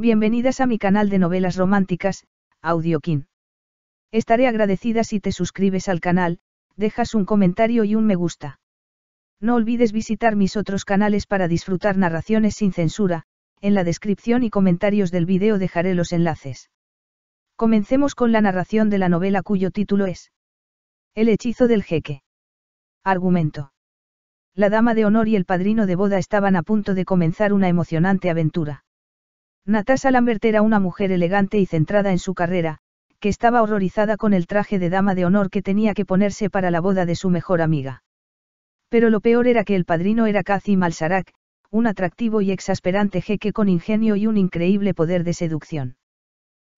Bienvenidas a mi canal de novelas románticas, Audiokin. Estaré agradecida si te suscribes al canal, dejas un comentario y un me gusta. No olvides visitar mis otros canales para disfrutar narraciones sin censura, en la descripción y comentarios del video dejaré los enlaces. Comencemos con la narración de la novela cuyo título es El hechizo del jeque. Argumento. La dama de honor y el padrino de boda estaban a punto de comenzar una emocionante aventura. Natasha Lambert era una mujer elegante y centrada en su carrera, que estaba horrorizada con el traje de dama de honor que tenía que ponerse para la boda de su mejor amiga. Pero lo peor era que el padrino era Cathy Malsarak, un atractivo y exasperante jeque con ingenio y un increíble poder de seducción.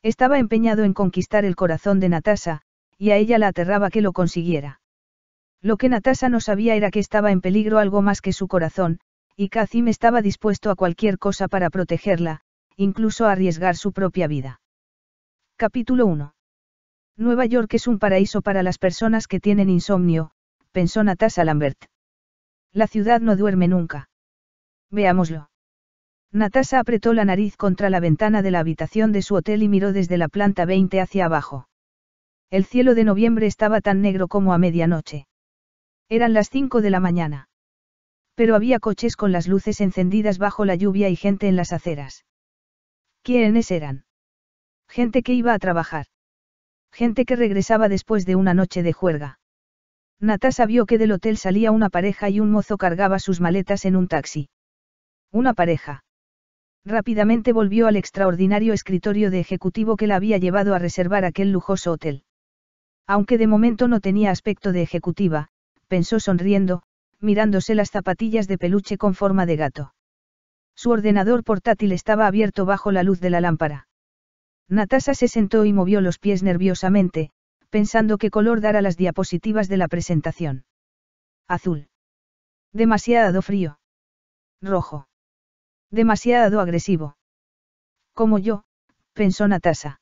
Estaba empeñado en conquistar el corazón de Natasha, y a ella la aterraba que lo consiguiera. Lo que Natasha no sabía era que estaba en peligro algo más que su corazón, y Kazim estaba dispuesto a cualquier cosa para protegerla, incluso arriesgar su propia vida. Capítulo 1. Nueva York es un paraíso para las personas que tienen insomnio, pensó Natasha Lambert. La ciudad no duerme nunca. Veámoslo. Natasha apretó la nariz contra la ventana de la habitación de su hotel y miró desde la planta 20 hacia abajo. El cielo de noviembre estaba tan negro como a medianoche. Eran las 5 de la mañana. Pero había coches con las luces encendidas bajo la lluvia y gente en las aceras. ¿Quiénes eran? Gente que iba a trabajar. Gente que regresaba después de una noche de juerga. Natasha vio que del hotel salía una pareja y un mozo cargaba sus maletas en un taxi. Una pareja. Rápidamente volvió al extraordinario escritorio de ejecutivo que la había llevado a reservar aquel lujoso hotel. Aunque de momento no tenía aspecto de ejecutiva, pensó sonriendo, mirándose las zapatillas de peluche con forma de gato. Su ordenador portátil estaba abierto bajo la luz de la lámpara. Natasha se sentó y movió los pies nerviosamente, pensando qué color dar a las diapositivas de la presentación. Azul. Demasiado frío. Rojo. Demasiado agresivo. Como yo, pensó Natasha.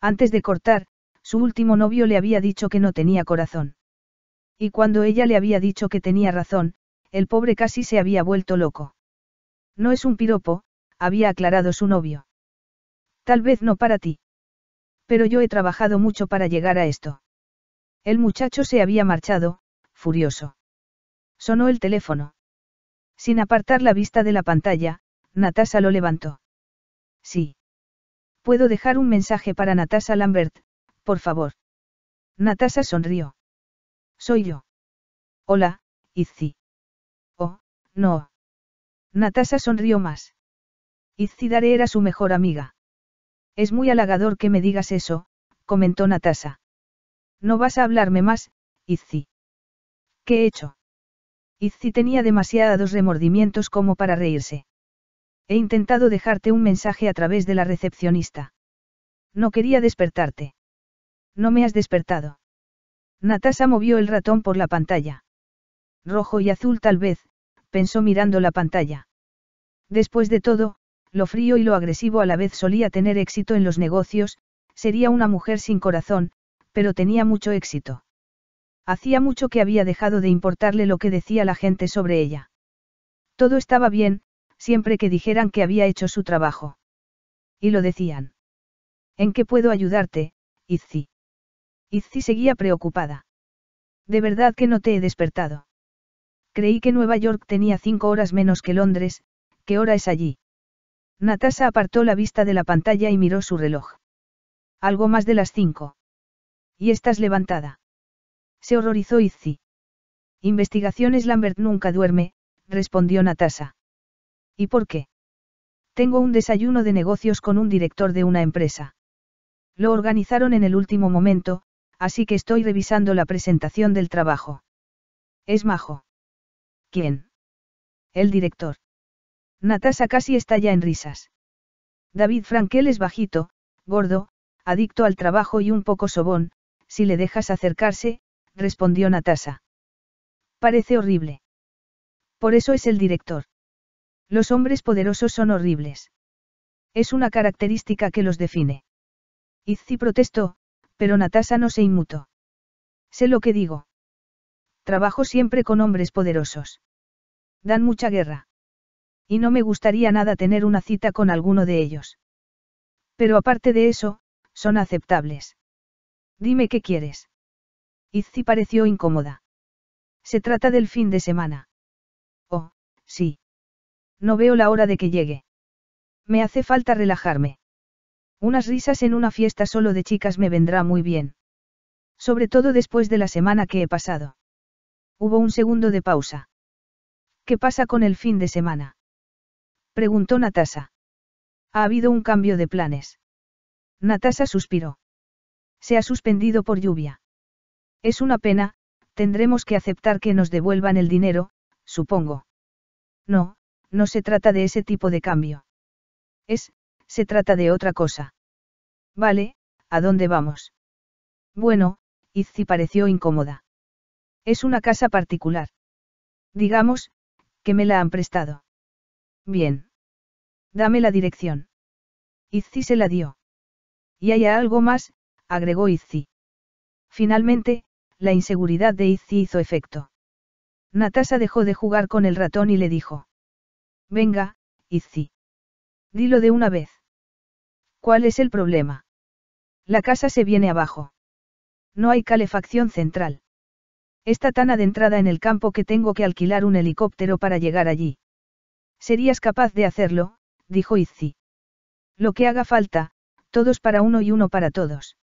Antes de cortar, su último novio le había dicho que no tenía corazón. Y cuando ella le había dicho que tenía razón, el pobre casi se había vuelto loco. No es un piropo, había aclarado su novio. Tal vez no para ti. Pero yo he trabajado mucho para llegar a esto. El muchacho se había marchado, furioso. Sonó el teléfono. Sin apartar la vista de la pantalla, Natasha lo levantó. Sí. Puedo dejar un mensaje para Natasha Lambert, por favor. Natasha sonrió. Soy yo. Hola, Izzy. Oh, no. Natasha sonrió más. Dare era su mejor amiga. Es muy halagador que me digas eso, comentó Natasha. No vas a hablarme más, Izzy. ¿Qué he hecho? Izzy tenía demasiados remordimientos como para reírse. He intentado dejarte un mensaje a través de la recepcionista. No quería despertarte. No me has despertado. Natasha movió el ratón por la pantalla. Rojo y azul tal vez, pensó mirando la pantalla. Después de todo, lo frío y lo agresivo a la vez solía tener éxito en los negocios, sería una mujer sin corazón, pero tenía mucho éxito. Hacía mucho que había dejado de importarle lo que decía la gente sobre ella. Todo estaba bien, siempre que dijeran que había hecho su trabajo. Y lo decían. ¿En qué puedo ayudarte, Izzy? Izzy seguía preocupada. De verdad que no te he despertado. Creí que Nueva York tenía cinco horas menos que Londres, ¿qué hora es allí? Natasha apartó la vista de la pantalla y miró su reloj. Algo más de las cinco. Y estás levantada. Se horrorizó Izzy. Investigaciones Lambert nunca duerme, respondió Natasha. ¿Y por qué? Tengo un desayuno de negocios con un director de una empresa. Lo organizaron en el último momento, así que estoy revisando la presentación del trabajo. Es majo. ¿Quién? El director. Natasha casi estalla en risas. David Frankel es bajito, gordo, adicto al trabajo y un poco sobón, si le dejas acercarse, respondió Natasha. Parece horrible. Por eso es el director. Los hombres poderosos son horribles. Es una característica que los define. Izzy protestó, pero Natasha no se inmutó. Sé lo que digo. Trabajo siempre con hombres poderosos. Dan mucha guerra. Y no me gustaría nada tener una cita con alguno de ellos. Pero aparte de eso, son aceptables. Dime qué quieres. Izzy pareció incómoda. Se trata del fin de semana. Oh, sí. No veo la hora de que llegue. Me hace falta relajarme. Unas risas en una fiesta solo de chicas me vendrá muy bien. Sobre todo después de la semana que he pasado. Hubo un segundo de pausa. ¿Qué pasa con el fin de semana? Preguntó Natasha. Ha habido un cambio de planes. Natasha suspiró. Se ha suspendido por lluvia. Es una pena, tendremos que aceptar que nos devuelvan el dinero, supongo. No, no se trata de ese tipo de cambio. Es, se trata de otra cosa. Vale, ¿a dónde vamos? Bueno, Izzy pareció incómoda. Es una casa particular. Digamos, que me la han prestado. Bien. Dame la dirección. Izzi se la dio. Y haya algo más, agregó Izzi. Finalmente, la inseguridad de Izzi hizo efecto. Natasa dejó de jugar con el ratón y le dijo. Venga, Izzi. Dilo de una vez. ¿Cuál es el problema? La casa se viene abajo. No hay calefacción central. Está tan adentrada en el campo que tengo que alquilar un helicóptero para llegar allí. Serías capaz de hacerlo, dijo Izzi. Lo que haga falta, todos para uno y uno para todos.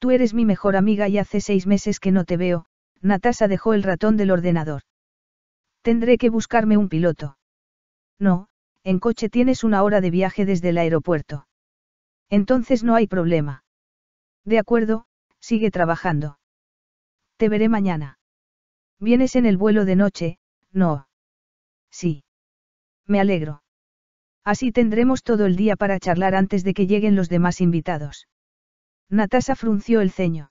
Tú eres mi mejor amiga y hace seis meses que no te veo, Natasha dejó el ratón del ordenador. Tendré que buscarme un piloto. No, en coche tienes una hora de viaje desde el aeropuerto. Entonces no hay problema. De acuerdo, sigue trabajando. Te veré mañana. Vienes en el vuelo de noche, no. Sí. Me alegro. Así tendremos todo el día para charlar antes de que lleguen los demás invitados. Natasha frunció el ceño.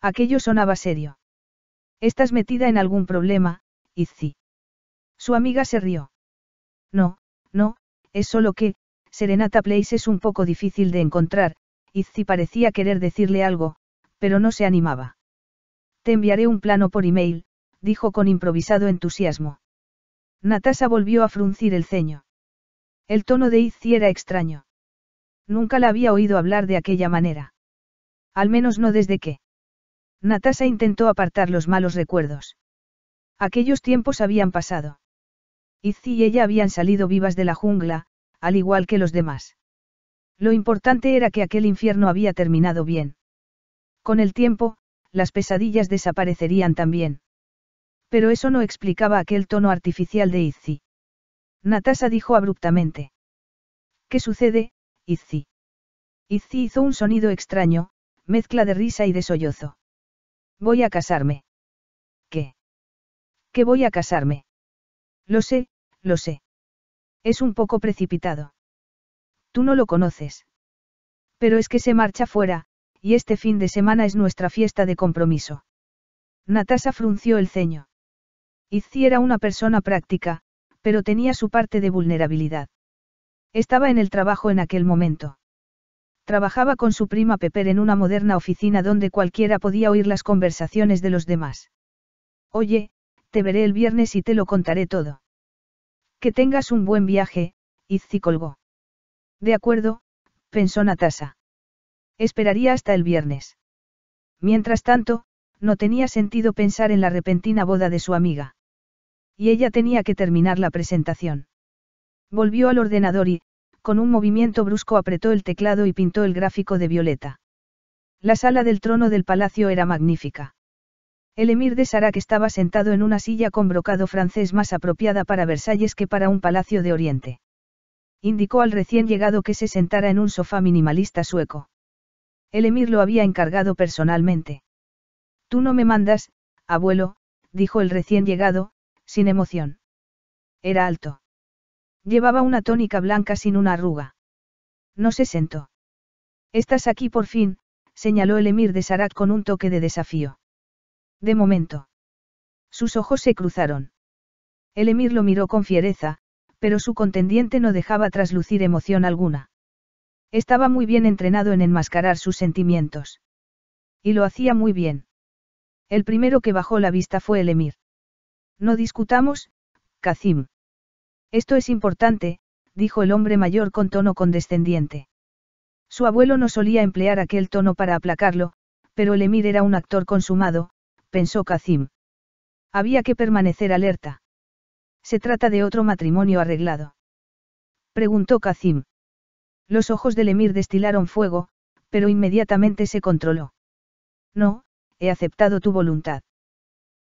Aquello sonaba serio. ¿Estás metida en algún problema, Izzy? Su amiga se rió. No, no, es solo que, Serenata Place es un poco difícil de encontrar, Izzy parecía querer decirle algo, pero no se animaba. Te enviaré un plano por email, dijo con improvisado entusiasmo. Natasha volvió a fruncir el ceño. El tono de Izzy era extraño. Nunca la había oído hablar de aquella manera. Al menos no desde que. Natasha intentó apartar los malos recuerdos. Aquellos tiempos habían pasado. Izzy y ella habían salido vivas de la jungla, al igual que los demás. Lo importante era que aquel infierno había terminado bien. Con el tiempo, las pesadillas desaparecerían también. Pero eso no explicaba aquel tono artificial de Izzy. Natasha dijo abruptamente. ¿Qué sucede, Izzy? Izzy hizo un sonido extraño, mezcla de risa y de sollozo. Voy a casarme. ¿Qué? ¿Que voy a casarme? Lo sé, lo sé. Es un poco precipitado. Tú no lo conoces. Pero es que se marcha fuera, y este fin de semana es nuestra fiesta de compromiso. Natasha frunció el ceño. Izzy era una persona práctica, pero tenía su parte de vulnerabilidad. Estaba en el trabajo en aquel momento. Trabajaba con su prima Pepper en una moderna oficina donde cualquiera podía oír las conversaciones de los demás. Oye, te veré el viernes y te lo contaré todo. Que tengas un buen viaje, Izzy colgó. De acuerdo, pensó Natasha. Esperaría hasta el viernes. Mientras tanto, no tenía sentido pensar en la repentina boda de su amiga. Y ella tenía que terminar la presentación. Volvió al ordenador y, con un movimiento brusco, apretó el teclado y pintó el gráfico de Violeta. La sala del trono del palacio era magnífica. El emir de Sarak estaba sentado en una silla con brocado francés más apropiada para Versalles que para un palacio de Oriente. Indicó al recién llegado que se sentara en un sofá minimalista sueco. El emir lo había encargado personalmente. Tú no me mandas, abuelo, dijo el recién llegado, sin emoción. Era alto. Llevaba una tónica blanca sin una arruga. No se sentó. Estás aquí por fin, señaló el emir de Sarat con un toque de desafío. De momento. Sus ojos se cruzaron. El emir lo miró con fiereza, pero su contendiente no dejaba traslucir emoción alguna. Estaba muy bien entrenado en enmascarar sus sentimientos. Y lo hacía muy bien. El primero que bajó la vista fue el emir. No discutamos, Kazim. Esto es importante, dijo el hombre mayor con tono condescendiente. Su abuelo no solía emplear aquel tono para aplacarlo, pero el emir era un actor consumado, pensó Kazim. Había que permanecer alerta. Se trata de otro matrimonio arreglado. Preguntó Kazim. Los ojos del Emir destilaron fuego, pero inmediatamente se controló. No, he aceptado tu voluntad.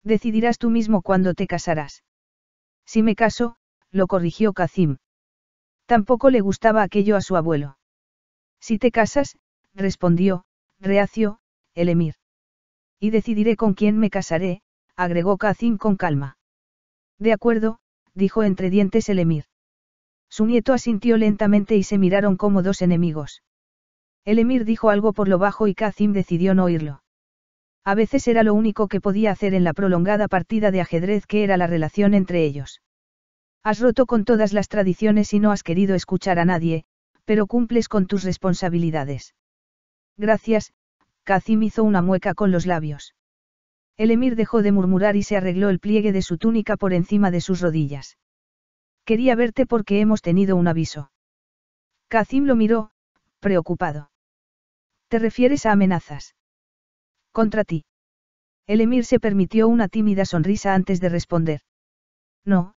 Decidirás tú mismo cuándo te casarás. Si me caso, lo corrigió Kacim. Tampoco le gustaba aquello a su abuelo. Si te casas, respondió, reacio, el emir. Y decidiré con quién me casaré, agregó Kacim con calma. De acuerdo, dijo entre dientes el emir. Su nieto asintió lentamente y se miraron como dos enemigos. El emir dijo algo por lo bajo y Kazim decidió no oírlo. A veces era lo único que podía hacer en la prolongada partida de ajedrez que era la relación entre ellos. Has roto con todas las tradiciones y no has querido escuchar a nadie, pero cumples con tus responsabilidades. Gracias, Kazim hizo una mueca con los labios. El emir dejó de murmurar y se arregló el pliegue de su túnica por encima de sus rodillas. Quería verte porque hemos tenido un aviso. Kazim lo miró, preocupado. ¿Te refieres a amenazas? Contra ti. El emir se permitió una tímida sonrisa antes de responder. No,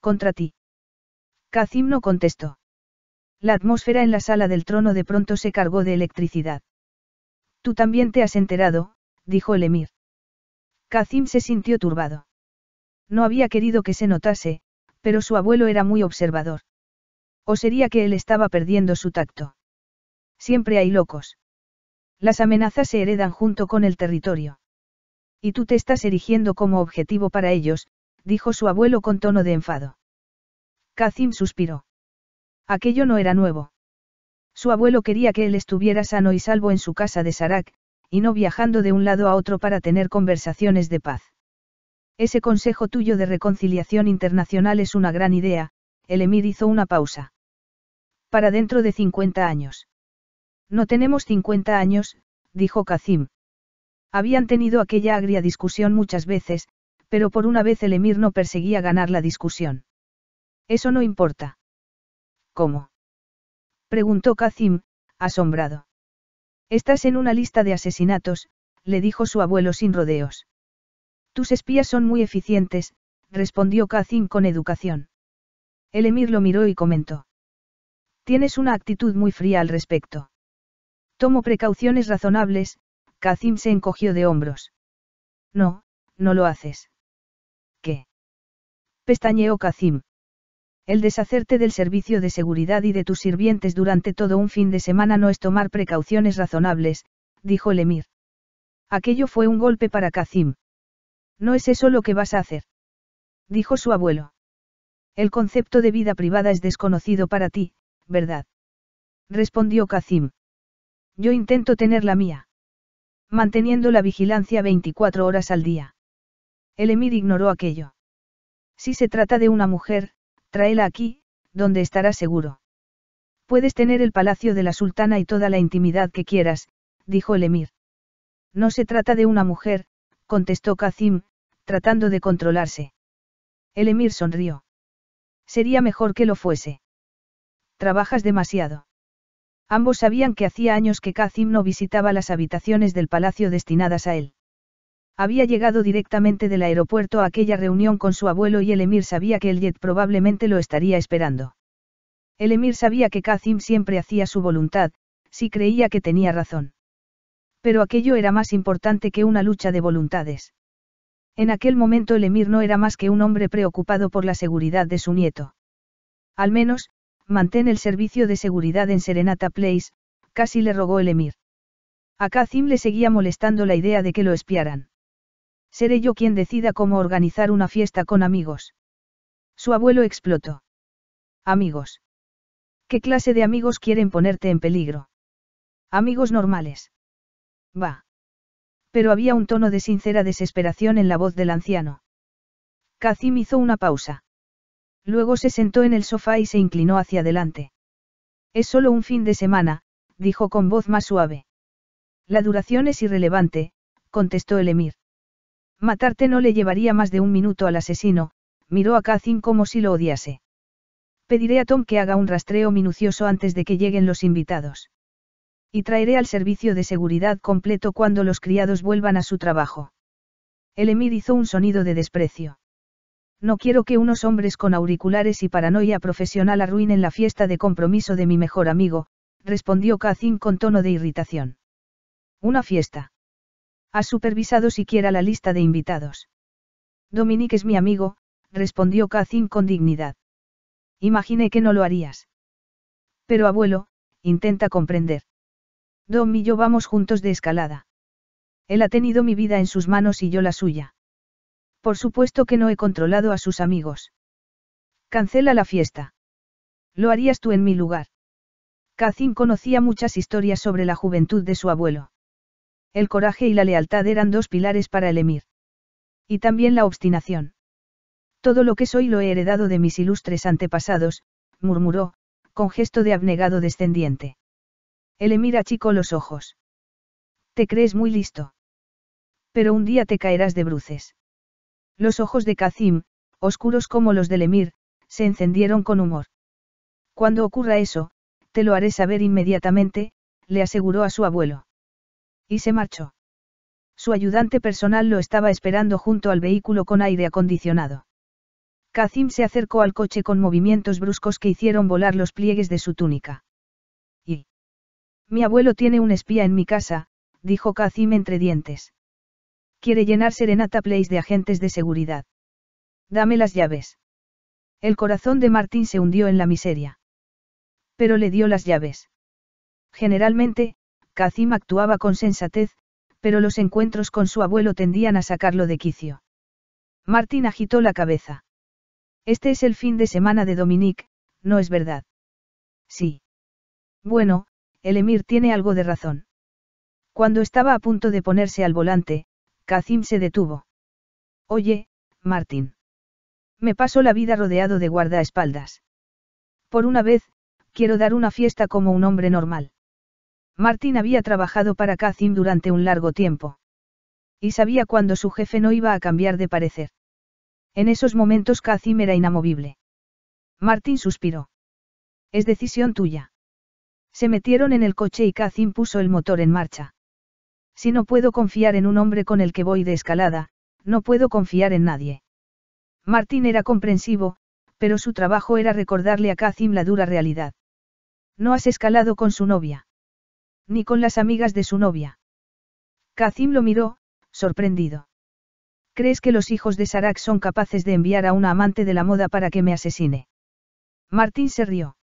contra ti. Kazim no contestó. La atmósfera en la sala del trono de pronto se cargó de electricidad. Tú también te has enterado, dijo el emir. Kazim se sintió turbado. No había querido que se notase, pero su abuelo era muy observador. ¿O sería que él estaba perdiendo su tacto? Siempre hay locos. Las amenazas se heredan junto con el territorio. Y tú te estás erigiendo como objetivo para ellos, dijo su abuelo con tono de enfado. Kazim suspiró. Aquello no era nuevo. Su abuelo quería que él estuviera sano y salvo en su casa de Sarak, y no viajando de un lado a otro para tener conversaciones de paz. Ese consejo tuyo de reconciliación internacional es una gran idea, el emir hizo una pausa. Para dentro de 50 años. No tenemos 50 años, dijo Kazim. Habían tenido aquella agria discusión muchas veces, pero por una vez el emir no perseguía ganar la discusión. Eso no importa. ¿Cómo? preguntó Kazim, asombrado. Estás en una lista de asesinatos, le dijo su abuelo sin rodeos. Tus espías son muy eficientes, respondió Kazim con educación. El emir lo miró y comentó. Tienes una actitud muy fría al respecto. Tomo precauciones razonables, Kazim se encogió de hombros. No, no lo haces. ¿Qué? Pestañeó Kazim. El deshacerte del servicio de seguridad y de tus sirvientes durante todo un fin de semana no es tomar precauciones razonables, dijo el emir. Aquello fue un golpe para Kazim. No es eso lo que vas a hacer. Dijo su abuelo. El concepto de vida privada es desconocido para ti, ¿verdad? Respondió Kazim. Yo intento tener la mía. Manteniendo la vigilancia 24 horas al día. El emir ignoró aquello. Si se trata de una mujer, tráela aquí, donde estará seguro. Puedes tener el palacio de la sultana y toda la intimidad que quieras, dijo el emir. No se trata de una mujer, contestó Kazim, tratando de controlarse. El emir sonrió. Sería mejor que lo fuese. Trabajas demasiado. Ambos sabían que hacía años que Kazim no visitaba las habitaciones del palacio destinadas a él. Había llegado directamente del aeropuerto a aquella reunión con su abuelo y el emir sabía que el jet probablemente lo estaría esperando. El emir sabía que Kazim siempre hacía su voluntad, si creía que tenía razón. Pero aquello era más importante que una lucha de voluntades. En aquel momento el emir no era más que un hombre preocupado por la seguridad de su nieto. Al menos, mantén el servicio de seguridad en Serenata Place, casi le rogó el emir. A Kazim le seguía molestando la idea de que lo espiaran. Seré yo quien decida cómo organizar una fiesta con amigos. Su abuelo explotó. Amigos. ¿Qué clase de amigos quieren ponerte en peligro? Amigos normales. Va. Pero había un tono de sincera desesperación en la voz del anciano. Kazim hizo una pausa. Luego se sentó en el sofá y se inclinó hacia adelante. Es solo un fin de semana, dijo con voz más suave. La duración es irrelevante, contestó el emir. Matarte no le llevaría más de un minuto al asesino, miró a Kazim como si lo odiase. Pediré a Tom que haga un rastreo minucioso antes de que lleguen los invitados. Y traeré al servicio de seguridad completo cuando los criados vuelvan a su trabajo. El emir hizo un sonido de desprecio. No quiero que unos hombres con auriculares y paranoia profesional arruinen la fiesta de compromiso de mi mejor amigo, respondió Kazim con tono de irritación. Una fiesta. ¿Has supervisado siquiera la lista de invitados? Dominique es mi amigo, respondió Kazim con dignidad. Imaginé que no lo harías. Pero abuelo, intenta comprender. Dom y yo vamos juntos de escalada. Él ha tenido mi vida en sus manos y yo la suya. Por supuesto que no he controlado a sus amigos. Cancela la fiesta. Lo harías tú en mi lugar. Cacín conocía muchas historias sobre la juventud de su abuelo. El coraje y la lealtad eran dos pilares para el emir. Y también la obstinación. Todo lo que soy lo he heredado de mis ilustres antepasados, murmuró, con gesto de abnegado descendiente. El Emir achicó los ojos. Te crees muy listo. Pero un día te caerás de bruces. Los ojos de Kazim, oscuros como los del Emir, se encendieron con humor. Cuando ocurra eso, te lo haré saber inmediatamente, le aseguró a su abuelo. Y se marchó. Su ayudante personal lo estaba esperando junto al vehículo con aire acondicionado. Kazim se acercó al coche con movimientos bruscos que hicieron volar los pliegues de su túnica. Mi abuelo tiene un espía en mi casa, dijo Kazim entre dientes. Quiere llenar Serenata Place de agentes de seguridad. Dame las llaves. El corazón de Martín se hundió en la miseria. Pero le dio las llaves. Generalmente, Kazim actuaba con sensatez, pero los encuentros con su abuelo tendían a sacarlo de quicio. Martín agitó la cabeza. Este es el fin de semana de Dominique, ¿no es verdad? Sí. Bueno, el emir tiene algo de razón. Cuando estaba a punto de ponerse al volante, Kazim se detuvo. Oye, Martín. Me paso la vida rodeado de guardaespaldas. Por una vez, quiero dar una fiesta como un hombre normal. Martín había trabajado para Kazim durante un largo tiempo. Y sabía cuando su jefe no iba a cambiar de parecer. En esos momentos Kazim era inamovible. Martín suspiró. Es decisión tuya. Se metieron en el coche y Kazim puso el motor en marcha. Si no puedo confiar en un hombre con el que voy de escalada, no puedo confiar en nadie. Martín era comprensivo, pero su trabajo era recordarle a Kazim la dura realidad. No has escalado con su novia. Ni con las amigas de su novia. Kazim lo miró, sorprendido. ¿Crees que los hijos de Sarak son capaces de enviar a una amante de la moda para que me asesine? Martín se rió.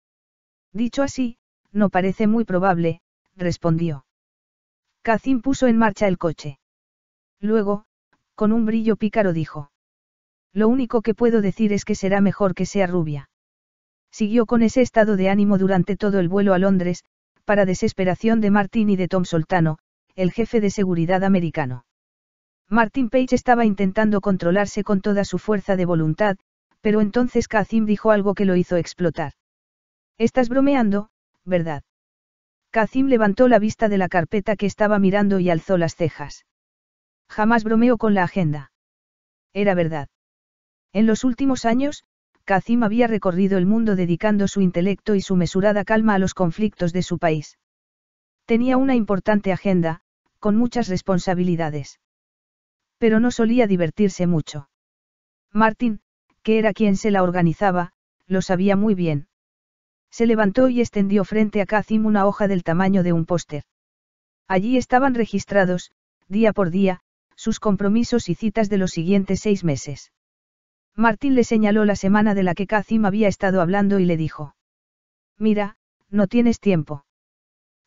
Dicho así, no parece muy probable, respondió. Cacín puso en marcha el coche. Luego, con un brillo pícaro dijo. Lo único que puedo decir es que será mejor que sea rubia. Siguió con ese estado de ánimo durante todo el vuelo a Londres, para desesperación de Martin y de Tom Soltano, el jefe de seguridad americano. Martin Page estaba intentando controlarse con toda su fuerza de voluntad, pero entonces Kazim dijo algo que lo hizo explotar. Estás bromeando, ¿verdad? Kazim levantó la vista de la carpeta que estaba mirando y alzó las cejas. Jamás bromeó con la agenda. Era verdad. En los últimos años, Kazim había recorrido el mundo dedicando su intelecto y su mesurada calma a los conflictos de su país. Tenía una importante agenda, con muchas responsabilidades. Pero no solía divertirse mucho. Martín, que era quien se la organizaba, lo sabía muy bien. Se levantó y extendió frente a Kazim una hoja del tamaño de un póster. Allí estaban registrados, día por día, sus compromisos y citas de los siguientes seis meses. Martín le señaló la semana de la que Kazim había estado hablando y le dijo. Mira, no tienes tiempo.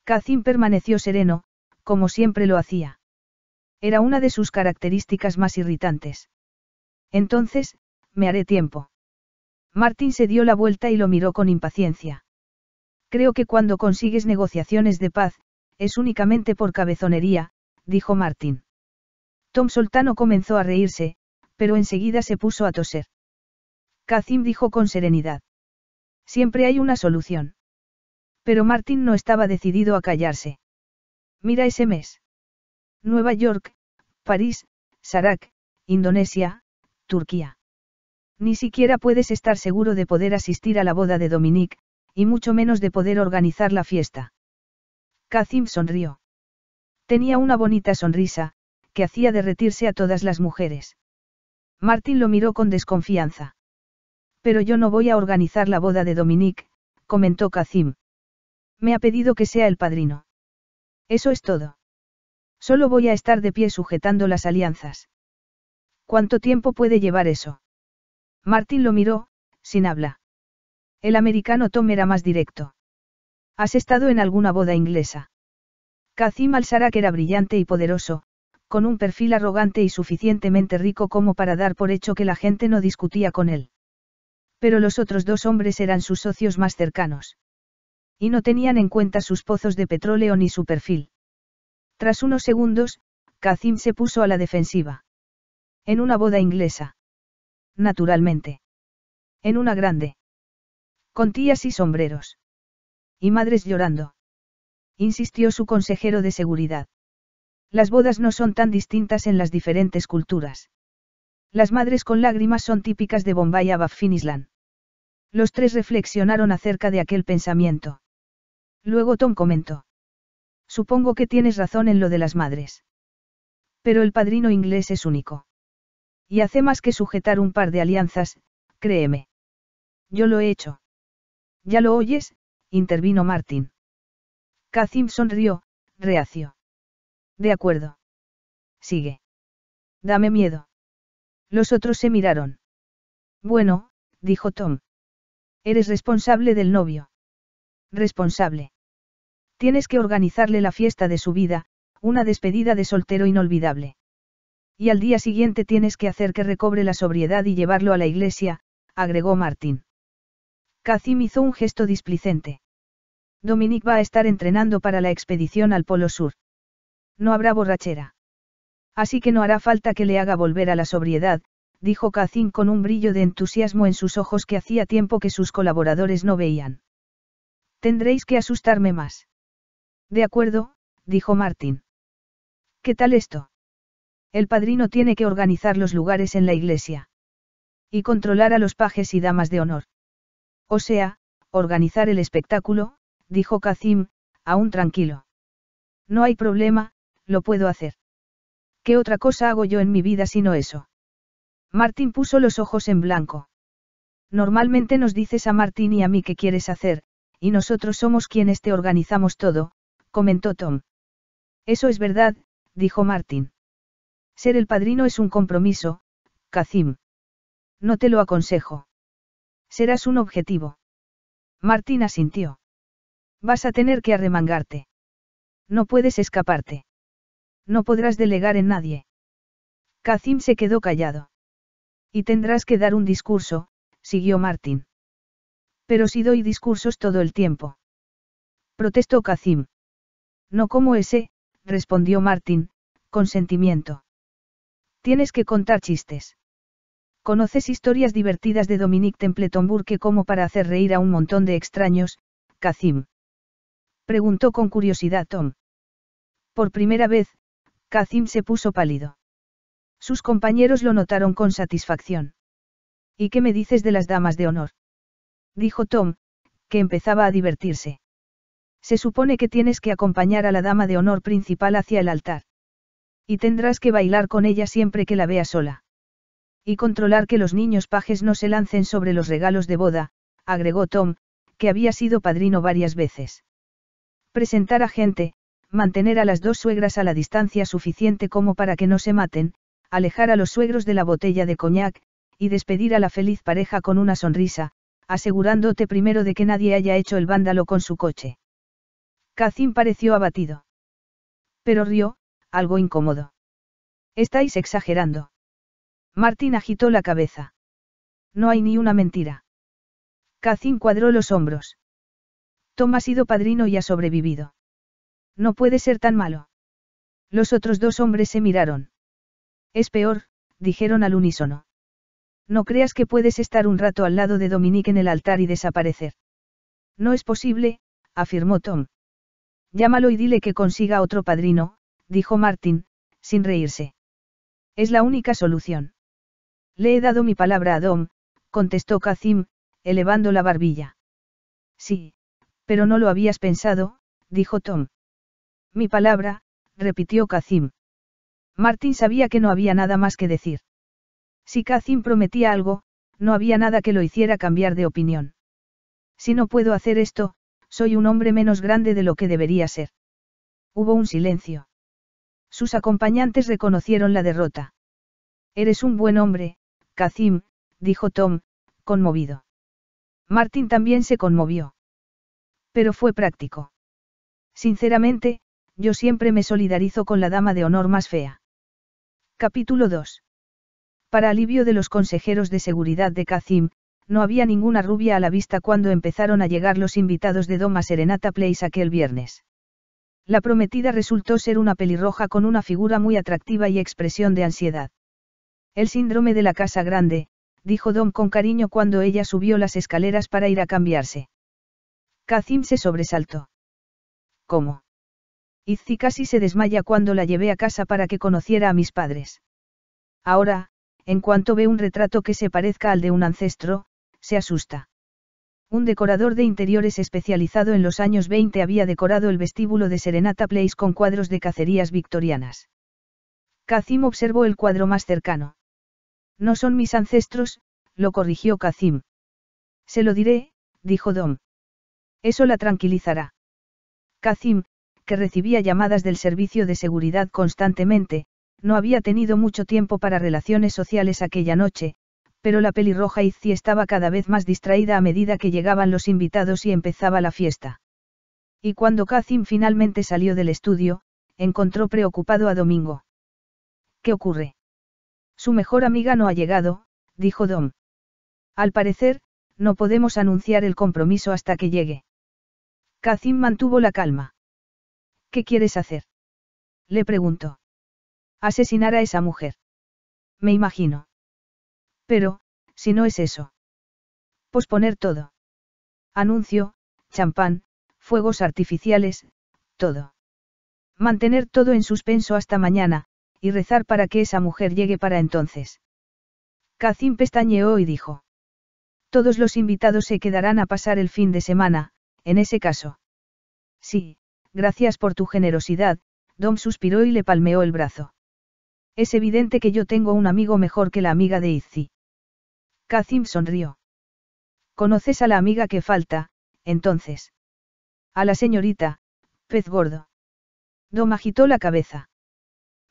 Kazim permaneció sereno, como siempre lo hacía. Era una de sus características más irritantes. Entonces, me haré tiempo. Martín se dio la vuelta y lo miró con impaciencia. Creo que cuando consigues negociaciones de paz, es únicamente por cabezonería, dijo Martín. Tom Soltano comenzó a reírse, pero enseguida se puso a toser. Kazim dijo con serenidad. Siempre hay una solución. Pero Martín no estaba decidido a callarse. Mira ese mes. Nueva York, París, Sarak, Indonesia, Turquía. Ni siquiera puedes estar seguro de poder asistir a la boda de Dominique, y mucho menos de poder organizar la fiesta. Kazim sonrió. Tenía una bonita sonrisa, que hacía derretirse a todas las mujeres. Martín lo miró con desconfianza. Pero yo no voy a organizar la boda de Dominique, comentó Kazim. Me ha pedido que sea el padrino. Eso es todo. Solo voy a estar de pie sujetando las alianzas. ¿Cuánto tiempo puede llevar eso? Martín lo miró, sin habla. El americano Tom era más directo. ¿Has estado en alguna boda inglesa? Kazim al-Sarak era brillante y poderoso, con un perfil arrogante y suficientemente rico como para dar por hecho que la gente no discutía con él. Pero los otros dos hombres eran sus socios más cercanos. Y no tenían en cuenta sus pozos de petróleo ni su perfil. Tras unos segundos, Kazim se puso a la defensiva. En una boda inglesa naturalmente. En una grande. Con tías y sombreros. Y madres llorando. Insistió su consejero de seguridad. Las bodas no son tan distintas en las diferentes culturas. Las madres con lágrimas son típicas de Bombay a Island. Los tres reflexionaron acerca de aquel pensamiento. Luego Tom comentó. Supongo que tienes razón en lo de las madres. Pero el padrino inglés es único. Y hace más que sujetar un par de alianzas, créeme. Yo lo he hecho. Ya lo oyes, intervino Martin. Kazim sonrió, reacio. De acuerdo. Sigue. Dame miedo. Los otros se miraron. Bueno, dijo Tom. Eres responsable del novio. Responsable. Tienes que organizarle la fiesta de su vida, una despedida de soltero inolvidable. Y al día siguiente tienes que hacer que recobre la sobriedad y llevarlo a la iglesia, agregó Martín. Kazim hizo un gesto displicente. Dominic va a estar entrenando para la expedición al Polo Sur. No habrá borrachera. Así que no hará falta que le haga volver a la sobriedad, dijo Kazim con un brillo de entusiasmo en sus ojos que hacía tiempo que sus colaboradores no veían. Tendréis que asustarme más. De acuerdo, dijo Martín. ¿Qué tal esto? El padrino tiene que organizar los lugares en la iglesia. Y controlar a los pajes y damas de honor. O sea, organizar el espectáculo, dijo Kazim, aún tranquilo. No hay problema, lo puedo hacer. ¿Qué otra cosa hago yo en mi vida sino eso? Martín puso los ojos en blanco. Normalmente nos dices a Martín y a mí qué quieres hacer, y nosotros somos quienes te organizamos todo, comentó Tom. Eso es verdad, dijo Martín. Ser el padrino es un compromiso, Kazim. No te lo aconsejo. Serás un objetivo. Martín asintió. Vas a tener que arremangarte. No puedes escaparte. No podrás delegar en nadie. Kacim se quedó callado. Y tendrás que dar un discurso, siguió Martín. Pero si doy discursos todo el tiempo. Protestó Kazim. No como ese, respondió Martín, con sentimiento. Tienes que contar chistes. Conoces historias divertidas de Dominique Templeton Burke como para hacer reír a un montón de extraños, Kazim. Preguntó con curiosidad Tom. Por primera vez, Kazim se puso pálido. Sus compañeros lo notaron con satisfacción. ¿Y qué me dices de las damas de honor? Dijo Tom, que empezaba a divertirse. Se supone que tienes que acompañar a la dama de honor principal hacia el altar. Y tendrás que bailar con ella siempre que la vea sola. Y controlar que los niños pajes no se lancen sobre los regalos de boda, agregó Tom, que había sido padrino varias veces. Presentar a gente, mantener a las dos suegras a la distancia suficiente como para que no se maten, alejar a los suegros de la botella de coñac, y despedir a la feliz pareja con una sonrisa, asegurándote primero de que nadie haya hecho el vándalo con su coche. Cacín pareció abatido. Pero rió, algo incómodo. Estáis exagerando. Martín agitó la cabeza. No hay ni una mentira. Cazin cuadró los hombros. Tom ha sido padrino y ha sobrevivido. No puede ser tan malo. Los otros dos hombres se miraron. Es peor, dijeron al unísono. No creas que puedes estar un rato al lado de Dominique en el altar y desaparecer. No es posible, afirmó Tom. Llámalo y dile que consiga otro padrino, dijo Martin, sin reírse. Es la única solución. Le he dado mi palabra a Dom, contestó Kazim, elevando la barbilla. Sí, pero no lo habías pensado, dijo Tom. Mi palabra, repitió Kazim. Martin sabía que no había nada más que decir. Si Kazim prometía algo, no había nada que lo hiciera cambiar de opinión. Si no puedo hacer esto, soy un hombre menos grande de lo que debería ser. Hubo un silencio. Sus acompañantes reconocieron la derrota. Eres un buen hombre, Kazim, dijo Tom, conmovido. Martin también se conmovió. Pero fue práctico. Sinceramente, yo siempre me solidarizo con la dama de honor más fea. Capítulo 2. Para alivio de los consejeros de seguridad de Kazim, no había ninguna rubia a la vista cuando empezaron a llegar los invitados de Doma Serenata Place aquel viernes. La prometida resultó ser una pelirroja con una figura muy atractiva y expresión de ansiedad. El síndrome de la casa grande, dijo Dom con cariño cuando ella subió las escaleras para ir a cambiarse. Kazim se sobresaltó. ¿Cómo? Izzi casi se desmaya cuando la llevé a casa para que conociera a mis padres. Ahora, en cuanto ve un retrato que se parezca al de un ancestro, se asusta. Un decorador de interiores especializado en los años 20 había decorado el vestíbulo de Serenata Place con cuadros de cacerías victorianas. Kazim observó el cuadro más cercano. No son mis ancestros, lo corrigió Kazim. Se lo diré, dijo Dom. Eso la tranquilizará. Kazim, que recibía llamadas del servicio de seguridad constantemente, no había tenido mucho tiempo para relaciones sociales aquella noche, pero la pelirroja Izzy estaba cada vez más distraída a medida que llegaban los invitados y empezaba la fiesta. Y cuando Kazim finalmente salió del estudio, encontró preocupado a Domingo. ¿Qué ocurre? Su mejor amiga no ha llegado, dijo Dom. Al parecer, no podemos anunciar el compromiso hasta que llegue. Kazim mantuvo la calma. ¿Qué quieres hacer? Le preguntó. Asesinar a esa mujer. Me imagino. Pero, si no es eso. Posponer todo. Anuncio, champán, fuegos artificiales, todo. Mantener todo en suspenso hasta mañana, y rezar para que esa mujer llegue para entonces. Cacín pestañeó y dijo. Todos los invitados se quedarán a pasar el fin de semana, en ese caso. Sí, gracias por tu generosidad, Dom suspiró y le palmeó el brazo. Es evidente que yo tengo un amigo mejor que la amiga de Izzy. Kazim sonrió. ¿Conoces a la amiga que falta, entonces? A la señorita, pez gordo. Dom agitó la cabeza.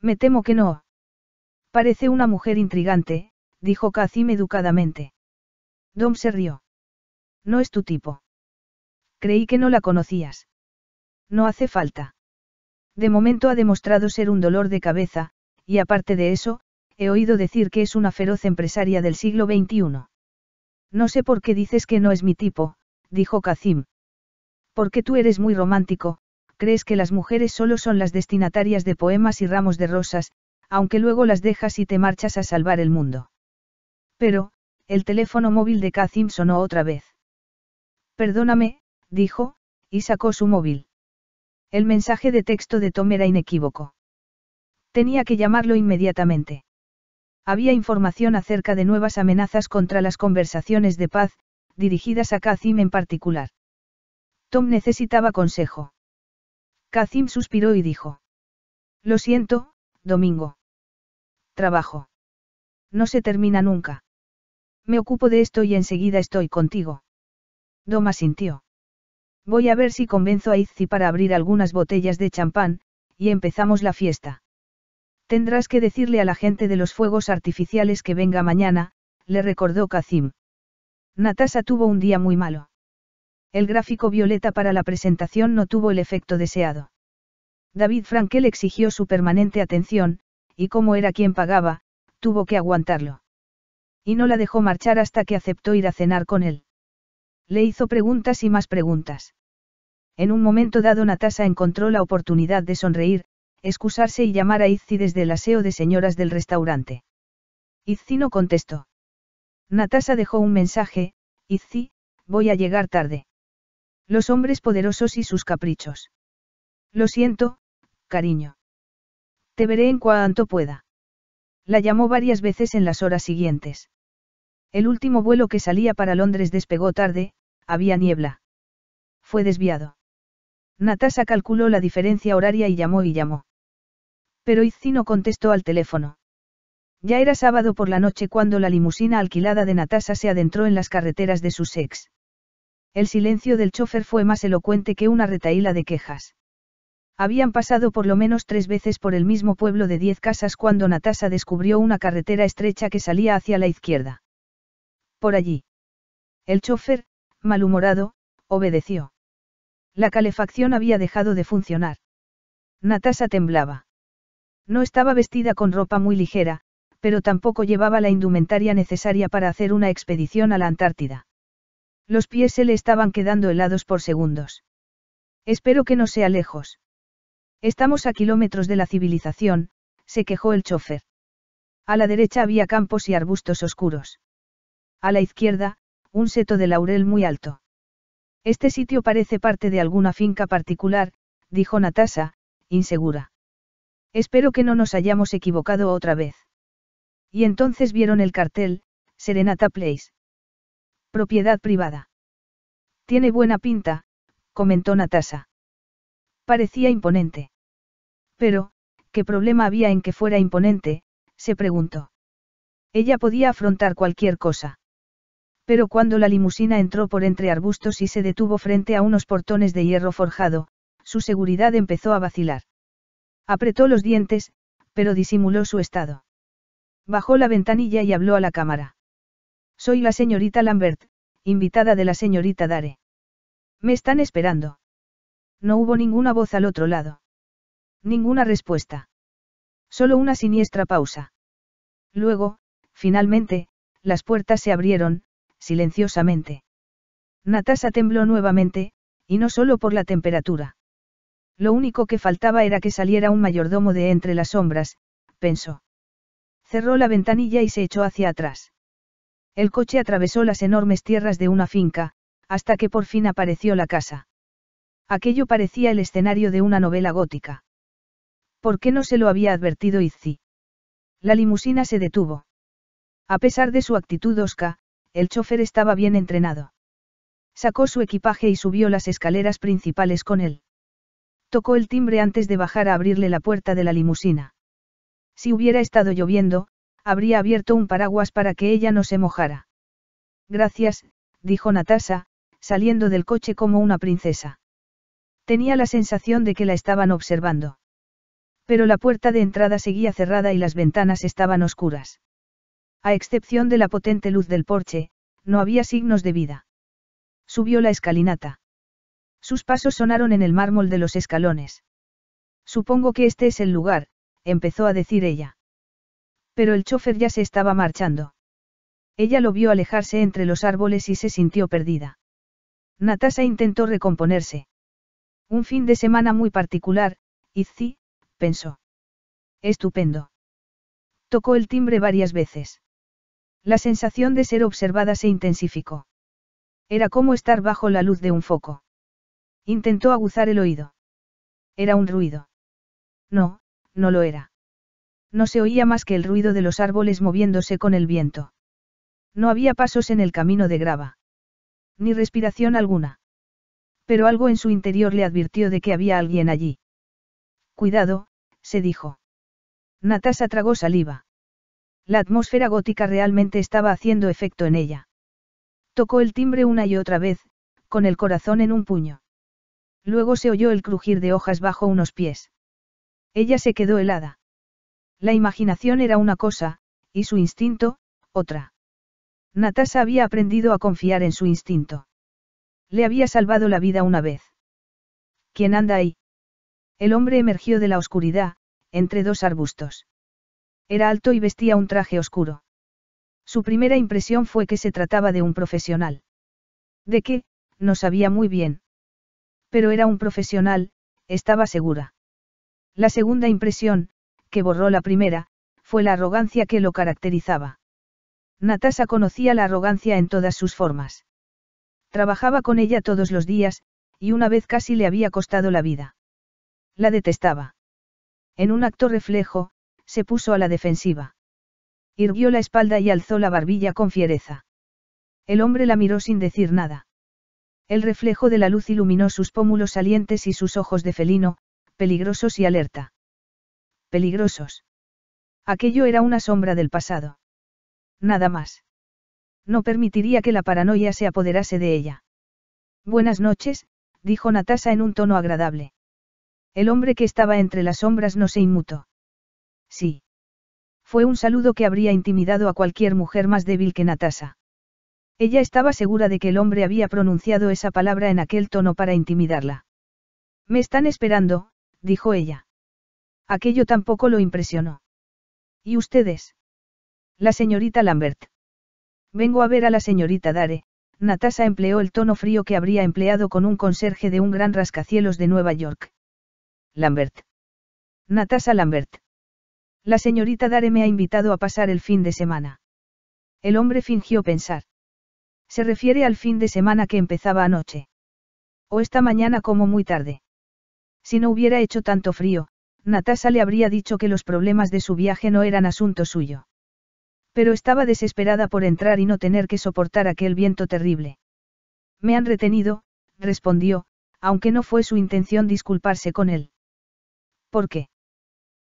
Me temo que no. Parece una mujer intrigante, dijo Kazim educadamente. Dom se rió. No es tu tipo. Creí que no la conocías. No hace falta. De momento ha demostrado ser un dolor de cabeza, y aparte de eso, he oído decir que es una feroz empresaria del siglo XXI. No sé por qué dices que no es mi tipo, dijo Kacim. Porque tú eres muy romántico, crees que las mujeres solo son las destinatarias de poemas y ramos de rosas, aunque luego las dejas y te marchas a salvar el mundo. Pero, el teléfono móvil de Kacim sonó otra vez. Perdóname, dijo, y sacó su móvil. El mensaje de texto de Tom era inequívoco. Tenía que llamarlo inmediatamente. Había información acerca de nuevas amenazas contra las conversaciones de paz, dirigidas a Kazim en particular. Tom necesitaba consejo. Kazim suspiró y dijo. Lo siento, Domingo. Trabajo. No se termina nunca. Me ocupo de esto y enseguida estoy contigo. Doma sintió. Voy a ver si convenzo a Izzy para abrir algunas botellas de champán, y empezamos la fiesta. Tendrás que decirle a la gente de los fuegos artificiales que venga mañana, le recordó Kazim. Natasha tuvo un día muy malo. El gráfico violeta para la presentación no tuvo el efecto deseado. David Frankel exigió su permanente atención, y como era quien pagaba, tuvo que aguantarlo. Y no la dejó marchar hasta que aceptó ir a cenar con él. Le hizo preguntas y más preguntas. En un momento dado Natasha encontró la oportunidad de sonreír, excusarse y llamar a Izzy desde el aseo de señoras del restaurante. Izzy no contestó. Natasha dejó un mensaje, Izzy, voy a llegar tarde. Los hombres poderosos y sus caprichos. Lo siento, cariño. Te veré en cuanto pueda. La llamó varias veces en las horas siguientes. El último vuelo que salía para Londres despegó tarde, había niebla. Fue desviado. Natasha calculó la diferencia horaria y llamó y llamó. Pero Izzy no contestó al teléfono. Ya era sábado por la noche cuando la limusina alquilada de Natasha se adentró en las carreteras de ex. El silencio del chofer fue más elocuente que una retaíla de quejas. Habían pasado por lo menos tres veces por el mismo pueblo de diez casas cuando Natasha descubrió una carretera estrecha que salía hacia la izquierda. Por allí. El chofer, malhumorado, obedeció. La calefacción había dejado de funcionar. Natasha temblaba. No estaba vestida con ropa muy ligera, pero tampoco llevaba la indumentaria necesaria para hacer una expedición a la Antártida. Los pies se le estaban quedando helados por segundos. Espero que no sea lejos. Estamos a kilómetros de la civilización, se quejó el chofer. A la derecha había campos y arbustos oscuros. A la izquierda, un seto de laurel muy alto. Este sitio parece parte de alguna finca particular, dijo Natasha, insegura. Espero que no nos hayamos equivocado otra vez. Y entonces vieron el cartel, Serenata Place. Propiedad privada. Tiene buena pinta, comentó Natasa. Parecía imponente. Pero, ¿qué problema había en que fuera imponente? se preguntó. Ella podía afrontar cualquier cosa. Pero cuando la limusina entró por entre arbustos y se detuvo frente a unos portones de hierro forjado, su seguridad empezó a vacilar. Apretó los dientes, pero disimuló su estado. Bajó la ventanilla y habló a la cámara. Soy la señorita Lambert, invitada de la señorita Dare. Me están esperando. No hubo ninguna voz al otro lado. Ninguna respuesta. Solo una siniestra pausa. Luego, finalmente, las puertas se abrieron, silenciosamente. Natasha tembló nuevamente, y no solo por la temperatura. Lo único que faltaba era que saliera un mayordomo de entre las sombras, pensó. Cerró la ventanilla y se echó hacia atrás. El coche atravesó las enormes tierras de una finca, hasta que por fin apareció la casa. Aquello parecía el escenario de una novela gótica. ¿Por qué no se lo había advertido Izzi? La limusina se detuvo. A pesar de su actitud osca, el chofer estaba bien entrenado. Sacó su equipaje y subió las escaleras principales con él. Tocó el timbre antes de bajar a abrirle la puerta de la limusina. Si hubiera estado lloviendo, habría abierto un paraguas para que ella no se mojara. Gracias, dijo Natasha, saliendo del coche como una princesa. Tenía la sensación de que la estaban observando. Pero la puerta de entrada seguía cerrada y las ventanas estaban oscuras. A excepción de la potente luz del porche, no había signos de vida. Subió la escalinata. Sus pasos sonaron en el mármol de los escalones. Supongo que este es el lugar, empezó a decir ella. Pero el chofer ya se estaba marchando. Ella lo vio alejarse entre los árboles y se sintió perdida. Natasha intentó recomponerse. Un fin de semana muy particular, Izzy, pensó. Estupendo. Tocó el timbre varias veces. La sensación de ser observada se intensificó. Era como estar bajo la luz de un foco. Intentó aguzar el oído. Era un ruido. No, no lo era. No se oía más que el ruido de los árboles moviéndose con el viento. No había pasos en el camino de grava. Ni respiración alguna. Pero algo en su interior le advirtió de que había alguien allí. Cuidado, se dijo. Natasha tragó saliva. La atmósfera gótica realmente estaba haciendo efecto en ella. Tocó el timbre una y otra vez, con el corazón en un puño. Luego se oyó el crujir de hojas bajo unos pies. Ella se quedó helada. La imaginación era una cosa, y su instinto, otra. Natasha había aprendido a confiar en su instinto. Le había salvado la vida una vez. ¿Quién anda ahí? El hombre emergió de la oscuridad, entre dos arbustos. Era alto y vestía un traje oscuro. Su primera impresión fue que se trataba de un profesional. ¿De qué? No sabía muy bien. Pero era un profesional, estaba segura. La segunda impresión, que borró la primera, fue la arrogancia que lo caracterizaba. Natasha conocía la arrogancia en todas sus formas. Trabajaba con ella todos los días, y una vez casi le había costado la vida. La detestaba. En un acto reflejo, se puso a la defensiva. Irguió la espalda y alzó la barbilla con fiereza. El hombre la miró sin decir nada. El reflejo de la luz iluminó sus pómulos salientes y sus ojos de felino, peligrosos y alerta. Peligrosos. Aquello era una sombra del pasado. Nada más. No permitiría que la paranoia se apoderase de ella. Buenas noches, dijo Natasa en un tono agradable. El hombre que estaba entre las sombras no se inmutó. Sí. Fue un saludo que habría intimidado a cualquier mujer más débil que Natasa. Ella estaba segura de que el hombre había pronunciado esa palabra en aquel tono para intimidarla. Me están esperando, dijo ella. Aquello tampoco lo impresionó. ¿Y ustedes? La señorita Lambert. Vengo a ver a la señorita Dare, Natasha empleó el tono frío que habría empleado con un conserje de un gran rascacielos de Nueva York. Lambert. Natasha Lambert. La señorita Dare me ha invitado a pasar el fin de semana. El hombre fingió pensar. Se refiere al fin de semana que empezaba anoche. O esta mañana como muy tarde. Si no hubiera hecho tanto frío, Natasha le habría dicho que los problemas de su viaje no eran asunto suyo. Pero estaba desesperada por entrar y no tener que soportar aquel viento terrible. Me han retenido, respondió, aunque no fue su intención disculparse con él. ¿Por qué?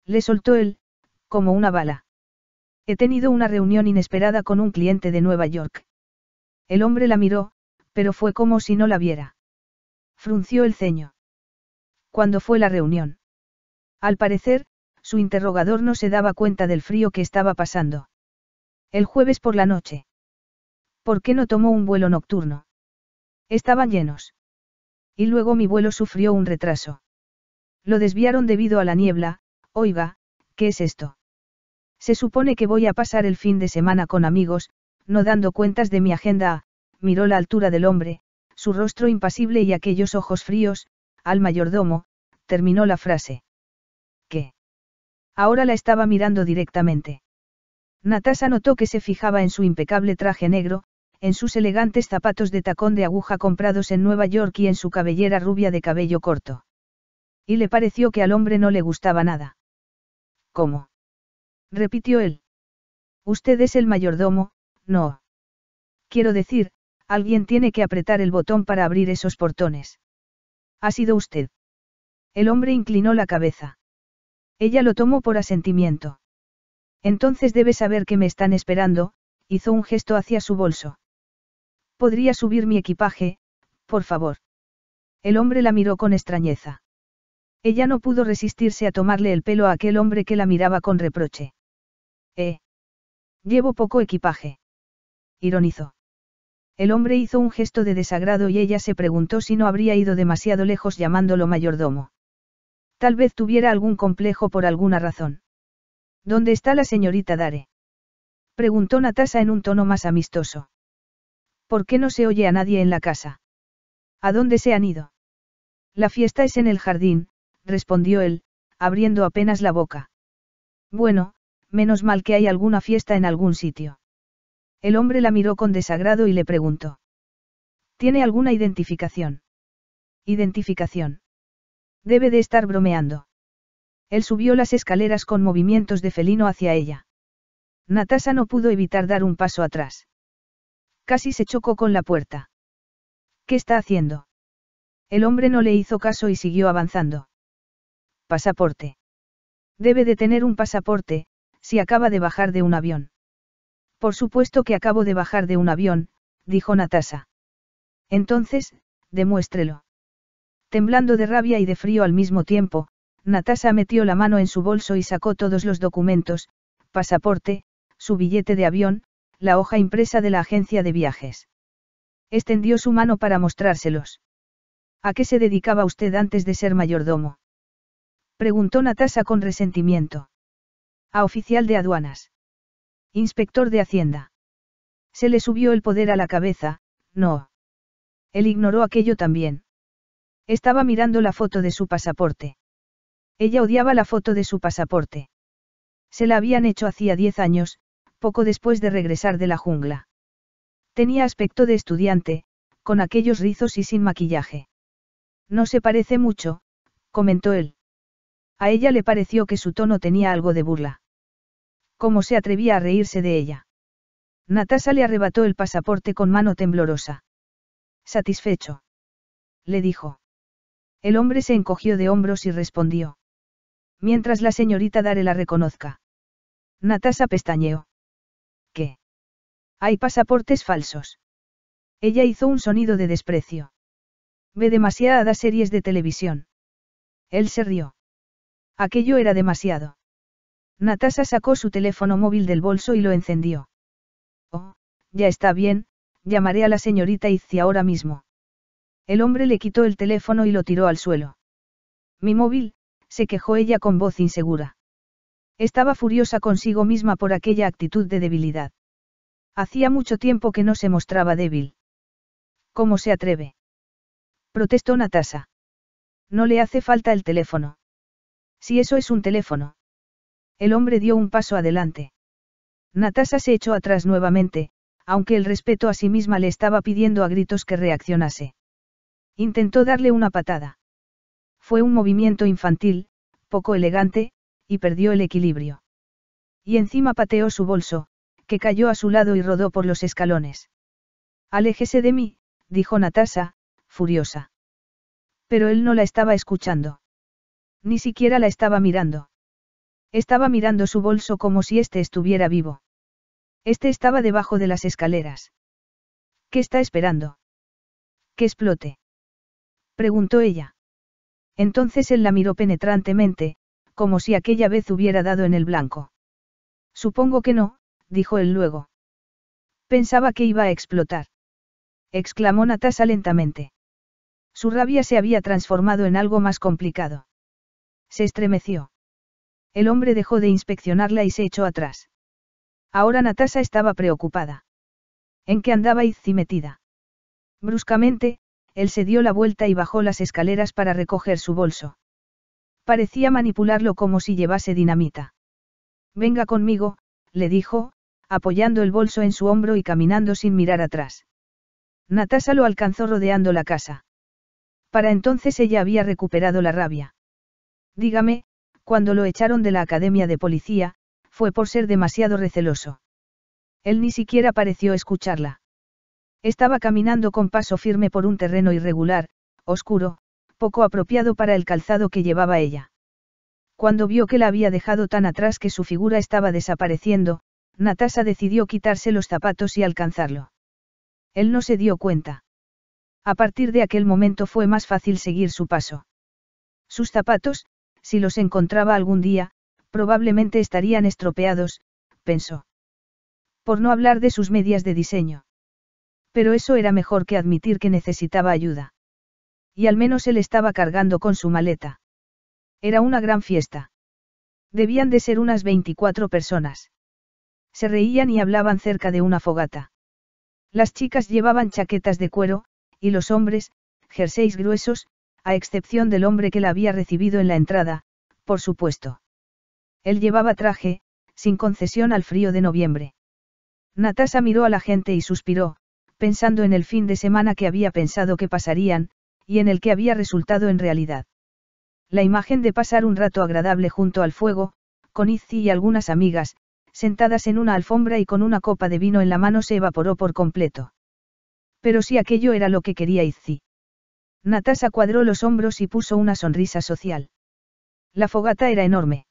Le soltó él, como una bala. He tenido una reunión inesperada con un cliente de Nueva York. El hombre la miró, pero fue como si no la viera. Frunció el ceño. ¿Cuándo fue la reunión? Al parecer, su interrogador no se daba cuenta del frío que estaba pasando. El jueves por la noche. ¿Por qué no tomó un vuelo nocturno? Estaban llenos. Y luego mi vuelo sufrió un retraso. Lo desviaron debido a la niebla, oiga, ¿qué es esto? Se supone que voy a pasar el fin de semana con amigos, no dando cuentas de mi agenda, miró la altura del hombre, su rostro impasible y aquellos ojos fríos, al mayordomo, terminó la frase. ¿Qué? Ahora la estaba mirando directamente. Natasha notó que se fijaba en su impecable traje negro, en sus elegantes zapatos de tacón de aguja comprados en Nueva York y en su cabellera rubia de cabello corto. Y le pareció que al hombre no le gustaba nada. ¿Cómo? repitió él. Usted es el mayordomo, no. Quiero decir, alguien tiene que apretar el botón para abrir esos portones. Ha sido usted. El hombre inclinó la cabeza. Ella lo tomó por asentimiento. Entonces debe saber que me están esperando, hizo un gesto hacia su bolso. ¿Podría subir mi equipaje, por favor? El hombre la miró con extrañeza. Ella no pudo resistirse a tomarle el pelo a aquel hombre que la miraba con reproche. Eh. Llevo poco equipaje ironizó. El hombre hizo un gesto de desagrado y ella se preguntó si no habría ido demasiado lejos llamándolo mayordomo. Tal vez tuviera algún complejo por alguna razón. ¿Dónde está la señorita Dare? Preguntó Natasa en un tono más amistoso. ¿Por qué no se oye a nadie en la casa? ¿A dónde se han ido? La fiesta es en el jardín, respondió él, abriendo apenas la boca. Bueno, menos mal que hay alguna fiesta en algún sitio. El hombre la miró con desagrado y le preguntó. ¿Tiene alguna identificación? Identificación. Debe de estar bromeando. Él subió las escaleras con movimientos de felino hacia ella. Natasha no pudo evitar dar un paso atrás. Casi se chocó con la puerta. ¿Qué está haciendo? El hombre no le hizo caso y siguió avanzando. Pasaporte. Debe de tener un pasaporte, si acaba de bajar de un avión. Por supuesto que acabo de bajar de un avión, dijo Natasha. Entonces, demuéstrelo. Temblando de rabia y de frío al mismo tiempo, Natasha metió la mano en su bolso y sacó todos los documentos, pasaporte, su billete de avión, la hoja impresa de la agencia de viajes. Extendió su mano para mostrárselos. ¿A qué se dedicaba usted antes de ser mayordomo? Preguntó Natasha con resentimiento. A oficial de aduanas. Inspector de Hacienda. Se le subió el poder a la cabeza, no. Él ignoró aquello también. Estaba mirando la foto de su pasaporte. Ella odiaba la foto de su pasaporte. Se la habían hecho hacía diez años, poco después de regresar de la jungla. Tenía aspecto de estudiante, con aquellos rizos y sin maquillaje. No se parece mucho, comentó él. A ella le pareció que su tono tenía algo de burla cómo se atrevía a reírse de ella. Natasha le arrebató el pasaporte con mano temblorosa. Satisfecho. Le dijo. El hombre se encogió de hombros y respondió. Mientras la señorita Dare la reconozca. Natasha pestañeó. ¿Qué? Hay pasaportes falsos. Ella hizo un sonido de desprecio. Ve demasiadas series de televisión. Él se rió. Aquello era demasiado. Natasha sacó su teléfono móvil del bolso y lo encendió. Oh, ya está bien, llamaré a la señorita Izzi ahora mismo. El hombre le quitó el teléfono y lo tiró al suelo. Mi móvil, se quejó ella con voz insegura. Estaba furiosa consigo misma por aquella actitud de debilidad. Hacía mucho tiempo que no se mostraba débil. ¿Cómo se atreve? Protestó Natasha. No le hace falta el teléfono. Si eso es un teléfono. El hombre dio un paso adelante. Natasha se echó atrás nuevamente, aunque el respeto a sí misma le estaba pidiendo a gritos que reaccionase. Intentó darle una patada. Fue un movimiento infantil, poco elegante, y perdió el equilibrio. Y encima pateó su bolso, que cayó a su lado y rodó por los escalones. Aléjese de mí, dijo Natasha, furiosa. Pero él no la estaba escuchando. Ni siquiera la estaba mirando. Estaba mirando su bolso como si éste estuviera vivo. Este estaba debajo de las escaleras. ¿Qué está esperando? Que explote. Preguntó ella. Entonces él la miró penetrantemente, como si aquella vez hubiera dado en el blanco. Supongo que no, dijo él luego. Pensaba que iba a explotar. Exclamó Natasha lentamente. Su rabia se había transformado en algo más complicado. Se estremeció. El hombre dejó de inspeccionarla y se echó atrás. Ahora Natasha estaba preocupada. ¿En qué andaba Izzy metida? Bruscamente, él se dio la vuelta y bajó las escaleras para recoger su bolso. Parecía manipularlo como si llevase dinamita. Venga conmigo, le dijo, apoyando el bolso en su hombro y caminando sin mirar atrás. Natasha lo alcanzó rodeando la casa. Para entonces ella había recuperado la rabia. Dígame, cuando lo echaron de la academia de policía, fue por ser demasiado receloso. Él ni siquiera pareció escucharla. Estaba caminando con paso firme por un terreno irregular, oscuro, poco apropiado para el calzado que llevaba ella. Cuando vio que la había dejado tan atrás que su figura estaba desapareciendo, Natasha decidió quitarse los zapatos y alcanzarlo. Él no se dio cuenta. A partir de aquel momento fue más fácil seguir su paso. Sus zapatos, si los encontraba algún día, probablemente estarían estropeados, pensó. Por no hablar de sus medias de diseño. Pero eso era mejor que admitir que necesitaba ayuda. Y al menos él estaba cargando con su maleta. Era una gran fiesta. Debían de ser unas 24 personas. Se reían y hablaban cerca de una fogata. Las chicas llevaban chaquetas de cuero, y los hombres, jerseys gruesos, a excepción del hombre que la había recibido en la entrada, por supuesto. Él llevaba traje, sin concesión al frío de noviembre. Natasha miró a la gente y suspiró, pensando en el fin de semana que había pensado que pasarían, y en el que había resultado en realidad. La imagen de pasar un rato agradable junto al fuego, con Izzy y algunas amigas, sentadas en una alfombra y con una copa de vino en la mano se evaporó por completo. Pero si aquello era lo que quería Izzy. Natasha cuadró los hombros y puso una sonrisa social. La fogata era enorme.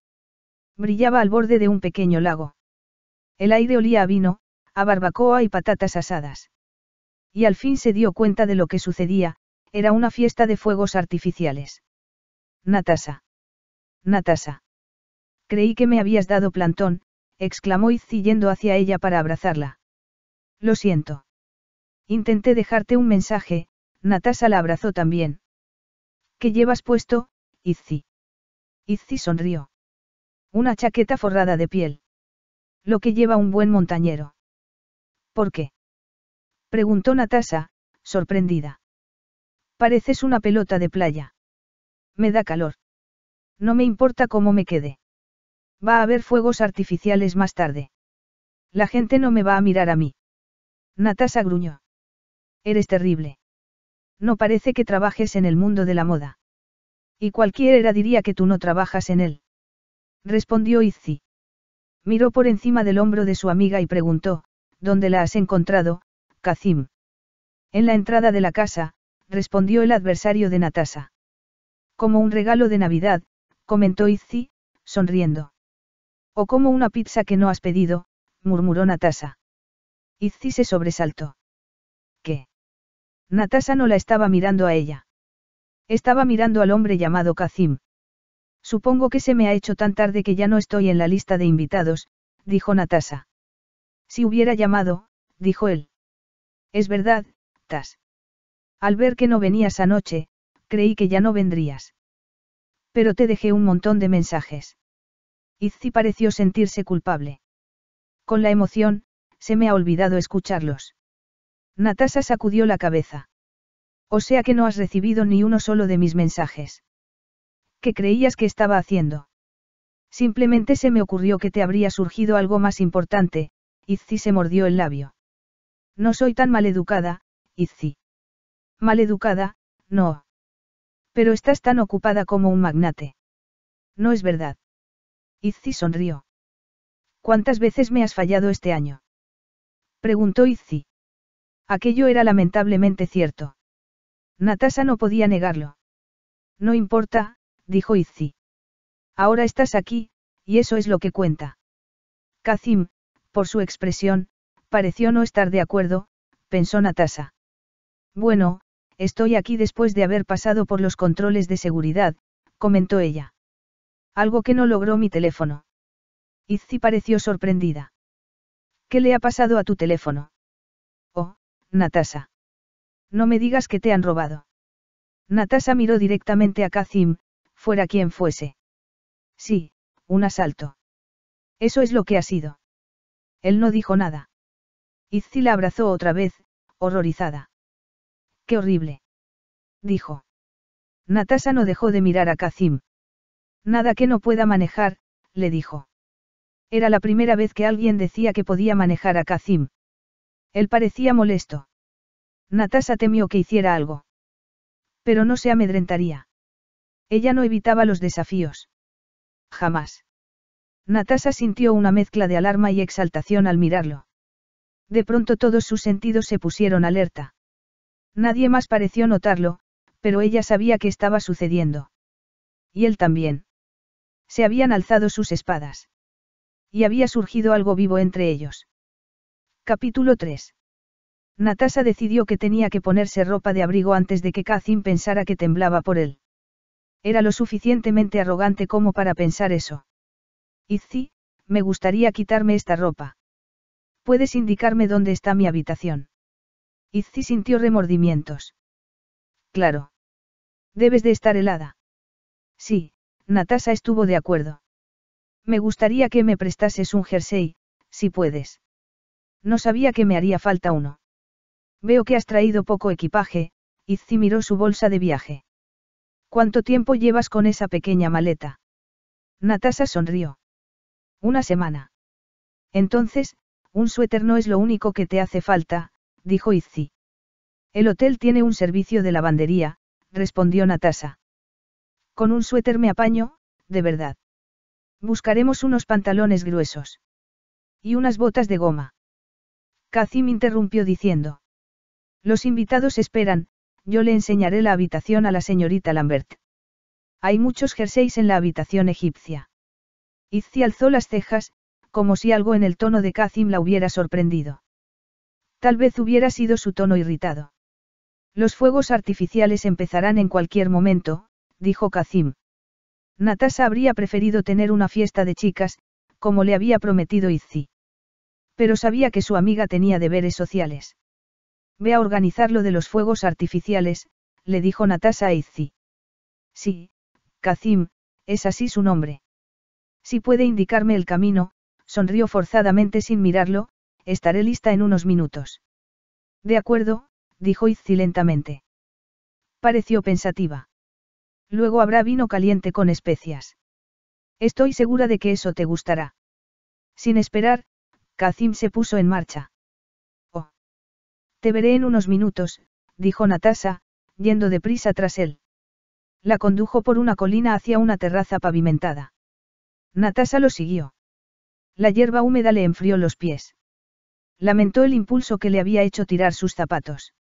Brillaba al borde de un pequeño lago. El aire olía a vino, a barbacoa y patatas asadas. Y al fin se dio cuenta de lo que sucedía, era una fiesta de fuegos artificiales. Natasha. Natasha. Creí que me habías dado plantón, exclamó Izzi yendo hacia ella para abrazarla. Lo siento. Intenté dejarte un mensaje, Natasa la abrazó también. ¿Qué llevas puesto, Izzy? Izzy sonrió. Una chaqueta forrada de piel. Lo que lleva un buen montañero. ¿Por qué? Preguntó Natasa, sorprendida. Pareces una pelota de playa. Me da calor. No me importa cómo me quede. Va a haber fuegos artificiales más tarde. La gente no me va a mirar a mí. Natasa gruñó. Eres terrible. No parece que trabajes en el mundo de la moda. Y cualquiera diría que tú no trabajas en él. Respondió Izzi. Miró por encima del hombro de su amiga y preguntó, ¿dónde la has encontrado, Kazim? En la entrada de la casa, respondió el adversario de Natasha. Como un regalo de Navidad, comentó Izzi, sonriendo. O como una pizza que no has pedido, murmuró Natasa. Izzi se sobresaltó. Natasa no la estaba mirando a ella. Estaba mirando al hombre llamado Kazim. Supongo que se me ha hecho tan tarde que ya no estoy en la lista de invitados, dijo Natasa. Si hubiera llamado, dijo él. Es verdad, Tas. Al ver que no venías anoche, creí que ya no vendrías. Pero te dejé un montón de mensajes. Izzi pareció sentirse culpable. Con la emoción, se me ha olvidado escucharlos. Natasa sacudió la cabeza. O sea que no has recibido ni uno solo de mis mensajes. ¿Qué creías que estaba haciendo? Simplemente se me ocurrió que te habría surgido algo más importante, Izzy se mordió el labio. No soy tan maleducada, Mal Maleducada, no. Pero estás tan ocupada como un magnate. No es verdad. Izzy sonrió. ¿Cuántas veces me has fallado este año? Preguntó Izzy. Aquello era lamentablemente cierto. Natasha no podía negarlo. No importa, dijo Izzy. Ahora estás aquí, y eso es lo que cuenta. Kazim, por su expresión, pareció no estar de acuerdo, pensó Natasha. Bueno, estoy aquí después de haber pasado por los controles de seguridad, comentó ella. Algo que no logró mi teléfono. Izzy pareció sorprendida. ¿Qué le ha pasado a tu teléfono? Natasha. No me digas que te han robado. Natasha miró directamente a Kazim, fuera quien fuese. Sí, un asalto. Eso es lo que ha sido. Él no dijo nada. Izzi la abrazó otra vez, horrorizada. ¡Qué horrible! dijo. Natasha no dejó de mirar a Kazim. Nada que no pueda manejar, le dijo. Era la primera vez que alguien decía que podía manejar a Kazim. Él parecía molesto. Natasha temió que hiciera algo. Pero no se amedrentaría. Ella no evitaba los desafíos. Jamás. Natasha sintió una mezcla de alarma y exaltación al mirarlo. De pronto todos sus sentidos se pusieron alerta. Nadie más pareció notarlo, pero ella sabía que estaba sucediendo. Y él también. Se habían alzado sus espadas. Y había surgido algo vivo entre ellos. Capítulo 3. Natasha decidió que tenía que ponerse ropa de abrigo antes de que Kazim pensara que temblaba por él. Era lo suficientemente arrogante como para pensar eso. «Izzi, me gustaría quitarme esta ropa. ¿Puedes indicarme dónde está mi habitación? Izzi sintió remordimientos. Claro. Debes de estar helada. Sí, Natasha estuvo de acuerdo. Me gustaría que me prestases un jersey, si puedes. No sabía que me haría falta uno. Veo que has traído poco equipaje, Izzi miró su bolsa de viaje. ¿Cuánto tiempo llevas con esa pequeña maleta? Natasha sonrió. Una semana. Entonces, un suéter no es lo único que te hace falta, dijo Izzy. El hotel tiene un servicio de lavandería, respondió Natasha. Con un suéter me apaño, de verdad. Buscaremos unos pantalones gruesos. Y unas botas de goma. Kazim interrumpió diciendo. Los invitados esperan, yo le enseñaré la habitación a la señorita Lambert. Hay muchos jerseys en la habitación egipcia. Izzi alzó las cejas, como si algo en el tono de Kazim la hubiera sorprendido. Tal vez hubiera sido su tono irritado. Los fuegos artificiales empezarán en cualquier momento, dijo Kazim. Natasha habría preferido tener una fiesta de chicas, como le había prometido Izzi. Pero sabía que su amiga tenía deberes sociales. Ve a organizar lo de los fuegos artificiales, le dijo Natasha a Izzi. Sí, Kazim, es así su nombre. Si puede indicarme el camino, sonrió forzadamente sin mirarlo, estaré lista en unos minutos. De acuerdo, dijo Izzi lentamente. Pareció pensativa. Luego habrá vino caliente con especias. Estoy segura de que eso te gustará. Sin esperar, Kazim se puso en marcha. Oh. Te veré en unos minutos, dijo Natasha, yendo deprisa tras él. La condujo por una colina hacia una terraza pavimentada. Natasha lo siguió. La hierba húmeda le enfrió los pies. Lamentó el impulso que le había hecho tirar sus zapatos.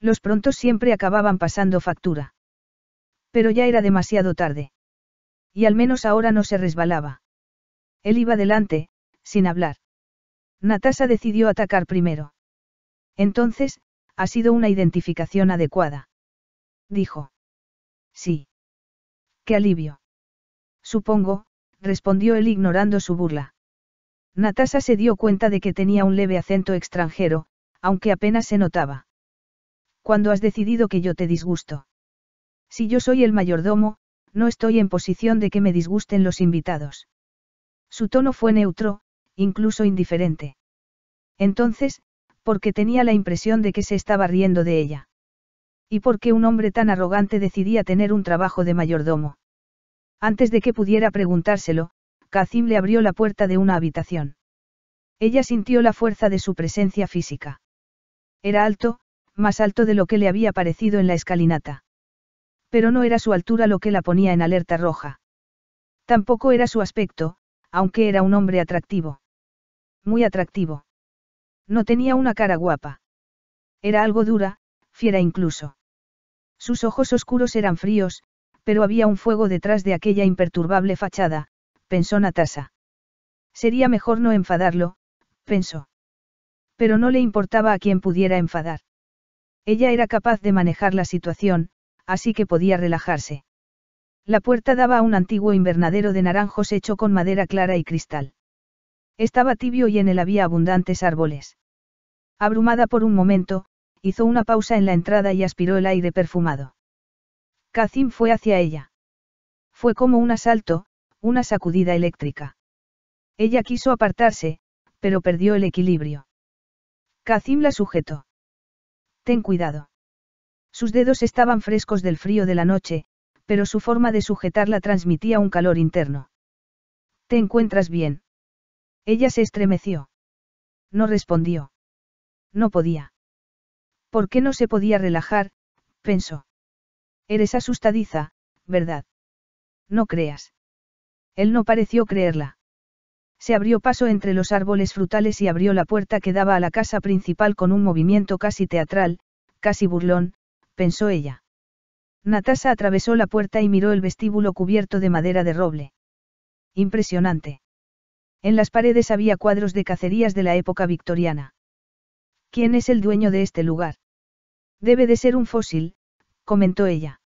Los prontos siempre acababan pasando factura. Pero ya era demasiado tarde. Y al menos ahora no se resbalaba. Él iba delante, sin hablar. Natasha decidió atacar primero. Entonces, ha sido una identificación adecuada. Dijo. Sí. Qué alivio. Supongo, respondió él ignorando su burla. Natasha se dio cuenta de que tenía un leve acento extranjero, aunque apenas se notaba. Cuando has decidido que yo te disgusto? Si yo soy el mayordomo, no estoy en posición de que me disgusten los invitados. Su tono fue neutro, incluso indiferente. Entonces, porque tenía la impresión de que se estaba riendo de ella. ¿Y por qué un hombre tan arrogante decidía tener un trabajo de mayordomo? Antes de que pudiera preguntárselo, Kacim le abrió la puerta de una habitación. Ella sintió la fuerza de su presencia física. Era alto, más alto de lo que le había parecido en la escalinata. Pero no era su altura lo que la ponía en alerta roja. Tampoco era su aspecto, aunque era un hombre atractivo muy atractivo. No tenía una cara guapa. Era algo dura, fiera incluso. Sus ojos oscuros eran fríos, pero había un fuego detrás de aquella imperturbable fachada, pensó Natasa. Sería mejor no enfadarlo, pensó. Pero no le importaba a quien pudiera enfadar. Ella era capaz de manejar la situación, así que podía relajarse. La puerta daba a un antiguo invernadero de naranjos hecho con madera clara y cristal. Estaba tibio y en él había abundantes árboles. Abrumada por un momento, hizo una pausa en la entrada y aspiró el aire perfumado. Kazim fue hacia ella. Fue como un asalto, una sacudida eléctrica. Ella quiso apartarse, pero perdió el equilibrio. Kazim la sujetó. Ten cuidado. Sus dedos estaban frescos del frío de la noche, pero su forma de sujetarla transmitía un calor interno. ¿Te encuentras bien? Ella se estremeció. No respondió. No podía. ¿Por qué no se podía relajar? pensó. Eres asustadiza, ¿verdad? No creas. Él no pareció creerla. Se abrió paso entre los árboles frutales y abrió la puerta que daba a la casa principal con un movimiento casi teatral, casi burlón, pensó ella. Natasha atravesó la puerta y miró el vestíbulo cubierto de madera de roble. Impresionante. En las paredes había cuadros de cacerías de la época victoriana. ¿Quién es el dueño de este lugar? Debe de ser un fósil, comentó ella.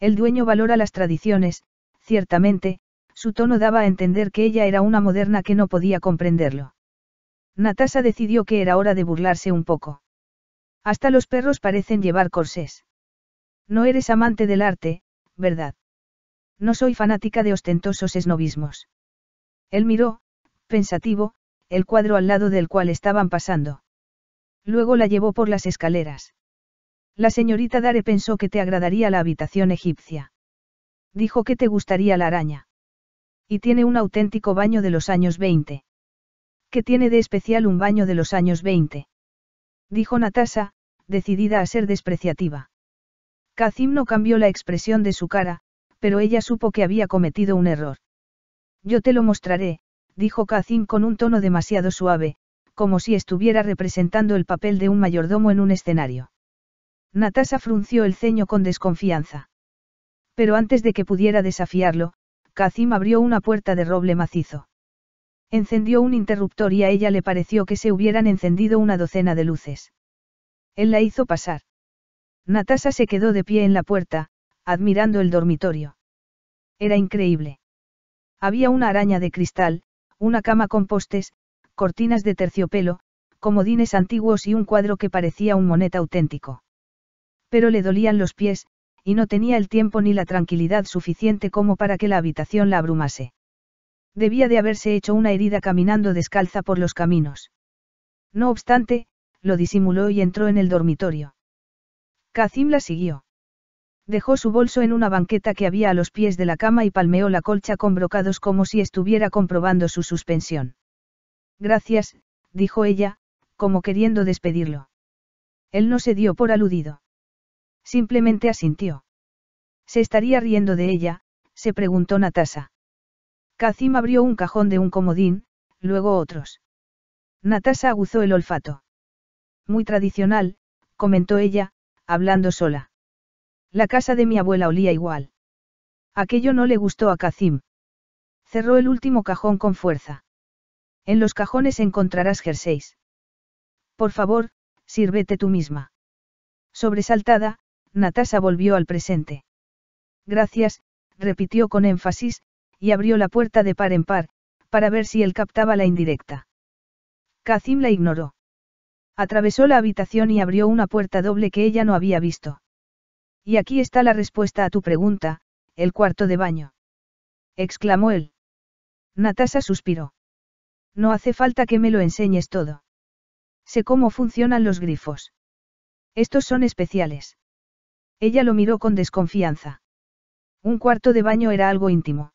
El dueño valora las tradiciones, ciertamente, su tono daba a entender que ella era una moderna que no podía comprenderlo. Natasha decidió que era hora de burlarse un poco. Hasta los perros parecen llevar corsés. No eres amante del arte, ¿verdad? No soy fanática de ostentosos esnovismos. Él miró, pensativo, el cuadro al lado del cual estaban pasando. Luego la llevó por las escaleras. La señorita Dare pensó que te agradaría la habitación egipcia. Dijo que te gustaría la araña. Y tiene un auténtico baño de los años 20. ¿Qué tiene de especial un baño de los años 20? Dijo Natasha, decidida a ser despreciativa. Kazim no cambió la expresión de su cara, pero ella supo que había cometido un error. Yo te lo mostraré, dijo Kazim con un tono demasiado suave, como si estuviera representando el papel de un mayordomo en un escenario. Natasha frunció el ceño con desconfianza. Pero antes de que pudiera desafiarlo, Kazim abrió una puerta de roble macizo. Encendió un interruptor y a ella le pareció que se hubieran encendido una docena de luces. Él la hizo pasar. Natasha se quedó de pie en la puerta, admirando el dormitorio. Era increíble. Había una araña de cristal, una cama con postes, cortinas de terciopelo, comodines antiguos y un cuadro que parecía un moneta auténtico. Pero le dolían los pies, y no tenía el tiempo ni la tranquilidad suficiente como para que la habitación la abrumase. Debía de haberse hecho una herida caminando descalza por los caminos. No obstante, lo disimuló y entró en el dormitorio. Kazim la siguió. Dejó su bolso en una banqueta que había a los pies de la cama y palmeó la colcha con brocados como si estuviera comprobando su suspensión. Gracias, dijo ella, como queriendo despedirlo. Él no se dio por aludido. Simplemente asintió. ¿Se estaría riendo de ella? se preguntó Natasa. Kazim abrió un cajón de un comodín, luego otros. Natasa aguzó el olfato. Muy tradicional, comentó ella, hablando sola. La casa de mi abuela olía igual. Aquello no le gustó a Kazim. Cerró el último cajón con fuerza. En los cajones encontrarás jerseys. Por favor, sírvete tú misma. Sobresaltada, Natasha volvió al presente. Gracias, repitió con énfasis, y abrió la puerta de par en par, para ver si él captaba la indirecta. Kazim la ignoró. Atravesó la habitación y abrió una puerta doble que ella no había visto. Y aquí está la respuesta a tu pregunta, el cuarto de baño. Exclamó él. Natasha suspiró. No hace falta que me lo enseñes todo. Sé cómo funcionan los grifos. Estos son especiales. Ella lo miró con desconfianza. Un cuarto de baño era algo íntimo.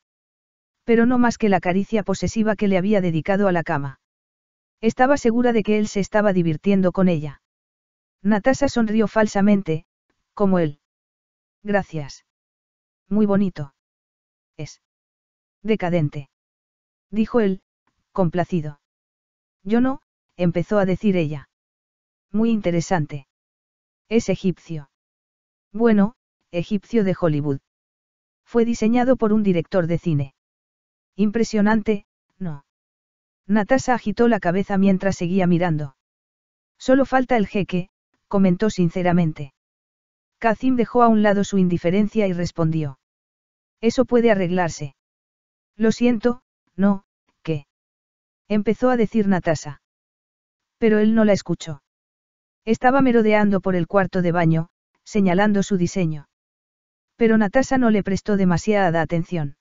Pero no más que la caricia posesiva que le había dedicado a la cama. Estaba segura de que él se estaba divirtiendo con ella. Natasha sonrió falsamente, como él. Gracias. Muy bonito. Es. Decadente. Dijo él, complacido. Yo no, empezó a decir ella. Muy interesante. Es egipcio. Bueno, egipcio de Hollywood. Fue diseñado por un director de cine. Impresionante, no. Natasha agitó la cabeza mientras seguía mirando. Solo falta el jeque, comentó sinceramente. Kazim dejó a un lado su indiferencia y respondió. Eso puede arreglarse. Lo siento, no, ¿qué? Empezó a decir Natasa. Pero él no la escuchó. Estaba merodeando por el cuarto de baño, señalando su diseño. Pero Natasa no le prestó demasiada atención.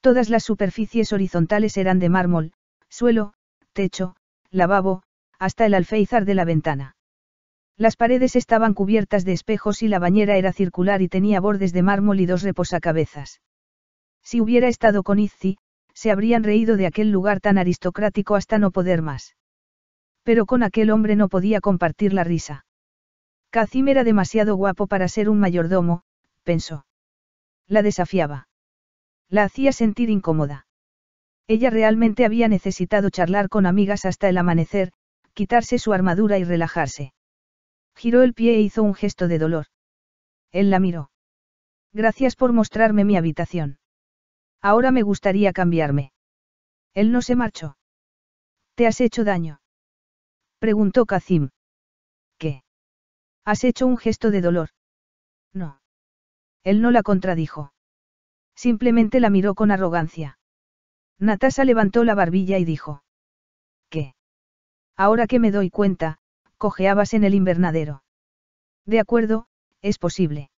Todas las superficies horizontales eran de mármol, suelo, techo, lavabo, hasta el alféizar de la ventana. Las paredes estaban cubiertas de espejos y la bañera era circular y tenía bordes de mármol y dos reposacabezas. Si hubiera estado con Izzi, se habrían reído de aquel lugar tan aristocrático hasta no poder más. Pero con aquel hombre no podía compartir la risa. Kazim era demasiado guapo para ser un mayordomo, pensó. La desafiaba. La hacía sentir incómoda. Ella realmente había necesitado charlar con amigas hasta el amanecer, quitarse su armadura y relajarse. Giró el pie e hizo un gesto de dolor. Él la miró. Gracias por mostrarme mi habitación. Ahora me gustaría cambiarme. Él no se marchó. ¿Te has hecho daño? Preguntó Kazim. ¿Qué? ¿Has hecho un gesto de dolor? No. Él no la contradijo. Simplemente la miró con arrogancia. Natasha levantó la barbilla y dijo. ¿Qué? Ahora que me doy cuenta, cojeabas en el invernadero. De acuerdo, es posible.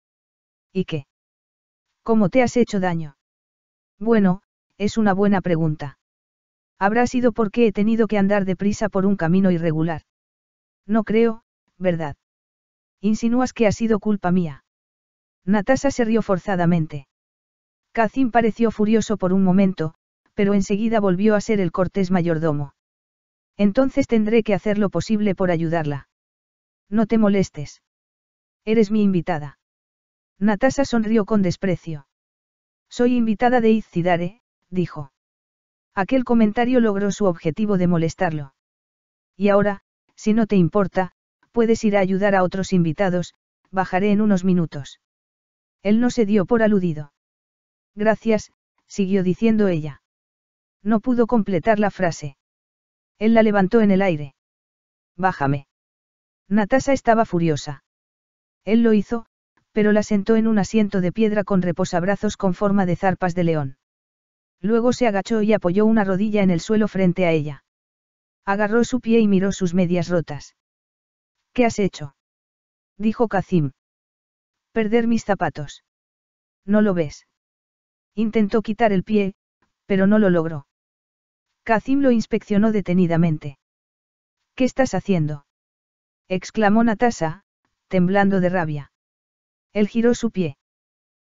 ¿Y qué? ¿Cómo te has hecho daño? Bueno, es una buena pregunta. Habrá sido porque he tenido que andar deprisa por un camino irregular. No creo, ¿verdad? Insinúas que ha sido culpa mía. Natasha se rió forzadamente. Cacín pareció furioso por un momento, pero enseguida volvió a ser el cortés mayordomo. Entonces tendré que hacer lo posible por ayudarla. No te molestes. Eres mi invitada. Natasha sonrió con desprecio. Soy invitada de Izcidare, dijo. Aquel comentario logró su objetivo de molestarlo. Y ahora, si no te importa, puedes ir a ayudar a otros invitados, bajaré en unos minutos. Él no se dio por aludido. Gracias, siguió diciendo ella. No pudo completar la frase. Él la levantó en el aire. Bájame. Natasha estaba furiosa. Él lo hizo, pero la sentó en un asiento de piedra con reposabrazos con forma de zarpas de león. Luego se agachó y apoyó una rodilla en el suelo frente a ella. Agarró su pie y miró sus medias rotas. ¿Qué has hecho? dijo Kazim. Perder mis zapatos. No lo ves. Intentó quitar el pie, pero no lo logró. Kazim lo inspeccionó detenidamente. ¿Qué estás haciendo? exclamó Natasha, temblando de rabia. Él giró su pie.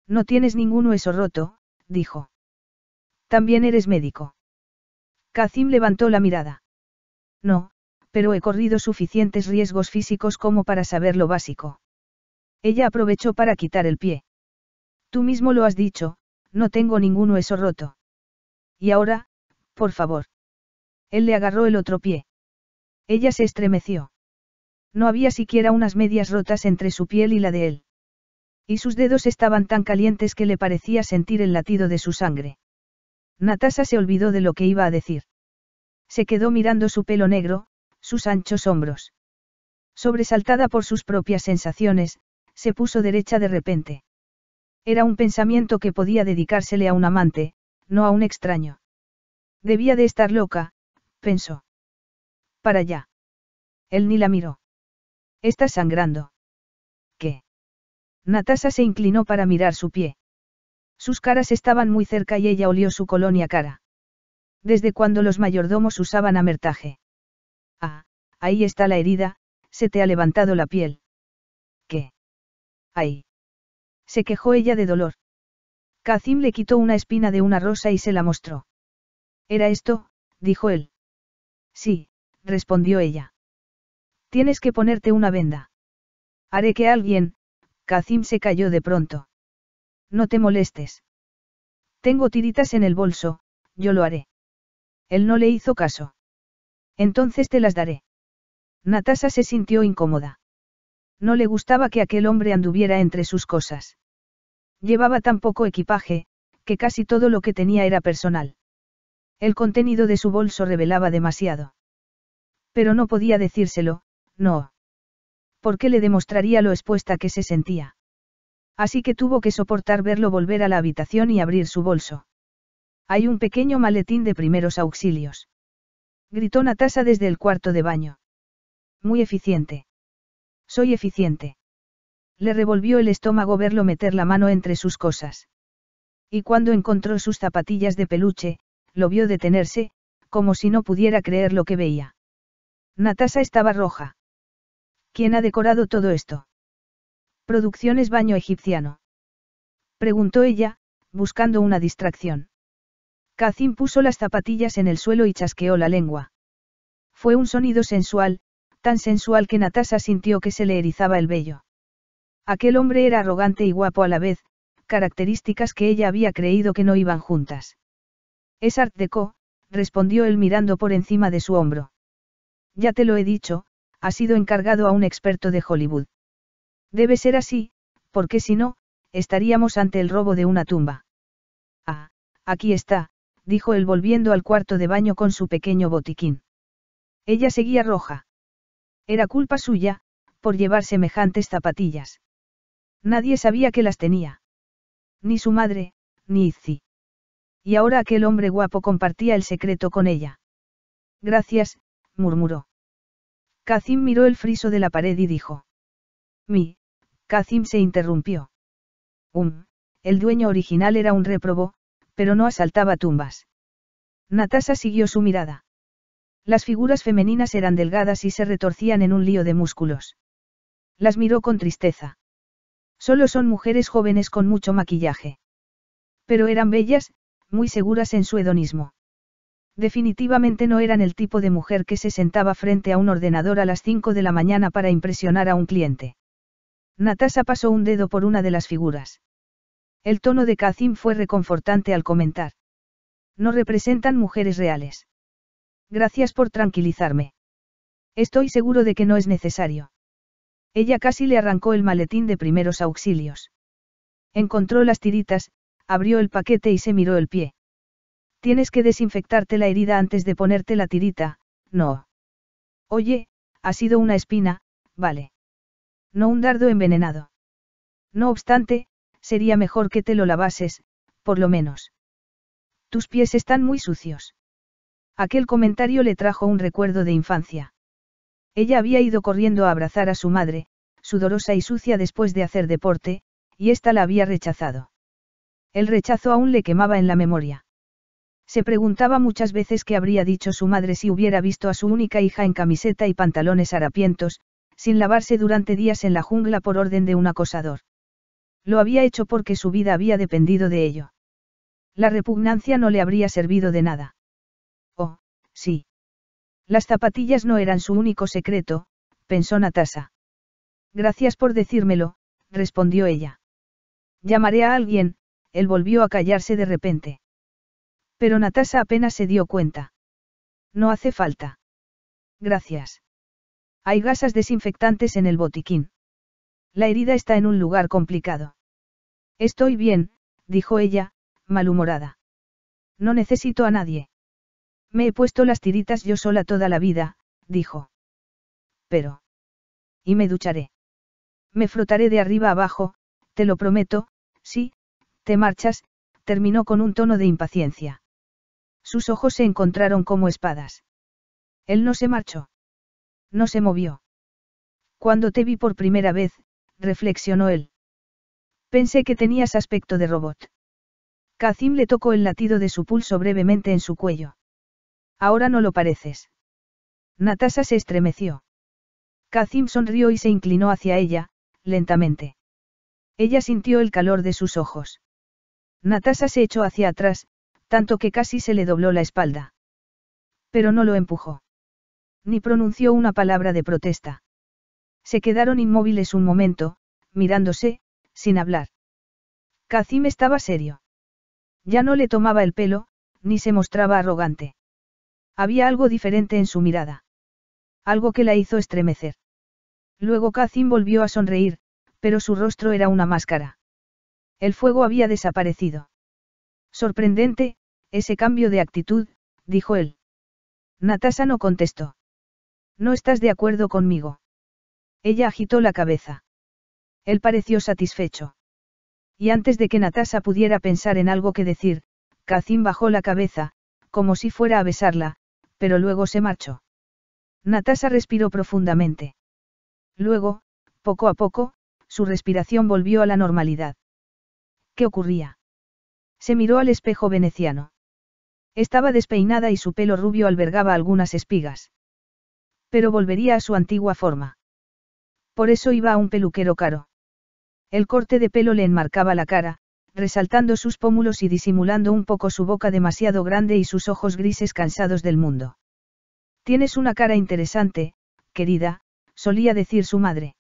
No tienes ningún hueso roto, dijo. También eres médico. Kazim levantó la mirada. No, pero he corrido suficientes riesgos físicos como para saber lo básico. Ella aprovechó para quitar el pie. Tú mismo lo has dicho, no tengo ningún hueso roto. Y ahora, por favor. Él le agarró el otro pie. Ella se estremeció. No había siquiera unas medias rotas entre su piel y la de él. Y sus dedos estaban tan calientes que le parecía sentir el latido de su sangre. Natasha se olvidó de lo que iba a decir. Se quedó mirando su pelo negro, sus anchos hombros. Sobresaltada por sus propias sensaciones, se puso derecha de repente. Era un pensamiento que podía dedicársele a un amante, no a un extraño. Debía de estar loca, pensó. Para allá. Él ni la miró. Está sangrando. ¿Qué? Natasha se inclinó para mirar su pie. Sus caras estaban muy cerca y ella olió su colonia cara. Desde cuando los mayordomos usaban amertaje. Ah, ahí está la herida, se te ha levantado la piel. ¿Qué? Ahí. Se quejó ella de dolor. Kazim le quitó una espina de una rosa y se la mostró. Era esto, dijo él. Sí, respondió ella. Tienes que ponerte una venda. Haré que alguien, Kazim se cayó de pronto. No te molestes. Tengo tiritas en el bolso, yo lo haré. Él no le hizo caso. Entonces te las daré. Natasha se sintió incómoda. No le gustaba que aquel hombre anduviera entre sus cosas. Llevaba tan poco equipaje, que casi todo lo que tenía era personal. El contenido de su bolso revelaba demasiado. Pero no podía decírselo, no. ¿Por qué le demostraría lo expuesta que se sentía. Así que tuvo que soportar verlo volver a la habitación y abrir su bolso. Hay un pequeño maletín de primeros auxilios. Gritó Natasa desde el cuarto de baño. Muy eficiente. Soy eficiente. Le revolvió el estómago verlo meter la mano entre sus cosas. Y cuando encontró sus zapatillas de peluche, lo vio detenerse, como si no pudiera creer lo que veía. Natasha estaba roja. ¿Quién ha decorado todo esto? Producciones Baño Egipciano. Preguntó ella, buscando una distracción. Kazim puso las zapatillas en el suelo y chasqueó la lengua. Fue un sonido sensual, tan sensual que Natasha sintió que se le erizaba el vello. Aquel hombre era arrogante y guapo a la vez, características que ella había creído que no iban juntas. Es Art Deco, respondió él mirando por encima de su hombro. Ya te lo he dicho, ha sido encargado a un experto de Hollywood. Debe ser así, porque si no, estaríamos ante el robo de una tumba. Ah, aquí está, dijo él volviendo al cuarto de baño con su pequeño botiquín. Ella seguía roja. Era culpa suya, por llevar semejantes zapatillas. Nadie sabía que las tenía. Ni su madre, ni Izzy. Y ahora aquel hombre guapo compartía el secreto con ella. Gracias, murmuró. Kazim miró el friso de la pared y dijo. Mi, Kazim se interrumpió. Um, el dueño original era un réprobo, pero no asaltaba tumbas. Natasha siguió su mirada. Las figuras femeninas eran delgadas y se retorcían en un lío de músculos. Las miró con tristeza. Solo son mujeres jóvenes con mucho maquillaje. Pero eran bellas, muy seguras en su hedonismo. Definitivamente no eran el tipo de mujer que se sentaba frente a un ordenador a las 5 de la mañana para impresionar a un cliente. Natasha pasó un dedo por una de las figuras. El tono de Kazim fue reconfortante al comentar. No representan mujeres reales. Gracias por tranquilizarme. Estoy seguro de que no es necesario. Ella casi le arrancó el maletín de primeros auxilios. Encontró las tiritas, abrió el paquete y se miró el pie. Tienes que desinfectarte la herida antes de ponerte la tirita, no. Oye, ha sido una espina, vale. No un dardo envenenado. No obstante, sería mejor que te lo lavases, por lo menos. Tus pies están muy sucios. Aquel comentario le trajo un recuerdo de infancia. Ella había ido corriendo a abrazar a su madre, sudorosa y sucia después de hacer deporte, y ésta la había rechazado. El rechazo aún le quemaba en la memoria. Se preguntaba muchas veces qué habría dicho su madre si hubiera visto a su única hija en camiseta y pantalones harapientos, sin lavarse durante días en la jungla por orden de un acosador. Lo había hecho porque su vida había dependido de ello. La repugnancia no le habría servido de nada. Oh, sí. Las zapatillas no eran su único secreto, pensó Natasa. Gracias por decírmelo, respondió ella. Llamaré a alguien, él volvió a callarse de repente. Pero Natasha apenas se dio cuenta. No hace falta. Gracias. Hay gasas desinfectantes en el botiquín. La herida está en un lugar complicado. Estoy bien, dijo ella, malhumorada. No necesito a nadie. Me he puesto las tiritas yo sola toda la vida, dijo. Pero. Y me ducharé. Me frotaré de arriba abajo, te lo prometo, sí, te marchas, terminó con un tono de impaciencia. Sus ojos se encontraron como espadas. Él no se marchó. No se movió. Cuando te vi por primera vez, reflexionó él. Pensé que tenías aspecto de robot. Kazim le tocó el latido de su pulso brevemente en su cuello. Ahora no lo pareces. Natasha se estremeció. Kazim sonrió y se inclinó hacia ella, lentamente. Ella sintió el calor de sus ojos. Natasha se echó hacia atrás, tanto que casi se le dobló la espalda. Pero no lo empujó. Ni pronunció una palabra de protesta. Se quedaron inmóviles un momento, mirándose, sin hablar. Kazim estaba serio. Ya no le tomaba el pelo, ni se mostraba arrogante. Había algo diferente en su mirada. Algo que la hizo estremecer. Luego Kazim volvió a sonreír, pero su rostro era una máscara. El fuego había desaparecido. Sorprendente, ese cambio de actitud, dijo él. Natasha no contestó. No estás de acuerdo conmigo. Ella agitó la cabeza. Él pareció satisfecho. Y antes de que Natasha pudiera pensar en algo que decir, Kazim bajó la cabeza, como si fuera a besarla, pero luego se marchó. Natasha respiró profundamente. Luego, poco a poco, su respiración volvió a la normalidad. ¿Qué ocurría? Se miró al espejo veneciano. Estaba despeinada y su pelo rubio albergaba algunas espigas. Pero volvería a su antigua forma. Por eso iba a un peluquero caro. El corte de pelo le enmarcaba la cara, resaltando sus pómulos y disimulando un poco su boca demasiado grande y sus ojos grises cansados del mundo. Tienes una cara interesante, querida, solía decir su madre.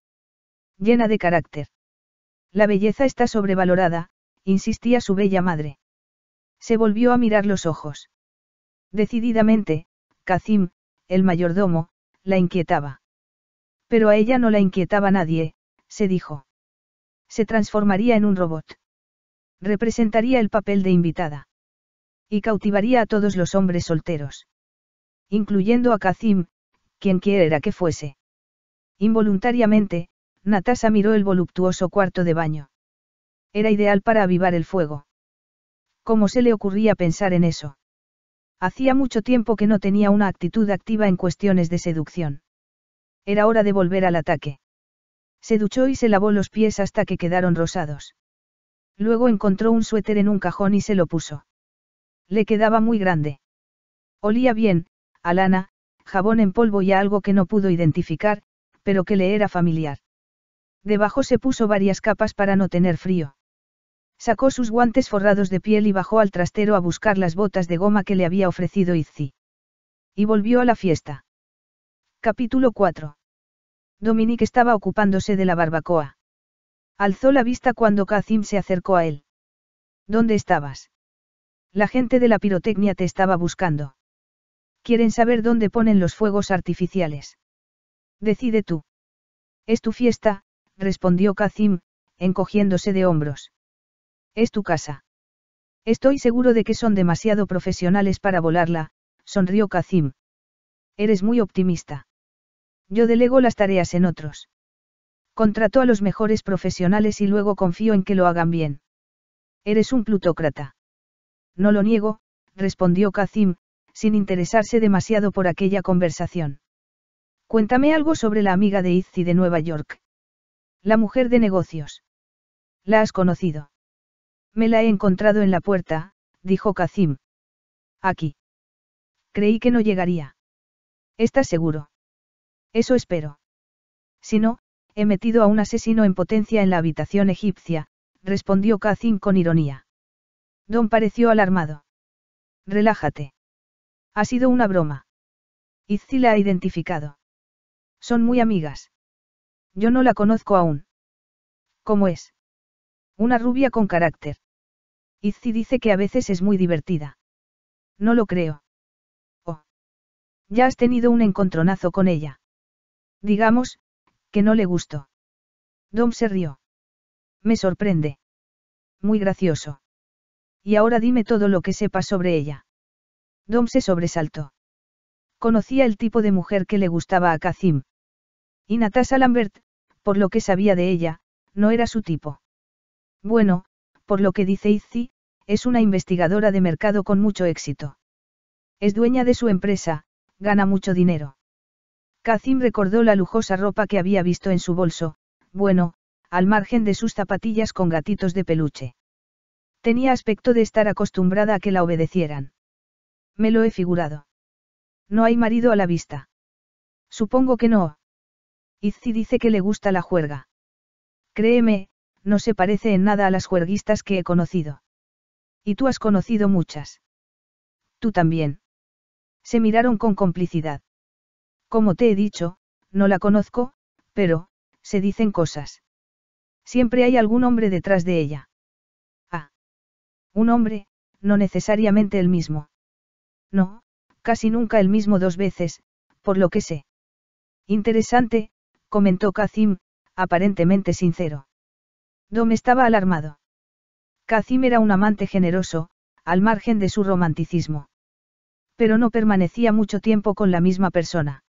Llena de carácter. La belleza está sobrevalorada, insistía su bella madre. Se volvió a mirar los ojos. Decididamente, Kazim, el mayordomo, la inquietaba. Pero a ella no la inquietaba nadie, se dijo. Se transformaría en un robot. Representaría el papel de invitada. Y cautivaría a todos los hombres solteros. Incluyendo a Kazim, quien quiera que fuese. Involuntariamente, Natasha miró el voluptuoso cuarto de baño. Era ideal para avivar el fuego. ¿Cómo se le ocurría pensar en eso? Hacía mucho tiempo que no tenía una actitud activa en cuestiones de seducción. Era hora de volver al ataque. Se duchó y se lavó los pies hasta que quedaron rosados. Luego encontró un suéter en un cajón y se lo puso. Le quedaba muy grande. Olía bien, a lana, jabón en polvo y algo que no pudo identificar, pero que le era familiar. Debajo se puso varias capas para no tener frío. Sacó sus guantes forrados de piel y bajó al trastero a buscar las botas de goma que le había ofrecido Izzi. Y volvió a la fiesta. Capítulo 4. Dominique estaba ocupándose de la barbacoa. Alzó la vista cuando Kazim se acercó a él. ¿Dónde estabas? La gente de la pirotecnia te estaba buscando. Quieren saber dónde ponen los fuegos artificiales. Decide tú. Es tu fiesta, respondió Kazim, encogiéndose de hombros. Es tu casa. Estoy seguro de que son demasiado profesionales para volarla, sonrió Kazim. Eres muy optimista. Yo delego las tareas en otros. Contrato a los mejores profesionales y luego confío en que lo hagan bien. Eres un plutócrata. No lo niego, respondió Kazim, sin interesarse demasiado por aquella conversación. Cuéntame algo sobre la amiga de Izzy de Nueva York. La mujer de negocios. ¿La has conocido? Me la he encontrado en la puerta, dijo Kazim. Aquí. Creí que no llegaría. ¿Estás seguro? Eso espero. Si no, he metido a un asesino en potencia en la habitación egipcia, respondió Kazim con ironía. Don pareció alarmado. Relájate. Ha sido una broma. Izzy la ha identificado. Son muy amigas. Yo no la conozco aún. ¿Cómo es? Una rubia con carácter. Izzy dice que a veces es muy divertida. No lo creo. Oh. Ya has tenido un encontronazo con ella. Digamos, que no le gustó. Dom se rió. Me sorprende. Muy gracioso. Y ahora dime todo lo que sepas sobre ella. Dom se sobresaltó. Conocía el tipo de mujer que le gustaba a Kazim. Y Natasha Lambert, por lo que sabía de ella, no era su tipo. Bueno, por lo que dice Izzy, es una investigadora de mercado con mucho éxito. Es dueña de su empresa, gana mucho dinero. Kazim recordó la lujosa ropa que había visto en su bolso, bueno, al margen de sus zapatillas con gatitos de peluche. Tenía aspecto de estar acostumbrada a que la obedecieran. Me lo he figurado. No hay marido a la vista. Supongo que no. si dice que le gusta la juerga. Créeme, no se parece en nada a las juerguistas que he conocido. Y tú has conocido muchas. Tú también. Se miraron con complicidad. Como te he dicho, no la conozco, pero, se dicen cosas. Siempre hay algún hombre detrás de ella. Ah. Un hombre, no necesariamente el mismo. No, casi nunca el mismo dos veces, por lo que sé. Interesante, comentó Kazim, aparentemente sincero. Dom estaba alarmado. Kazim era un amante generoso, al margen de su romanticismo. Pero no permanecía mucho tiempo con la misma persona.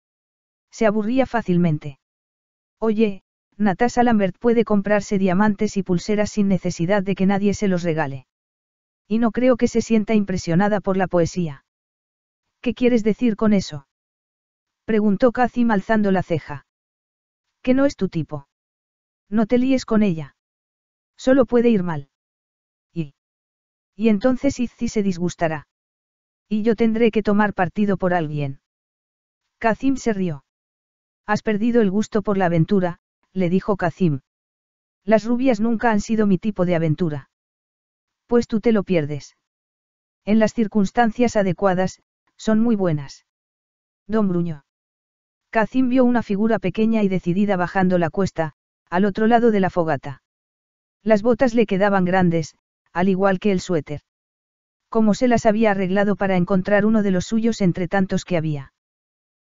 Se aburría fácilmente. Oye, Natasha Lambert puede comprarse diamantes y pulseras sin necesidad de que nadie se los regale. Y no creo que se sienta impresionada por la poesía. ¿Qué quieres decir con eso? Preguntó Kazim alzando la ceja. Que no es tu tipo. No te líes con ella. Solo puede ir mal. Y entonces Izzi se disgustará. Y yo tendré que tomar partido por alguien. Kazim se rió. Has perdido el gusto por la aventura, le dijo Kazim. Las rubias nunca han sido mi tipo de aventura. Pues tú te lo pierdes. En las circunstancias adecuadas, son muy buenas. Don Bruño. Kazim vio una figura pequeña y decidida bajando la cuesta, al otro lado de la fogata. Las botas le quedaban grandes, al igual que el suéter. Cómo se las había arreglado para encontrar uno de los suyos entre tantos que había.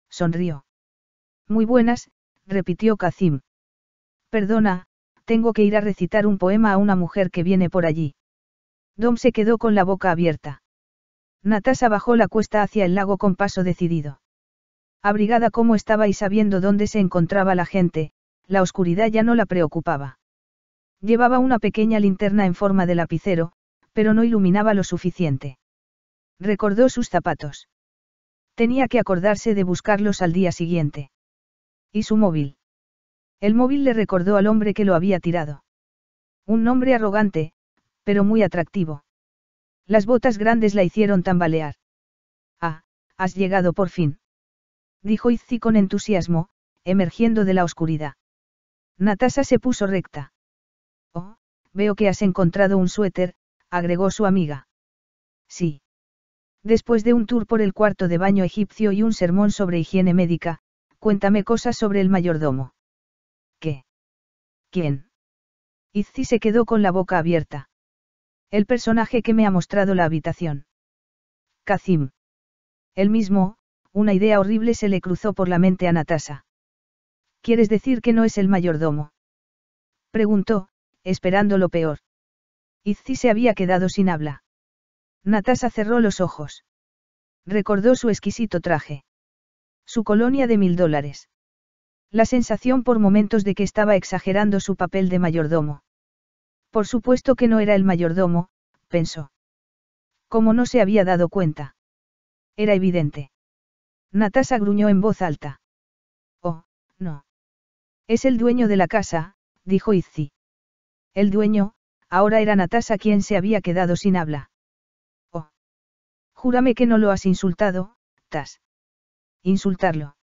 Sonrió. Muy buenas, repitió Kazim. Perdona, tengo que ir a recitar un poema a una mujer que viene por allí. Dom se quedó con la boca abierta. Natasha bajó la cuesta hacia el lago con paso decidido. Abrigada como estaba y sabiendo dónde se encontraba la gente, la oscuridad ya no la preocupaba. Llevaba una pequeña linterna en forma de lapicero, pero no iluminaba lo suficiente. Recordó sus zapatos. Tenía que acordarse de buscarlos al día siguiente. ¿Y su móvil? El móvil le recordó al hombre que lo había tirado. Un hombre arrogante, pero muy atractivo. Las botas grandes la hicieron tambalear. Ah, has llegado por fin. Dijo Izzy con entusiasmo, emergiendo de la oscuridad. Natasha se puso recta. Veo que has encontrado un suéter, agregó su amiga. Sí. Después de un tour por el cuarto de baño egipcio y un sermón sobre higiene médica, cuéntame cosas sobre el mayordomo. ¿Qué? ¿Quién? Izzi se quedó con la boca abierta. El personaje que me ha mostrado la habitación. Kazim. El mismo, una idea horrible se le cruzó por la mente a Natasha. ¿Quieres decir que no es el mayordomo? Preguntó, esperando lo peor. Izzy se había quedado sin habla. Natasha cerró los ojos. Recordó su exquisito traje. Su colonia de mil dólares. La sensación por momentos de que estaba exagerando su papel de mayordomo. Por supuesto que no era el mayordomo, pensó. Como no se había dado cuenta. Era evidente. Natasha gruñó en voz alta. Oh, no. Es el dueño de la casa, dijo Izzy. El dueño, ahora era Natasha quien se había quedado sin habla. Oh. Júrame que no lo has insultado, Tas. Insultarlo.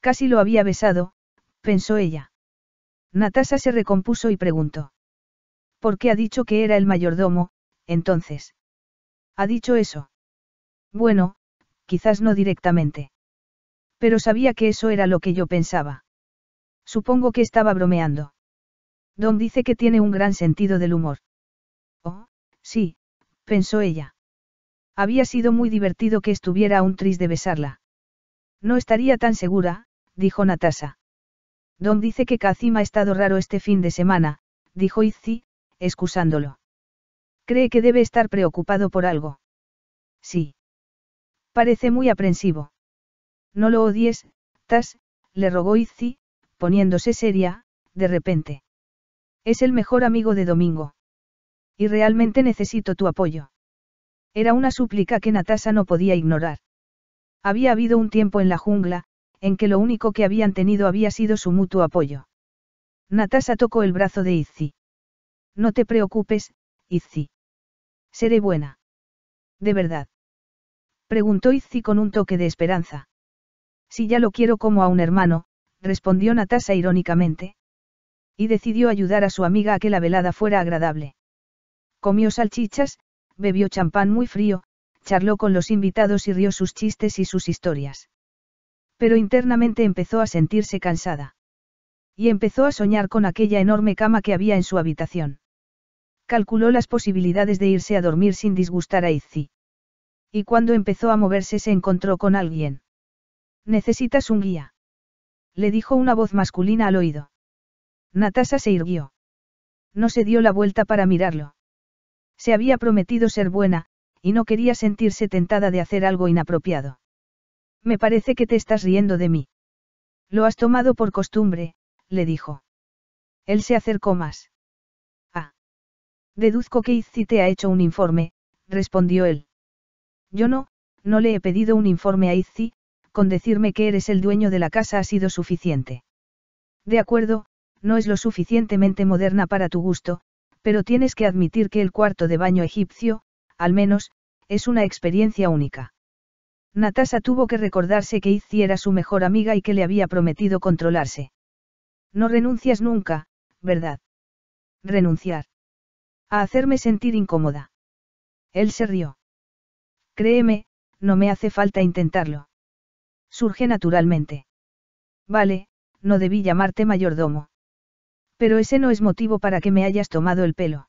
Casi lo había besado, pensó ella. Natasa se recompuso y preguntó. ¿Por qué ha dicho que era el mayordomo, entonces? ¿Ha dicho eso? Bueno, quizás no directamente. Pero sabía que eso era lo que yo pensaba. Supongo que estaba bromeando. «Don dice que tiene un gran sentido del humor. Oh, sí, pensó ella. Había sido muy divertido que estuviera aún triste de besarla. No estaría tan segura, dijo Natasha. «Don dice que Kazim ha estado raro este fin de semana, dijo Izzy, excusándolo. Cree que debe estar preocupado por algo. Sí. Parece muy aprensivo. No lo odies, Tas, le rogó Izzy, poniéndose seria, de repente. Es el mejor amigo de Domingo. Y realmente necesito tu apoyo. Era una súplica que Natasha no podía ignorar. Había habido un tiempo en la jungla, en que lo único que habían tenido había sido su mutuo apoyo. Natasha tocó el brazo de Izzy. No te preocupes, Izzy. Seré buena. ¿De verdad? Preguntó Izzy con un toque de esperanza. Si ya lo quiero como a un hermano, respondió Natasha irónicamente. Y decidió ayudar a su amiga a que la velada fuera agradable. Comió salchichas, bebió champán muy frío, charló con los invitados y rió sus chistes y sus historias. Pero internamente empezó a sentirse cansada. Y empezó a soñar con aquella enorme cama que había en su habitación. Calculó las posibilidades de irse a dormir sin disgustar a Izzy. Y cuando empezó a moverse se encontró con alguien. Necesitas un guía. Le dijo una voz masculina al oído. Natasa se irguió. No se dio la vuelta para mirarlo. Se había prometido ser buena, y no quería sentirse tentada de hacer algo inapropiado. Me parece que te estás riendo de mí. Lo has tomado por costumbre, le dijo. Él se acercó más. Ah. Deduzco que Izzi te ha hecho un informe, respondió él. Yo no, no le he pedido un informe a Izzi, con decirme que eres el dueño de la casa ha sido suficiente. De acuerdo, no es lo suficientemente moderna para tu gusto, pero tienes que admitir que el cuarto de baño egipcio, al menos, es una experiencia única. Natasha tuvo que recordarse que Izzy era su mejor amiga y que le había prometido controlarse. No renuncias nunca, ¿verdad? Renunciar. A hacerme sentir incómoda. Él se rió. Créeme, no me hace falta intentarlo. Surge naturalmente. Vale, no debí llamarte mayordomo. Pero ese no es motivo para que me hayas tomado el pelo.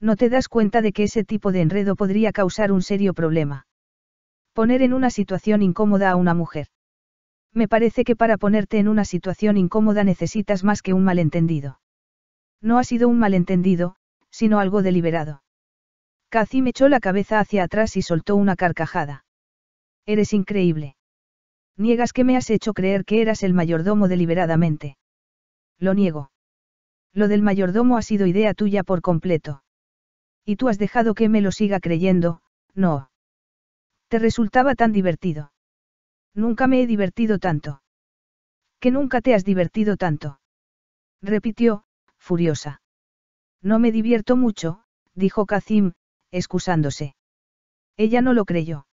No te das cuenta de que ese tipo de enredo podría causar un serio problema. Poner en una situación incómoda a una mujer. Me parece que para ponerte en una situación incómoda necesitas más que un malentendido. No ha sido un malentendido, sino algo deliberado. Cathy me echó la cabeza hacia atrás y soltó una carcajada. Eres increíble. Niegas que me has hecho creer que eras el mayordomo deliberadamente. Lo niego. Lo del mayordomo ha sido idea tuya por completo. Y tú has dejado que me lo siga creyendo, no. Te resultaba tan divertido. Nunca me he divertido tanto. Que nunca te has divertido tanto. Repitió, furiosa. No me divierto mucho, dijo Kazim, excusándose. Ella no lo creyó.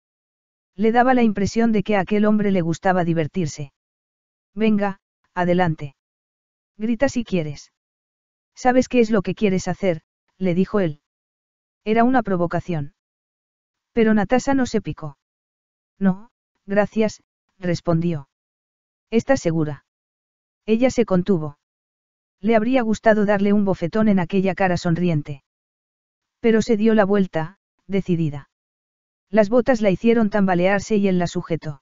Le daba la impresión de que a aquel hombre le gustaba divertirse. Venga, adelante. Grita si quieres. ¿Sabes qué es lo que quieres hacer? le dijo él. Era una provocación. Pero Natasha no se picó. No, gracias, respondió. ¿Estás segura? Ella se contuvo. Le habría gustado darle un bofetón en aquella cara sonriente. Pero se dio la vuelta, decidida. Las botas la hicieron tambalearse y él la sujetó.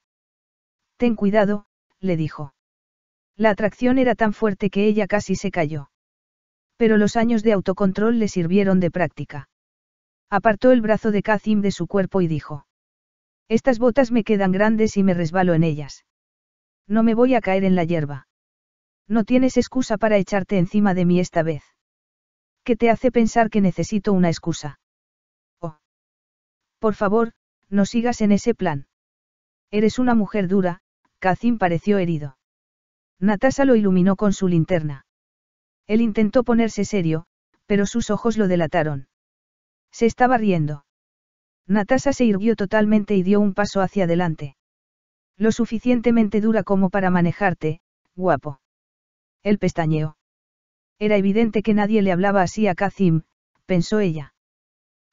Ten cuidado, le dijo. La atracción era tan fuerte que ella casi se cayó pero los años de autocontrol le sirvieron de práctica. Apartó el brazo de Kazim de su cuerpo y dijo. Estas botas me quedan grandes y me resbalo en ellas. No me voy a caer en la hierba. No tienes excusa para echarte encima de mí esta vez. ¿Qué te hace pensar que necesito una excusa? Oh. Por favor, no sigas en ese plan. Eres una mujer dura, Kazim pareció herido. Natasha lo iluminó con su linterna. Él intentó ponerse serio, pero sus ojos lo delataron. Se estaba riendo. Natasha se irguió totalmente y dio un paso hacia adelante. Lo suficientemente dura como para manejarte, guapo. El pestañeo. Era evidente que nadie le hablaba así a Kazim, pensó ella.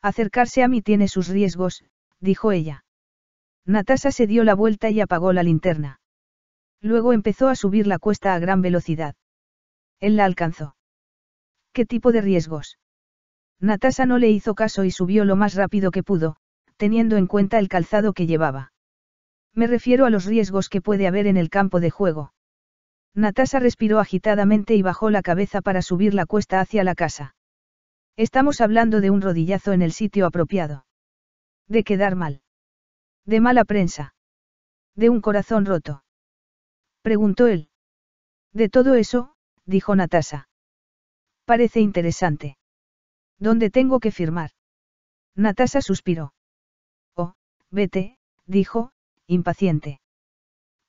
Acercarse a mí tiene sus riesgos, dijo ella. Natasha se dio la vuelta y apagó la linterna. Luego empezó a subir la cuesta a gran velocidad. Él la alcanzó. ¿Qué tipo de riesgos? Natasha no le hizo caso y subió lo más rápido que pudo, teniendo en cuenta el calzado que llevaba. Me refiero a los riesgos que puede haber en el campo de juego. Natasha respiró agitadamente y bajó la cabeza para subir la cuesta hacia la casa. Estamos hablando de un rodillazo en el sitio apropiado. De quedar mal. De mala prensa. De un corazón roto. Preguntó él. De todo eso, dijo Natasha. Parece interesante. ¿Dónde tengo que firmar? Natasha suspiró. Oh, vete, dijo, impaciente.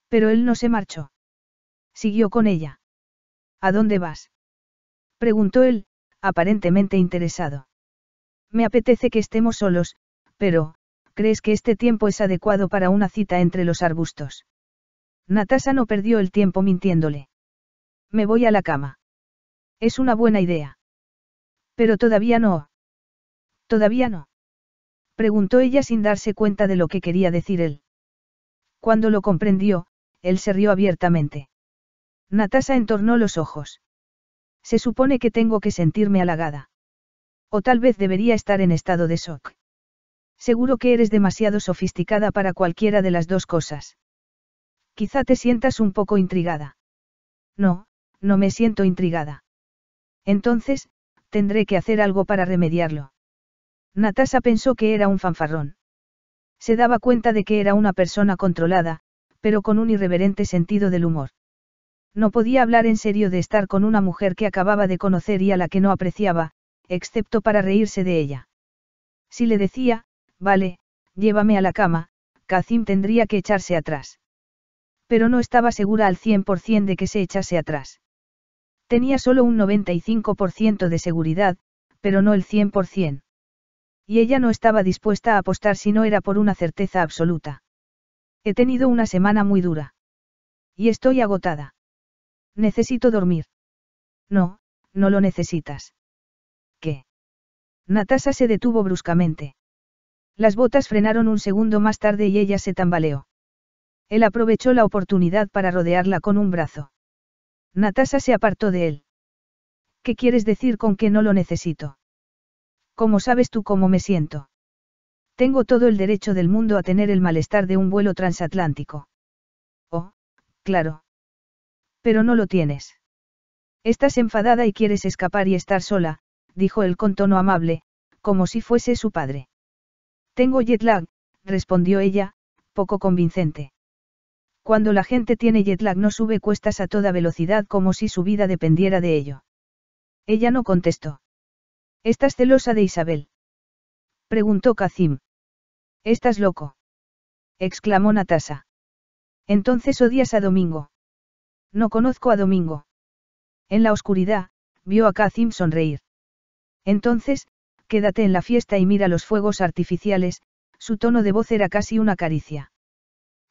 Pero él no se marchó. Siguió con ella. ¿A dónde vas? Preguntó él, aparentemente interesado. Me apetece que estemos solos, pero, ¿crees que este tiempo es adecuado para una cita entre los arbustos? Natasha no perdió el tiempo mintiéndole. Me voy a la cama. Es una buena idea. Pero todavía no. Todavía no. Preguntó ella sin darse cuenta de lo que quería decir él. Cuando lo comprendió, él se rió abiertamente. Natasha entornó los ojos. Se supone que tengo que sentirme halagada. O tal vez debería estar en estado de shock. Seguro que eres demasiado sofisticada para cualquiera de las dos cosas. Quizá te sientas un poco intrigada. No, no me siento intrigada. Entonces, tendré que hacer algo para remediarlo. Natasha pensó que era un fanfarrón. Se daba cuenta de que era una persona controlada, pero con un irreverente sentido del humor. No podía hablar en serio de estar con una mujer que acababa de conocer y a la que no apreciaba, excepto para reírse de ella. Si le decía, vale, llévame a la cama, Kazim tendría que echarse atrás. Pero no estaba segura al 100% de que se echase atrás. Tenía solo un 95% de seguridad, pero no el 100%. Y ella no estaba dispuesta a apostar si no era por una certeza absoluta. He tenido una semana muy dura. Y estoy agotada. Necesito dormir. No, no lo necesitas. ¿Qué? Natasha se detuvo bruscamente. Las botas frenaron un segundo más tarde y ella se tambaleó. Él aprovechó la oportunidad para rodearla con un brazo. Natasha se apartó de él. ¿Qué quieres decir con que no lo necesito? ¿Cómo sabes tú cómo me siento? Tengo todo el derecho del mundo a tener el malestar de un vuelo transatlántico. Oh, claro. Pero no lo tienes. Estás enfadada y quieres escapar y estar sola, dijo él con tono amable, como si fuese su padre. Tengo jet lag, respondió ella, poco convincente. Cuando la gente tiene jet lag no sube cuestas a toda velocidad como si su vida dependiera de ello. Ella no contestó. ¿Estás celosa de Isabel? Preguntó Kazim. ¿Estás loco? exclamó Natasha. Entonces odias a Domingo. No conozco a Domingo. En la oscuridad, vio a Kazim sonreír. Entonces, quédate en la fiesta y mira los fuegos artificiales, su tono de voz era casi una caricia.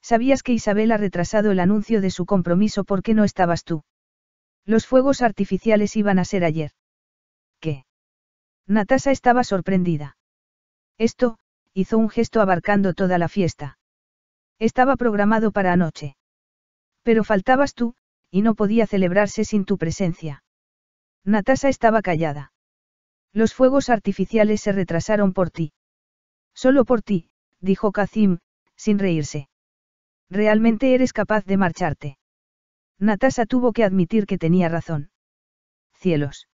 Sabías que Isabel ha retrasado el anuncio de su compromiso porque no estabas tú. Los fuegos artificiales iban a ser ayer. ¿Qué? Natasha estaba sorprendida. Esto, hizo un gesto abarcando toda la fiesta. Estaba programado para anoche. Pero faltabas tú, y no podía celebrarse sin tu presencia. Natasha estaba callada. Los fuegos artificiales se retrasaron por ti. Solo por ti, dijo Kazim, sin reírse. ¿Realmente eres capaz de marcharte? Natasha tuvo que admitir que tenía razón. Cielos.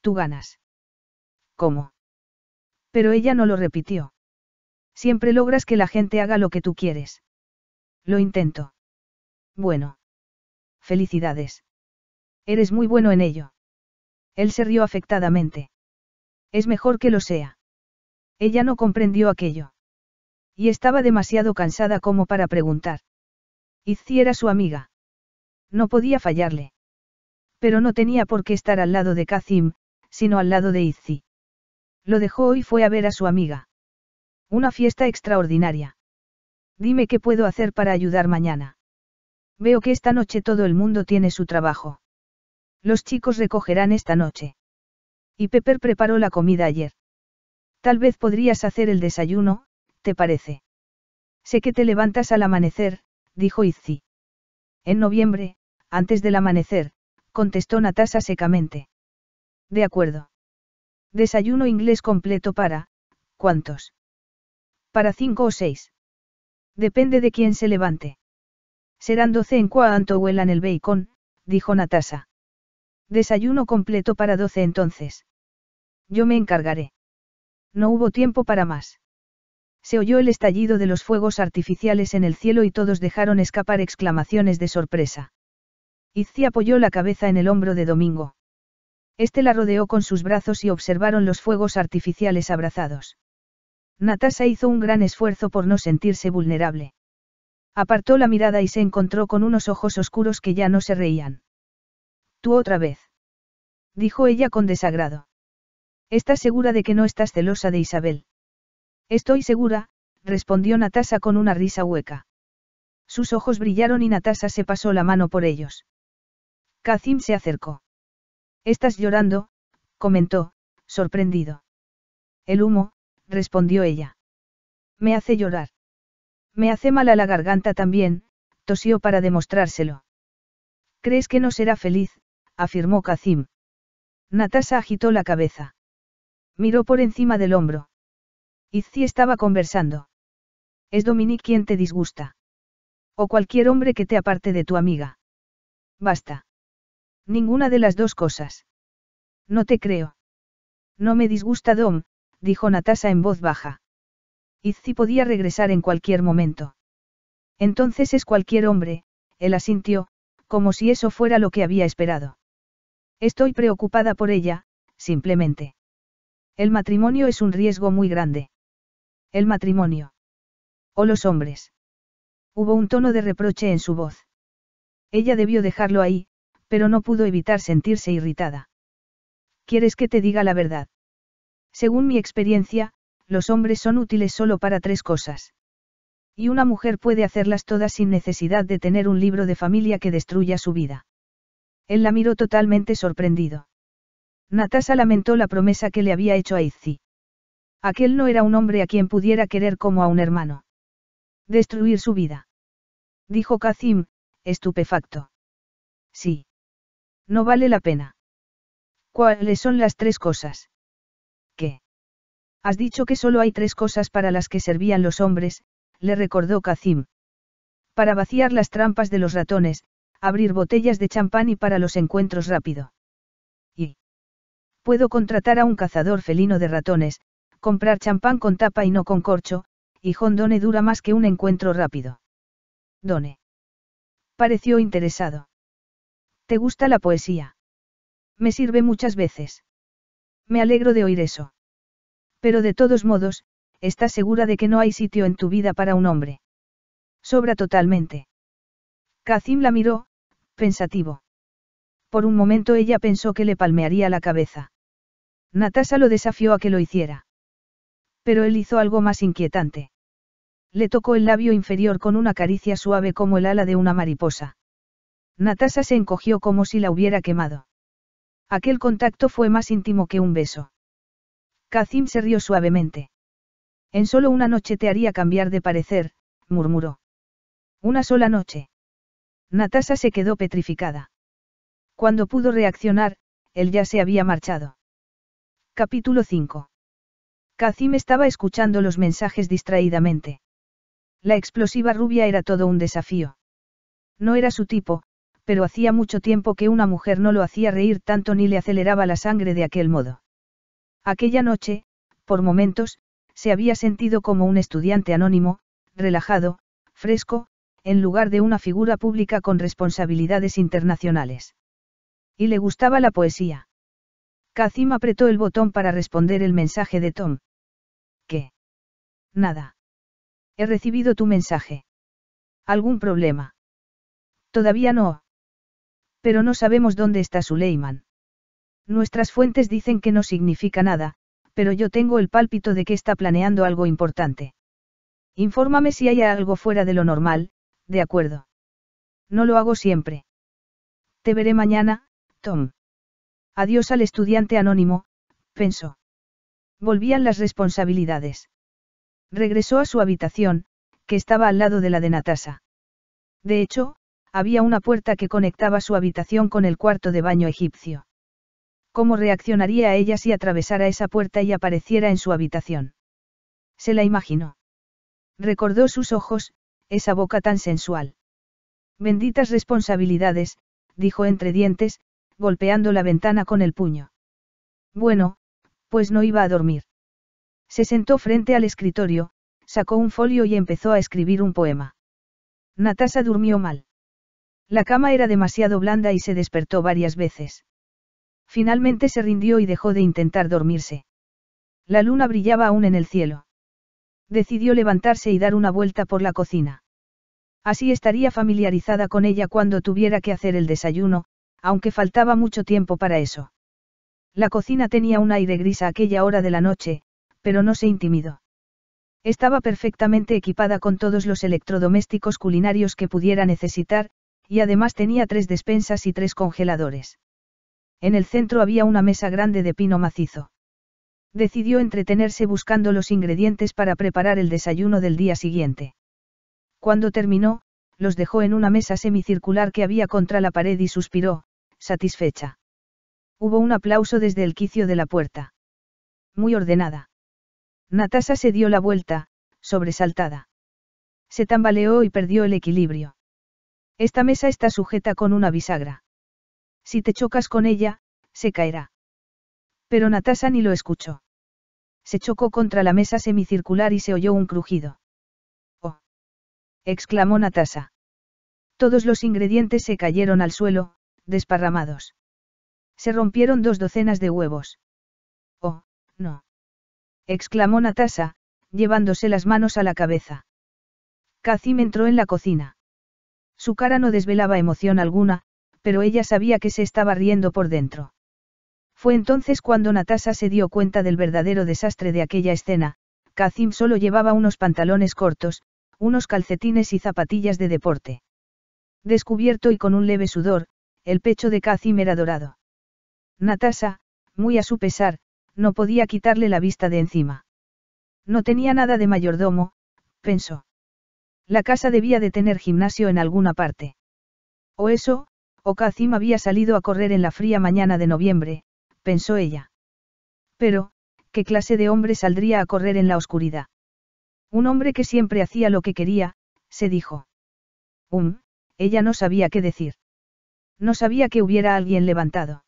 Tú ganas. ¿Cómo? Pero ella no lo repitió. Siempre logras que la gente haga lo que tú quieres. Lo intento. Bueno. Felicidades. Eres muy bueno en ello. Él se rió afectadamente. Es mejor que lo sea. Ella no comprendió aquello y estaba demasiado cansada como para preguntar. Izzy era su amiga. No podía fallarle. Pero no tenía por qué estar al lado de Kazim, sino al lado de Izzy. Lo dejó y fue a ver a su amiga. Una fiesta extraordinaria. Dime qué puedo hacer para ayudar mañana. Veo que esta noche todo el mundo tiene su trabajo. Los chicos recogerán esta noche. Y Pepper preparó la comida ayer. Tal vez podrías hacer el desayuno, ¿te parece? Sé que te levantas al amanecer, dijo Izzy. En noviembre, antes del amanecer, contestó Natasa secamente. De acuerdo. Desayuno inglés completo para, ¿cuántos? Para cinco o seis. Depende de quién se levante. Serán doce en cuanto huelan el bacon, dijo Natasa. Desayuno completo para doce entonces. Yo me encargaré. No hubo tiempo para más. Se oyó el estallido de los fuegos artificiales en el cielo y todos dejaron escapar exclamaciones de sorpresa. Izzi apoyó la cabeza en el hombro de Domingo. Este la rodeó con sus brazos y observaron los fuegos artificiales abrazados. Natasha hizo un gran esfuerzo por no sentirse vulnerable. Apartó la mirada y se encontró con unos ojos oscuros que ya no se reían. Tú otra vez. Dijo ella con desagrado. ¿Estás segura de que no estás celosa de Isabel? Estoy segura, respondió Natasa con una risa hueca. Sus ojos brillaron y Natasa se pasó la mano por ellos. Kazim se acercó. Estás llorando, comentó, sorprendido. El humo, respondió ella. Me hace llorar. Me hace mal la garganta también, tosió para demostrárselo. ¿Crees que no será feliz? afirmó Kazim. Natasa agitó la cabeza. Miró por encima del hombro. Izzy estaba conversando. Es Dominique quien te disgusta. O cualquier hombre que te aparte de tu amiga. Basta. Ninguna de las dos cosas. No te creo. No me disgusta Dom, dijo Natasha en voz baja. Izzy podía regresar en cualquier momento. Entonces es cualquier hombre, él asintió, como si eso fuera lo que había esperado. Estoy preocupada por ella, simplemente. El matrimonio es un riesgo muy grande. El matrimonio. O oh, los hombres. Hubo un tono de reproche en su voz. Ella debió dejarlo ahí, pero no pudo evitar sentirse irritada. ¿Quieres que te diga la verdad? Según mi experiencia, los hombres son útiles solo para tres cosas. Y una mujer puede hacerlas todas sin necesidad de tener un libro de familia que destruya su vida. Él la miró totalmente sorprendido. Natasha lamentó la promesa que le había hecho a Izzy. Aquel no era un hombre a quien pudiera querer como a un hermano. Destruir su vida. Dijo Kazim, estupefacto. Sí. No vale la pena. ¿Cuáles son las tres cosas? ¿Qué? Has dicho que solo hay tres cosas para las que servían los hombres, le recordó Kazim. Para vaciar las trampas de los ratones, abrir botellas de champán y para los encuentros rápido. Y. Puedo contratar a un cazador felino de ratones, comprar champán con tapa y no con corcho, y Done dura más que un encuentro rápido. Done. Pareció interesado. ¿Te gusta la poesía? Me sirve muchas veces. Me alegro de oír eso. Pero de todos modos, estás segura de que no hay sitio en tu vida para un hombre. Sobra totalmente. Kazim la miró, pensativo. Por un momento ella pensó que le palmearía la cabeza. Natasa lo desafió a que lo hiciera. Pero él hizo algo más inquietante. Le tocó el labio inferior con una caricia suave como el ala de una mariposa. Natasha se encogió como si la hubiera quemado. Aquel contacto fue más íntimo que un beso. Kazim se rió suavemente. En solo una noche te haría cambiar de parecer, murmuró. Una sola noche. Natasha se quedó petrificada. Cuando pudo reaccionar, él ya se había marchado. Capítulo 5. Kazim estaba escuchando los mensajes distraídamente. La explosiva rubia era todo un desafío. No era su tipo, pero hacía mucho tiempo que una mujer no lo hacía reír tanto ni le aceleraba la sangre de aquel modo. Aquella noche, por momentos, se había sentido como un estudiante anónimo, relajado, fresco, en lugar de una figura pública con responsabilidades internacionales. Y le gustaba la poesía. Kazim apretó el botón para responder el mensaje de Tom. Nada. He recibido tu mensaje. ¿Algún problema? Todavía no. Pero no sabemos dónde está Suleiman. Nuestras fuentes dicen que no significa nada, pero yo tengo el pálpito de que está planeando algo importante. Infórmame si hay algo fuera de lo normal, de acuerdo. No lo hago siempre. Te veré mañana, Tom. Adiós al estudiante anónimo, pensó. Volvían las responsabilidades. Regresó a su habitación, que estaba al lado de la de Natasa. De hecho, había una puerta que conectaba su habitación con el cuarto de baño egipcio. ¿Cómo reaccionaría a ella si atravesara esa puerta y apareciera en su habitación? Se la imaginó. Recordó sus ojos, esa boca tan sensual. Benditas responsabilidades, dijo entre dientes, golpeando la ventana con el puño. Bueno, pues no iba a dormir. Se sentó frente al escritorio, sacó un folio y empezó a escribir un poema. Natasha durmió mal. La cama era demasiado blanda y se despertó varias veces. Finalmente se rindió y dejó de intentar dormirse. La luna brillaba aún en el cielo. Decidió levantarse y dar una vuelta por la cocina. Así estaría familiarizada con ella cuando tuviera que hacer el desayuno, aunque faltaba mucho tiempo para eso. La cocina tenía un aire gris a aquella hora de la noche, pero no se intimidó. Estaba perfectamente equipada con todos los electrodomésticos culinarios que pudiera necesitar, y además tenía tres despensas y tres congeladores. En el centro había una mesa grande de pino macizo. Decidió entretenerse buscando los ingredientes para preparar el desayuno del día siguiente. Cuando terminó, los dejó en una mesa semicircular que había contra la pared y suspiró, satisfecha. Hubo un aplauso desde el quicio de la puerta. Muy ordenada. Natasa se dio la vuelta, sobresaltada. Se tambaleó y perdió el equilibrio. Esta mesa está sujeta con una bisagra. Si te chocas con ella, se caerá. Pero Natasa ni lo escuchó. Se chocó contra la mesa semicircular y se oyó un crujido. ¡Oh! exclamó Natasa. Todos los ingredientes se cayeron al suelo, desparramados. Se rompieron dos docenas de huevos. ¡Oh, no! exclamó Natasha, llevándose las manos a la cabeza. Kazim entró en la cocina. Su cara no desvelaba emoción alguna, pero ella sabía que se estaba riendo por dentro. Fue entonces cuando Natasha se dio cuenta del verdadero desastre de aquella escena, Kazim solo llevaba unos pantalones cortos, unos calcetines y zapatillas de deporte. Descubierto y con un leve sudor, el pecho de Kazim era dorado. Natasha, muy a su pesar, no podía quitarle la vista de encima. No tenía nada de mayordomo, pensó. La casa debía de tener gimnasio en alguna parte. O eso, o Kazim había salido a correr en la fría mañana de noviembre, pensó ella. Pero, ¿qué clase de hombre saldría a correr en la oscuridad? Un hombre que siempre hacía lo que quería, se dijo. Um, ella no sabía qué decir. No sabía que hubiera alguien levantado.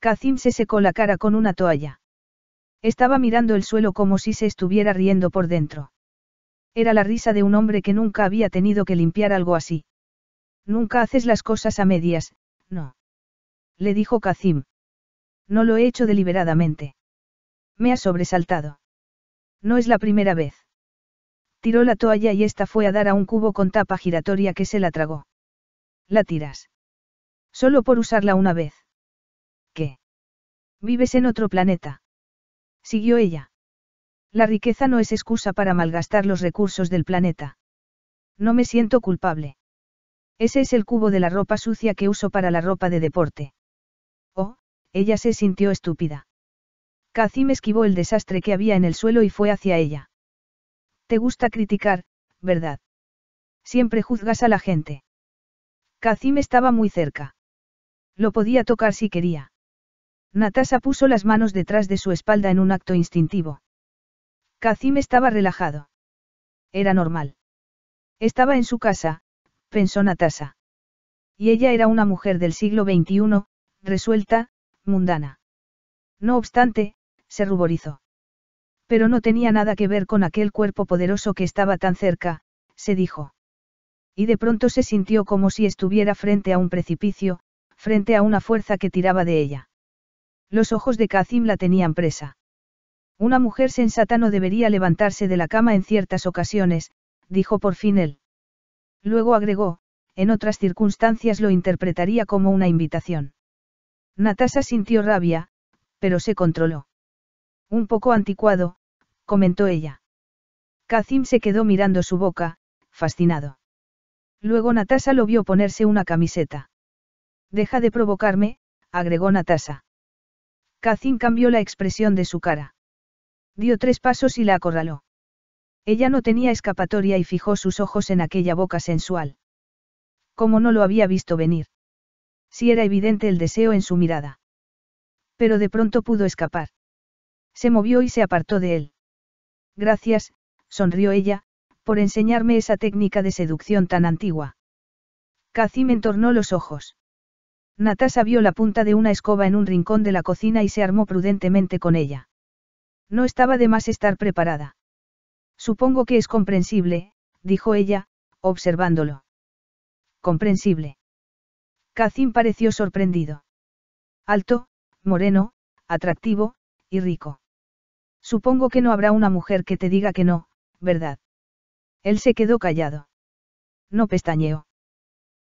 Kazim se secó la cara con una toalla. Estaba mirando el suelo como si se estuviera riendo por dentro. Era la risa de un hombre que nunca había tenido que limpiar algo así. Nunca haces las cosas a medias, no. Le dijo Kazim. No lo he hecho deliberadamente. Me ha sobresaltado. No es la primera vez. Tiró la toalla y esta fue a dar a un cubo con tapa giratoria que se la tragó. La tiras. Solo por usarla una vez. Vives en otro planeta. Siguió ella. La riqueza no es excusa para malgastar los recursos del planeta. No me siento culpable. Ese es el cubo de la ropa sucia que uso para la ropa de deporte. Oh, ella se sintió estúpida. Kazim esquivó el desastre que había en el suelo y fue hacia ella. Te gusta criticar, ¿verdad? Siempre juzgas a la gente. Kazim estaba muy cerca. Lo podía tocar si quería. Natasha puso las manos detrás de su espalda en un acto instintivo. Kazim estaba relajado. Era normal. Estaba en su casa, pensó Natasha. Y ella era una mujer del siglo XXI, resuelta, mundana. No obstante, se ruborizó. Pero no tenía nada que ver con aquel cuerpo poderoso que estaba tan cerca, se dijo. Y de pronto se sintió como si estuviera frente a un precipicio, frente a una fuerza que tiraba de ella. Los ojos de Kazim la tenían presa. Una mujer sensata no debería levantarse de la cama en ciertas ocasiones, dijo por fin él. Luego agregó, en otras circunstancias lo interpretaría como una invitación. Natasha sintió rabia, pero se controló. Un poco anticuado, comentó ella. Kazim se quedó mirando su boca, fascinado. Luego Natasha lo vio ponerse una camiseta. Deja de provocarme, agregó Natasha. Cacín cambió la expresión de su cara. Dio tres pasos y la acorraló. Ella no tenía escapatoria y fijó sus ojos en aquella boca sensual. Como no lo había visto venir. Si era evidente el deseo en su mirada. Pero de pronto pudo escapar. Se movió y se apartó de él. Gracias, sonrió ella, por enseñarme esa técnica de seducción tan antigua. Cacim entornó los ojos. Natasha vio la punta de una escoba en un rincón de la cocina y se armó prudentemente con ella. No estaba de más estar preparada. Supongo que es comprensible, dijo ella, observándolo. Comprensible. Cacín pareció sorprendido. Alto, moreno, atractivo, y rico. Supongo que no habrá una mujer que te diga que no, ¿verdad? Él se quedó callado. No pestañeó.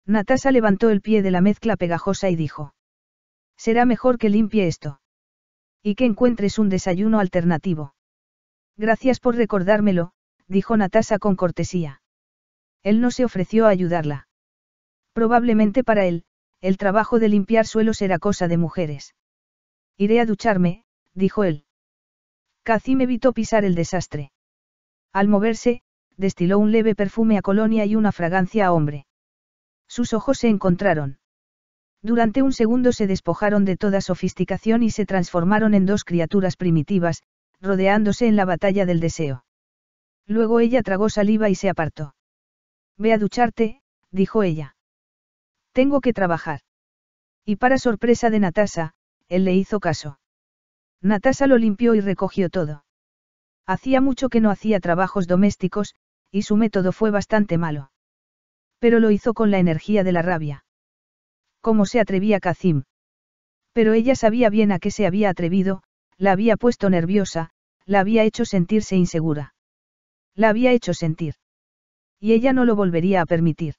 Natasha levantó el pie de la mezcla pegajosa y dijo. Será mejor que limpie esto. Y que encuentres un desayuno alternativo. Gracias por recordármelo, dijo Natasha con cortesía. Él no se ofreció a ayudarla. Probablemente para él, el trabajo de limpiar suelos era cosa de mujeres. Iré a ducharme, dijo él. me evitó pisar el desastre. Al moverse, destiló un leve perfume a colonia y una fragancia a hombre. Sus ojos se encontraron. Durante un segundo se despojaron de toda sofisticación y se transformaron en dos criaturas primitivas, rodeándose en la batalla del deseo. Luego ella tragó saliva y se apartó. Ve a ducharte, dijo ella. Tengo que trabajar. Y para sorpresa de Natasa, él le hizo caso. Natasa lo limpió y recogió todo. Hacía mucho que no hacía trabajos domésticos, y su método fue bastante malo. Pero lo hizo con la energía de la rabia. ¿Cómo se atrevía Kazim? Pero ella sabía bien a qué se había atrevido, la había puesto nerviosa, la había hecho sentirse insegura. La había hecho sentir. Y ella no lo volvería a permitir.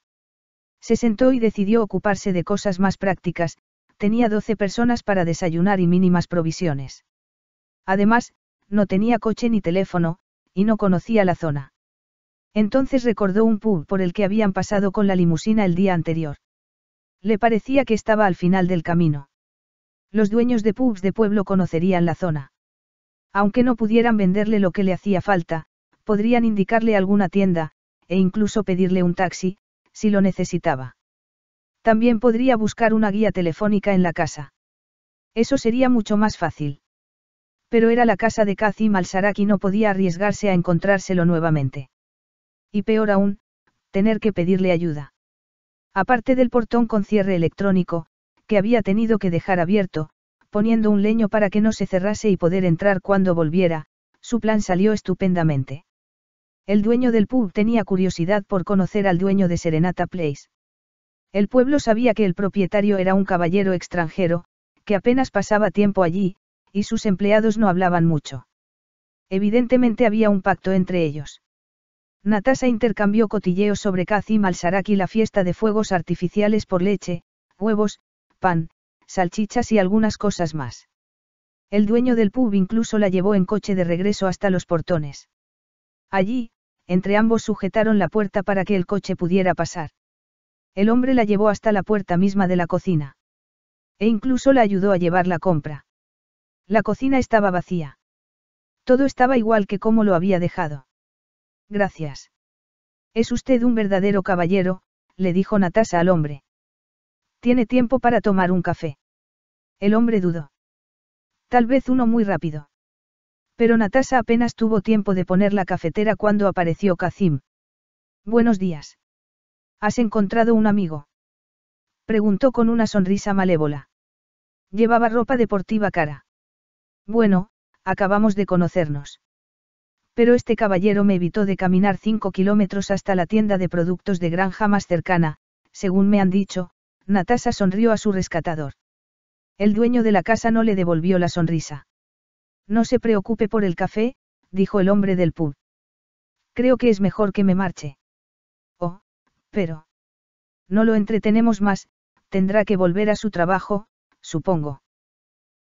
Se sentó y decidió ocuparse de cosas más prácticas, tenía doce personas para desayunar y mínimas provisiones. Además, no tenía coche ni teléfono, y no conocía la zona. Entonces recordó un pub por el que habían pasado con la limusina el día anterior. Le parecía que estaba al final del camino. Los dueños de pubs de pueblo conocerían la zona. Aunque no pudieran venderle lo que le hacía falta, podrían indicarle alguna tienda, e incluso pedirle un taxi, si lo necesitaba. También podría buscar una guía telefónica en la casa. Eso sería mucho más fácil. Pero era la casa de Cathy al y no podía arriesgarse a encontrárselo nuevamente. Y peor aún, tener que pedirle ayuda. Aparte del portón con cierre electrónico, que había tenido que dejar abierto, poniendo un leño para que no se cerrase y poder entrar cuando volviera, su plan salió estupendamente. El dueño del pub tenía curiosidad por conocer al dueño de Serenata Place. El pueblo sabía que el propietario era un caballero extranjero, que apenas pasaba tiempo allí, y sus empleados no hablaban mucho. Evidentemente había un pacto entre ellos. Natasha intercambió cotilleos sobre Kazim al y la fiesta de fuegos artificiales por leche, huevos, pan, salchichas y algunas cosas más. El dueño del pub incluso la llevó en coche de regreso hasta los portones. Allí, entre ambos sujetaron la puerta para que el coche pudiera pasar. El hombre la llevó hasta la puerta misma de la cocina. E incluso la ayudó a llevar la compra. La cocina estaba vacía. Todo estaba igual que como lo había dejado. Gracias. Es usted un verdadero caballero, le dijo Natasha al hombre. Tiene tiempo para tomar un café. El hombre dudó. Tal vez uno muy rápido. Pero Natasha apenas tuvo tiempo de poner la cafetera cuando apareció Kazim. Buenos días. ¿Has encontrado un amigo? Preguntó con una sonrisa malévola. Llevaba ropa deportiva cara. Bueno, acabamos de conocernos pero este caballero me evitó de caminar cinco kilómetros hasta la tienda de productos de granja más cercana, según me han dicho, Natasha sonrió a su rescatador. El dueño de la casa no le devolvió la sonrisa. No se preocupe por el café, dijo el hombre del pub. Creo que es mejor que me marche. Oh, pero. No lo entretenemos más, tendrá que volver a su trabajo, supongo.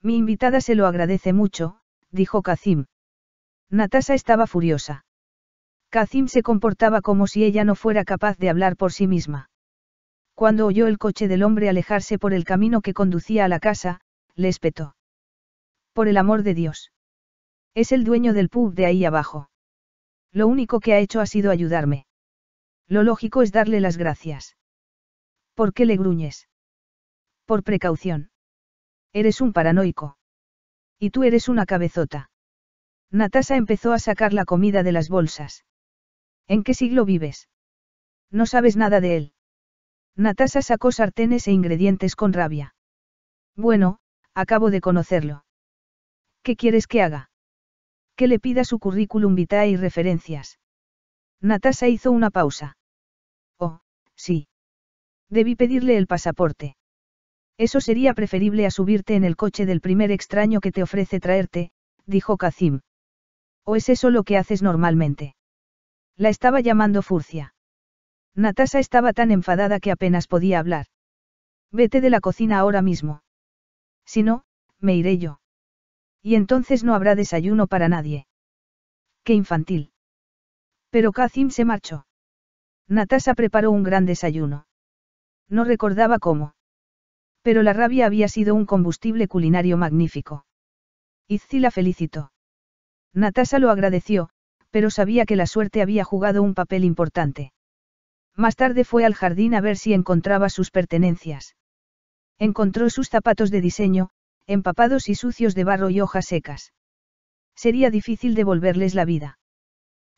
Mi invitada se lo agradece mucho, dijo Kazim. Natasa estaba furiosa. Kazim se comportaba como si ella no fuera capaz de hablar por sí misma. Cuando oyó el coche del hombre alejarse por el camino que conducía a la casa, le espetó. Por el amor de Dios. Es el dueño del pub de ahí abajo. Lo único que ha hecho ha sido ayudarme. Lo lógico es darle las gracias. ¿Por qué le gruñes? Por precaución. Eres un paranoico. Y tú eres una cabezota. Natasa empezó a sacar la comida de las bolsas. ¿En qué siglo vives? No sabes nada de él. Natasa sacó sartenes e ingredientes con rabia. Bueno, acabo de conocerlo. ¿Qué quieres que haga? Que le pida su currículum vitae y referencias. Natasa hizo una pausa. Oh, sí. Debí pedirle el pasaporte. Eso sería preferible a subirte en el coche del primer extraño que te ofrece traerte, dijo Kazim. ¿O es eso lo que haces normalmente? La estaba llamando Furcia. Natasha estaba tan enfadada que apenas podía hablar. Vete de la cocina ahora mismo. Si no, me iré yo. Y entonces no habrá desayuno para nadie. Qué infantil. Pero Kazim se marchó. Natasha preparó un gran desayuno. No recordaba cómo. Pero la rabia había sido un combustible culinario magnífico. Izzy la felicitó. Natasha lo agradeció, pero sabía que la suerte había jugado un papel importante. Más tarde fue al jardín a ver si encontraba sus pertenencias. Encontró sus zapatos de diseño, empapados y sucios de barro y hojas secas. Sería difícil devolverles la vida.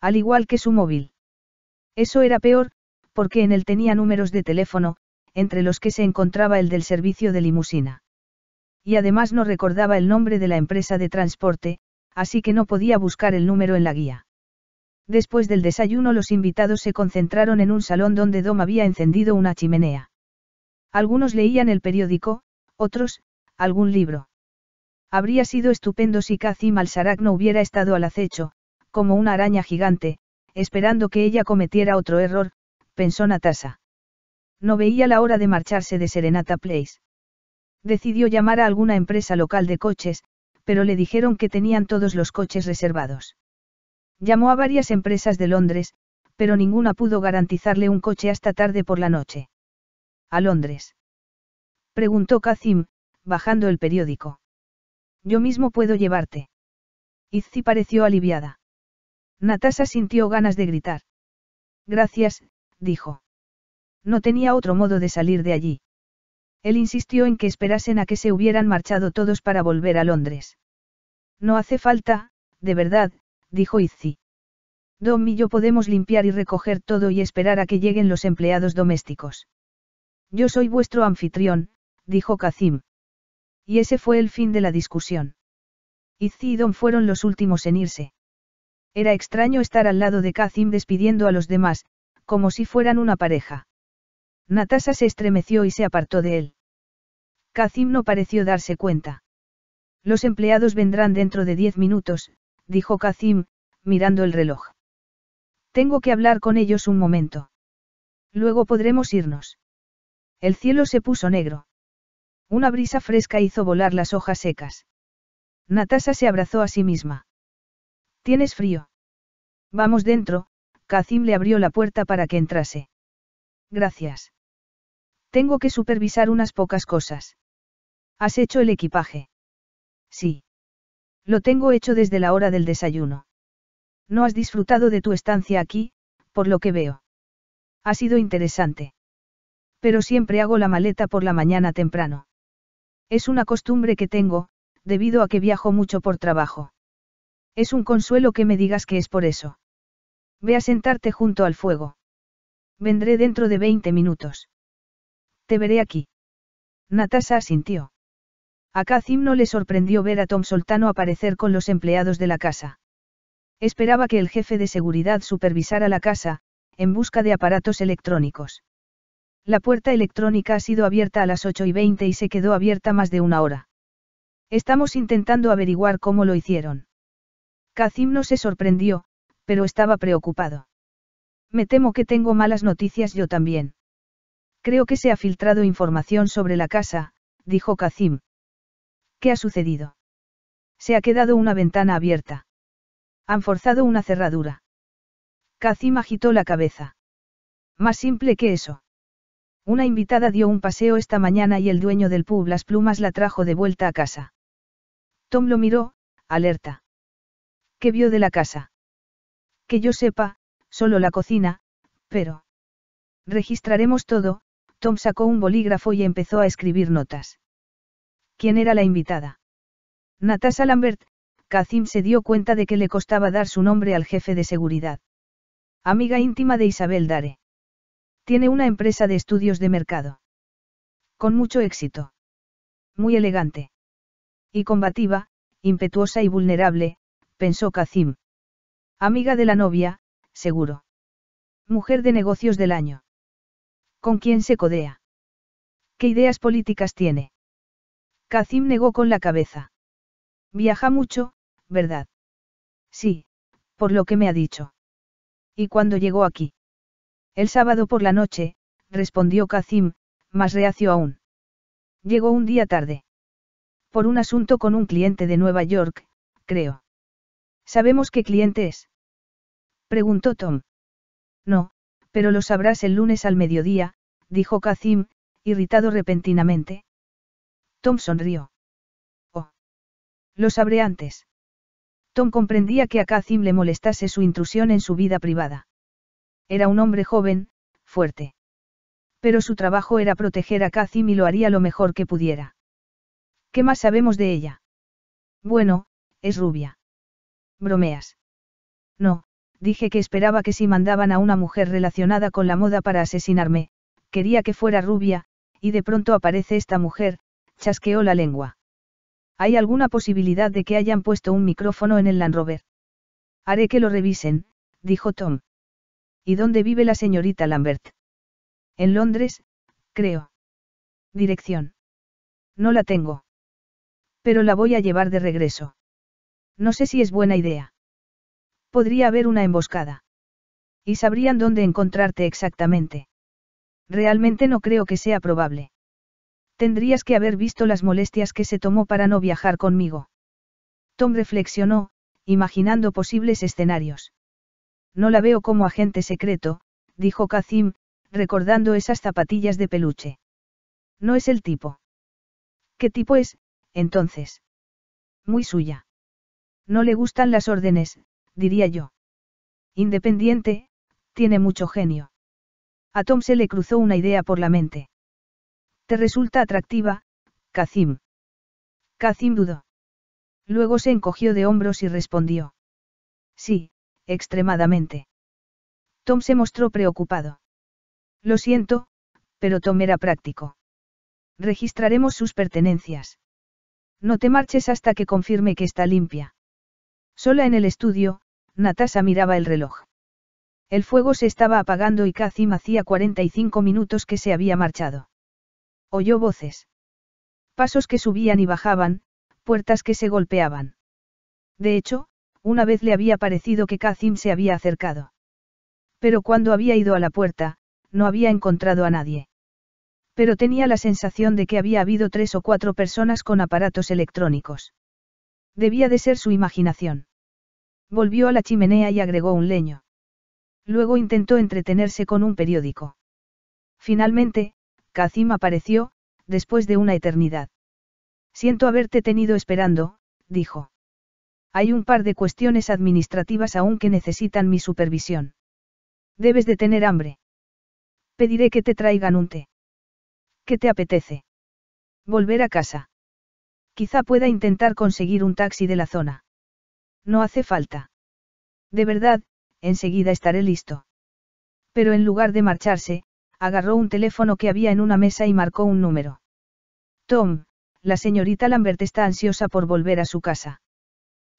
Al igual que su móvil. Eso era peor, porque en él tenía números de teléfono, entre los que se encontraba el del servicio de limusina. Y además no recordaba el nombre de la empresa de transporte, así que no podía buscar el número en la guía. Después del desayuno los invitados se concentraron en un salón donde Dom había encendido una chimenea. Algunos leían el periódico, otros, algún libro. Habría sido estupendo si Kazim al no hubiera estado al acecho, como una araña gigante, esperando que ella cometiera otro error, pensó Natasha. No veía la hora de marcharse de Serenata Place. Decidió llamar a alguna empresa local de coches, pero le dijeron que tenían todos los coches reservados. Llamó a varias empresas de Londres, pero ninguna pudo garantizarle un coche hasta tarde por la noche. ¿A Londres? Preguntó Kazim, bajando el periódico. Yo mismo puedo llevarte. Izzy pareció aliviada. Natasha sintió ganas de gritar. Gracias, dijo. No tenía otro modo de salir de allí. Él insistió en que esperasen a que se hubieran marchado todos para volver a Londres. No hace falta, de verdad, dijo Izzy. Dom y yo podemos limpiar y recoger todo y esperar a que lleguen los empleados domésticos. Yo soy vuestro anfitrión, dijo Kazim. Y ese fue el fin de la discusión. Izzy y Dom fueron los últimos en irse. Era extraño estar al lado de Kazim despidiendo a los demás, como si fueran una pareja. Natasha se estremeció y se apartó de él. Kazim no pareció darse cuenta. Los empleados vendrán dentro de diez minutos, dijo Kazim, mirando el reloj. Tengo que hablar con ellos un momento. Luego podremos irnos. El cielo se puso negro. Una brisa fresca hizo volar las hojas secas. Natasha se abrazó a sí misma. ¿Tienes frío? Vamos dentro, Kazim le abrió la puerta para que entrase. Gracias. Tengo que supervisar unas pocas cosas. ¿Has hecho el equipaje? Sí. Lo tengo hecho desde la hora del desayuno. No has disfrutado de tu estancia aquí, por lo que veo. Ha sido interesante. Pero siempre hago la maleta por la mañana temprano. Es una costumbre que tengo, debido a que viajo mucho por trabajo. Es un consuelo que me digas que es por eso. Ve a sentarte junto al fuego. Vendré dentro de 20 minutos. Te veré aquí. Natasha asintió. A Kazim no le sorprendió ver a Tom Soltano aparecer con los empleados de la casa. Esperaba que el jefe de seguridad supervisara la casa, en busca de aparatos electrónicos. La puerta electrónica ha sido abierta a las 8 y 20 y se quedó abierta más de una hora. Estamos intentando averiguar cómo lo hicieron. Kazim no se sorprendió, pero estaba preocupado. Me temo que tengo malas noticias yo también. Creo que se ha filtrado información sobre la casa, dijo Kazim, ha sucedido? Se ha quedado una ventana abierta. Han forzado una cerradura. Kazim agitó la cabeza. Más simple que eso. Una invitada dio un paseo esta mañana y el dueño del pub Las Plumas la trajo de vuelta a casa. Tom lo miró, alerta. ¿Qué vio de la casa? Que yo sepa, solo la cocina, pero... Registraremos todo, Tom sacó un bolígrafo y empezó a escribir notas. ¿Quién era la invitada? Natasha Lambert, Kazim se dio cuenta de que le costaba dar su nombre al jefe de seguridad. Amiga íntima de Isabel Dare. Tiene una empresa de estudios de mercado. Con mucho éxito. Muy elegante. Y combativa, impetuosa y vulnerable, pensó Kazim. Amiga de la novia, seguro. Mujer de negocios del año. ¿Con quién se codea? ¿Qué ideas políticas tiene? Kazim negó con la cabeza. Viaja mucho, ¿verdad? Sí, por lo que me ha dicho. ¿Y cuándo llegó aquí? El sábado por la noche, respondió Kazim, más reacio aún. Llegó un día tarde. Por un asunto con un cliente de Nueva York, creo. ¿Sabemos qué cliente es? Preguntó Tom. No, pero lo sabrás el lunes al mediodía, dijo Kazim, irritado repentinamente, Tom sonrió. Oh. Lo sabré antes. Tom comprendía que a Kazim le molestase su intrusión en su vida privada. Era un hombre joven, fuerte. Pero su trabajo era proteger a Kazim y lo haría lo mejor que pudiera. ¿Qué más sabemos de ella? Bueno, es rubia. Bromeas. No, dije que esperaba que si mandaban a una mujer relacionada con la moda para asesinarme, quería que fuera rubia, y de pronto aparece esta mujer, chasqueó la lengua. ¿Hay alguna posibilidad de que hayan puesto un micrófono en el Land Rover? Haré que lo revisen, dijo Tom. ¿Y dónde vive la señorita Lambert? En Londres, creo. Dirección. No la tengo. Pero la voy a llevar de regreso. No sé si es buena idea. Podría haber una emboscada. Y sabrían dónde encontrarte exactamente. Realmente no creo que sea probable. Tendrías que haber visto las molestias que se tomó para no viajar conmigo. Tom reflexionó, imaginando posibles escenarios. No la veo como agente secreto, dijo Kazim, recordando esas zapatillas de peluche. No es el tipo. ¿Qué tipo es, entonces? Muy suya. No le gustan las órdenes, diría yo. Independiente, tiene mucho genio. A Tom se le cruzó una idea por la mente. Te resulta atractiva, Kazim. Kazim dudó. Luego se encogió de hombros y respondió. Sí, extremadamente. Tom se mostró preocupado. Lo siento, pero Tom era práctico. Registraremos sus pertenencias. No te marches hasta que confirme que está limpia. Sola en el estudio, Natasha miraba el reloj. El fuego se estaba apagando y Kazim hacía 45 minutos que se había marchado. Oyó voces. Pasos que subían y bajaban, puertas que se golpeaban. De hecho, una vez le había parecido que Kazim se había acercado. Pero cuando había ido a la puerta, no había encontrado a nadie. Pero tenía la sensación de que había habido tres o cuatro personas con aparatos electrónicos. Debía de ser su imaginación. Volvió a la chimenea y agregó un leño. Luego intentó entretenerse con un periódico. Finalmente, Kazim apareció, después de una eternidad. Siento haberte tenido esperando, dijo. Hay un par de cuestiones administrativas aún que necesitan mi supervisión. Debes de tener hambre. Pediré que te traigan un té. ¿Qué te apetece? Volver a casa. Quizá pueda intentar conseguir un taxi de la zona. No hace falta. De verdad, enseguida estaré listo. Pero en lugar de marcharse, agarró un teléfono que había en una mesa y marcó un número. Tom, la señorita Lambert está ansiosa por volver a su casa.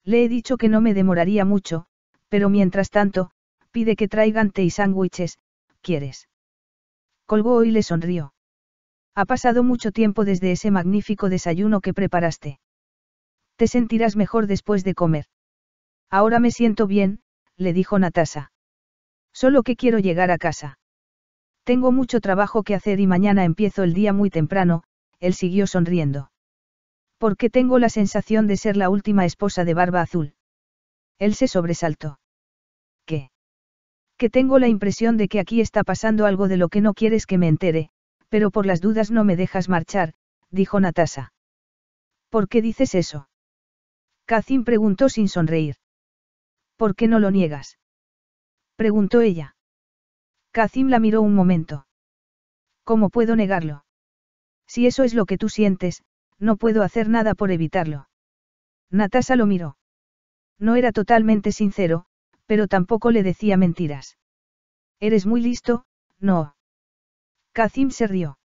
Le he dicho que no me demoraría mucho, pero mientras tanto, pide que traigan té y sándwiches, ¿quieres? Colgó y le sonrió. Ha pasado mucho tiempo desde ese magnífico desayuno que preparaste. Te sentirás mejor después de comer. Ahora me siento bien, le dijo Natasha. Solo que quiero llegar a casa. Tengo mucho trabajo que hacer y mañana empiezo el día muy temprano, él siguió sonriendo. Porque tengo la sensación de ser la última esposa de Barba Azul. Él se sobresaltó. ¿Qué? Que tengo la impresión de que aquí está pasando algo de lo que no quieres que me entere, pero por las dudas no me dejas marchar, dijo Natasa. ¿Por qué dices eso? Kazim preguntó sin sonreír. ¿Por qué no lo niegas? preguntó ella. Kazim la miró un momento. ¿Cómo puedo negarlo? Si eso es lo que tú sientes, no puedo hacer nada por evitarlo. Natasha lo miró. No era totalmente sincero, pero tampoco le decía mentiras. Eres muy listo, no. Kazim se rió.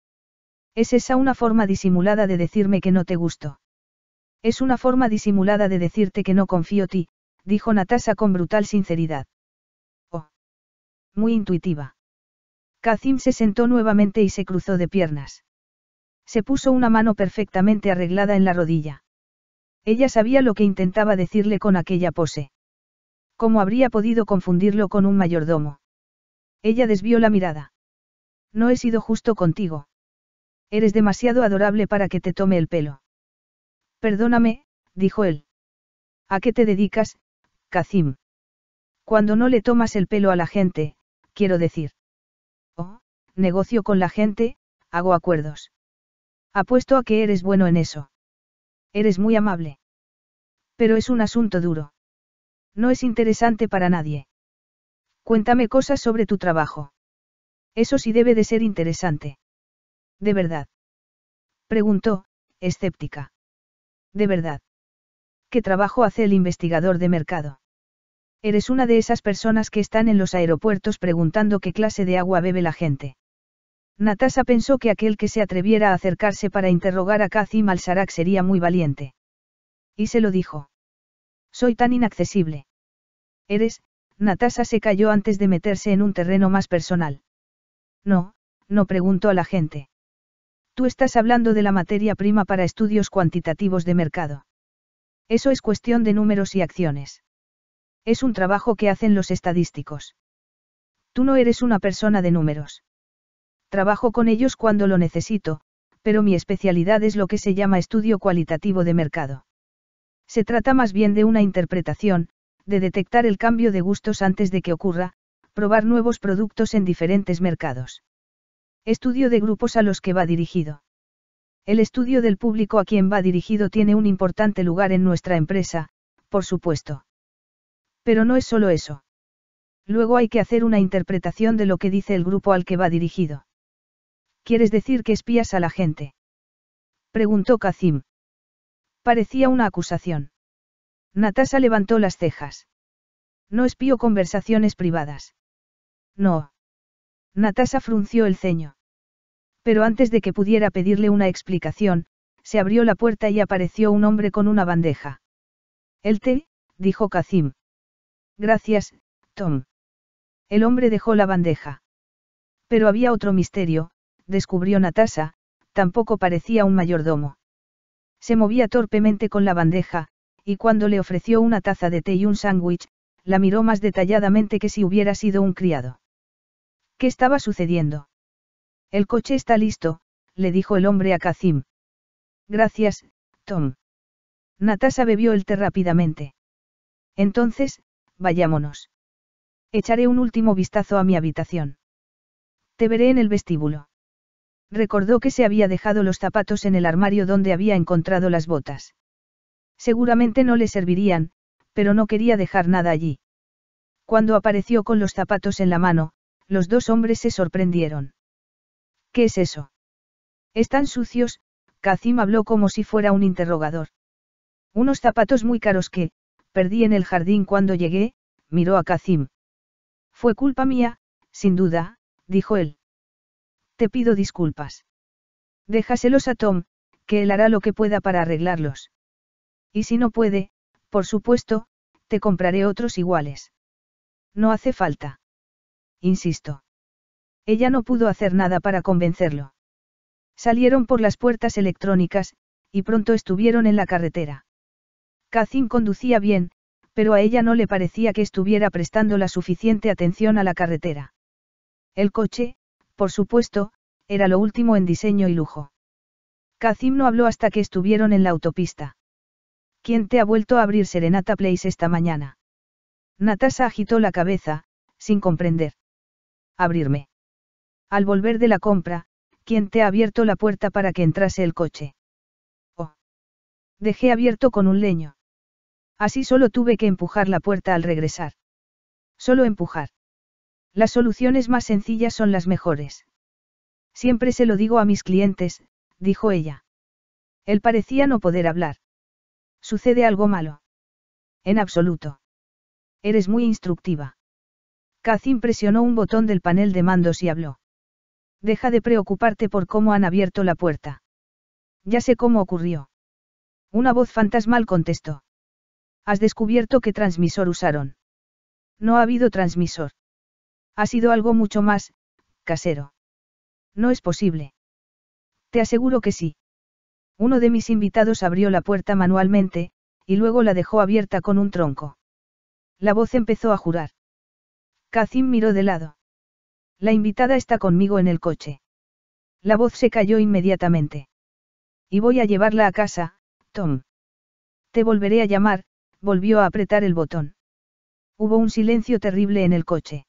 ¿Es esa una forma disimulada de decirme que no te gusto? Es una forma disimulada de decirte que no confío ti, dijo Natasha con brutal sinceridad muy intuitiva. Kazim se sentó nuevamente y se cruzó de piernas. Se puso una mano perfectamente arreglada en la rodilla. Ella sabía lo que intentaba decirle con aquella pose. ¿Cómo habría podido confundirlo con un mayordomo? Ella desvió la mirada. No he sido justo contigo. Eres demasiado adorable para que te tome el pelo. Perdóname, dijo él. ¿A qué te dedicas, Kazim? Cuando no le tomas el pelo a la gente, quiero decir. Oh, negocio con la gente, hago acuerdos. Apuesto a que eres bueno en eso. Eres muy amable. Pero es un asunto duro. No es interesante para nadie. Cuéntame cosas sobre tu trabajo. Eso sí debe de ser interesante. ¿De verdad? Preguntó, escéptica. ¿De verdad? ¿Qué trabajo hace el investigador de mercado? Eres una de esas personas que están en los aeropuertos preguntando qué clase de agua bebe la gente. Natasha pensó que aquel que se atreviera a acercarse para interrogar a Kazi Malsarak sería muy valiente. Y se lo dijo. Soy tan inaccesible. Eres, Natasha se cayó antes de meterse en un terreno más personal. No, no preguntó a la gente. Tú estás hablando de la materia prima para estudios cuantitativos de mercado. Eso es cuestión de números y acciones. Es un trabajo que hacen los estadísticos. Tú no eres una persona de números. Trabajo con ellos cuando lo necesito, pero mi especialidad es lo que se llama estudio cualitativo de mercado. Se trata más bien de una interpretación, de detectar el cambio de gustos antes de que ocurra, probar nuevos productos en diferentes mercados. Estudio de grupos a los que va dirigido. El estudio del público a quien va dirigido tiene un importante lugar en nuestra empresa, por supuesto. Pero no es solo eso. Luego hay que hacer una interpretación de lo que dice el grupo al que va dirigido. ¿Quieres decir que espías a la gente? Preguntó Kazim. Parecía una acusación. Natasha levantó las cejas. No espío conversaciones privadas. No. Natasha frunció el ceño. Pero antes de que pudiera pedirle una explicación, se abrió la puerta y apareció un hombre con una bandeja. El té, dijo Kazim. Gracias, Tom. El hombre dejó la bandeja. Pero había otro misterio, descubrió Natasha, tampoco parecía un mayordomo. Se movía torpemente con la bandeja, y cuando le ofreció una taza de té y un sándwich, la miró más detalladamente que si hubiera sido un criado. ¿Qué estaba sucediendo? El coche está listo, le dijo el hombre a Kazim. Gracias, Tom. Natasa bebió el té rápidamente. Entonces, vayámonos. Echaré un último vistazo a mi habitación. Te veré en el vestíbulo. Recordó que se había dejado los zapatos en el armario donde había encontrado las botas. Seguramente no le servirían, pero no quería dejar nada allí. Cuando apareció con los zapatos en la mano, los dos hombres se sorprendieron. ¿Qué es eso? Están sucios, Kazim habló como si fuera un interrogador. Unos zapatos muy caros que, perdí en el jardín cuando llegué, miró a Kazim. Fue culpa mía, sin duda, dijo él. Te pido disculpas. Déjaselos a Tom, que él hará lo que pueda para arreglarlos. Y si no puede, por supuesto, te compraré otros iguales. No hace falta. Insisto. Ella no pudo hacer nada para convencerlo. Salieron por las puertas electrónicas, y pronto estuvieron en la carretera. Kazim conducía bien, pero a ella no le parecía que estuviera prestando la suficiente atención a la carretera. El coche, por supuesto, era lo último en diseño y lujo. Kazim no habló hasta que estuvieron en la autopista. ¿Quién te ha vuelto a abrir Serenata Place esta mañana? Natasha agitó la cabeza, sin comprender. Abrirme. Al volver de la compra, ¿quién te ha abierto la puerta para que entrase el coche? Oh. Dejé abierto con un leño. Así solo tuve que empujar la puerta al regresar. Solo empujar. Las soluciones más sencillas son las mejores. Siempre se lo digo a mis clientes, dijo ella. Él parecía no poder hablar. ¿Sucede algo malo? En absoluto. Eres muy instructiva. Cathy presionó un botón del panel de mandos y habló. Deja de preocuparte por cómo han abierto la puerta. Ya sé cómo ocurrió. Una voz fantasmal contestó. Has descubierto qué transmisor usaron. No ha habido transmisor. Ha sido algo mucho más, casero. No es posible. Te aseguro que sí. Uno de mis invitados abrió la puerta manualmente, y luego la dejó abierta con un tronco. La voz empezó a jurar. Kazim miró de lado. La invitada está conmigo en el coche. La voz se cayó inmediatamente. Y voy a llevarla a casa, Tom. Te volveré a llamar, volvió a apretar el botón. Hubo un silencio terrible en el coche.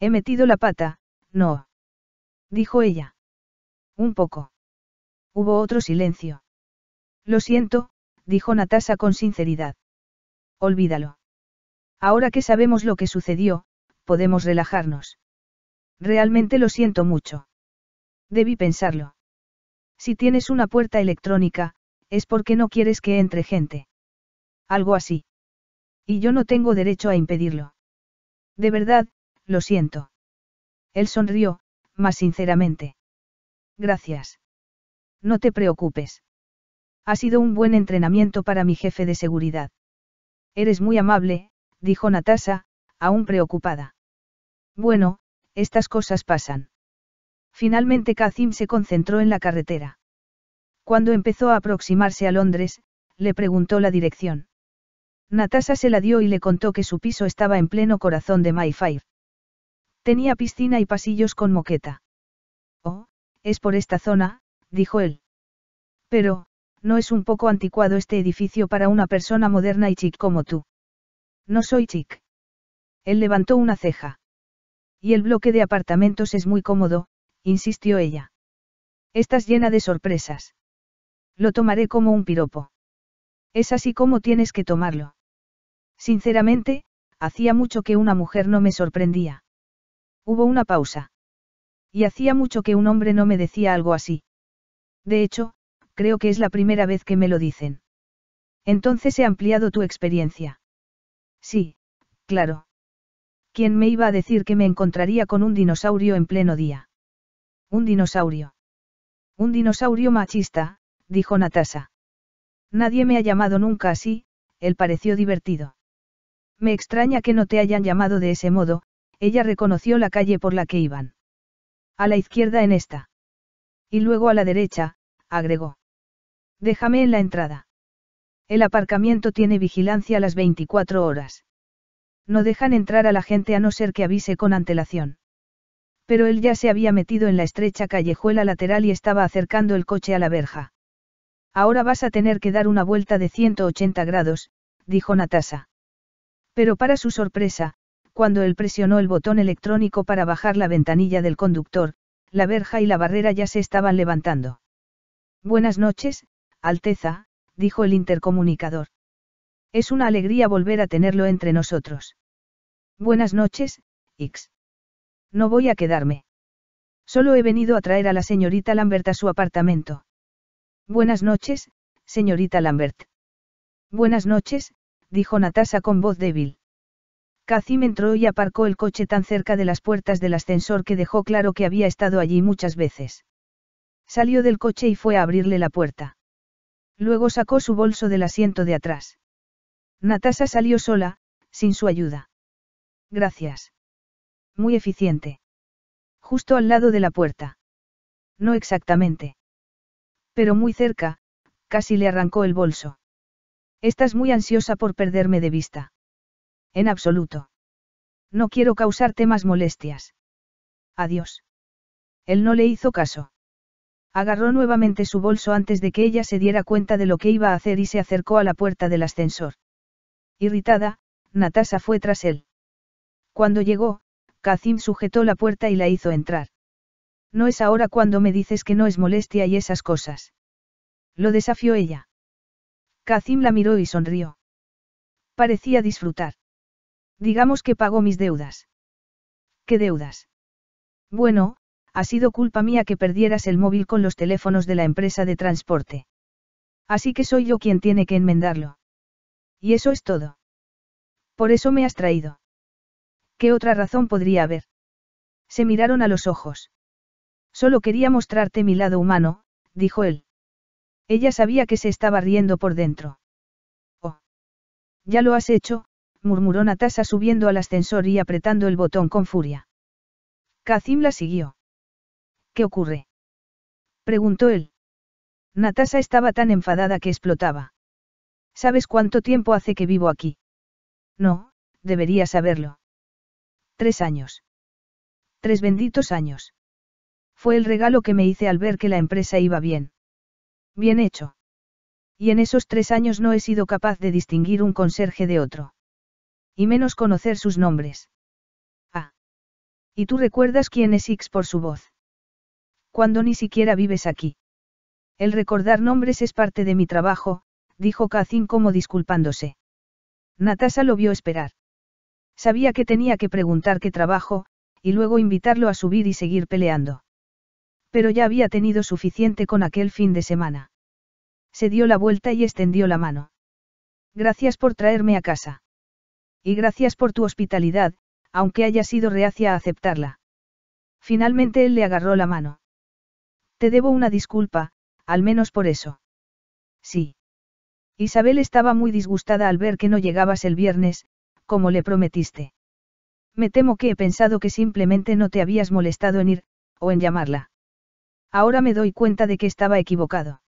He metido la pata, no. Dijo ella. Un poco. Hubo otro silencio. Lo siento, dijo Natasha con sinceridad. Olvídalo. Ahora que sabemos lo que sucedió, podemos relajarnos. Realmente lo siento mucho. Debí pensarlo. Si tienes una puerta electrónica, es porque no quieres que entre gente. Algo así. Y yo no tengo derecho a impedirlo. De verdad, lo siento. Él sonrió, más sinceramente. Gracias. No te preocupes. Ha sido un buen entrenamiento para mi jefe de seguridad. Eres muy amable, dijo Natasha, aún preocupada. Bueno, estas cosas pasan. Finalmente Kazim se concentró en la carretera. Cuando empezó a aproximarse a Londres, le preguntó la dirección. Natasha se la dio y le contó que su piso estaba en pleno corazón de Mayfair. Tenía piscina y pasillos con moqueta. Oh, es por esta zona, dijo él. Pero, ¿no es un poco anticuado este edificio para una persona moderna y chic como tú? No soy chic. Él levantó una ceja. Y el bloque de apartamentos es muy cómodo, insistió ella. Estás llena de sorpresas. Lo tomaré como un piropo. Es así como tienes que tomarlo. Sinceramente, hacía mucho que una mujer no me sorprendía. Hubo una pausa. Y hacía mucho que un hombre no me decía algo así. De hecho, creo que es la primera vez que me lo dicen. Entonces he ampliado tu experiencia. Sí, claro. ¿Quién me iba a decir que me encontraría con un dinosaurio en pleno día? Un dinosaurio. Un dinosaurio machista, dijo Natasha. Nadie me ha llamado nunca así, él pareció divertido. Me extraña que no te hayan llamado de ese modo, ella reconoció la calle por la que iban. A la izquierda en esta. Y luego a la derecha, agregó. Déjame en la entrada. El aparcamiento tiene vigilancia las 24 horas. No dejan entrar a la gente a no ser que avise con antelación. Pero él ya se había metido en la estrecha callejuela lateral y estaba acercando el coche a la verja. Ahora vas a tener que dar una vuelta de 180 grados, dijo Natasha. Pero para su sorpresa, cuando él presionó el botón electrónico para bajar la ventanilla del conductor, la verja y la barrera ya se estaban levantando. Buenas noches, Alteza, dijo el intercomunicador. Es una alegría volver a tenerlo entre nosotros. Buenas noches, X. No voy a quedarme. Solo he venido a traer a la señorita Lambert a su apartamento. Buenas noches, señorita Lambert. Buenas noches, dijo Natasha con voz débil. Kazim entró y aparcó el coche tan cerca de las puertas del ascensor que dejó claro que había estado allí muchas veces. Salió del coche y fue a abrirle la puerta. Luego sacó su bolso del asiento de atrás. Natasha salió sola, sin su ayuda. Gracias. Muy eficiente. Justo al lado de la puerta. No exactamente. Pero muy cerca, casi le arrancó el bolso. Estás muy ansiosa por perderme de vista. En absoluto. No quiero causarte más molestias. Adiós. Él no le hizo caso. Agarró nuevamente su bolso antes de que ella se diera cuenta de lo que iba a hacer y se acercó a la puerta del ascensor. Irritada, Natasha fue tras él. Cuando llegó, Kazim sujetó la puerta y la hizo entrar. No es ahora cuando me dices que no es molestia y esas cosas. Lo desafió ella. Kazim la miró y sonrió. Parecía disfrutar. Digamos que pagó mis deudas. ¿Qué deudas? Bueno, ha sido culpa mía que perdieras el móvil con los teléfonos de la empresa de transporte. Así que soy yo quien tiene que enmendarlo. Y eso es todo. Por eso me has traído. ¿Qué otra razón podría haber? Se miraron a los ojos. Solo quería mostrarte mi lado humano, dijo él. Ella sabía que se estaba riendo por dentro. Oh. Ya lo has hecho, murmuró Natasha subiendo al ascensor y apretando el botón con furia. Kazim la siguió. ¿Qué ocurre? preguntó él. Natasha estaba tan enfadada que explotaba. ¿Sabes cuánto tiempo hace que vivo aquí? No, debería saberlo. Tres años. Tres benditos años. Fue el regalo que me hice al ver que la empresa iba bien. Bien hecho. Y en esos tres años no he sido capaz de distinguir un conserje de otro. Y menos conocer sus nombres. Ah. ¿Y tú recuerdas quién es X por su voz? Cuando ni siquiera vives aquí. El recordar nombres es parte de mi trabajo, dijo Kacin como disculpándose. Natasha lo vio esperar. Sabía que tenía que preguntar qué trabajo, y luego invitarlo a subir y seguir peleando. Pero ya había tenido suficiente con aquel fin de semana. Se dio la vuelta y extendió la mano. Gracias por traerme a casa. Y gracias por tu hospitalidad, aunque haya sido reacia a aceptarla. Finalmente él le agarró la mano. Te debo una disculpa, al menos por eso. Sí. Isabel estaba muy disgustada al ver que no llegabas el viernes, como le prometiste. Me temo que he pensado que simplemente no te habías molestado en ir, o en llamarla. Ahora me doy cuenta de que estaba equivocado.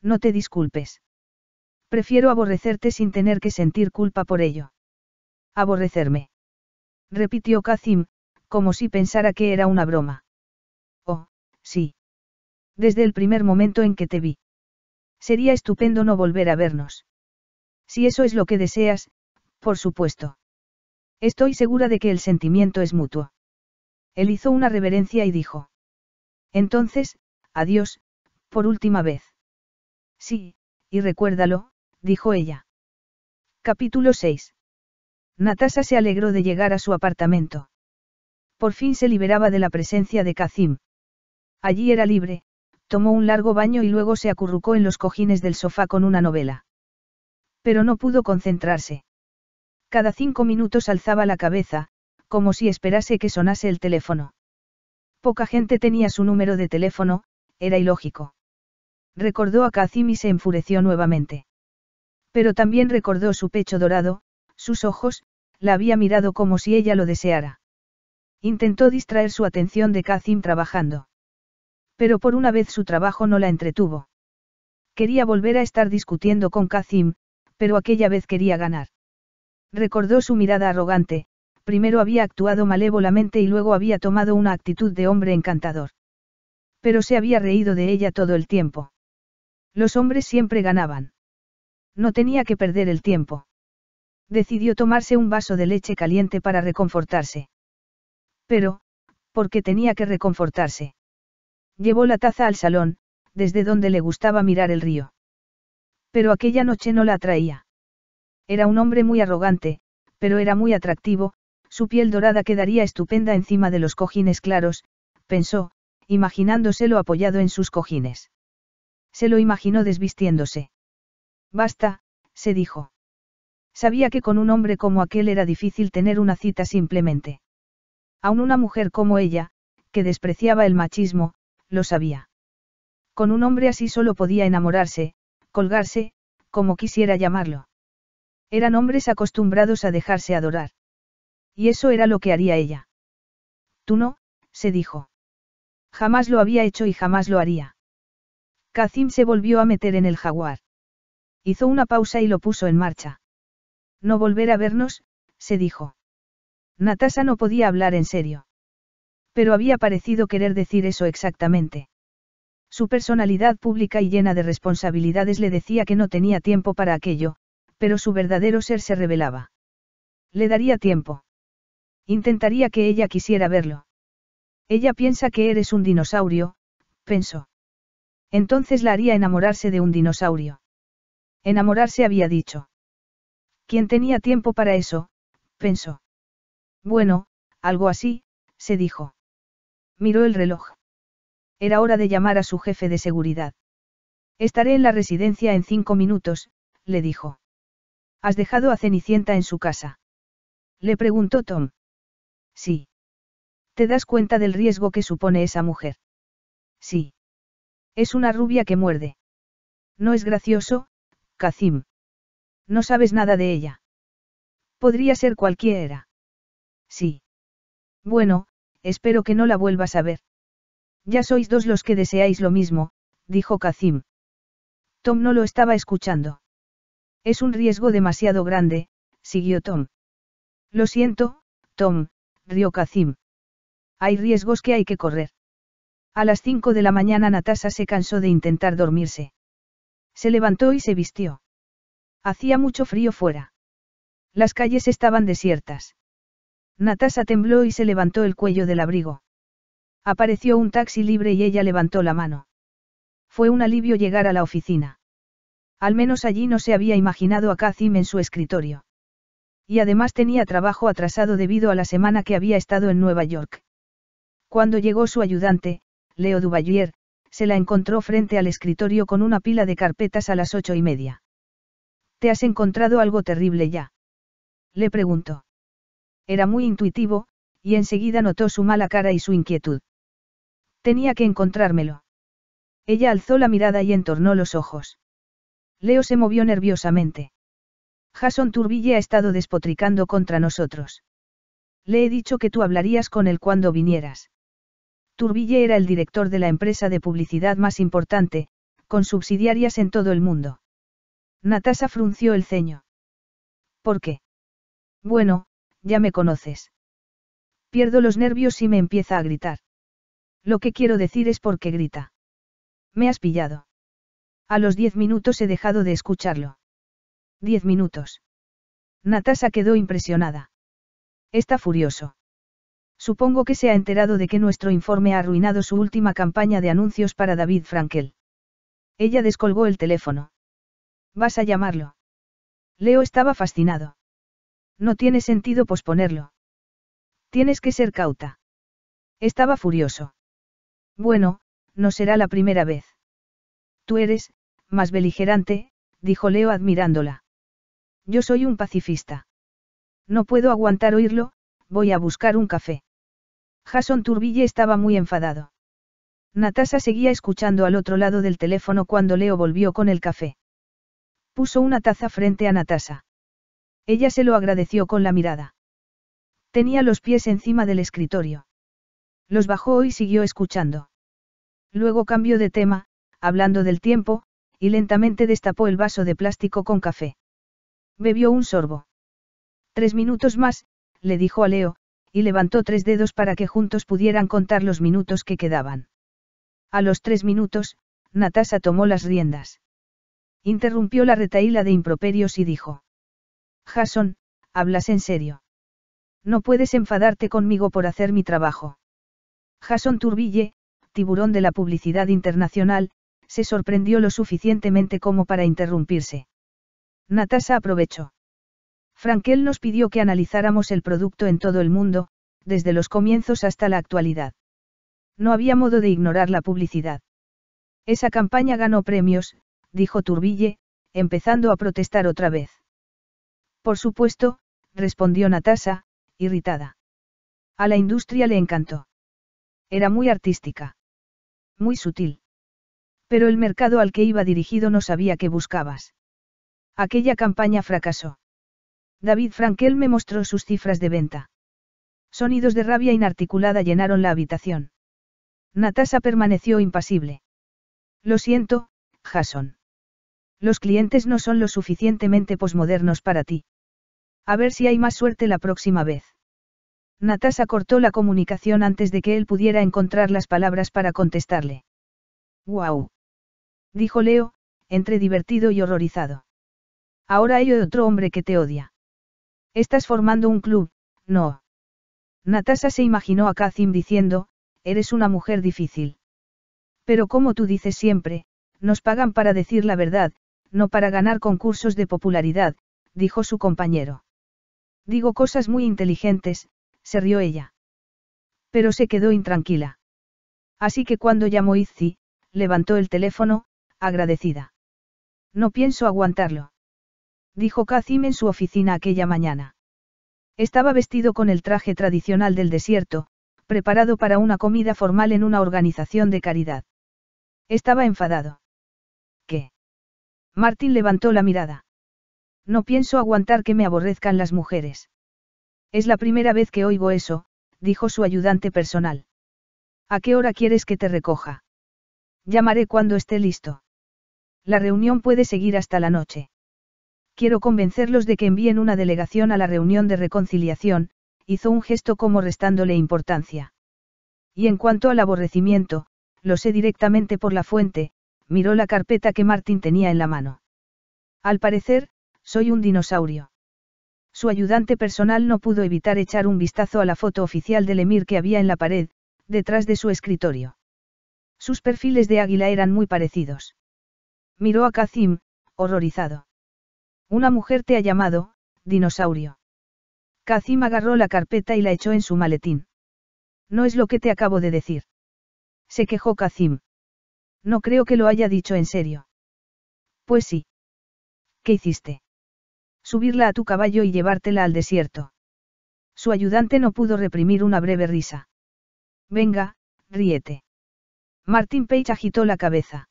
No te disculpes. Prefiero aborrecerte sin tener que sentir culpa por ello. Aborrecerme. Repitió Kazim, como si pensara que era una broma. Oh, sí. Desde el primer momento en que te vi. Sería estupendo no volver a vernos. Si eso es lo que deseas, por supuesto. Estoy segura de que el sentimiento es mutuo. Él hizo una reverencia y dijo. Entonces, adiós, por última vez. Sí, y recuérdalo, dijo ella. Capítulo 6. Natasha se alegró de llegar a su apartamento. Por fin se liberaba de la presencia de Kazim. Allí era libre, tomó un largo baño y luego se acurrucó en los cojines del sofá con una novela. Pero no pudo concentrarse. Cada cinco minutos alzaba la cabeza, como si esperase que sonase el teléfono. Poca gente tenía su número de teléfono, era ilógico. Recordó a Kazim y se enfureció nuevamente. Pero también recordó su pecho dorado, sus ojos, la había mirado como si ella lo deseara. Intentó distraer su atención de Kazim trabajando. Pero por una vez su trabajo no la entretuvo. Quería volver a estar discutiendo con Kazim, pero aquella vez quería ganar. Recordó su mirada arrogante, primero había actuado malévolamente y luego había tomado una actitud de hombre encantador. Pero se había reído de ella todo el tiempo. Los hombres siempre ganaban. No tenía que perder el tiempo. Decidió tomarse un vaso de leche caliente para reconfortarse. Pero, ¿por qué tenía que reconfortarse? Llevó la taza al salón, desde donde le gustaba mirar el río. Pero aquella noche no la atraía. Era un hombre muy arrogante, pero era muy atractivo, su piel dorada quedaría estupenda encima de los cojines claros, pensó, imaginándoselo apoyado en sus cojines. Se lo imaginó desvistiéndose. Basta, se dijo. Sabía que con un hombre como aquel era difícil tener una cita simplemente. Aún una mujer como ella, que despreciaba el machismo, lo sabía. Con un hombre así solo podía enamorarse, colgarse, como quisiera llamarlo. Eran hombres acostumbrados a dejarse adorar. Y eso era lo que haría ella. Tú no, se dijo. Jamás lo había hecho y jamás lo haría. Kazim se volvió a meter en el jaguar. Hizo una pausa y lo puso en marcha. No volver a vernos, se dijo. Natasha no podía hablar en serio. Pero había parecido querer decir eso exactamente. Su personalidad pública y llena de responsabilidades le decía que no tenía tiempo para aquello, pero su verdadero ser se revelaba. Le daría tiempo. Intentaría que ella quisiera verlo. Ella piensa que eres un dinosaurio, pensó. Entonces la haría enamorarse de un dinosaurio. Enamorarse había dicho. ¿Quién tenía tiempo para eso? pensó. Bueno, algo así, se dijo. Miró el reloj. Era hora de llamar a su jefe de seguridad. Estaré en la residencia en cinco minutos, le dijo. ¿Has dejado a Cenicienta en su casa? Le preguntó Tom. Sí. ¿Te das cuenta del riesgo que supone esa mujer? Sí. Es una rubia que muerde. No es gracioso, Kazim. No sabes nada de ella. Podría ser cualquiera. Sí. Bueno, espero que no la vuelvas a ver. Ya sois dos los que deseáis lo mismo, dijo Kazim. Tom no lo estaba escuchando. Es un riesgo demasiado grande, siguió Tom. Lo siento, Tom, Río Kazim. Hay riesgos que hay que correr. A las 5 de la mañana Natasha se cansó de intentar dormirse. Se levantó y se vistió. Hacía mucho frío fuera. Las calles estaban desiertas. Natasha tembló y se levantó el cuello del abrigo. Apareció un taxi libre y ella levantó la mano. Fue un alivio llegar a la oficina. Al menos allí no se había imaginado a Kazim en su escritorio. Y además tenía trabajo atrasado debido a la semana que había estado en Nueva York. Cuando llegó su ayudante, Leo Duvalier, se la encontró frente al escritorio con una pila de carpetas a las ocho y media. ¿Te has encontrado algo terrible ya? Le preguntó. Era muy intuitivo, y enseguida notó su mala cara y su inquietud. Tenía que encontrármelo. Ella alzó la mirada y entornó los ojos. Leo se movió nerviosamente. Jason Turbille ha estado despotricando contra nosotros. Le he dicho que tú hablarías con él cuando vinieras. Turbille era el director de la empresa de publicidad más importante, con subsidiarias en todo el mundo. Natasha frunció el ceño. ¿Por qué? Bueno, ya me conoces. Pierdo los nervios y me empieza a gritar. Lo que quiero decir es por qué grita. Me has pillado. A los diez minutos he dejado de escucharlo. Diez minutos. Natasha quedó impresionada. Está furioso. Supongo que se ha enterado de que nuestro informe ha arruinado su última campaña de anuncios para David Frankel. Ella descolgó el teléfono. ¿Vas a llamarlo? Leo estaba fascinado. No tiene sentido posponerlo. Tienes que ser cauta. Estaba furioso. Bueno, no será la primera vez. Tú eres, más beligerante, dijo Leo admirándola. Yo soy un pacifista. No puedo aguantar oírlo, voy a buscar un café. Jason Turbille estaba muy enfadado. Natasha seguía escuchando al otro lado del teléfono cuando Leo volvió con el café. Puso una taza frente a Natasha. Ella se lo agradeció con la mirada. Tenía los pies encima del escritorio. Los bajó y siguió escuchando. Luego cambió de tema, hablando del tiempo, y lentamente destapó el vaso de plástico con café. Bebió un sorbo. Tres minutos más, le dijo a Leo, y levantó tres dedos para que juntos pudieran contar los minutos que quedaban. A los tres minutos, Natasha tomó las riendas. Interrumpió la retaíla de improperios y dijo. Jason, hablas en serio. No puedes enfadarte conmigo por hacer mi trabajo. Jason Turbille, tiburón de la publicidad internacional, se sorprendió lo suficientemente como para interrumpirse. Natasa aprovechó. Frankel nos pidió que analizáramos el producto en todo el mundo, desde los comienzos hasta la actualidad. No había modo de ignorar la publicidad. Esa campaña ganó premios, dijo Turbille, empezando a protestar otra vez. Por supuesto, respondió Natasa, irritada. A la industria le encantó. Era muy artística. Muy sutil. Pero el mercado al que iba dirigido no sabía qué buscabas. Aquella campaña fracasó. David Frankel me mostró sus cifras de venta. Sonidos de rabia inarticulada llenaron la habitación. Natasha permaneció impasible. Lo siento, Jason. Los clientes no son lo suficientemente posmodernos para ti. A ver si hay más suerte la próxima vez. Natasha cortó la comunicación antes de que él pudiera encontrar las palabras para contestarle. ¡Guau! Dijo Leo, entre divertido y horrorizado. Ahora hay otro hombre que te odia. Estás formando un club, no. Natasha se imaginó a Kazim diciendo, eres una mujer difícil. Pero como tú dices siempre, nos pagan para decir la verdad, no para ganar concursos de popularidad, dijo su compañero. Digo cosas muy inteligentes, se rió ella. Pero se quedó intranquila. Así que cuando llamó Izzy, levantó el teléfono, agradecida. No pienso aguantarlo dijo Kazim en su oficina aquella mañana. Estaba vestido con el traje tradicional del desierto, preparado para una comida formal en una organización de caridad. Estaba enfadado. ¿Qué? Martín levantó la mirada. No pienso aguantar que me aborrezcan las mujeres. Es la primera vez que oigo eso, dijo su ayudante personal. ¿A qué hora quieres que te recoja? Llamaré cuando esté listo. La reunión puede seguir hasta la noche. Quiero convencerlos de que envíen una delegación a la reunión de reconciliación, hizo un gesto como restándole importancia. Y en cuanto al aborrecimiento, lo sé directamente por la fuente, miró la carpeta que Martín tenía en la mano. Al parecer, soy un dinosaurio. Su ayudante personal no pudo evitar echar un vistazo a la foto oficial del Emir que había en la pared, detrás de su escritorio. Sus perfiles de águila eran muy parecidos. Miró a Kazim, horrorizado. Una mujer te ha llamado, dinosaurio. Kazim agarró la carpeta y la echó en su maletín. No es lo que te acabo de decir. Se quejó Kazim. No creo que lo haya dicho en serio. Pues sí. ¿Qué hiciste? Subirla a tu caballo y llevártela al desierto. Su ayudante no pudo reprimir una breve risa. Venga, ríete. Martin Page agitó la cabeza.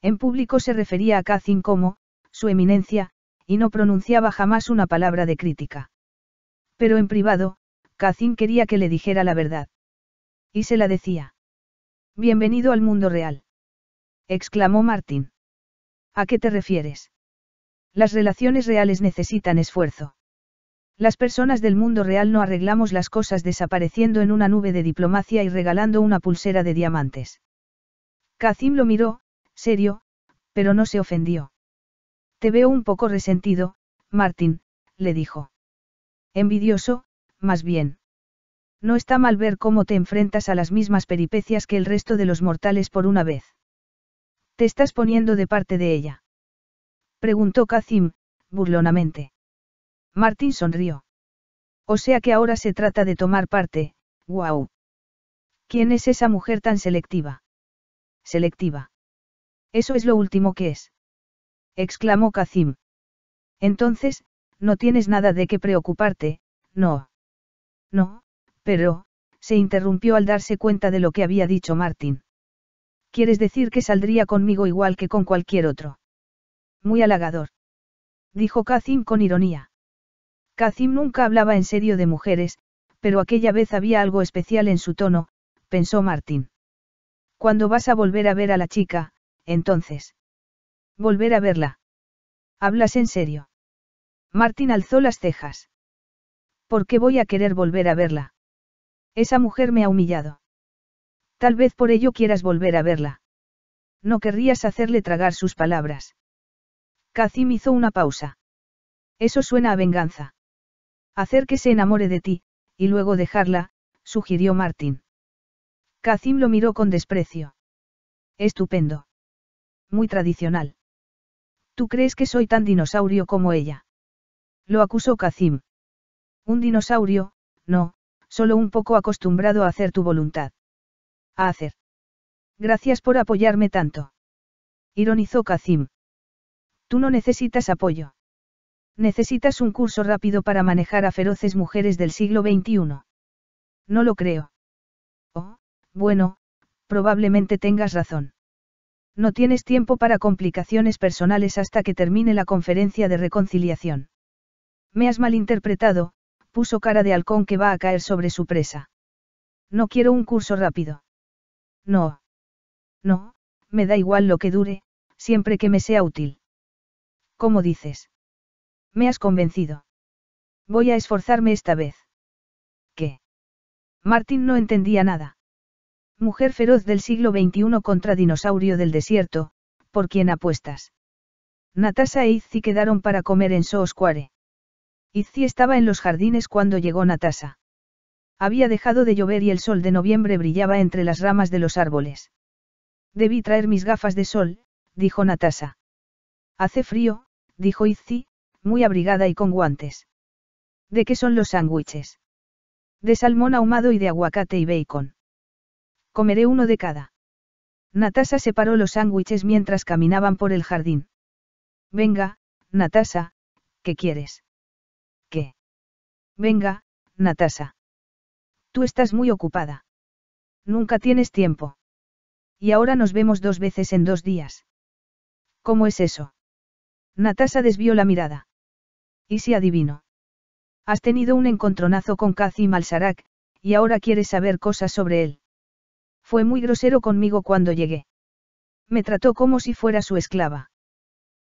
En público se refería a Kazim como, su eminencia, y no pronunciaba jamás una palabra de crítica. Pero en privado, Cacín quería que le dijera la verdad. Y se la decía. Bienvenido al mundo real. exclamó Martín. ¿A qué te refieres? Las relaciones reales necesitan esfuerzo. Las personas del mundo real no arreglamos las cosas desapareciendo en una nube de diplomacia y regalando una pulsera de diamantes. Cacim lo miró, serio, pero no se ofendió. Te veo un poco resentido, Martín, le dijo. Envidioso, más bien. No está mal ver cómo te enfrentas a las mismas peripecias que el resto de los mortales por una vez. ¿Te estás poniendo de parte de ella? Preguntó Kazim, burlonamente. Martín sonrió. O sea que ahora se trata de tomar parte, wow. ¿Quién es esa mujer tan selectiva? Selectiva. Eso es lo último que es exclamó Kazim. Entonces, no tienes nada de qué preocuparte, no. No, pero, se interrumpió al darse cuenta de lo que había dicho Martín. ¿Quieres decir que saldría conmigo igual que con cualquier otro? Muy halagador. Dijo Kazim con ironía. Kazim nunca hablaba en serio de mujeres, pero aquella vez había algo especial en su tono, pensó Martín. Cuando vas a volver a ver a la chica, entonces. Volver a verla. ¿Hablas en serio? Martín alzó las cejas. ¿Por qué voy a querer volver a verla? Esa mujer me ha humillado. Tal vez por ello quieras volver a verla. No querrías hacerle tragar sus palabras. Kazim hizo una pausa. Eso suena a venganza. Hacer que se enamore de ti, y luego dejarla, sugirió Martín. Kazim lo miró con desprecio. Estupendo. Muy tradicional. ¿Tú crees que soy tan dinosaurio como ella? Lo acusó Kazim. Un dinosaurio, no, solo un poco acostumbrado a hacer tu voluntad. A hacer. Gracias por apoyarme tanto. Ironizó Kazim. Tú no necesitas apoyo. Necesitas un curso rápido para manejar a feroces mujeres del siglo XXI. No lo creo. Oh, bueno, probablemente tengas razón. No tienes tiempo para complicaciones personales hasta que termine la conferencia de reconciliación. Me has malinterpretado, puso cara de halcón que va a caer sobre su presa. No quiero un curso rápido. No. No, me da igual lo que dure, siempre que me sea útil. ¿Cómo dices? Me has convencido. Voy a esforzarme esta vez. ¿Qué? Martín no entendía nada. Mujer feroz del siglo XXI contra dinosaurio del desierto, ¿por quién apuestas? Natasha e Izzy quedaron para comer en Soosquare. Izzi Izzy estaba en los jardines cuando llegó Natasha. Había dejado de llover y el sol de noviembre brillaba entre las ramas de los árboles. Debí traer mis gafas de sol, dijo Natasha. Hace frío, dijo Izzy, muy abrigada y con guantes. ¿De qué son los sándwiches? De salmón ahumado y de aguacate y bacon. Comeré uno de cada. Natasha separó los sándwiches mientras caminaban por el jardín. Venga, Natasha, ¿qué quieres? ¿Qué? Venga, Natasha. Tú estás muy ocupada. Nunca tienes tiempo. Y ahora nos vemos dos veces en dos días. ¿Cómo es eso? Natasha desvió la mirada. ¿Y si adivino? Has tenido un encontronazo con Kathy Malsarak, y ahora quieres saber cosas sobre él. Fue muy grosero conmigo cuando llegué. Me trató como si fuera su esclava.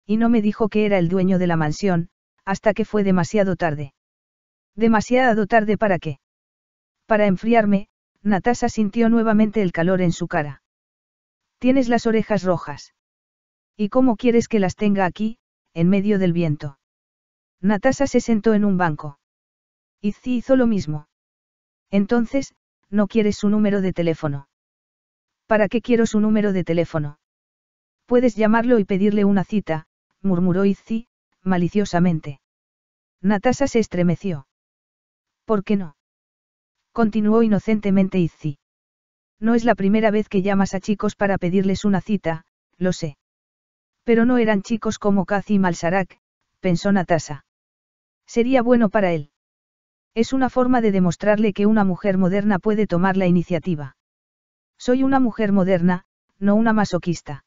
Y no me dijo que era el dueño de la mansión, hasta que fue demasiado tarde. Demasiado tarde para qué. Para enfriarme, Natasha sintió nuevamente el calor en su cara. Tienes las orejas rojas. ¿Y cómo quieres que las tenga aquí, en medio del viento? Natasha se sentó en un banco. Izzy hizo lo mismo. Entonces, no quieres su número de teléfono. ¿Para qué quiero su número de teléfono? Puedes llamarlo y pedirle una cita, murmuró Izzy, maliciosamente. Natasha se estremeció. ¿Por qué no? Continuó inocentemente Izzy. No es la primera vez que llamas a chicos para pedirles una cita, lo sé. Pero no eran chicos como Kathy y Malsarak, pensó Natasha. Sería bueno para él. Es una forma de demostrarle que una mujer moderna puede tomar la iniciativa. Soy una mujer moderna, no una masoquista.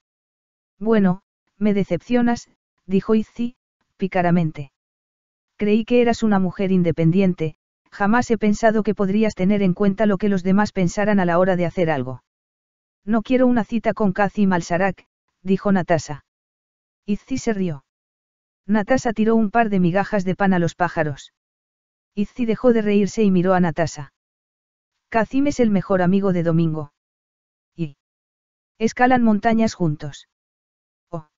Bueno, me decepcionas, dijo Izzy, picaramente. Creí que eras una mujer independiente, jamás he pensado que podrías tener en cuenta lo que los demás pensaran a la hora de hacer algo. No quiero una cita con al Malsarak, dijo Natasha. Izzy se rió. Natasha tiró un par de migajas de pan a los pájaros. Izzy dejó de reírse y miró a Natasha. Kazim es el mejor amigo de Domingo. Escalan montañas juntos. Oh.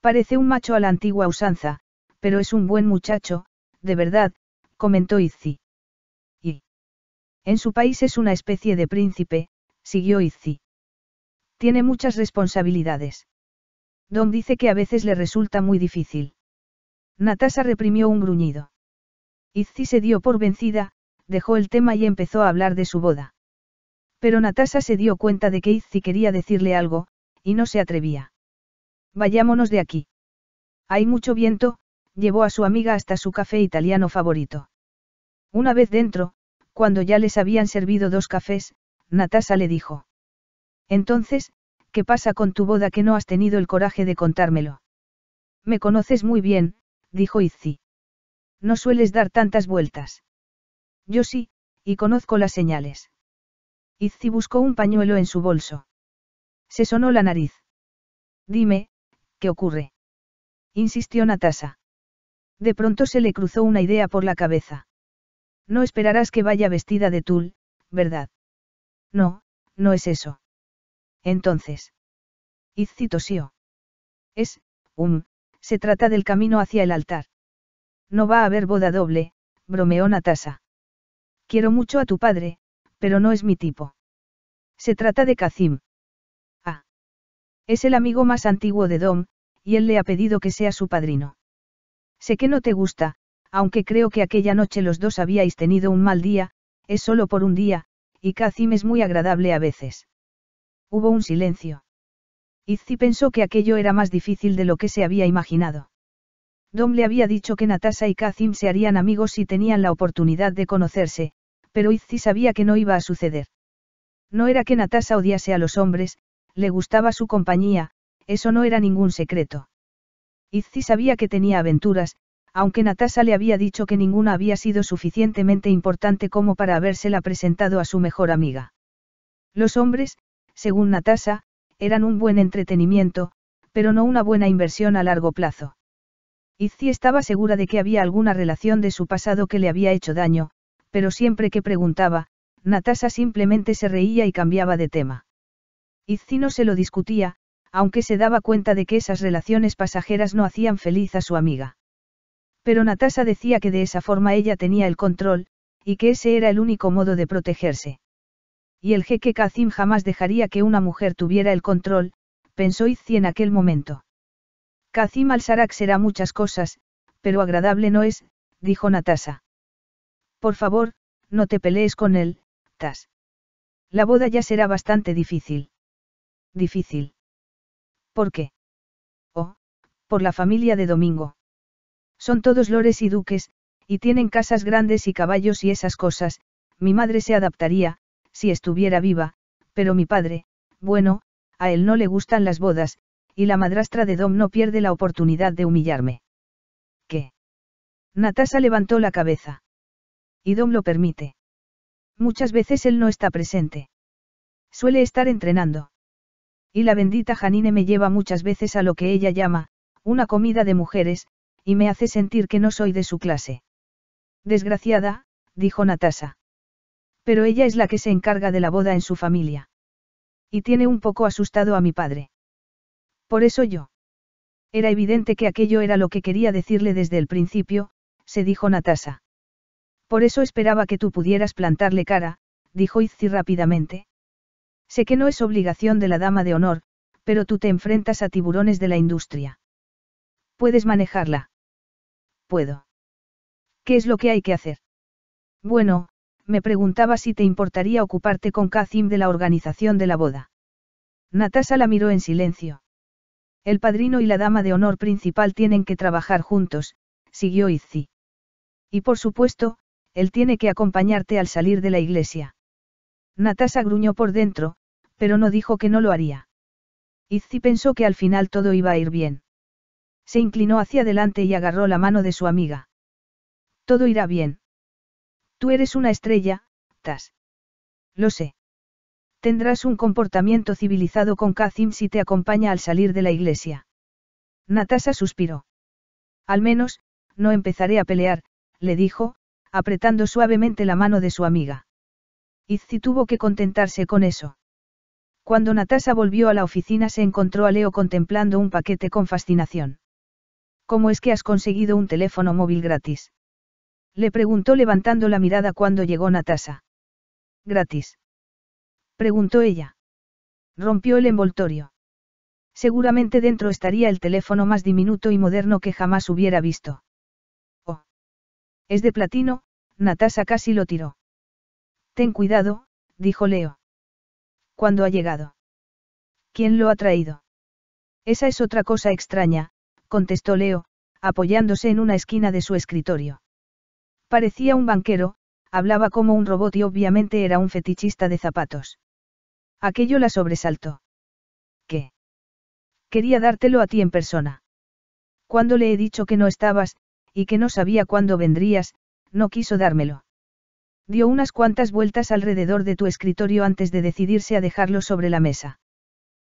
Parece un macho a la antigua usanza, pero es un buen muchacho, de verdad, comentó Izzi. Y. En su país es una especie de príncipe, siguió Izzi. Tiene muchas responsabilidades. Don dice que a veces le resulta muy difícil. Natasha reprimió un gruñido. Izzi se dio por vencida, dejó el tema y empezó a hablar de su boda. Pero Natasha se dio cuenta de que Izzy quería decirle algo, y no se atrevía. Vayámonos de aquí. Hay mucho viento, llevó a su amiga hasta su café italiano favorito. Una vez dentro, cuando ya les habían servido dos cafés, Natasha le dijo. Entonces, ¿qué pasa con tu boda que no has tenido el coraje de contármelo? Me conoces muy bien, dijo Izzy. No sueles dar tantas vueltas. Yo sí, y conozco las señales. Izzi buscó un pañuelo en su bolso. Se sonó la nariz. Dime, ¿qué ocurre? insistió Natasa. De pronto se le cruzó una idea por la cabeza. No esperarás que vaya vestida de tul, ¿verdad? No, no es eso. Entonces. Izzi tosió. Es, um, se trata del camino hacia el altar. No va a haber boda doble, bromeó Natasa. Quiero mucho a tu padre, pero no es mi tipo. Se trata de Kazim. Ah. Es el amigo más antiguo de Dom, y él le ha pedido que sea su padrino. Sé que no te gusta, aunque creo que aquella noche los dos habíais tenido un mal día, es solo por un día, y Kazim es muy agradable a veces. Hubo un silencio. Izzy pensó que aquello era más difícil de lo que se había imaginado. Dom le había dicho que Natasha y Kazim se harían amigos si tenían la oportunidad de conocerse, pero Izzy sabía que no iba a suceder. No era que Natasha odiase a los hombres, le gustaba su compañía, eso no era ningún secreto. Izzy sabía que tenía aventuras, aunque Natasha le había dicho que ninguna había sido suficientemente importante como para habérsela presentado a su mejor amiga. Los hombres, según Natasha, eran un buen entretenimiento, pero no una buena inversión a largo plazo. Izzy estaba segura de que había alguna relación de su pasado que le había hecho daño, pero siempre que preguntaba, Natasha simplemente se reía y cambiaba de tema. Izzi no se lo discutía, aunque se daba cuenta de que esas relaciones pasajeras no hacían feliz a su amiga. Pero Natasha decía que de esa forma ella tenía el control, y que ese era el único modo de protegerse. Y el jeque Kazim jamás dejaría que una mujer tuviera el control, pensó Izzi en aquel momento. Kazim al-Sarak será muchas cosas, pero agradable no es, dijo Natasha. Por favor, no te pelees con él, Tas. La boda ya será bastante difícil. Difícil. ¿Por qué? Oh, por la familia de Domingo. Son todos lores y duques, y tienen casas grandes y caballos y esas cosas, mi madre se adaptaría, si estuviera viva, pero mi padre, bueno, a él no le gustan las bodas, y la madrastra de Dom no pierde la oportunidad de humillarme. ¿Qué? Natasa levantó la cabeza y Dom lo permite. Muchas veces él no está presente. Suele estar entrenando. Y la bendita Janine me lleva muchas veces a lo que ella llama, una comida de mujeres, y me hace sentir que no soy de su clase. Desgraciada, dijo Natasha. Pero ella es la que se encarga de la boda en su familia. Y tiene un poco asustado a mi padre. Por eso yo. Era evidente que aquello era lo que quería decirle desde el principio, se dijo Natasa. Por eso esperaba que tú pudieras plantarle cara, dijo Izzi rápidamente. Sé que no es obligación de la dama de honor, pero tú te enfrentas a tiburones de la industria. ¿Puedes manejarla? Puedo. ¿Qué es lo que hay que hacer? Bueno, me preguntaba si te importaría ocuparte con Kazim de la organización de la boda. Natasha la miró en silencio. El padrino y la dama de honor principal tienen que trabajar juntos, siguió Izzi. Y por supuesto, él tiene que acompañarte al salir de la iglesia. Natasa gruñó por dentro, pero no dijo que no lo haría. Izzy pensó que al final todo iba a ir bien. Se inclinó hacia adelante y agarró la mano de su amiga. Todo irá bien. Tú eres una estrella, Tas. Lo sé. Tendrás un comportamiento civilizado con Kazim si te acompaña al salir de la iglesia. Natasa suspiró. Al menos, no empezaré a pelear, le dijo, apretando suavemente la mano de su amiga. Izzy tuvo que contentarse con eso. Cuando Natasha volvió a la oficina se encontró a Leo contemplando un paquete con fascinación. ¿Cómo es que has conseguido un teléfono móvil gratis? Le preguntó levantando la mirada cuando llegó Natasha. ¿Gratis? Preguntó ella. Rompió el envoltorio. Seguramente dentro estaría el teléfono más diminuto y moderno que jamás hubiera visto. Es de platino, Natasha casi lo tiró. Ten cuidado, dijo Leo. ¿Cuándo ha llegado? ¿Quién lo ha traído? Esa es otra cosa extraña, contestó Leo, apoyándose en una esquina de su escritorio. Parecía un banquero, hablaba como un robot y obviamente era un fetichista de zapatos. Aquello la sobresaltó. ¿Qué? Quería dártelo a ti en persona. Cuando le he dicho que no estabas, y que no sabía cuándo vendrías, no quiso dármelo. Dio unas cuantas vueltas alrededor de tu escritorio antes de decidirse a dejarlo sobre la mesa.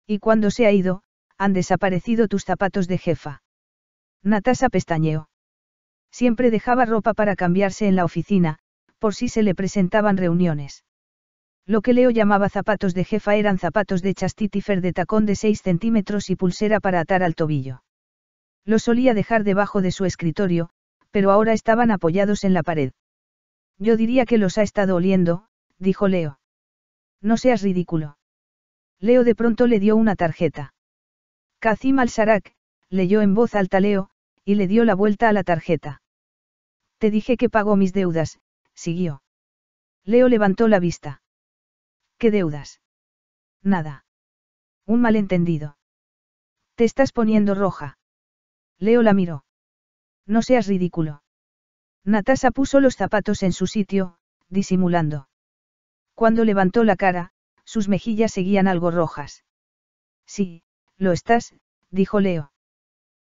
Y cuando se ha ido, han desaparecido tus zapatos de jefa. Natasa pestañeó. Siempre dejaba ropa para cambiarse en la oficina, por si se le presentaban reuniones. Lo que Leo llamaba zapatos de jefa eran zapatos de chastitifer de tacón de 6 centímetros y pulsera para atar al tobillo. Los solía dejar debajo de su escritorio, pero ahora estaban apoyados en la pared. Yo diría que los ha estado oliendo, dijo Leo. No seas ridículo. Leo de pronto le dio una tarjeta. Kazim al-Sarak, leyó en voz alta Leo, y le dio la vuelta a la tarjeta. Te dije que pago mis deudas, siguió. Leo levantó la vista. ¿Qué deudas? Nada. Un malentendido. Te estás poniendo roja. Leo la miró. No seas ridículo. Natasha puso los zapatos en su sitio, disimulando. Cuando levantó la cara, sus mejillas seguían algo rojas. Sí, lo estás, dijo Leo.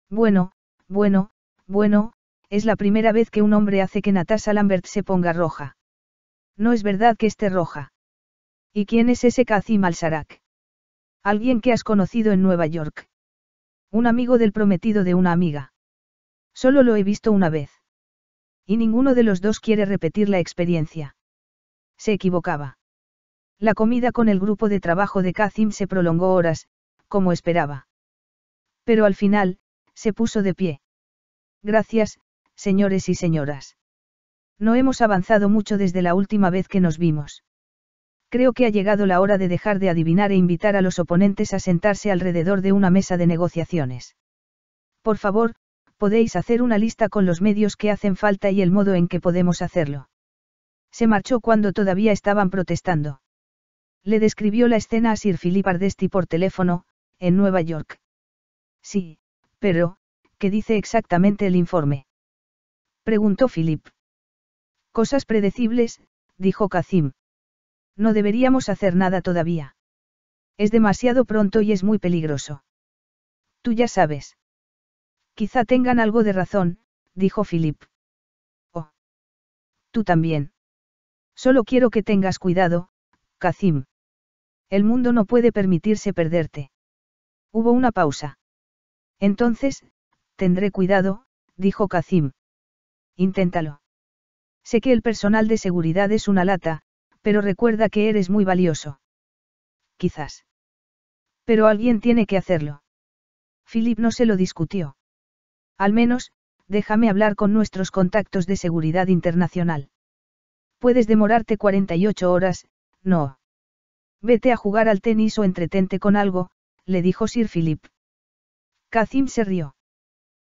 Bueno, bueno, bueno, es la primera vez que un hombre hace que Natasha Lambert se ponga roja. No es verdad que esté roja. ¿Y quién es ese Kazim al Alguien que has conocido en Nueva York. Un amigo del prometido de una amiga. Solo lo he visto una vez. Y ninguno de los dos quiere repetir la experiencia. Se equivocaba. La comida con el grupo de trabajo de Kazim se prolongó horas, como esperaba. Pero al final, se puso de pie. Gracias, señores y señoras. No hemos avanzado mucho desde la última vez que nos vimos. Creo que ha llegado la hora de dejar de adivinar e invitar a los oponentes a sentarse alrededor de una mesa de negociaciones. Por favor, podéis hacer una lista con los medios que hacen falta y el modo en que podemos hacerlo. Se marchó cuando todavía estaban protestando. Le describió la escena a Sir Philip Ardesti por teléfono, en Nueva York. Sí, pero, ¿qué dice exactamente el informe? Preguntó Philip. Cosas predecibles, dijo Kazim. No deberíamos hacer nada todavía. Es demasiado pronto y es muy peligroso. Tú ya sabes. Quizá tengan algo de razón, dijo Philip. Oh. Tú también. Solo quiero que tengas cuidado, Kazim. El mundo no puede permitirse perderte. Hubo una pausa. Entonces, tendré cuidado, dijo Kazim. Inténtalo. Sé que el personal de seguridad es una lata, pero recuerda que eres muy valioso. Quizás. Pero alguien tiene que hacerlo. Philip no se lo discutió. Al menos, déjame hablar con nuestros contactos de seguridad internacional. Puedes demorarte 48 horas, no. Vete a jugar al tenis o entretente con algo, le dijo Sir Philip. Kazim se rió.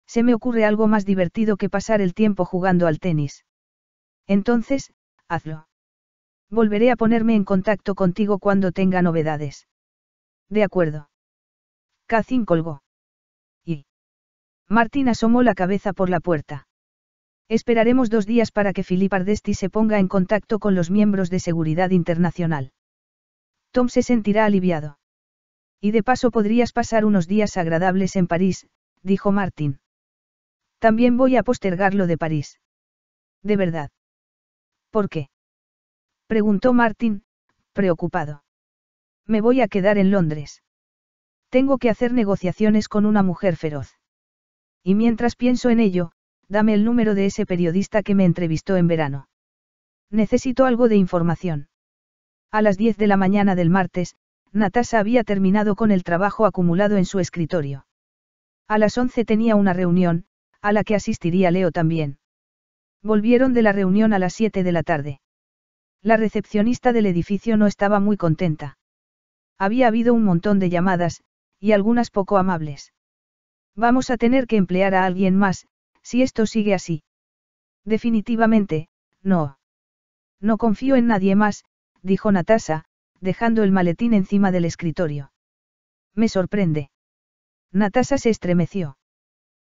Se me ocurre algo más divertido que pasar el tiempo jugando al tenis. Entonces, hazlo. Volveré a ponerme en contacto contigo cuando tenga novedades. De acuerdo. Cacín colgó. Y. Martín asomó la cabeza por la puerta. Esperaremos dos días para que Philip Ardesti se ponga en contacto con los miembros de seguridad internacional. Tom se sentirá aliviado. Y de paso podrías pasar unos días agradables en París, dijo Martin. También voy a postergar lo de París. De verdad. ¿Por qué? Preguntó Martin, preocupado. Me voy a quedar en Londres. Tengo que hacer negociaciones con una mujer feroz. Y mientras pienso en ello, dame el número de ese periodista que me entrevistó en verano. Necesito algo de información. A las 10 de la mañana del martes, Natasha había terminado con el trabajo acumulado en su escritorio. A las 11 tenía una reunión, a la que asistiría Leo también. Volvieron de la reunión a las 7 de la tarde. La recepcionista del edificio no estaba muy contenta. Había habido un montón de llamadas, y algunas poco amables. Vamos a tener que emplear a alguien más, si esto sigue así. Definitivamente, no. No confío en nadie más, dijo Natasha, dejando el maletín encima del escritorio. Me sorprende. Natasha se estremeció.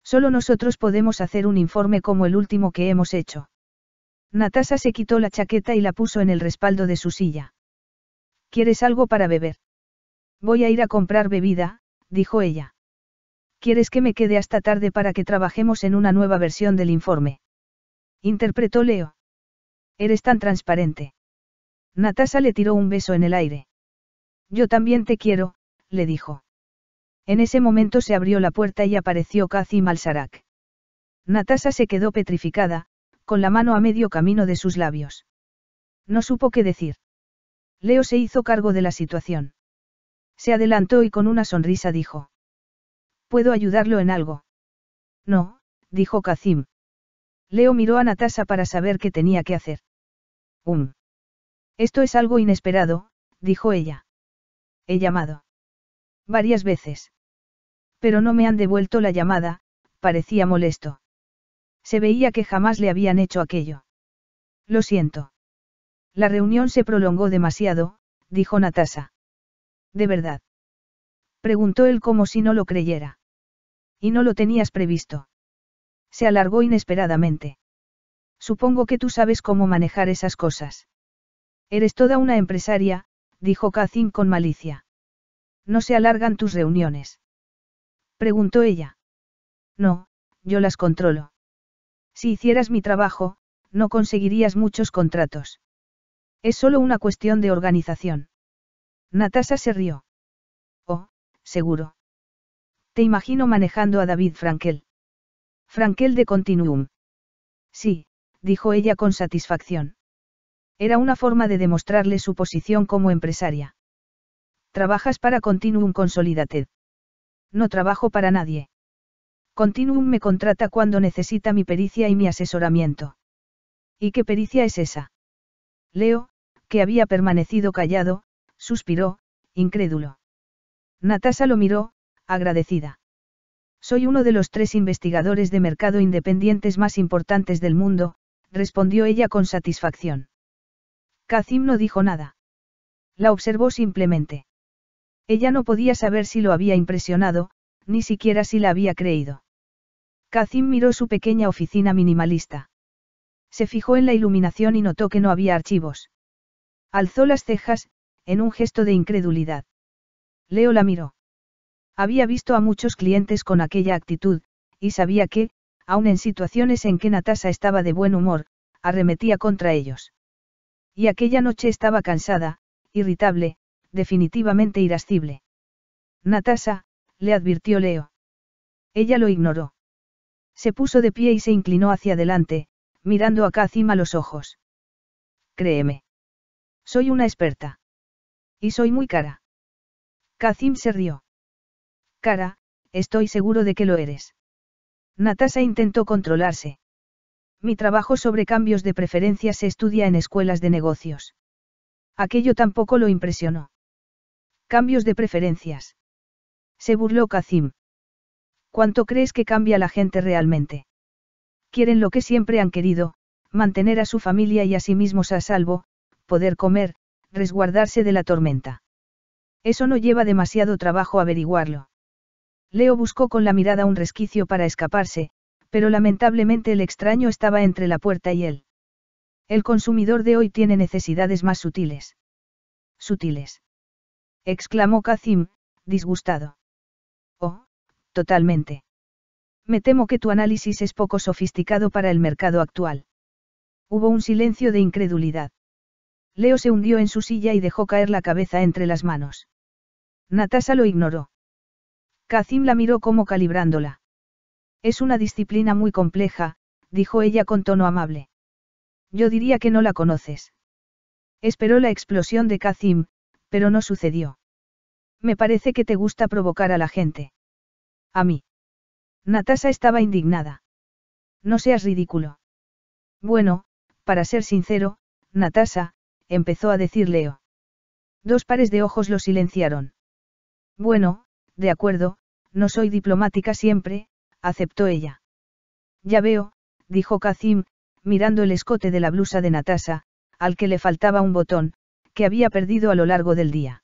Solo nosotros podemos hacer un informe como el último que hemos hecho. Natasa se quitó la chaqueta y la puso en el respaldo de su silla. ¿Quieres algo para beber? Voy a ir a comprar bebida, dijo ella. ¿Quieres que me quede hasta tarde para que trabajemos en una nueva versión del informe? Interpretó Leo. Eres tan transparente. Natasa le tiró un beso en el aire. Yo también te quiero, le dijo. En ese momento se abrió la puerta y apareció Cathy Malsarak. Natasa se quedó petrificada, con la mano a medio camino de sus labios. No supo qué decir. Leo se hizo cargo de la situación. Se adelantó y con una sonrisa dijo. ¿Puedo ayudarlo en algo? No, dijo Kazim. Leo miró a Natasha para saber qué tenía que hacer. Um. Esto es algo inesperado, dijo ella. He llamado. Varias veces. Pero no me han devuelto la llamada, parecía molesto. Se veía que jamás le habían hecho aquello. Lo siento. La reunión se prolongó demasiado, dijo Natasha. ¿De verdad? Preguntó él como si no lo creyera. Y no lo tenías previsto. Se alargó inesperadamente. Supongo que tú sabes cómo manejar esas cosas. Eres toda una empresaria, dijo Kazim con malicia. ¿No se alargan tus reuniones? Preguntó ella. No, yo las controlo. Si hicieras mi trabajo, no conseguirías muchos contratos. Es solo una cuestión de organización. Natasha se rió. Oh, seguro. Te imagino manejando a David Frankel. Frankel de Continuum. Sí, dijo ella con satisfacción. Era una forma de demostrarle su posición como empresaria. Trabajas para Continuum Consolidated. No trabajo para nadie. Continuum me contrata cuando necesita mi pericia y mi asesoramiento. ¿Y qué pericia es esa? Leo, que había permanecido callado, suspiró, incrédulo. Natasha lo miró, agradecida. Soy uno de los tres investigadores de mercado independientes más importantes del mundo, respondió ella con satisfacción. Kazim no dijo nada. La observó simplemente. Ella no podía saber si lo había impresionado, ni siquiera si la había creído. Kazim miró su pequeña oficina minimalista. Se fijó en la iluminación y notó que no había archivos. Alzó las cejas, en un gesto de incredulidad. Leo la miró. Había visto a muchos clientes con aquella actitud, y sabía que, aun en situaciones en que Natasha estaba de buen humor, arremetía contra ellos. Y aquella noche estaba cansada, irritable, definitivamente irascible. Natasha, le advirtió Leo. Ella lo ignoró. Se puso de pie y se inclinó hacia adelante, mirando a Kazim a los ojos. Créeme. Soy una experta. Y soy muy cara. Kazim se rió. Cara, estoy seguro de que lo eres. Natasha intentó controlarse. Mi trabajo sobre cambios de preferencias se estudia en escuelas de negocios. Aquello tampoco lo impresionó. Cambios de preferencias. Se burló Kazim. ¿Cuánto crees que cambia la gente realmente? Quieren lo que siempre han querido, mantener a su familia y a sí mismos a salvo, poder comer, resguardarse de la tormenta. Eso no lleva demasiado trabajo averiguarlo. Leo buscó con la mirada un resquicio para escaparse, pero lamentablemente el extraño estaba entre la puerta y él. El consumidor de hoy tiene necesidades más sutiles. Sutiles. exclamó Kazim, disgustado. Oh, totalmente. Me temo que tu análisis es poco sofisticado para el mercado actual. Hubo un silencio de incredulidad. Leo se hundió en su silla y dejó caer la cabeza entre las manos. Natasha lo ignoró. Kazim la miró como calibrándola. Es una disciplina muy compleja, dijo ella con tono amable. Yo diría que no la conoces. Esperó la explosión de Kazim, pero no sucedió. Me parece que te gusta provocar a la gente. A mí. Natasha estaba indignada. No seas ridículo. Bueno, para ser sincero, Natasha, empezó a decir Leo. Dos pares de ojos lo silenciaron. Bueno, de acuerdo, no soy diplomática siempre, aceptó ella. Ya veo, dijo Kazim, mirando el escote de la blusa de Natasha, al que le faltaba un botón, que había perdido a lo largo del día.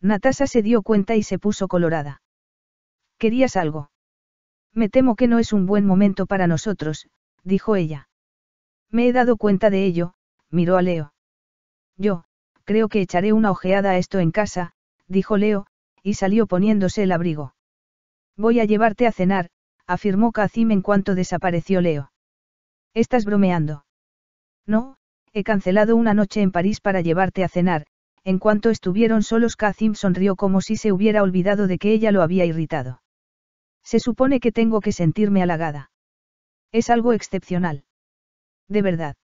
Natasa se dio cuenta y se puso colorada. ¿Querías algo? Me temo que no es un buen momento para nosotros, dijo ella. Me he dado cuenta de ello, miró a Leo. Yo, creo que echaré una ojeada a esto en casa, dijo Leo, y salió poniéndose el abrigo. Voy a llevarte a cenar, afirmó Kazim en cuanto desapareció Leo. ¿Estás bromeando? No, he cancelado una noche en París para llevarte a cenar, en cuanto estuvieron solos Kazim sonrió como si se hubiera olvidado de que ella lo había irritado. Se supone que tengo que sentirme halagada. Es algo excepcional. De verdad.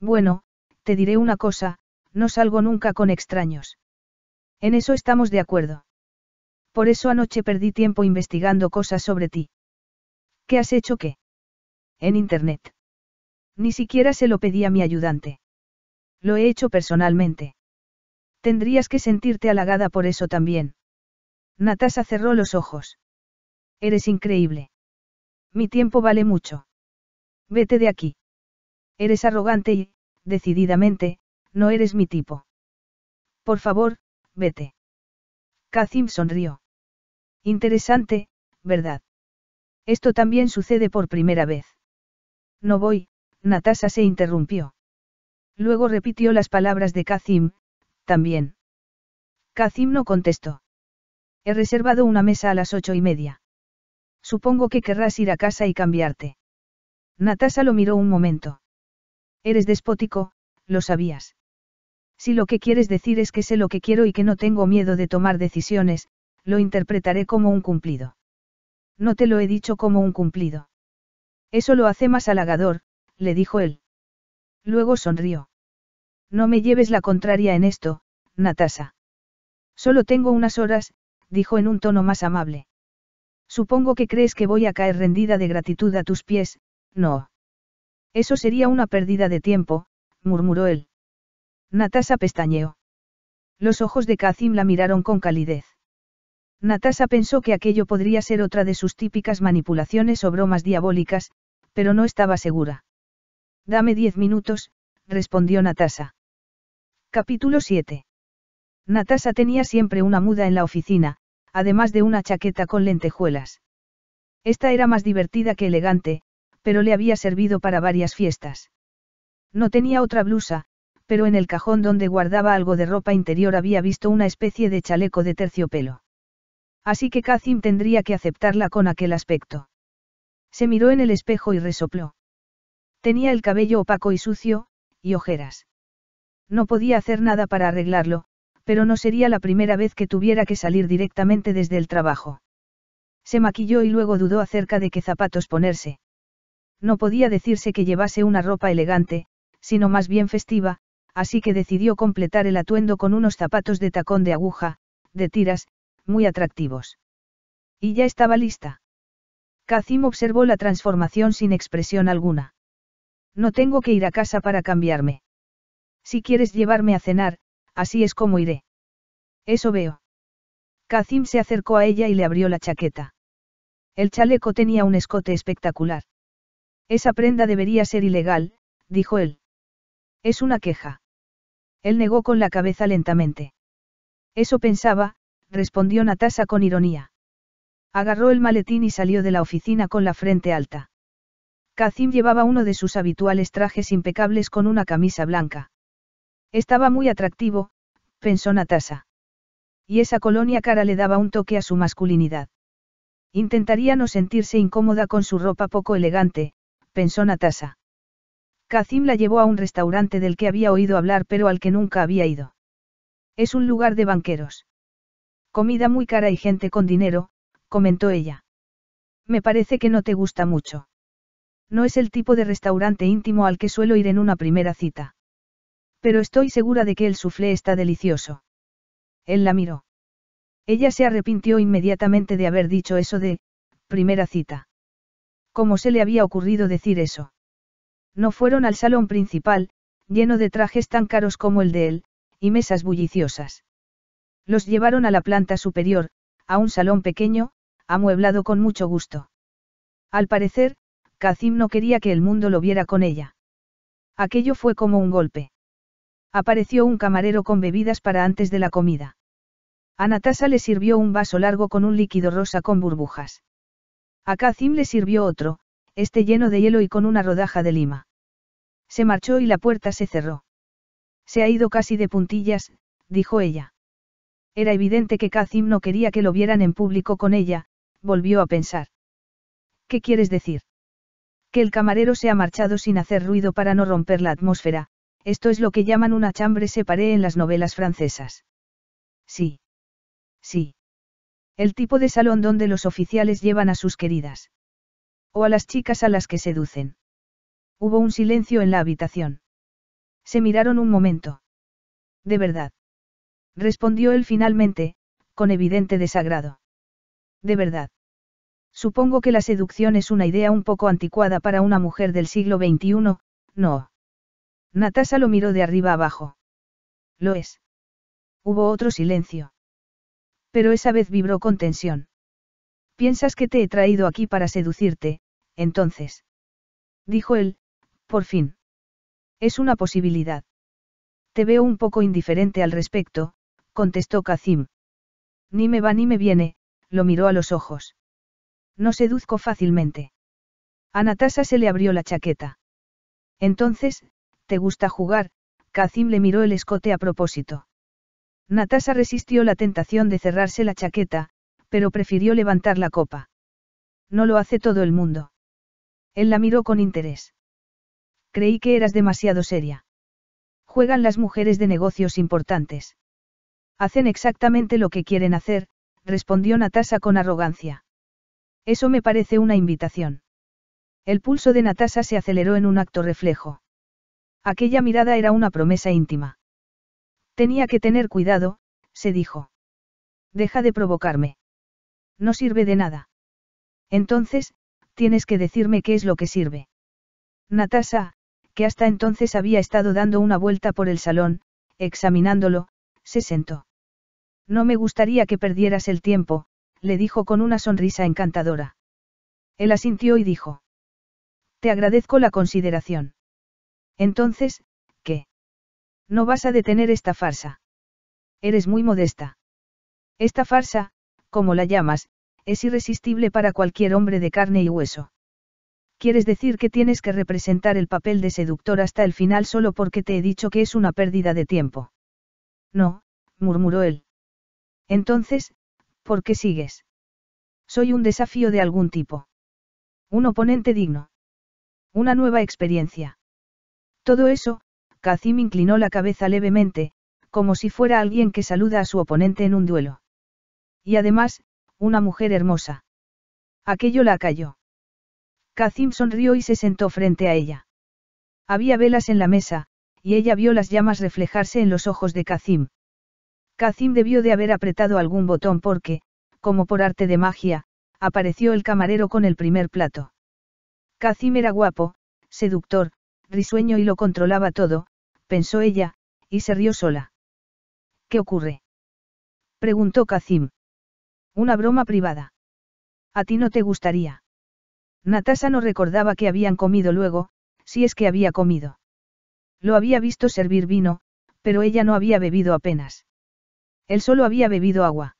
Bueno, te diré una cosa, no salgo nunca con extraños. En eso estamos de acuerdo. Por eso anoche perdí tiempo investigando cosas sobre ti. ¿Qué has hecho qué? En Internet. Ni siquiera se lo pedí a mi ayudante. Lo he hecho personalmente. Tendrías que sentirte halagada por eso también. Natasha cerró los ojos. Eres increíble. Mi tiempo vale mucho. Vete de aquí. Eres arrogante y, decididamente, no eres mi tipo. Por favor, vete. Kazim sonrió. Interesante, ¿verdad? Esto también sucede por primera vez. No voy, Natasha se interrumpió. Luego repitió las palabras de Kazim, también. Kazim no contestó. He reservado una mesa a las ocho y media. Supongo que querrás ir a casa y cambiarte. Natasha lo miró un momento. Eres despótico, lo sabías. Si lo que quieres decir es que sé lo que quiero y que no tengo miedo de tomar decisiones, lo interpretaré como un cumplido. No te lo he dicho como un cumplido. Eso lo hace más halagador, le dijo él. Luego sonrió. No me lleves la contraria en esto, Natasa. Solo tengo unas horas, dijo en un tono más amable. Supongo que crees que voy a caer rendida de gratitud a tus pies, no. Eso sería una pérdida de tiempo, murmuró él. Natasa pestañeó. Los ojos de Kazim la miraron con calidez. Natasa pensó que aquello podría ser otra de sus típicas manipulaciones o bromas diabólicas, pero no estaba segura. Dame diez minutos, respondió Natasa. Capítulo 7. Natasha tenía siempre una muda en la oficina, además de una chaqueta con lentejuelas. Esta era más divertida que elegante, pero le había servido para varias fiestas. No tenía otra blusa, pero en el cajón donde guardaba algo de ropa interior había visto una especie de chaleco de terciopelo. Así que Kazim tendría que aceptarla con aquel aspecto. Se miró en el espejo y resopló. Tenía el cabello opaco y sucio, y ojeras. No podía hacer nada para arreglarlo, pero no sería la primera vez que tuviera que salir directamente desde el trabajo. Se maquilló y luego dudó acerca de qué zapatos ponerse. No podía decirse que llevase una ropa elegante, sino más bien festiva, así que decidió completar el atuendo con unos zapatos de tacón de aguja, de tiras, muy atractivos. Y ya estaba lista. Kazim observó la transformación sin expresión alguna. No tengo que ir a casa para cambiarme. Si quieres llevarme a cenar, así es como iré. Eso veo. Kazim se acercó a ella y le abrió la chaqueta. El chaleco tenía un escote espectacular. Esa prenda debería ser ilegal, dijo él. Es una queja. Él negó con la cabeza lentamente. Eso pensaba, respondió Natasha con ironía. Agarró el maletín y salió de la oficina con la frente alta. Kazim llevaba uno de sus habituales trajes impecables con una camisa blanca. Estaba muy atractivo, pensó Natasha. Y esa colonia cara le daba un toque a su masculinidad. Intentaría no sentirse incómoda con su ropa poco elegante, pensó Natasha. Kazim la llevó a un restaurante del que había oído hablar pero al que nunca había ido. Es un lugar de banqueros. Comida muy cara y gente con dinero, comentó ella. Me parece que no te gusta mucho. No es el tipo de restaurante íntimo al que suelo ir en una primera cita. Pero estoy segura de que el suflé está delicioso. Él la miró. Ella se arrepintió inmediatamente de haber dicho eso de, primera cita. ¿Cómo se le había ocurrido decir eso? No fueron al salón principal, lleno de trajes tan caros como el de él, y mesas bulliciosas. Los llevaron a la planta superior, a un salón pequeño, amueblado con mucho gusto. Al parecer, Kazim no quería que el mundo lo viera con ella. Aquello fue como un golpe. Apareció un camarero con bebidas para antes de la comida. A Natasa le sirvió un vaso largo con un líquido rosa con burbujas. A Kazim le sirvió otro, este lleno de hielo y con una rodaja de lima. Se marchó y la puerta se cerró. Se ha ido casi de puntillas, dijo ella. Era evidente que Kazim no quería que lo vieran en público con ella, volvió a pensar. ¿Qué quieres decir? Que el camarero se ha marchado sin hacer ruido para no romper la atmósfera, esto es lo que llaman una chambre separé en las novelas francesas. Sí. Sí. El tipo de salón donde los oficiales llevan a sus queridas. O a las chicas a las que seducen. Hubo un silencio en la habitación. Se miraron un momento. De verdad. Respondió él finalmente, con evidente desagrado. De verdad. Supongo que la seducción es una idea un poco anticuada para una mujer del siglo XXI, no. Natasha lo miró de arriba abajo. Lo es. Hubo otro silencio. Pero esa vez vibró con tensión. Piensas que te he traído aquí para seducirte, entonces. Dijo él, por fin. Es una posibilidad. Te veo un poco indiferente al respecto, contestó Kazim. Ni me va ni me viene, lo miró a los ojos. No seduzco fácilmente. A Natasha se le abrió la chaqueta. Entonces, ¿Te gusta jugar? Kazim le miró el escote a propósito. Natasha resistió la tentación de cerrarse la chaqueta, pero prefirió levantar la copa. No lo hace todo el mundo. Él la miró con interés. Creí que eras demasiado seria. Juegan las mujeres de negocios importantes. Hacen exactamente lo que quieren hacer, respondió Natasha con arrogancia. Eso me parece una invitación. El pulso de Natasha se aceleró en un acto reflejo. Aquella mirada era una promesa íntima. Tenía que tener cuidado, se dijo. Deja de provocarme. No sirve de nada. Entonces, tienes que decirme qué es lo que sirve. Natasha, que hasta entonces había estado dando una vuelta por el salón, examinándolo, se sentó. No me gustaría que perdieras el tiempo, le dijo con una sonrisa encantadora. Él asintió y dijo. Te agradezco la consideración. Entonces, ¿qué? No vas a detener esta farsa. Eres muy modesta. Esta farsa, como la llamas, es irresistible para cualquier hombre de carne y hueso. ¿Quieres decir que tienes que representar el papel de seductor hasta el final solo porque te he dicho que es una pérdida de tiempo? No, murmuró él. Entonces, ¿por qué sigues? Soy un desafío de algún tipo. Un oponente digno. Una nueva experiencia. Todo eso, Kazim inclinó la cabeza levemente, como si fuera alguien que saluda a su oponente en un duelo. Y además, una mujer hermosa. Aquello la calló. Kazim sonrió y se sentó frente a ella. Había velas en la mesa, y ella vio las llamas reflejarse en los ojos de Kazim. Kazim debió de haber apretado algún botón porque, como por arte de magia, apareció el camarero con el primer plato. Kazim era guapo, seductor, risueño y lo controlaba todo, pensó ella, y se rió sola. ¿Qué ocurre? preguntó Kazim. Una broma privada. A ti no te gustaría. Natasha no recordaba que habían comido luego, si es que había comido. Lo había visto servir vino, pero ella no había bebido apenas. Él solo había bebido agua.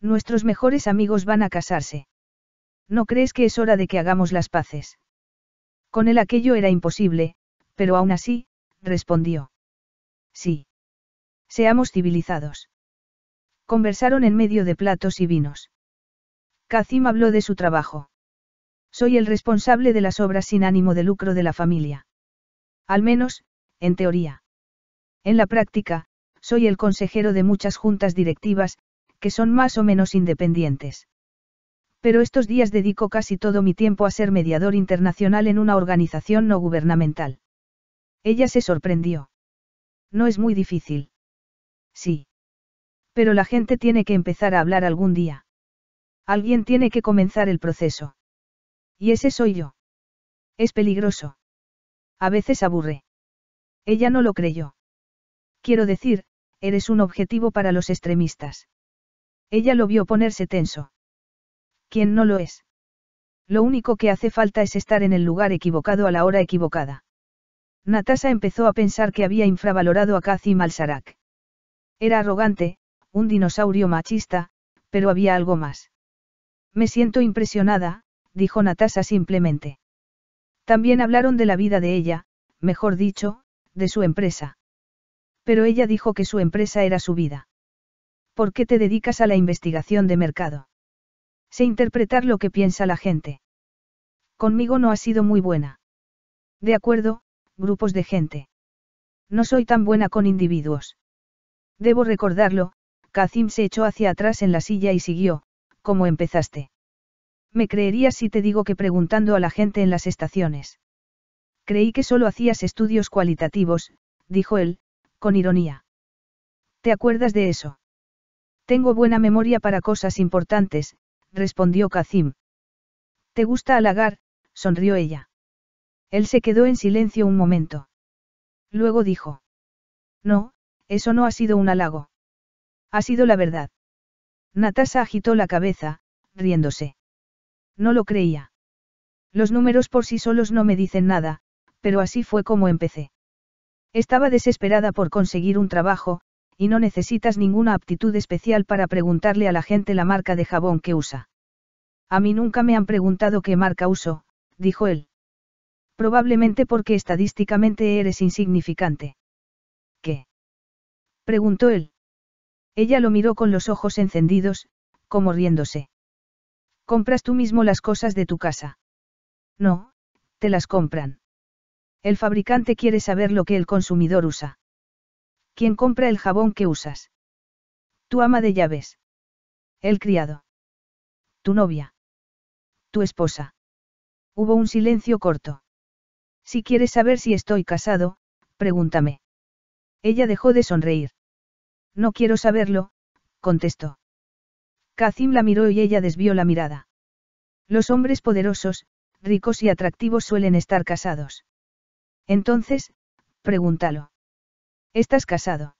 Nuestros mejores amigos van a casarse. ¿No crees que es hora de que hagamos las paces? Con él aquello era imposible, pero aún así, respondió. Sí. Seamos civilizados. Conversaron en medio de platos y vinos. Kazim habló de su trabajo. Soy el responsable de las obras sin ánimo de lucro de la familia. Al menos, en teoría. En la práctica, soy el consejero de muchas juntas directivas, que son más o menos independientes. Pero estos días dedico casi todo mi tiempo a ser mediador internacional en una organización no gubernamental. Ella se sorprendió. No es muy difícil. Sí. Pero la gente tiene que empezar a hablar algún día. Alguien tiene que comenzar el proceso. Y ese soy yo. Es peligroso. A veces aburre. Ella no lo creyó. Quiero decir, eres un objetivo para los extremistas. Ella lo vio ponerse tenso quien no lo es? Lo único que hace falta es estar en el lugar equivocado a la hora equivocada. Natasha empezó a pensar que había infravalorado a Kazim Malsarak. Era arrogante, un dinosaurio machista, pero había algo más. Me siento impresionada, dijo Natasha simplemente. También hablaron de la vida de ella, mejor dicho, de su empresa. Pero ella dijo que su empresa era su vida. ¿Por qué te dedicas a la investigación de mercado? Sé interpretar lo que piensa la gente. Conmigo no ha sido muy buena. De acuerdo, grupos de gente. No soy tan buena con individuos. Debo recordarlo, Kazim se echó hacia atrás en la silla y siguió, como empezaste. Me creerías si te digo que preguntando a la gente en las estaciones. Creí que solo hacías estudios cualitativos, dijo él, con ironía. ¿Te acuerdas de eso? Tengo buena memoria para cosas importantes, respondió Kazim. ¿Te gusta halagar? sonrió ella. Él se quedó en silencio un momento. Luego dijo. No, eso no ha sido un halago. Ha sido la verdad. Natasha agitó la cabeza, riéndose. No lo creía. Los números por sí solos no me dicen nada, pero así fue como empecé. Estaba desesperada por conseguir un trabajo, y no necesitas ninguna aptitud especial para preguntarle a la gente la marca de jabón que usa. A mí nunca me han preguntado qué marca uso, dijo él. Probablemente porque estadísticamente eres insignificante. ¿Qué? preguntó él. Ella lo miró con los ojos encendidos, como riéndose. ¿Compras tú mismo las cosas de tu casa? No, te las compran. El fabricante quiere saber lo que el consumidor usa. ¿Quién compra el jabón que usas? Tu ama de llaves. El criado. Tu novia. Tu esposa. Hubo un silencio corto. Si quieres saber si estoy casado, pregúntame. Ella dejó de sonreír. No quiero saberlo, contestó. Kazim la miró y ella desvió la mirada. Los hombres poderosos, ricos y atractivos suelen estar casados. Entonces, pregúntalo. ¿Estás casado?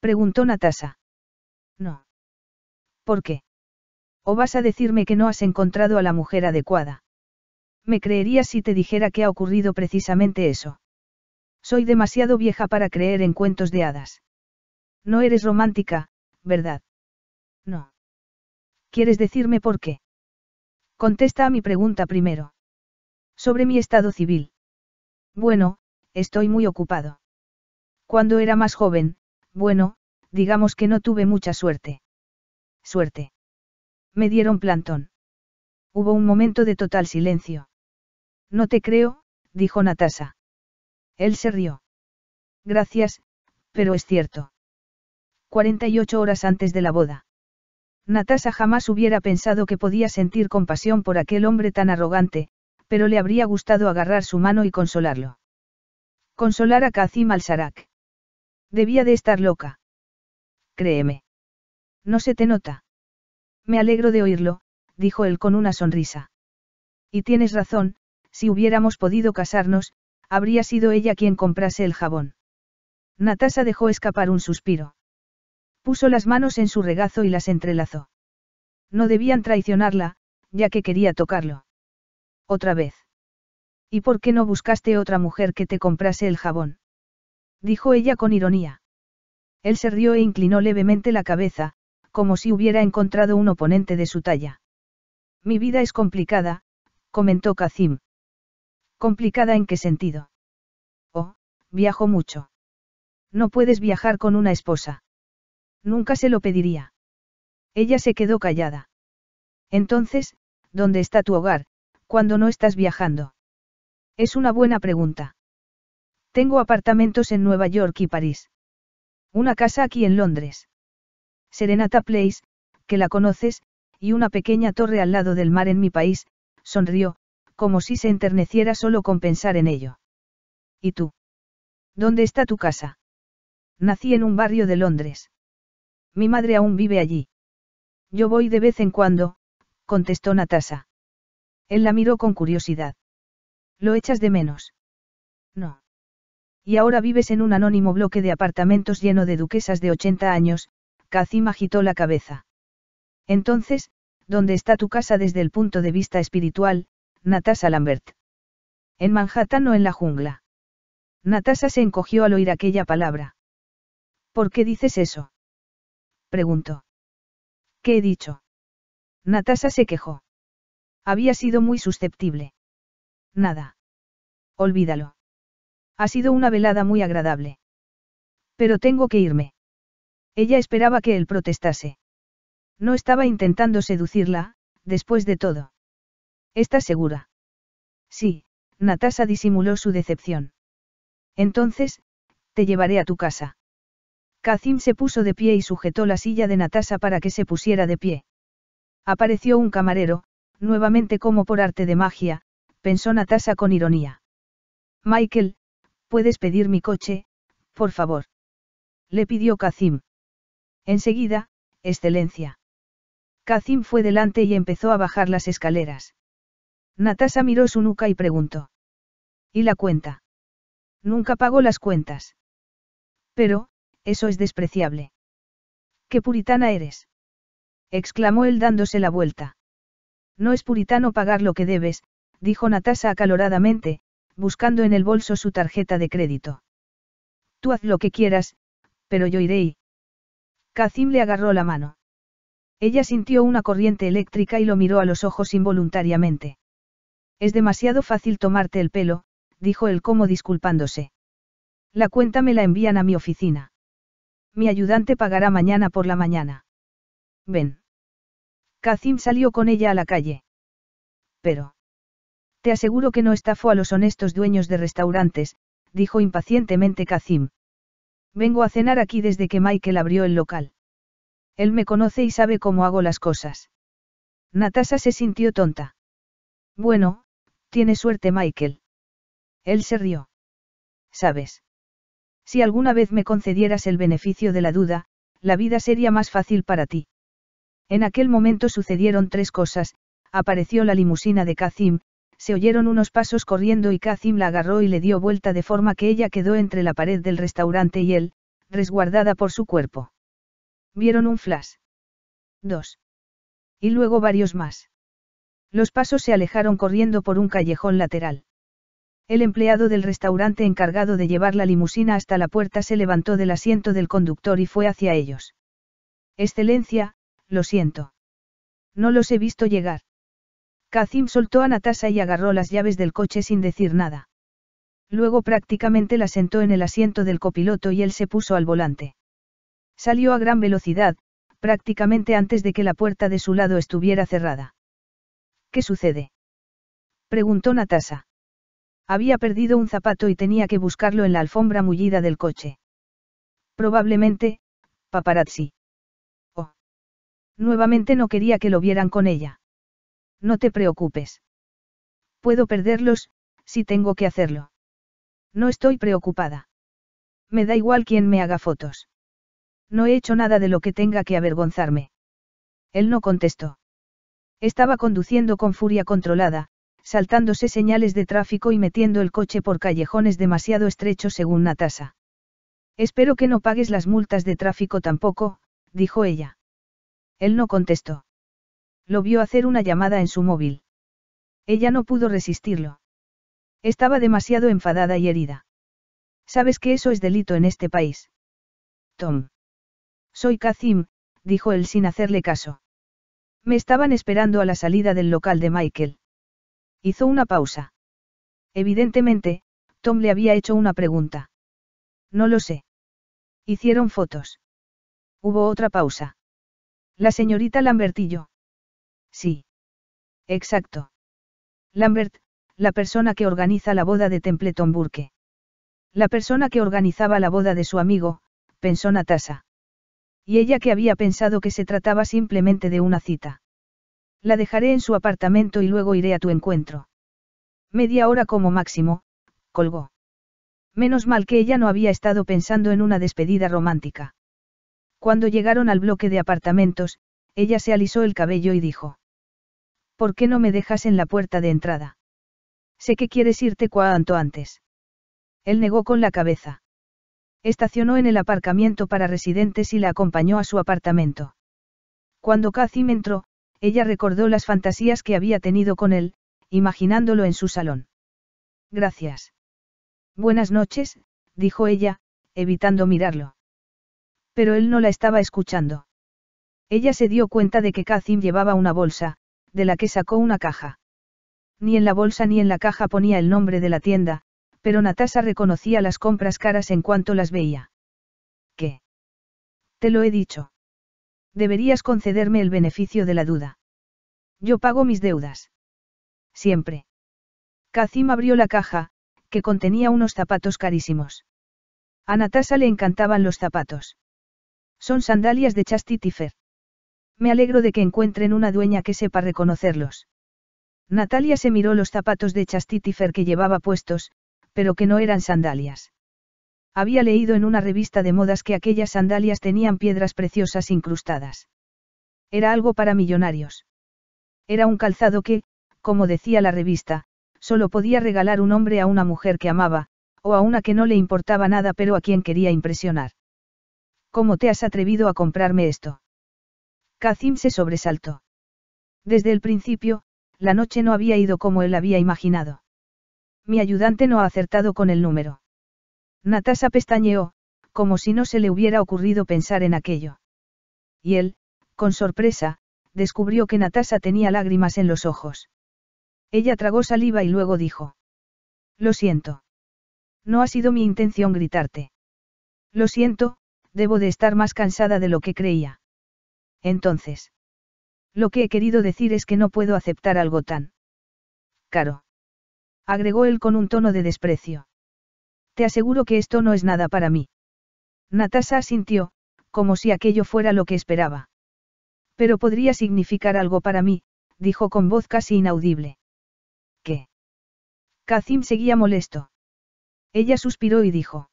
Preguntó Natasha. No. ¿Por qué? ¿O vas a decirme que no has encontrado a la mujer adecuada? Me creería si te dijera que ha ocurrido precisamente eso. Soy demasiado vieja para creer en cuentos de hadas. No eres romántica, ¿verdad? No. ¿Quieres decirme por qué? Contesta a mi pregunta primero. Sobre mi estado civil. Bueno, estoy muy ocupado. Cuando era más joven, bueno, digamos que no tuve mucha suerte. Suerte. Me dieron plantón. Hubo un momento de total silencio. No te creo, dijo Natasha. Él se rió. Gracias, pero es cierto. 48 horas antes de la boda. Natasha jamás hubiera pensado que podía sentir compasión por aquel hombre tan arrogante, pero le habría gustado agarrar su mano y consolarlo. Consolar a Kazim al-Sarak. Debía de estar loca. Créeme. No se te nota. Me alegro de oírlo, dijo él con una sonrisa. Y tienes razón, si hubiéramos podido casarnos, habría sido ella quien comprase el jabón. Natasa dejó escapar un suspiro. Puso las manos en su regazo y las entrelazó. No debían traicionarla, ya que quería tocarlo. Otra vez. ¿Y por qué no buscaste otra mujer que te comprase el jabón? dijo ella con ironía. Él se rió e inclinó levemente la cabeza, como si hubiera encontrado un oponente de su talla. Mi vida es complicada, comentó Kazim. ¿Complicada en qué sentido? Oh, viajo mucho. No puedes viajar con una esposa. Nunca se lo pediría. Ella se quedó callada. Entonces, ¿dónde está tu hogar, cuando no estás viajando? Es una buena pregunta. Tengo apartamentos en Nueva York y París. Una casa aquí en Londres. Serenata Place, que la conoces, y una pequeña torre al lado del mar en mi país, sonrió, como si se enterneciera solo con pensar en ello. ¿Y tú? ¿Dónde está tu casa? Nací en un barrio de Londres. Mi madre aún vive allí. Yo voy de vez en cuando, contestó Natasha. Él la miró con curiosidad. ¿Lo echas de menos? No y ahora vives en un anónimo bloque de apartamentos lleno de duquesas de 80 años, Kazim agitó la cabeza. Entonces, ¿dónde está tu casa desde el punto de vista espiritual, Natasha Lambert? En Manhattan o en la jungla. Natasha se encogió al oír aquella palabra. ¿Por qué dices eso? preguntó. ¿Qué he dicho? Natasha se quejó. Había sido muy susceptible. Nada. Olvídalo. Ha sido una velada muy agradable. Pero tengo que irme. Ella esperaba que él protestase. No estaba intentando seducirla, después de todo. ¿Estás segura? Sí, Natasha disimuló su decepción. Entonces, te llevaré a tu casa. Kazim se puso de pie y sujetó la silla de Natasha para que se pusiera de pie. Apareció un camarero, nuevamente como por arte de magia, pensó Natasha con ironía. Michael, ¿Puedes pedir mi coche, por favor? Le pidió Kazim. Enseguida, Excelencia. Kazim fue delante y empezó a bajar las escaleras. Natasha miró su nuca y preguntó. ¿Y la cuenta? Nunca pagó las cuentas. Pero, eso es despreciable. ¿Qué puritana eres? exclamó él dándose la vuelta. No es puritano pagar lo que debes, dijo Natasha acaloradamente, buscando en el bolso su tarjeta de crédito. Tú haz lo que quieras, pero yo iré Cacim le agarró la mano. Ella sintió una corriente eléctrica y lo miró a los ojos involuntariamente. Es demasiado fácil tomarte el pelo, dijo él como disculpándose. La cuenta me la envían a mi oficina. Mi ayudante pagará mañana por la mañana. Ven. Cacim salió con ella a la calle. Pero. Te aseguro que no estafo a los honestos dueños de restaurantes, dijo impacientemente Kazim. Vengo a cenar aquí desde que Michael abrió el local. Él me conoce y sabe cómo hago las cosas. Natasha se sintió tonta. Bueno, tiene suerte Michael. Él se rió. Sabes. Si alguna vez me concedieras el beneficio de la duda, la vida sería más fácil para ti. En aquel momento sucedieron tres cosas, apareció la limusina de Kazim, se oyeron unos pasos corriendo y Kazim la agarró y le dio vuelta de forma que ella quedó entre la pared del restaurante y él, resguardada por su cuerpo. Vieron un flash. Dos. Y luego varios más. Los pasos se alejaron corriendo por un callejón lateral. El empleado del restaurante encargado de llevar la limusina hasta la puerta se levantó del asiento del conductor y fue hacia ellos. Excelencia, lo siento. No los he visto llegar. Kazim soltó a Natasha y agarró las llaves del coche sin decir nada. Luego prácticamente la sentó en el asiento del copiloto y él se puso al volante. Salió a gran velocidad, prácticamente antes de que la puerta de su lado estuviera cerrada. ¿Qué sucede? preguntó Natasha. Había perdido un zapato y tenía que buscarlo en la alfombra mullida del coche. Probablemente, paparazzi. Oh. Nuevamente no quería que lo vieran con ella. No te preocupes. Puedo perderlos, si tengo que hacerlo. No estoy preocupada. Me da igual quién me haga fotos. No he hecho nada de lo que tenga que avergonzarme. Él no contestó. Estaba conduciendo con furia controlada, saltándose señales de tráfico y metiendo el coche por callejones demasiado estrechos según Natasa. Espero que no pagues las multas de tráfico tampoco, dijo ella. Él no contestó lo vio hacer una llamada en su móvil. Ella no pudo resistirlo. Estaba demasiado enfadada y herida. Sabes que eso es delito en este país. Tom. Soy Kazim, dijo él sin hacerle caso. Me estaban esperando a la salida del local de Michael. Hizo una pausa. Evidentemente, Tom le había hecho una pregunta. No lo sé. Hicieron fotos. Hubo otra pausa. La señorita Lambertillo. Sí. Exacto. Lambert, la persona que organiza la boda de Templeton Burke. La persona que organizaba la boda de su amigo, pensó Natasha. Y ella que había pensado que se trataba simplemente de una cita. La dejaré en su apartamento y luego iré a tu encuentro. Media hora como máximo, colgó. Menos mal que ella no había estado pensando en una despedida romántica. Cuando llegaron al bloque de apartamentos, ella se alisó el cabello y dijo. ¿Por qué no me dejas en la puerta de entrada? Sé que quieres irte cuanto antes. Él negó con la cabeza. Estacionó en el aparcamiento para residentes y la acompañó a su apartamento. Cuando Kazim entró, ella recordó las fantasías que había tenido con él, imaginándolo en su salón. Gracias. Buenas noches, dijo ella, evitando mirarlo. Pero él no la estaba escuchando. Ella se dio cuenta de que Kazim llevaba una bolsa, de la que sacó una caja. Ni en la bolsa ni en la caja ponía el nombre de la tienda, pero Natasa reconocía las compras caras en cuanto las veía. ¿Qué? Te lo he dicho. Deberías concederme el beneficio de la duda. Yo pago mis deudas. Siempre. Kazim abrió la caja, que contenía unos zapatos carísimos. A Natasa le encantaban los zapatos. Son sandalias de Chastity me alegro de que encuentren una dueña que sepa reconocerlos. Natalia se miró los zapatos de chastitifer que llevaba puestos, pero que no eran sandalias. Había leído en una revista de modas que aquellas sandalias tenían piedras preciosas incrustadas. Era algo para millonarios. Era un calzado que, como decía la revista, solo podía regalar un hombre a una mujer que amaba, o a una que no le importaba nada pero a quien quería impresionar. ¿Cómo te has atrevido a comprarme esto? Kazim se sobresaltó. Desde el principio, la noche no había ido como él había imaginado. Mi ayudante no ha acertado con el número. Natasha pestañeó, como si no se le hubiera ocurrido pensar en aquello. Y él, con sorpresa, descubrió que Natasha tenía lágrimas en los ojos. Ella tragó saliva y luego dijo. Lo siento. No ha sido mi intención gritarte. Lo siento, debo de estar más cansada de lo que creía. Entonces. Lo que he querido decir es que no puedo aceptar algo tan caro. Agregó él con un tono de desprecio. Te aseguro que esto no es nada para mí. Natasha asintió, como si aquello fuera lo que esperaba. Pero podría significar algo para mí, dijo con voz casi inaudible. ¿Qué? Kazim seguía molesto. Ella suspiró y dijo.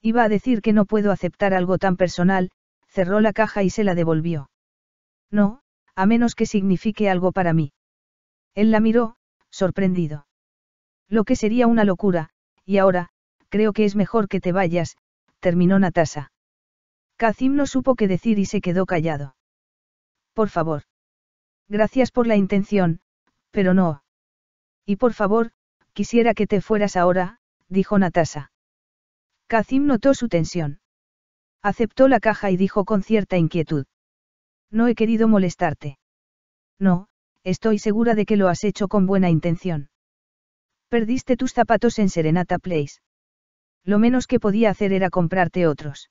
Iba a decir que no puedo aceptar algo tan personal, cerró la caja y se la devolvió. No, a menos que signifique algo para mí. Él la miró, sorprendido. Lo que sería una locura, y ahora, creo que es mejor que te vayas, terminó Natasa. Kazim no supo qué decir y se quedó callado. Por favor. Gracias por la intención, pero no. Y por favor, quisiera que te fueras ahora, dijo Natasa. Kazim notó su tensión. Aceptó la caja y dijo con cierta inquietud. No he querido molestarte. No, estoy segura de que lo has hecho con buena intención. Perdiste tus zapatos en Serenata Place. Lo menos que podía hacer era comprarte otros.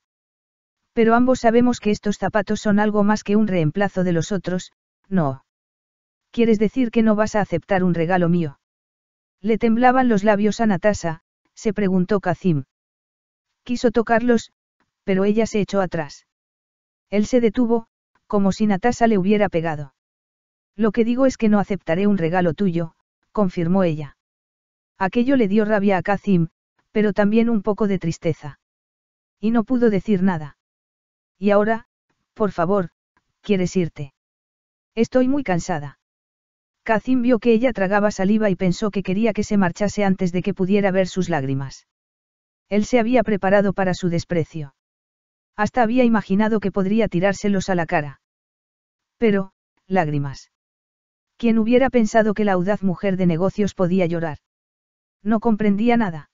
Pero ambos sabemos que estos zapatos son algo más que un reemplazo de los otros, no. ¿Quieres decir que no vas a aceptar un regalo mío? Le temblaban los labios a Natasa, se preguntó Kazim. Quiso tocarlos, pero ella se echó atrás. Él se detuvo, como si Natasha le hubiera pegado. Lo que digo es que no aceptaré un regalo tuyo, confirmó ella. Aquello le dio rabia a Kazim, pero también un poco de tristeza. Y no pudo decir nada. Y ahora, por favor, ¿quieres irte? Estoy muy cansada. Kazim vio que ella tragaba saliva y pensó que quería que se marchase antes de que pudiera ver sus lágrimas. Él se había preparado para su desprecio. Hasta había imaginado que podría tirárselos a la cara. Pero, lágrimas. ¿Quién hubiera pensado que la audaz mujer de negocios podía llorar? No comprendía nada.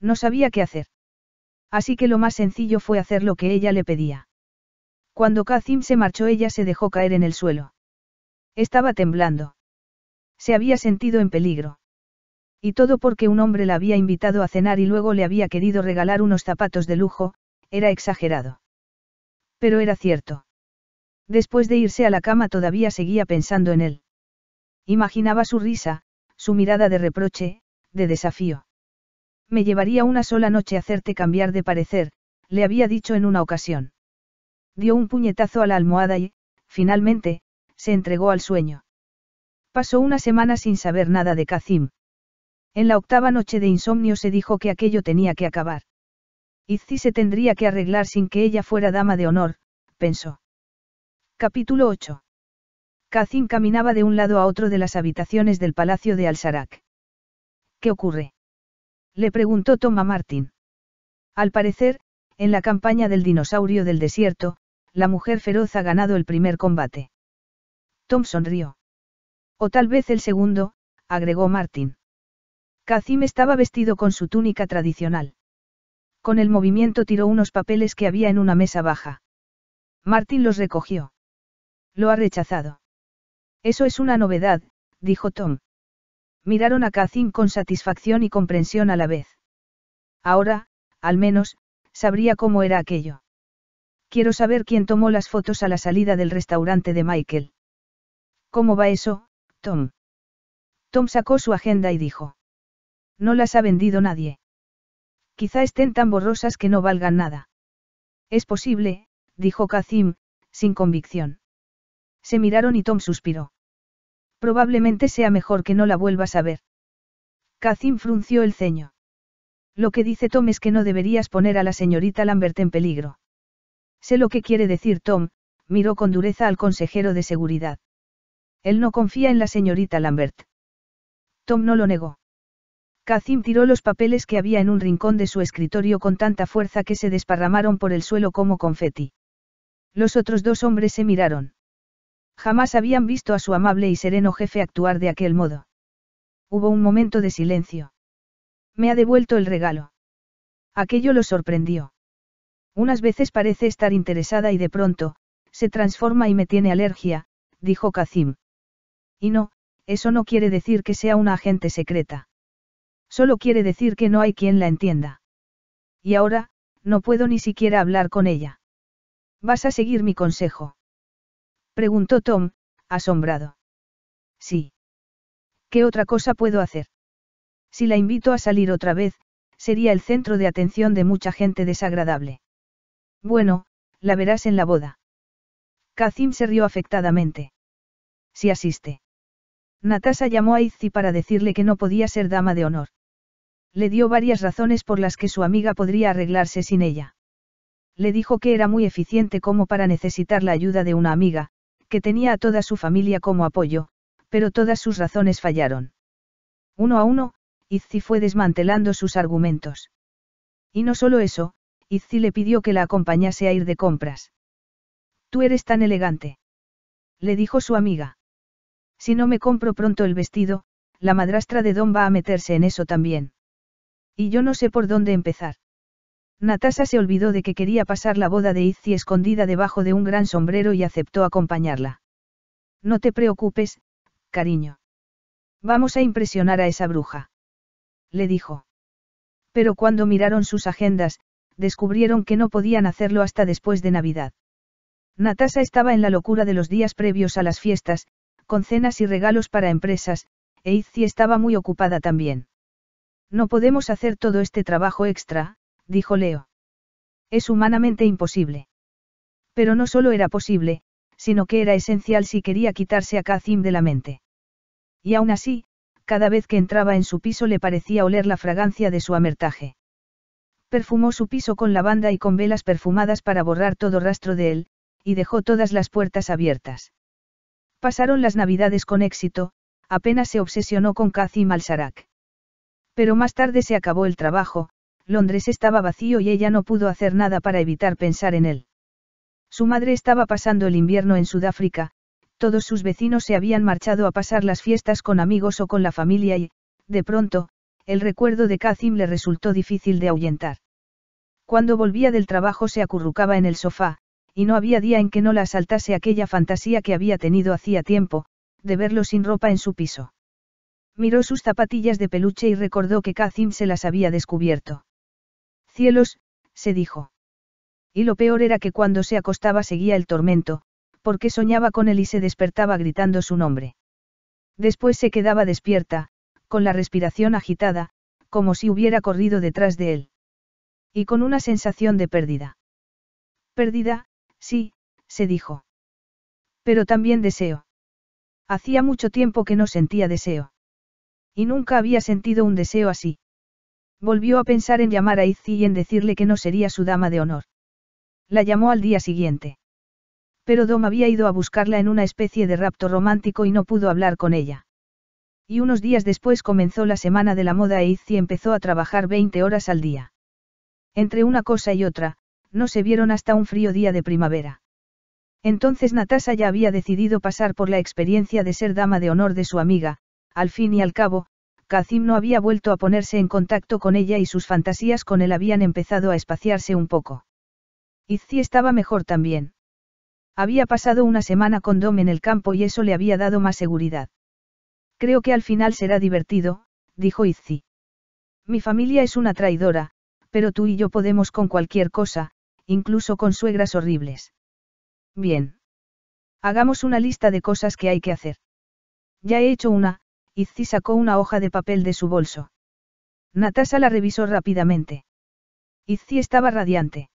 No sabía qué hacer. Así que lo más sencillo fue hacer lo que ella le pedía. Cuando Kazim se marchó ella se dejó caer en el suelo. Estaba temblando. Se había sentido en peligro. Y todo porque un hombre la había invitado a cenar y luego le había querido regalar unos zapatos de lujo, era exagerado. Pero era cierto. Después de irse a la cama todavía seguía pensando en él. Imaginaba su risa, su mirada de reproche, de desafío. Me llevaría una sola noche hacerte cambiar de parecer, le había dicho en una ocasión. Dio un puñetazo a la almohada y, finalmente, se entregó al sueño. Pasó una semana sin saber nada de Kazim. En la octava noche de insomnio se dijo que aquello tenía que acabar. Izzy se tendría que arreglar sin que ella fuera dama de honor, pensó. Capítulo 8. Kazim caminaba de un lado a otro de las habitaciones del palacio de Al-Sarak. ¿Qué ocurre? Le preguntó Tom a Martin. Al parecer, en la campaña del dinosaurio del desierto, la mujer feroz ha ganado el primer combate. Tom sonrió. O tal vez el segundo, agregó Martin. Kazim estaba vestido con su túnica tradicional. Con el movimiento tiró unos papeles que había en una mesa baja. Martín los recogió. Lo ha rechazado. Eso es una novedad, dijo Tom. Miraron a Kacin con satisfacción y comprensión a la vez. Ahora, al menos, sabría cómo era aquello. Quiero saber quién tomó las fotos a la salida del restaurante de Michael. ¿Cómo va eso, Tom? Tom sacó su agenda y dijo. No las ha vendido nadie. Quizá estén tan borrosas que no valgan nada. Es posible, dijo Kazim, sin convicción. Se miraron y Tom suspiró. Probablemente sea mejor que no la vuelvas a ver. Kazim frunció el ceño. Lo que dice Tom es que no deberías poner a la señorita Lambert en peligro. Sé lo que quiere decir Tom, miró con dureza al consejero de seguridad. Él no confía en la señorita Lambert. Tom no lo negó. Kazim tiró los papeles que había en un rincón de su escritorio con tanta fuerza que se desparramaron por el suelo como confeti. Los otros dos hombres se miraron. Jamás habían visto a su amable y sereno jefe actuar de aquel modo. Hubo un momento de silencio. Me ha devuelto el regalo. Aquello lo sorprendió. Unas veces parece estar interesada y de pronto, se transforma y me tiene alergia, dijo Kazim. Y no, eso no quiere decir que sea una agente secreta. Solo quiere decir que no hay quien la entienda. Y ahora, no puedo ni siquiera hablar con ella. ¿Vas a seguir mi consejo? Preguntó Tom, asombrado. Sí. ¿Qué otra cosa puedo hacer? Si la invito a salir otra vez, sería el centro de atención de mucha gente desagradable. Bueno, la verás en la boda. Kazim se rió afectadamente. Si asiste. Natasha llamó a Izzi para decirle que no podía ser dama de honor le dio varias razones por las que su amiga podría arreglarse sin ella. Le dijo que era muy eficiente como para necesitar la ayuda de una amiga, que tenía a toda su familia como apoyo, pero todas sus razones fallaron. Uno a uno, Izzi fue desmantelando sus argumentos. Y no solo eso, Izzi le pidió que la acompañase a ir de compras. Tú eres tan elegante. Le dijo su amiga. Si no me compro pronto el vestido, la madrastra de Don va a meterse en eso también. Y yo no sé por dónde empezar. Natasha se olvidó de que quería pasar la boda de Izzy escondida debajo de un gran sombrero y aceptó acompañarla. No te preocupes, cariño. Vamos a impresionar a esa bruja. Le dijo. Pero cuando miraron sus agendas, descubrieron que no podían hacerlo hasta después de Navidad. Natasha estaba en la locura de los días previos a las fiestas, con cenas y regalos para empresas, e Izzy estaba muy ocupada también. No podemos hacer todo este trabajo extra, dijo Leo. Es humanamente imposible. Pero no solo era posible, sino que era esencial si quería quitarse a Kazim de la mente. Y aún así, cada vez que entraba en su piso le parecía oler la fragancia de su amertaje. Perfumó su piso con lavanda y con velas perfumadas para borrar todo rastro de él, y dejó todas las puertas abiertas. Pasaron las navidades con éxito, apenas se obsesionó con Kazim al-Sarak. Pero más tarde se acabó el trabajo, Londres estaba vacío y ella no pudo hacer nada para evitar pensar en él. Su madre estaba pasando el invierno en Sudáfrica, todos sus vecinos se habían marchado a pasar las fiestas con amigos o con la familia y, de pronto, el recuerdo de Kazim le resultó difícil de ahuyentar. Cuando volvía del trabajo se acurrucaba en el sofá, y no había día en que no la asaltase aquella fantasía que había tenido hacía tiempo, de verlo sin ropa en su piso. Miró sus zapatillas de peluche y recordó que Kazim se las había descubierto. Cielos, se dijo. Y lo peor era que cuando se acostaba seguía el tormento, porque soñaba con él y se despertaba gritando su nombre. Después se quedaba despierta, con la respiración agitada, como si hubiera corrido detrás de él. Y con una sensación de pérdida. Pérdida, sí, se dijo. Pero también deseo. Hacía mucho tiempo que no sentía deseo. Y nunca había sentido un deseo así. Volvió a pensar en llamar a Izzy y en decirle que no sería su dama de honor. La llamó al día siguiente. Pero Dom había ido a buscarla en una especie de rapto romántico y no pudo hablar con ella. Y unos días después comenzó la semana de la moda e Izzy empezó a trabajar 20 horas al día. Entre una cosa y otra, no se vieron hasta un frío día de primavera. Entonces Natasha ya había decidido pasar por la experiencia de ser dama de honor de su amiga, al fin y al cabo, Kazim no había vuelto a ponerse en contacto con ella y sus fantasías con él habían empezado a espaciarse un poco. Izzy estaba mejor también. Había pasado una semana con Dom en el campo y eso le había dado más seguridad. Creo que al final será divertido, dijo Izzy. Mi familia es una traidora, pero tú y yo podemos con cualquier cosa, incluso con suegras horribles. Bien. Hagamos una lista de cosas que hay que hacer. Ya he hecho una, Izzy sacó una hoja de papel de su bolso. Natasha la revisó rápidamente. Izzy estaba radiante.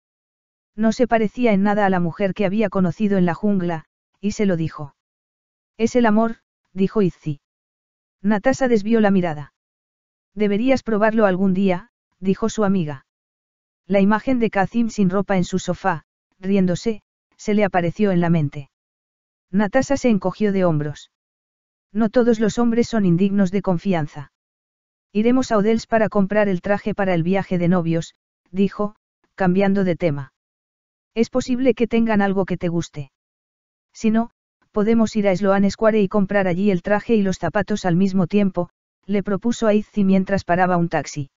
No se parecía en nada a la mujer que había conocido en la jungla, y se lo dijo. Es el amor, dijo Izzy. Natasha desvió la mirada. Deberías probarlo algún día, dijo su amiga. La imagen de Kazim sin ropa en su sofá, riéndose, se le apareció en la mente. Natasha se encogió de hombros. No todos los hombres son indignos de confianza. Iremos a Odels para comprar el traje para el viaje de novios, dijo, cambiando de tema. Es posible que tengan algo que te guste. Si no, podemos ir a Sloan Square y comprar allí el traje y los zapatos al mismo tiempo, le propuso a Izzy mientras paraba un taxi.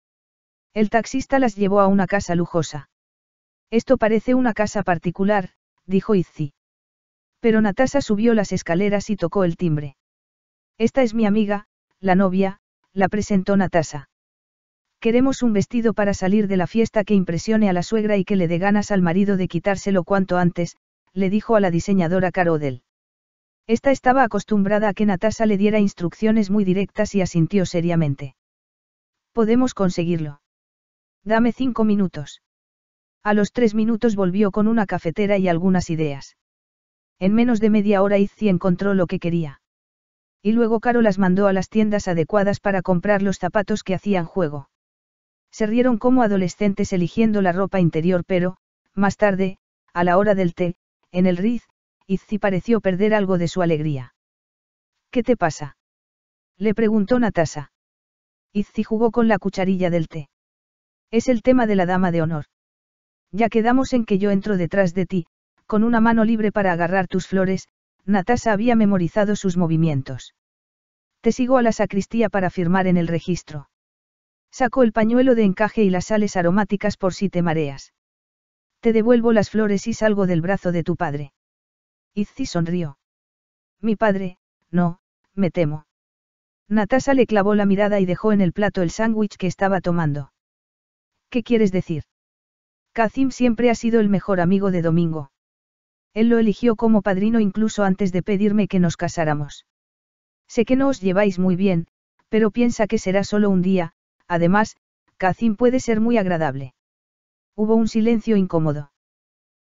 El taxista las llevó a una casa lujosa. Esto parece una casa particular, dijo Izzy. Pero Natasha subió las escaleras y tocó el timbre. Esta es mi amiga, la novia, la presentó Natasa. Queremos un vestido para salir de la fiesta que impresione a la suegra y que le dé ganas al marido de quitárselo cuanto antes, le dijo a la diseñadora Carodel. Esta estaba acostumbrada a que Natasa le diera instrucciones muy directas y asintió seriamente. Podemos conseguirlo. Dame cinco minutos. A los tres minutos volvió con una cafetera y algunas ideas. En menos de media hora Izzy encontró lo que quería. Y luego Caro las mandó a las tiendas adecuadas para comprar los zapatos que hacían juego. Se rieron como adolescentes eligiendo la ropa interior, pero, más tarde, a la hora del té, en el Riz, Izzy pareció perder algo de su alegría. ¿Qué te pasa? Le preguntó Natasa. Izzi jugó con la cucharilla del té. Es el tema de la dama de honor. Ya quedamos en que yo entro detrás de ti, con una mano libre para agarrar tus flores, Natasha había memorizado sus movimientos. Te sigo a la sacristía para firmar en el registro. Saco el pañuelo de encaje y las sales aromáticas por si te mareas. Te devuelvo las flores y salgo del brazo de tu padre. Izzi sonrió. Mi padre, no, me temo. Natasha le clavó la mirada y dejó en el plato el sándwich que estaba tomando. ¿Qué quieres decir? Kazim siempre ha sido el mejor amigo de Domingo. Él lo eligió como padrino incluso antes de pedirme que nos casáramos. Sé que no os lleváis muy bien, pero piensa que será solo un día, además, Cacín puede ser muy agradable. Hubo un silencio incómodo.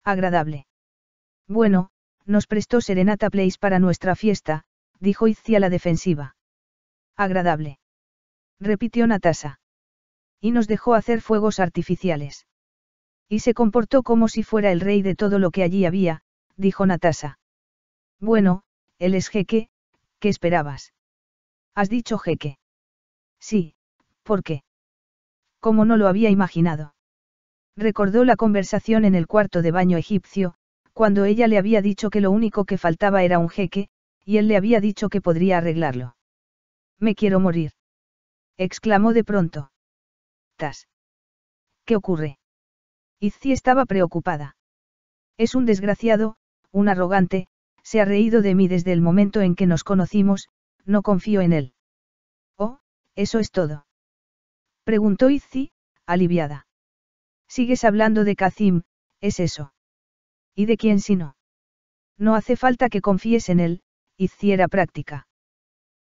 Agradable. Bueno, nos prestó Serenata Place para nuestra fiesta, dijo Izzi la defensiva. Agradable. Repitió Natasa. Y nos dejó hacer fuegos artificiales. Y se comportó como si fuera el rey de todo lo que allí había, dijo Natasha. Bueno, él es jeque, ¿qué esperabas? Has dicho jeque. Sí, ¿por qué? Como no lo había imaginado. Recordó la conversación en el cuarto de baño egipcio, cuando ella le había dicho que lo único que faltaba era un jeque, y él le había dicho que podría arreglarlo. Me quiero morir. Exclamó de pronto. Tas. ¿Qué ocurre? Izzi estaba preocupada. Es un desgraciado, un arrogante, se ha reído de mí desde el momento en que nos conocimos, no confío en él. Oh, eso es todo. Preguntó Izzy, aliviada. Sigues hablando de Kazim, es eso. ¿Y de quién si no? No hace falta que confíes en él, Izzi era práctica.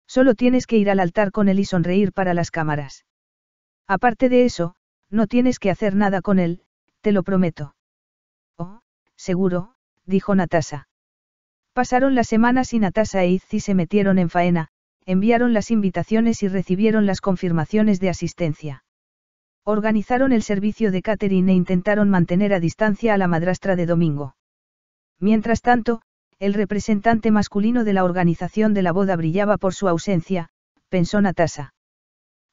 Solo tienes que ir al altar con él y sonreír para las cámaras. Aparte de eso, no tienes que hacer nada con él, te lo prometo. Oh, seguro, dijo Natasha. Pasaron las semanas y Natasha e Izzy se metieron en faena, enviaron las invitaciones y recibieron las confirmaciones de asistencia. Organizaron el servicio de catering e intentaron mantener a distancia a la madrastra de Domingo. Mientras tanto, el representante masculino de la organización de la boda brillaba por su ausencia, pensó Natasha.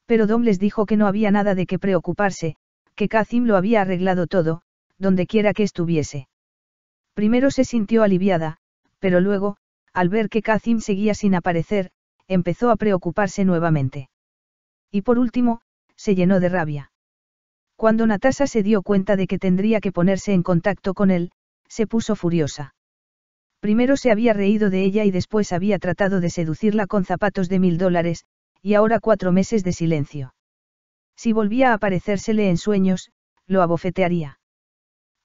Pero Dom les dijo que no había nada de qué preocuparse, que Kazim lo había arreglado todo, donde quiera que estuviese. Primero se sintió aliviada, pero luego, al ver que Kazim seguía sin aparecer, empezó a preocuparse nuevamente. Y por último, se llenó de rabia. Cuando Natasha se dio cuenta de que tendría que ponerse en contacto con él, se puso furiosa. Primero se había reído de ella y después había tratado de seducirla con zapatos de mil dólares, y ahora cuatro meses de silencio. Si volvía a aparecérsele en sueños, lo abofetearía.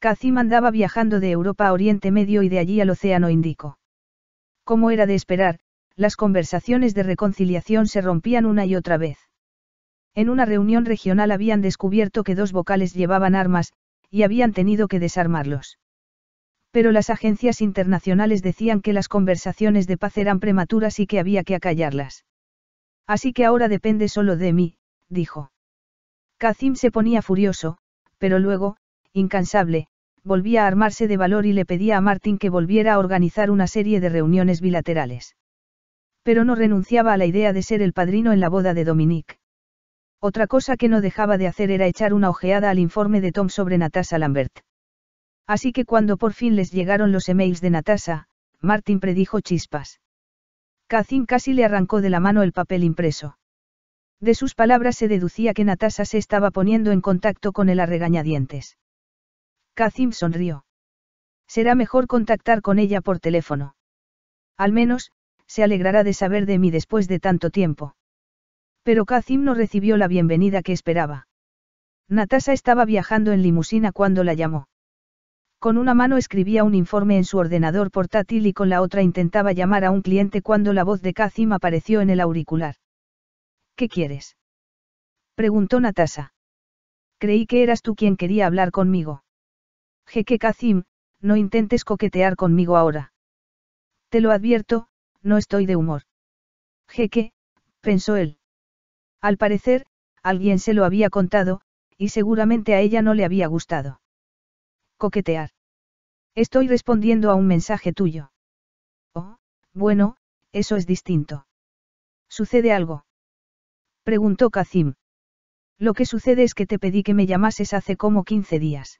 Kazim andaba viajando de Europa a Oriente Medio y de allí al Océano Índico. Como era de esperar, las conversaciones de reconciliación se rompían una y otra vez. En una reunión regional habían descubierto que dos vocales llevaban armas, y habían tenido que desarmarlos. Pero las agencias internacionales decían que las conversaciones de paz eran prematuras y que había que acallarlas. Así que ahora depende solo de mí, dijo. Kazim se ponía furioso, pero luego, incansable, volvía a armarse de valor y le pedía a Martin que volviera a organizar una serie de reuniones bilaterales. Pero no renunciaba a la idea de ser el padrino en la boda de Dominique. Otra cosa que no dejaba de hacer era echar una ojeada al informe de Tom sobre Natasha Lambert. Así que cuando por fin les llegaron los emails de Natasha, Martin predijo chispas. Cacín casi le arrancó de la mano el papel impreso. De sus palabras se deducía que Natasha se estaba poniendo en contacto con el regañadientes. Kazim sonrió. Será mejor contactar con ella por teléfono. Al menos, se alegrará de saber de mí después de tanto tiempo. Pero Kazim no recibió la bienvenida que esperaba. Natasha estaba viajando en limusina cuando la llamó. Con una mano escribía un informe en su ordenador portátil y con la otra intentaba llamar a un cliente cuando la voz de Kazim apareció en el auricular. ¿Qué quieres? preguntó Natasha. Creí que eras tú quien quería hablar conmigo. Jeque Kazim, no intentes coquetear conmigo ahora. Te lo advierto, no estoy de humor. Jeque, pensó él. Al parecer, alguien se lo había contado, y seguramente a ella no le había gustado. Coquetear. Estoy respondiendo a un mensaje tuyo. Oh, bueno, eso es distinto. ¿Sucede algo? Preguntó Kazim. Lo que sucede es que te pedí que me llamases hace como 15 días.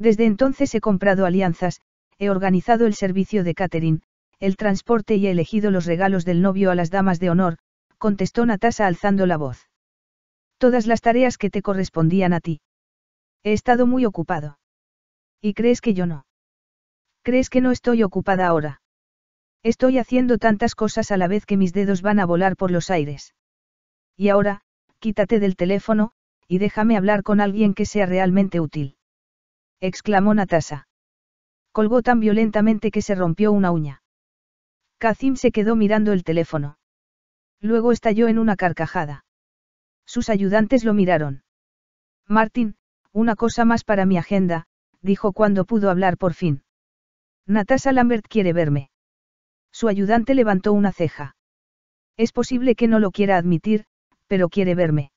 Desde entonces he comprado alianzas, he organizado el servicio de catering, el transporte y he elegido los regalos del novio a las damas de honor, contestó Natasha alzando la voz. Todas las tareas que te correspondían a ti. He estado muy ocupado. ¿Y crees que yo no? ¿Crees que no estoy ocupada ahora? Estoy haciendo tantas cosas a la vez que mis dedos van a volar por los aires. Y ahora, quítate del teléfono, y déjame hablar con alguien que sea realmente útil exclamó Natasha. Colgó tan violentamente que se rompió una uña. Kazim se quedó mirando el teléfono. Luego estalló en una carcajada. Sus ayudantes lo miraron. Martín, una cosa más para mi agenda, dijo cuando pudo hablar por fin. Natasha Lambert quiere verme. Su ayudante levantó una ceja. Es posible que no lo quiera admitir, pero quiere verme.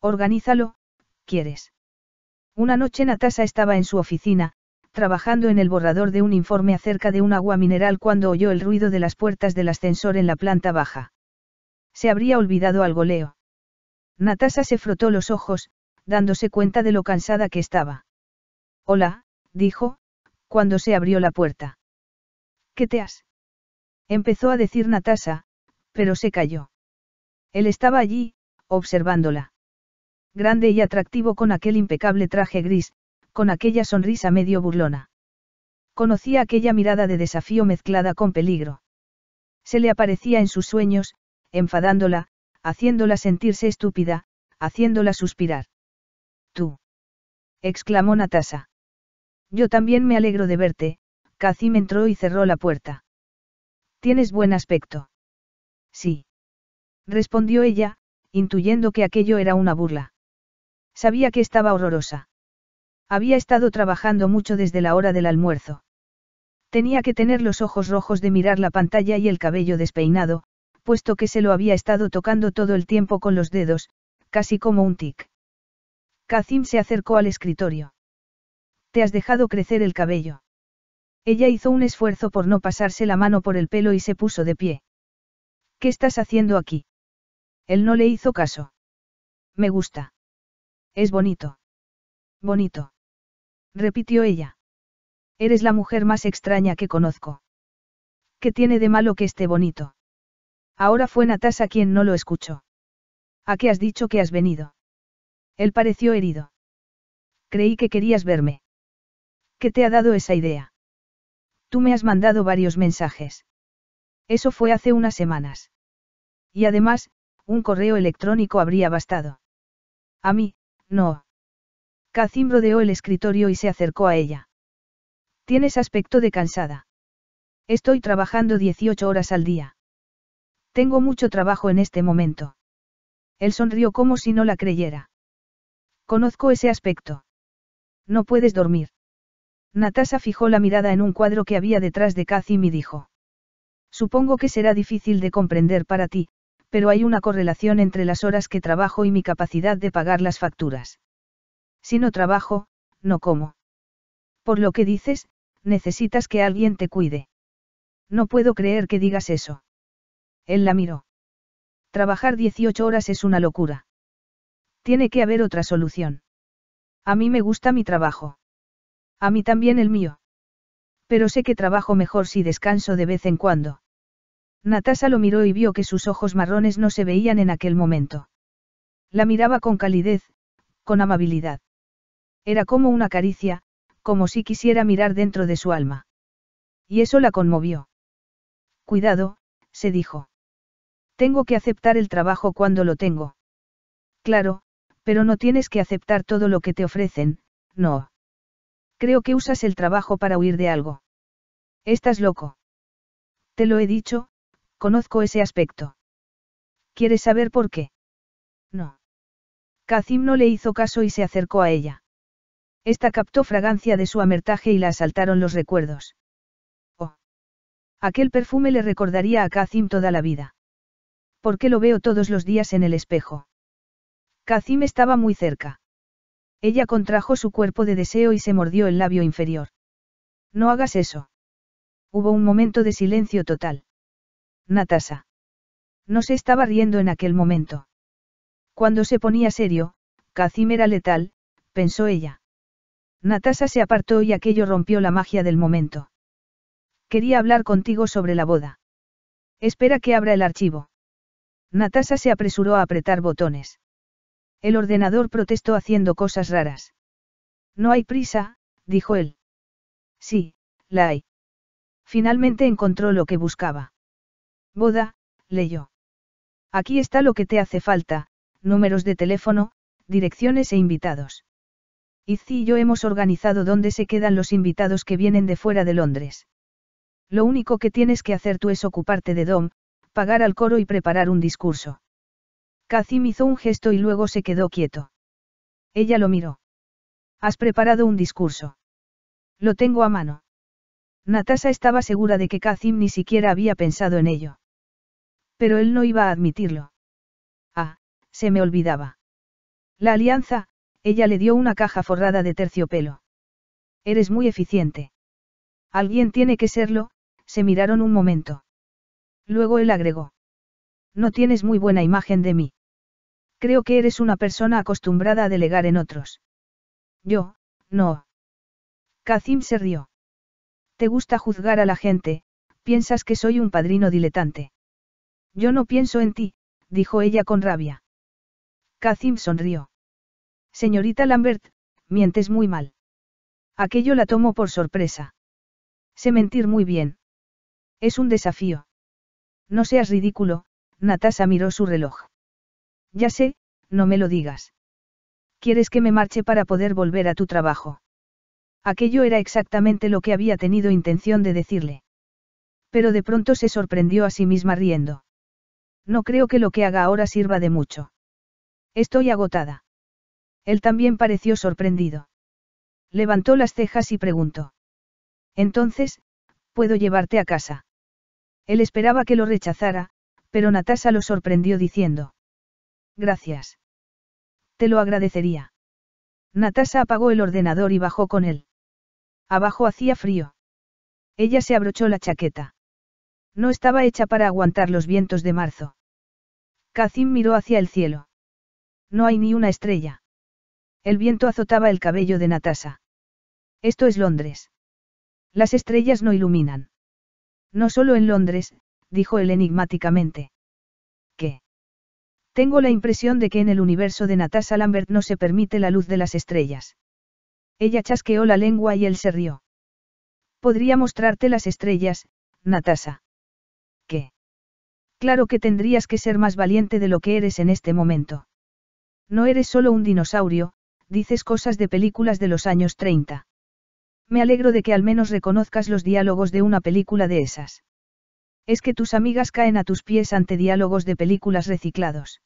Organízalo, ¿quieres? Una noche Natasa estaba en su oficina, trabajando en el borrador de un informe acerca de un agua mineral cuando oyó el ruido de las puertas del ascensor en la planta baja. Se habría olvidado algo Leo. Natasa se frotó los ojos, dándose cuenta de lo cansada que estaba. Hola, dijo, cuando se abrió la puerta. ¿Qué te has? Empezó a decir Natasa, pero se calló. Él estaba allí, observándola grande y atractivo con aquel impecable traje gris, con aquella sonrisa medio burlona. Conocía aquella mirada de desafío mezclada con peligro. Se le aparecía en sus sueños, enfadándola, haciéndola sentirse estúpida, haciéndola suspirar. Tú. exclamó Natasa. Yo también me alegro de verte, Kazim entró y cerró la puerta. Tienes buen aspecto. Sí. Respondió ella, intuyendo que aquello era una burla. Sabía que estaba horrorosa. Había estado trabajando mucho desde la hora del almuerzo. Tenía que tener los ojos rojos de mirar la pantalla y el cabello despeinado, puesto que se lo había estado tocando todo el tiempo con los dedos, casi como un tic. Kazim se acercó al escritorio. Te has dejado crecer el cabello. Ella hizo un esfuerzo por no pasarse la mano por el pelo y se puso de pie. ¿Qué estás haciendo aquí? Él no le hizo caso. Me gusta. Es bonito. Bonito. Repitió ella. Eres la mujer más extraña que conozco. ¿Qué tiene de malo que esté bonito? Ahora fue Natasha quien no lo escuchó. ¿A qué has dicho que has venido? Él pareció herido. Creí que querías verme. ¿Qué te ha dado esa idea? Tú me has mandado varios mensajes. Eso fue hace unas semanas. Y además, un correo electrónico habría bastado. A mí, no. Kazim rodeó el escritorio y se acercó a ella. Tienes aspecto de cansada. Estoy trabajando 18 horas al día. Tengo mucho trabajo en este momento. Él sonrió como si no la creyera. Conozco ese aspecto. No puedes dormir. Natasha fijó la mirada en un cuadro que había detrás de Kazim y dijo. Supongo que será difícil de comprender para ti, pero hay una correlación entre las horas que trabajo y mi capacidad de pagar las facturas. Si no trabajo, no como. Por lo que dices, necesitas que alguien te cuide. No puedo creer que digas eso. Él la miró. Trabajar 18 horas es una locura. Tiene que haber otra solución. A mí me gusta mi trabajo. A mí también el mío. Pero sé que trabajo mejor si descanso de vez en cuando. Natasa lo miró y vio que sus ojos marrones no se veían en aquel momento. La miraba con calidez, con amabilidad. Era como una caricia, como si quisiera mirar dentro de su alma. Y eso la conmovió. Cuidado, se dijo. Tengo que aceptar el trabajo cuando lo tengo. Claro, pero no tienes que aceptar todo lo que te ofrecen, no. Creo que usas el trabajo para huir de algo. Estás loco. Te lo he dicho, conozco ese aspecto. ¿Quieres saber por qué? No. Kazim no le hizo caso y se acercó a ella. Esta captó fragancia de su amertaje y la asaltaron los recuerdos. Oh. Aquel perfume le recordaría a Kazim toda la vida. ¿Por qué lo veo todos los días en el espejo? Kazim estaba muy cerca. Ella contrajo su cuerpo de deseo y se mordió el labio inferior. No hagas eso. Hubo un momento de silencio total. Natasha. No se estaba riendo en aquel momento. Cuando se ponía serio, Kazim era letal, pensó ella. Natasha se apartó y aquello rompió la magia del momento. Quería hablar contigo sobre la boda. Espera que abra el archivo. Natasha se apresuró a apretar botones. El ordenador protestó haciendo cosas raras. No hay prisa, dijo él. Sí, la hay. Finalmente encontró lo que buscaba. Boda, leyó. Aquí está lo que te hace falta, números de teléfono, direcciones e invitados. Izzy y yo hemos organizado dónde se quedan los invitados que vienen de fuera de Londres. Lo único que tienes que hacer tú es ocuparte de Dom, pagar al coro y preparar un discurso. Kazim hizo un gesto y luego se quedó quieto. Ella lo miró. Has preparado un discurso. Lo tengo a mano. Natasha estaba segura de que Kazim ni siquiera había pensado en ello. Pero él no iba a admitirlo. Ah, se me olvidaba. La alianza, ella le dio una caja forrada de terciopelo. Eres muy eficiente. Alguien tiene que serlo, se miraron un momento. Luego él agregó. No tienes muy buena imagen de mí. Creo que eres una persona acostumbrada a delegar en otros. Yo, no. Kazim se rió. Te gusta juzgar a la gente, piensas que soy un padrino diletante. Yo no pienso en ti, dijo ella con rabia. Kazim sonrió. Señorita Lambert, mientes muy mal. Aquello la tomó por sorpresa. Sé mentir muy bien. Es un desafío. No seas ridículo, Natasha miró su reloj. Ya sé, no me lo digas. ¿Quieres que me marche para poder volver a tu trabajo? Aquello era exactamente lo que había tenido intención de decirle. Pero de pronto se sorprendió a sí misma riendo. No creo que lo que haga ahora sirva de mucho. Estoy agotada. Él también pareció sorprendido. Levantó las cejas y preguntó. Entonces, ¿puedo llevarte a casa? Él esperaba que lo rechazara, pero Natasha lo sorprendió diciendo. Gracias. Te lo agradecería. Natasha apagó el ordenador y bajó con él. Abajo hacía frío. Ella se abrochó la chaqueta. No estaba hecha para aguantar los vientos de marzo. Kazim miró hacia el cielo. No hay ni una estrella. El viento azotaba el cabello de Natasha. Esto es Londres. Las estrellas no iluminan. No solo en Londres, dijo él enigmáticamente. ¿Qué? Tengo la impresión de que en el universo de Natasha Lambert no se permite la luz de las estrellas. Ella chasqueó la lengua y él se rió. Podría mostrarte las estrellas, Natasha. ¿Qué? Claro que tendrías que ser más valiente de lo que eres en este momento. No eres solo un dinosaurio, dices cosas de películas de los años 30. Me alegro de que al menos reconozcas los diálogos de una película de esas. Es que tus amigas caen a tus pies ante diálogos de películas reciclados.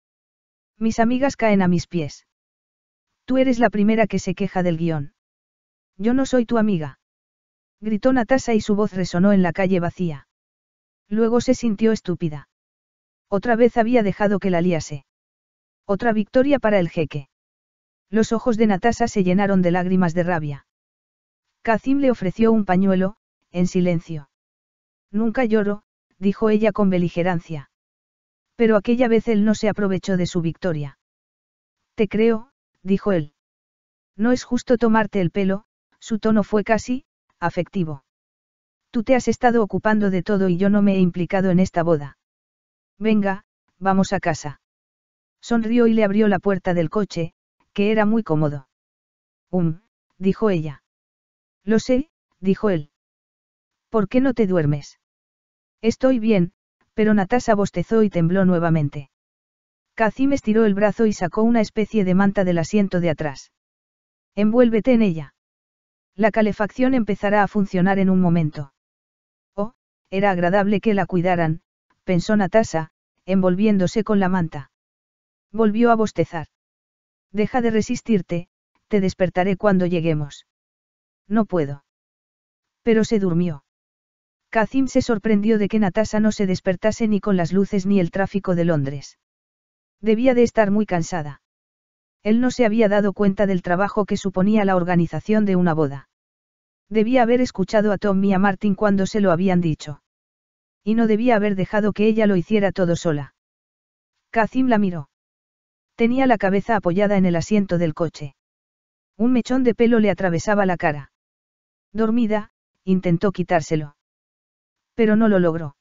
Mis amigas caen a mis pies. Tú eres la primera que se queja del guión. Yo no soy tu amiga. Gritó Natasha y su voz resonó en la calle vacía. Luego se sintió estúpida. Otra vez había dejado que la liase. Otra victoria para el jeque. Los ojos de Natasa se llenaron de lágrimas de rabia. Kazim le ofreció un pañuelo, en silencio. Nunca lloro, dijo ella con beligerancia. Pero aquella vez él no se aprovechó de su victoria. Te creo, dijo él. No es justo tomarte el pelo, su tono fue casi, afectivo. Tú te has estado ocupando de todo y yo no me he implicado en esta boda. Venga, vamos a casa. Sonrió y le abrió la puerta del coche, que era muy cómodo. Um, dijo ella. Lo sé, dijo él. ¿Por qué no te duermes? Estoy bien, pero Natasha bostezó y tembló nuevamente. Kazim estiró el brazo y sacó una especie de manta del asiento de atrás. Envuélvete en ella. La calefacción empezará a funcionar en un momento. Oh, era agradable que la cuidaran, pensó Natasha, envolviéndose con la manta. Volvió a bostezar. Deja de resistirte, te despertaré cuando lleguemos. No puedo. Pero se durmió. Kazim se sorprendió de que Natasha no se despertase ni con las luces ni el tráfico de Londres. Debía de estar muy cansada. Él no se había dado cuenta del trabajo que suponía la organización de una boda. Debía haber escuchado a Tom y a Martin cuando se lo habían dicho. Y no debía haber dejado que ella lo hiciera todo sola. Kazim la miró. Tenía la cabeza apoyada en el asiento del coche. Un mechón de pelo le atravesaba la cara. Dormida, intentó quitárselo. Pero no lo logró.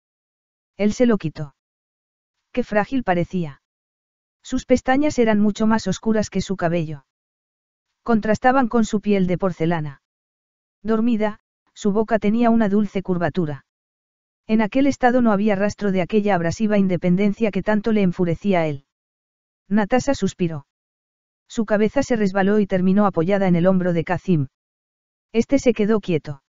Él se lo quitó. Qué frágil parecía. Sus pestañas eran mucho más oscuras que su cabello. Contrastaban con su piel de porcelana. Dormida, su boca tenía una dulce curvatura. En aquel estado no había rastro de aquella abrasiva independencia que tanto le enfurecía a él. Natasha suspiró. Su cabeza se resbaló y terminó apoyada en el hombro de Kazim. Este se quedó quieto.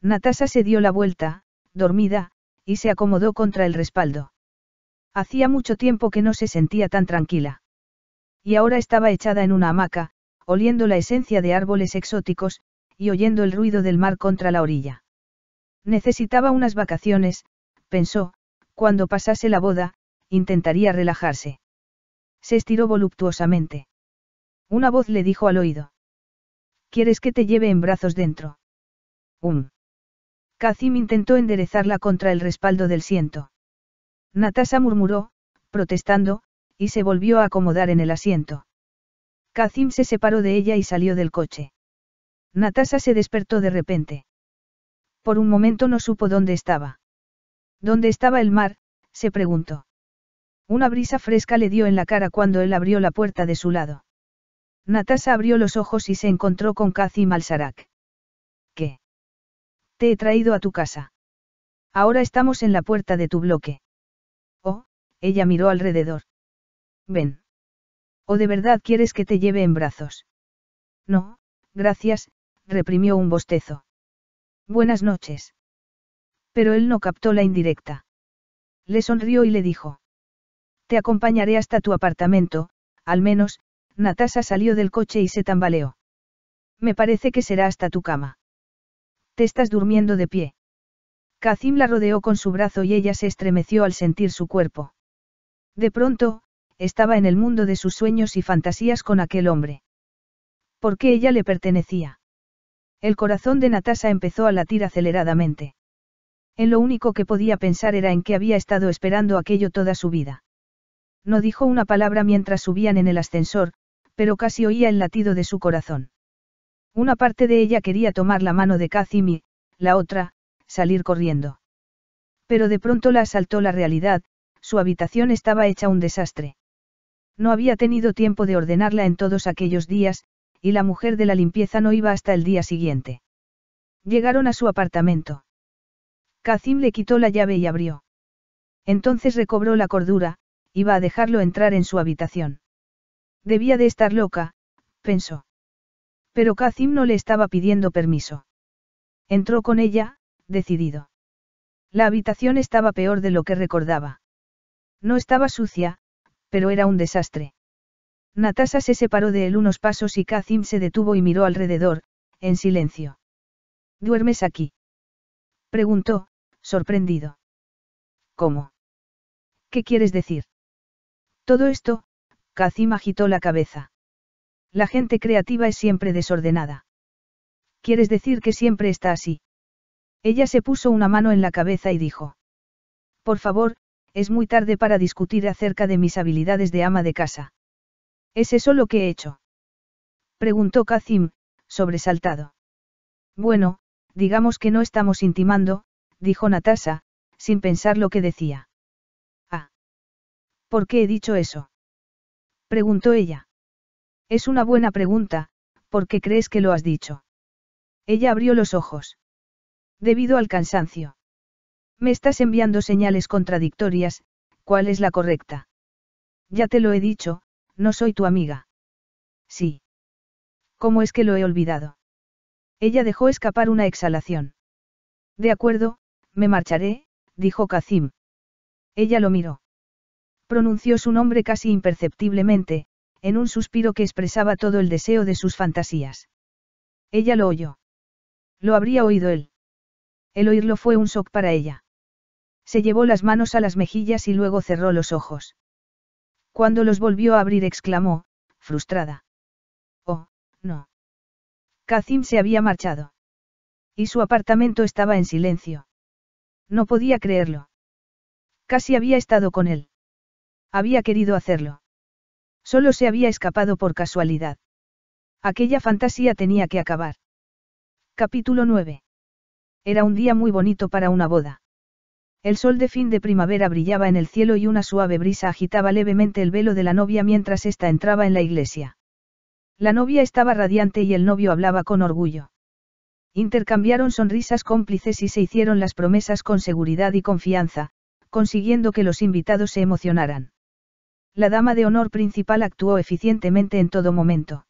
Natasha se dio la vuelta, dormida, y se acomodó contra el respaldo. Hacía mucho tiempo que no se sentía tan tranquila. Y ahora estaba echada en una hamaca, oliendo la esencia de árboles exóticos, y oyendo el ruido del mar contra la orilla. Necesitaba unas vacaciones, pensó, cuando pasase la boda, intentaría relajarse. Se estiró voluptuosamente. Una voz le dijo al oído. ¿Quieres que te lleve en brazos dentro? Um. Kazim intentó enderezarla contra el respaldo del siento. Natasha murmuró, protestando, y se volvió a acomodar en el asiento. Kazim se separó de ella y salió del coche. Natasha se despertó de repente. Por un momento no supo dónde estaba. ¿Dónde estaba el mar? se preguntó. Una brisa fresca le dio en la cara cuando él abrió la puerta de su lado. Natasha abrió los ojos y se encontró con Kathy Malsarak. ¿Qué? Te he traído a tu casa. Ahora estamos en la puerta de tu bloque. Oh, ella miró alrededor. Ven. ¿O de verdad quieres que te lleve en brazos? No, gracias, reprimió un bostezo. Buenas noches. Pero él no captó la indirecta. Le sonrió y le dijo. Te acompañaré hasta tu apartamento, al menos, Natasha salió del coche y se tambaleó. Me parece que será hasta tu cama. Te estás durmiendo de pie. Kazim la rodeó con su brazo y ella se estremeció al sentir su cuerpo. De pronto, estaba en el mundo de sus sueños y fantasías con aquel hombre. Porque ella le pertenecía. El corazón de Natasha empezó a latir aceleradamente. En lo único que podía pensar era en que había estado esperando aquello toda su vida. No dijo una palabra mientras subían en el ascensor, pero casi oía el latido de su corazón. Una parte de ella quería tomar la mano de y, la otra, salir corriendo. Pero de pronto la asaltó la realidad, su habitación estaba hecha un desastre. No había tenido tiempo de ordenarla en todos aquellos días, y la mujer de la limpieza no iba hasta el día siguiente. Llegaron a su apartamento. Kazim le quitó la llave y abrió. Entonces recobró la cordura, iba a dejarlo entrar en su habitación. Debía de estar loca, pensó. Pero Kazim no le estaba pidiendo permiso. Entró con ella, decidido. La habitación estaba peor de lo que recordaba. No estaba sucia, pero era un desastre. Natasa se separó de él unos pasos y Kazim se detuvo y miró alrededor, en silencio. ¿Duermes aquí? Preguntó, sorprendido. ¿Cómo? ¿Qué quieres decir? Todo esto, Kazim agitó la cabeza. La gente creativa es siempre desordenada. ¿Quieres decir que siempre está así? Ella se puso una mano en la cabeza y dijo. Por favor, es muy tarde para discutir acerca de mis habilidades de ama de casa. ¿Es eso lo que he hecho? Preguntó Kazim, sobresaltado. Bueno, digamos que no estamos intimando, dijo Natasha, sin pensar lo que decía. Ah. ¿Por qué he dicho eso? Preguntó ella. Es una buena pregunta, ¿por qué crees que lo has dicho? Ella abrió los ojos. Debido al cansancio. Me estás enviando señales contradictorias, ¿cuál es la correcta? Ya te lo he dicho, no soy tu amiga. Sí. ¿Cómo es que lo he olvidado? Ella dejó escapar una exhalación. De acuerdo, me marcharé, dijo Kazim. Ella lo miró. Pronunció su nombre casi imperceptiblemente, en un suspiro que expresaba todo el deseo de sus fantasías. Ella lo oyó. Lo habría oído él. El oírlo fue un shock para ella. Se llevó las manos a las mejillas y luego cerró los ojos. Cuando los volvió a abrir exclamó, frustrada. Oh, no. Kazim se había marchado. Y su apartamento estaba en silencio. No podía creerlo. Casi había estado con él. Había querido hacerlo. Solo se había escapado por casualidad. Aquella fantasía tenía que acabar. Capítulo 9. Era un día muy bonito para una boda. El sol de fin de primavera brillaba en el cielo y una suave brisa agitaba levemente el velo de la novia mientras ésta entraba en la iglesia. La novia estaba radiante y el novio hablaba con orgullo. Intercambiaron sonrisas cómplices y se hicieron las promesas con seguridad y confianza, consiguiendo que los invitados se emocionaran. La dama de honor principal actuó eficientemente en todo momento.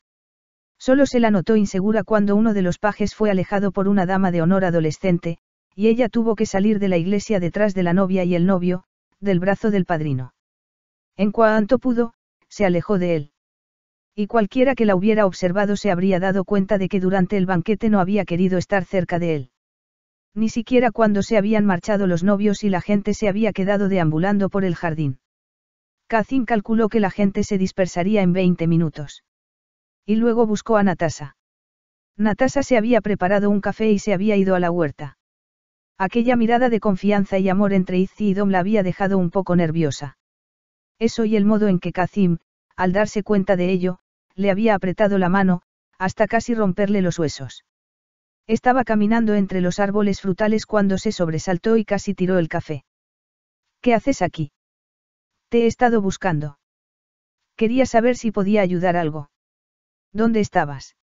Solo se la notó insegura cuando uno de los pajes fue alejado por una dama de honor adolescente, y ella tuvo que salir de la iglesia detrás de la novia y el novio, del brazo del padrino. En cuanto pudo, se alejó de él. Y cualquiera que la hubiera observado se habría dado cuenta de que durante el banquete no había querido estar cerca de él. Ni siquiera cuando se habían marchado los novios y la gente se había quedado deambulando por el jardín. Cacín calculó que la gente se dispersaría en 20 minutos. Y luego buscó a Natasa. Natasa se había preparado un café y se había ido a la huerta. Aquella mirada de confianza y amor entre Izzy y Dom la había dejado un poco nerviosa. Eso y el modo en que Kazim, al darse cuenta de ello, le había apretado la mano, hasta casi romperle los huesos. Estaba caminando entre los árboles frutales cuando se sobresaltó y casi tiró el café. ¿Qué haces aquí? Te he estado buscando. Quería saber si podía ayudar algo. ¿Dónde estabas?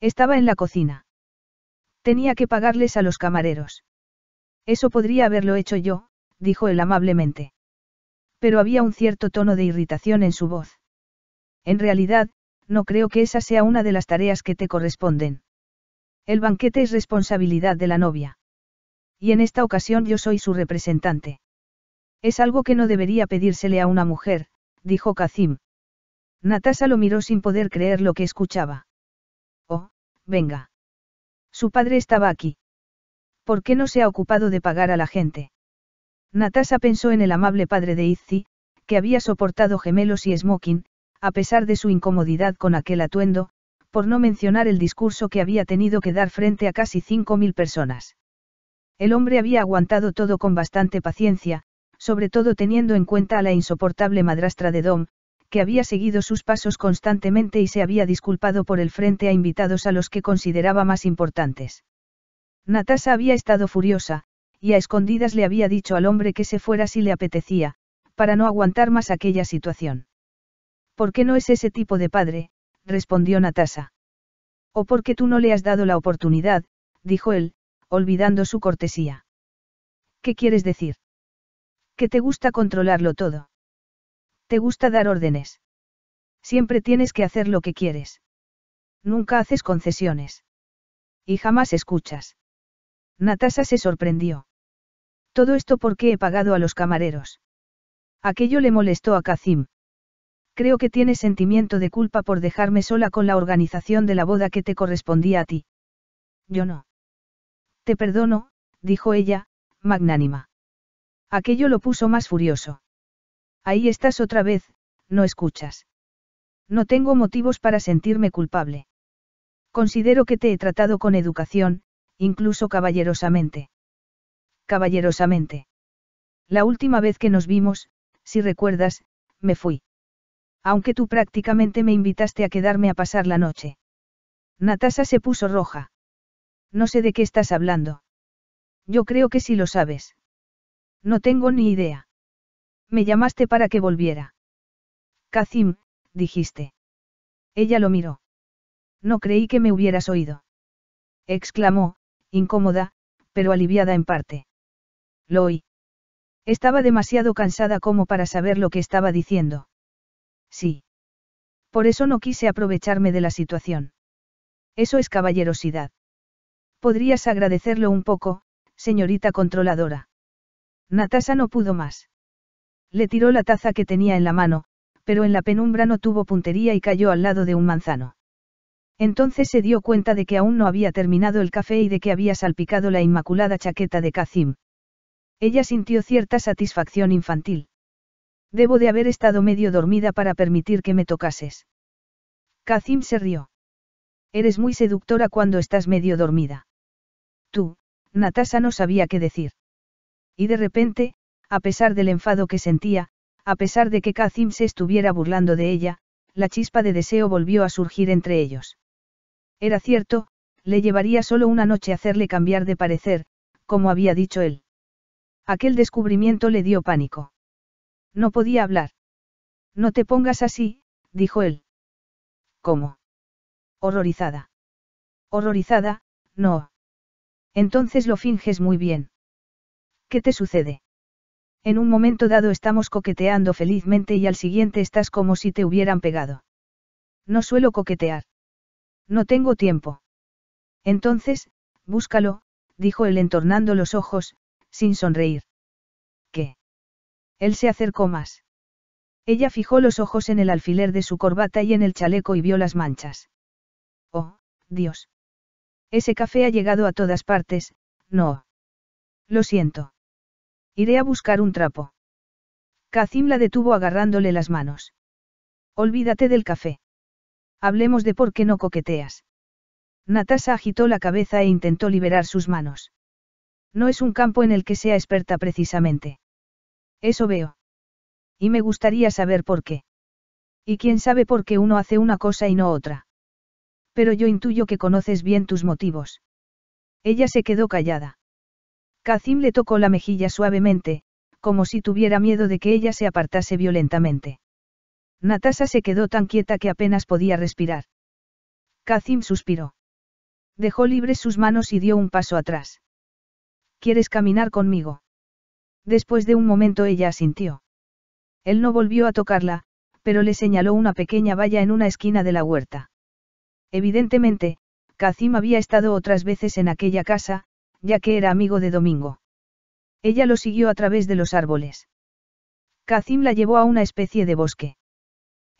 Estaba en la cocina. Tenía que pagarles a los camareros. Eso podría haberlo hecho yo, dijo él amablemente. Pero había un cierto tono de irritación en su voz. En realidad, no creo que esa sea una de las tareas que te corresponden. El banquete es responsabilidad de la novia. Y en esta ocasión yo soy su representante. Es algo que no debería pedírsele a una mujer, dijo Kacim. Natasha lo miró sin poder creer lo que escuchaba. Oh, venga. Su padre estaba aquí. ¿Por qué no se ha ocupado de pagar a la gente? Natasha pensó en el amable padre de Izzy, que había soportado gemelos y smoking, a pesar de su incomodidad con aquel atuendo, por no mencionar el discurso que había tenido que dar frente a casi 5.000 personas. El hombre había aguantado todo con bastante paciencia, sobre todo teniendo en cuenta a la insoportable madrastra de Dom, que había seguido sus pasos constantemente y se había disculpado por el frente a invitados a los que consideraba más importantes. Natasha había estado furiosa, y a escondidas le había dicho al hombre que se fuera si le apetecía, para no aguantar más aquella situación. ¿Por qué no es ese tipo de padre? respondió Natasa. O porque tú no le has dado la oportunidad, dijo él, olvidando su cortesía. ¿Qué quieres decir? Que te gusta controlarlo todo. Te gusta dar órdenes. Siempre tienes que hacer lo que quieres. Nunca haces concesiones. Y jamás escuchas. Natasha se sorprendió. Todo esto porque he pagado a los camareros. Aquello le molestó a Kazim. Creo que tienes sentimiento de culpa por dejarme sola con la organización de la boda que te correspondía a ti. Yo no. Te perdono, dijo ella, magnánima. Aquello lo puso más furioso. Ahí estás otra vez, no escuchas. No tengo motivos para sentirme culpable. Considero que te he tratado con educación, incluso caballerosamente. Caballerosamente. La última vez que nos vimos, si recuerdas, me fui. Aunque tú prácticamente me invitaste a quedarme a pasar la noche. Natasha se puso roja. No sé de qué estás hablando. Yo creo que sí lo sabes. No tengo ni idea. Me llamaste para que volviera. Kazim, dijiste. Ella lo miró. No creí que me hubieras oído. Exclamó, incómoda, pero aliviada en parte. Lo oí. Estaba demasiado cansada como para saber lo que estaba diciendo. Sí. Por eso no quise aprovecharme de la situación. Eso es caballerosidad. Podrías agradecerlo un poco, señorita controladora. Natasha no pudo más. Le tiró la taza que tenía en la mano, pero en la penumbra no tuvo puntería y cayó al lado de un manzano. Entonces se dio cuenta de que aún no había terminado el café y de que había salpicado la inmaculada chaqueta de Kazim. Ella sintió cierta satisfacción infantil. Debo de haber estado medio dormida para permitir que me tocases. Kazim se rió. Eres muy seductora cuando estás medio dormida. Tú, Natasha no sabía qué decir. Y de repente, a pesar del enfado que sentía, a pesar de que Kazim se estuviera burlando de ella, la chispa de deseo volvió a surgir entre ellos. Era cierto, le llevaría solo una noche hacerle cambiar de parecer, como había dicho él. Aquel descubrimiento le dio pánico. No podía hablar. No te pongas así, dijo él. ¿Cómo? Horrorizada. Horrorizada, no. Entonces lo finges muy bien. ¿Qué te sucede? En un momento dado estamos coqueteando felizmente y al siguiente estás como si te hubieran pegado. No suelo coquetear. No tengo tiempo. Entonces, búscalo, dijo él entornando los ojos, sin sonreír. ¿Qué? Él se acercó más. Ella fijó los ojos en el alfiler de su corbata y en el chaleco y vio las manchas. Oh, Dios. Ese café ha llegado a todas partes, no. Lo siento. Iré a buscar un trapo. Kacim la detuvo agarrándole las manos. Olvídate del café. Hablemos de por qué no coqueteas. Natasha agitó la cabeza e intentó liberar sus manos. No es un campo en el que sea experta precisamente. Eso veo. Y me gustaría saber por qué. Y quién sabe por qué uno hace una cosa y no otra. Pero yo intuyo que conoces bien tus motivos. Ella se quedó callada. Kazim le tocó la mejilla suavemente, como si tuviera miedo de que ella se apartase violentamente. Natasha se quedó tan quieta que apenas podía respirar. Kazim suspiró. Dejó libres sus manos y dio un paso atrás. ¿Quieres caminar conmigo? Después de un momento ella asintió. Él no volvió a tocarla, pero le señaló una pequeña valla en una esquina de la huerta. Evidentemente, Kazim había estado otras veces en aquella casa, ya que era amigo de Domingo. Ella lo siguió a través de los árboles. Kazim la llevó a una especie de bosque.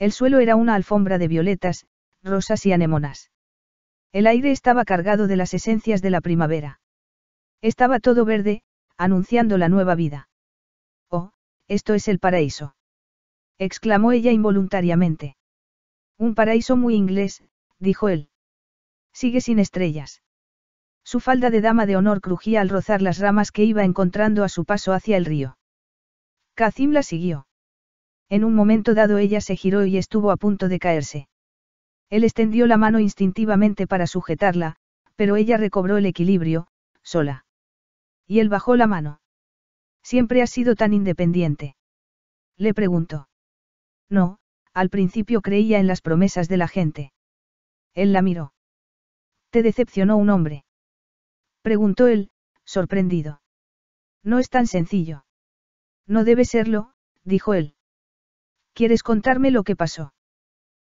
El suelo era una alfombra de violetas, rosas y anemonas. El aire estaba cargado de las esencias de la primavera. Estaba todo verde, anunciando la nueva vida. Oh, esto es el paraíso. exclamó ella involuntariamente. Un paraíso muy inglés, dijo él. Sigue sin estrellas. Su falda de dama de honor crujía al rozar las ramas que iba encontrando a su paso hacia el río. Kazim la siguió. En un momento dado ella se giró y estuvo a punto de caerse. Él extendió la mano instintivamente para sujetarla, pero ella recobró el equilibrio, sola. Y él bajó la mano. ¿Siempre has sido tan independiente? Le preguntó. No, al principio creía en las promesas de la gente. Él la miró. ¿Te decepcionó un hombre? Preguntó él, sorprendido. No es tan sencillo. No debe serlo, dijo él. ¿Quieres contarme lo que pasó?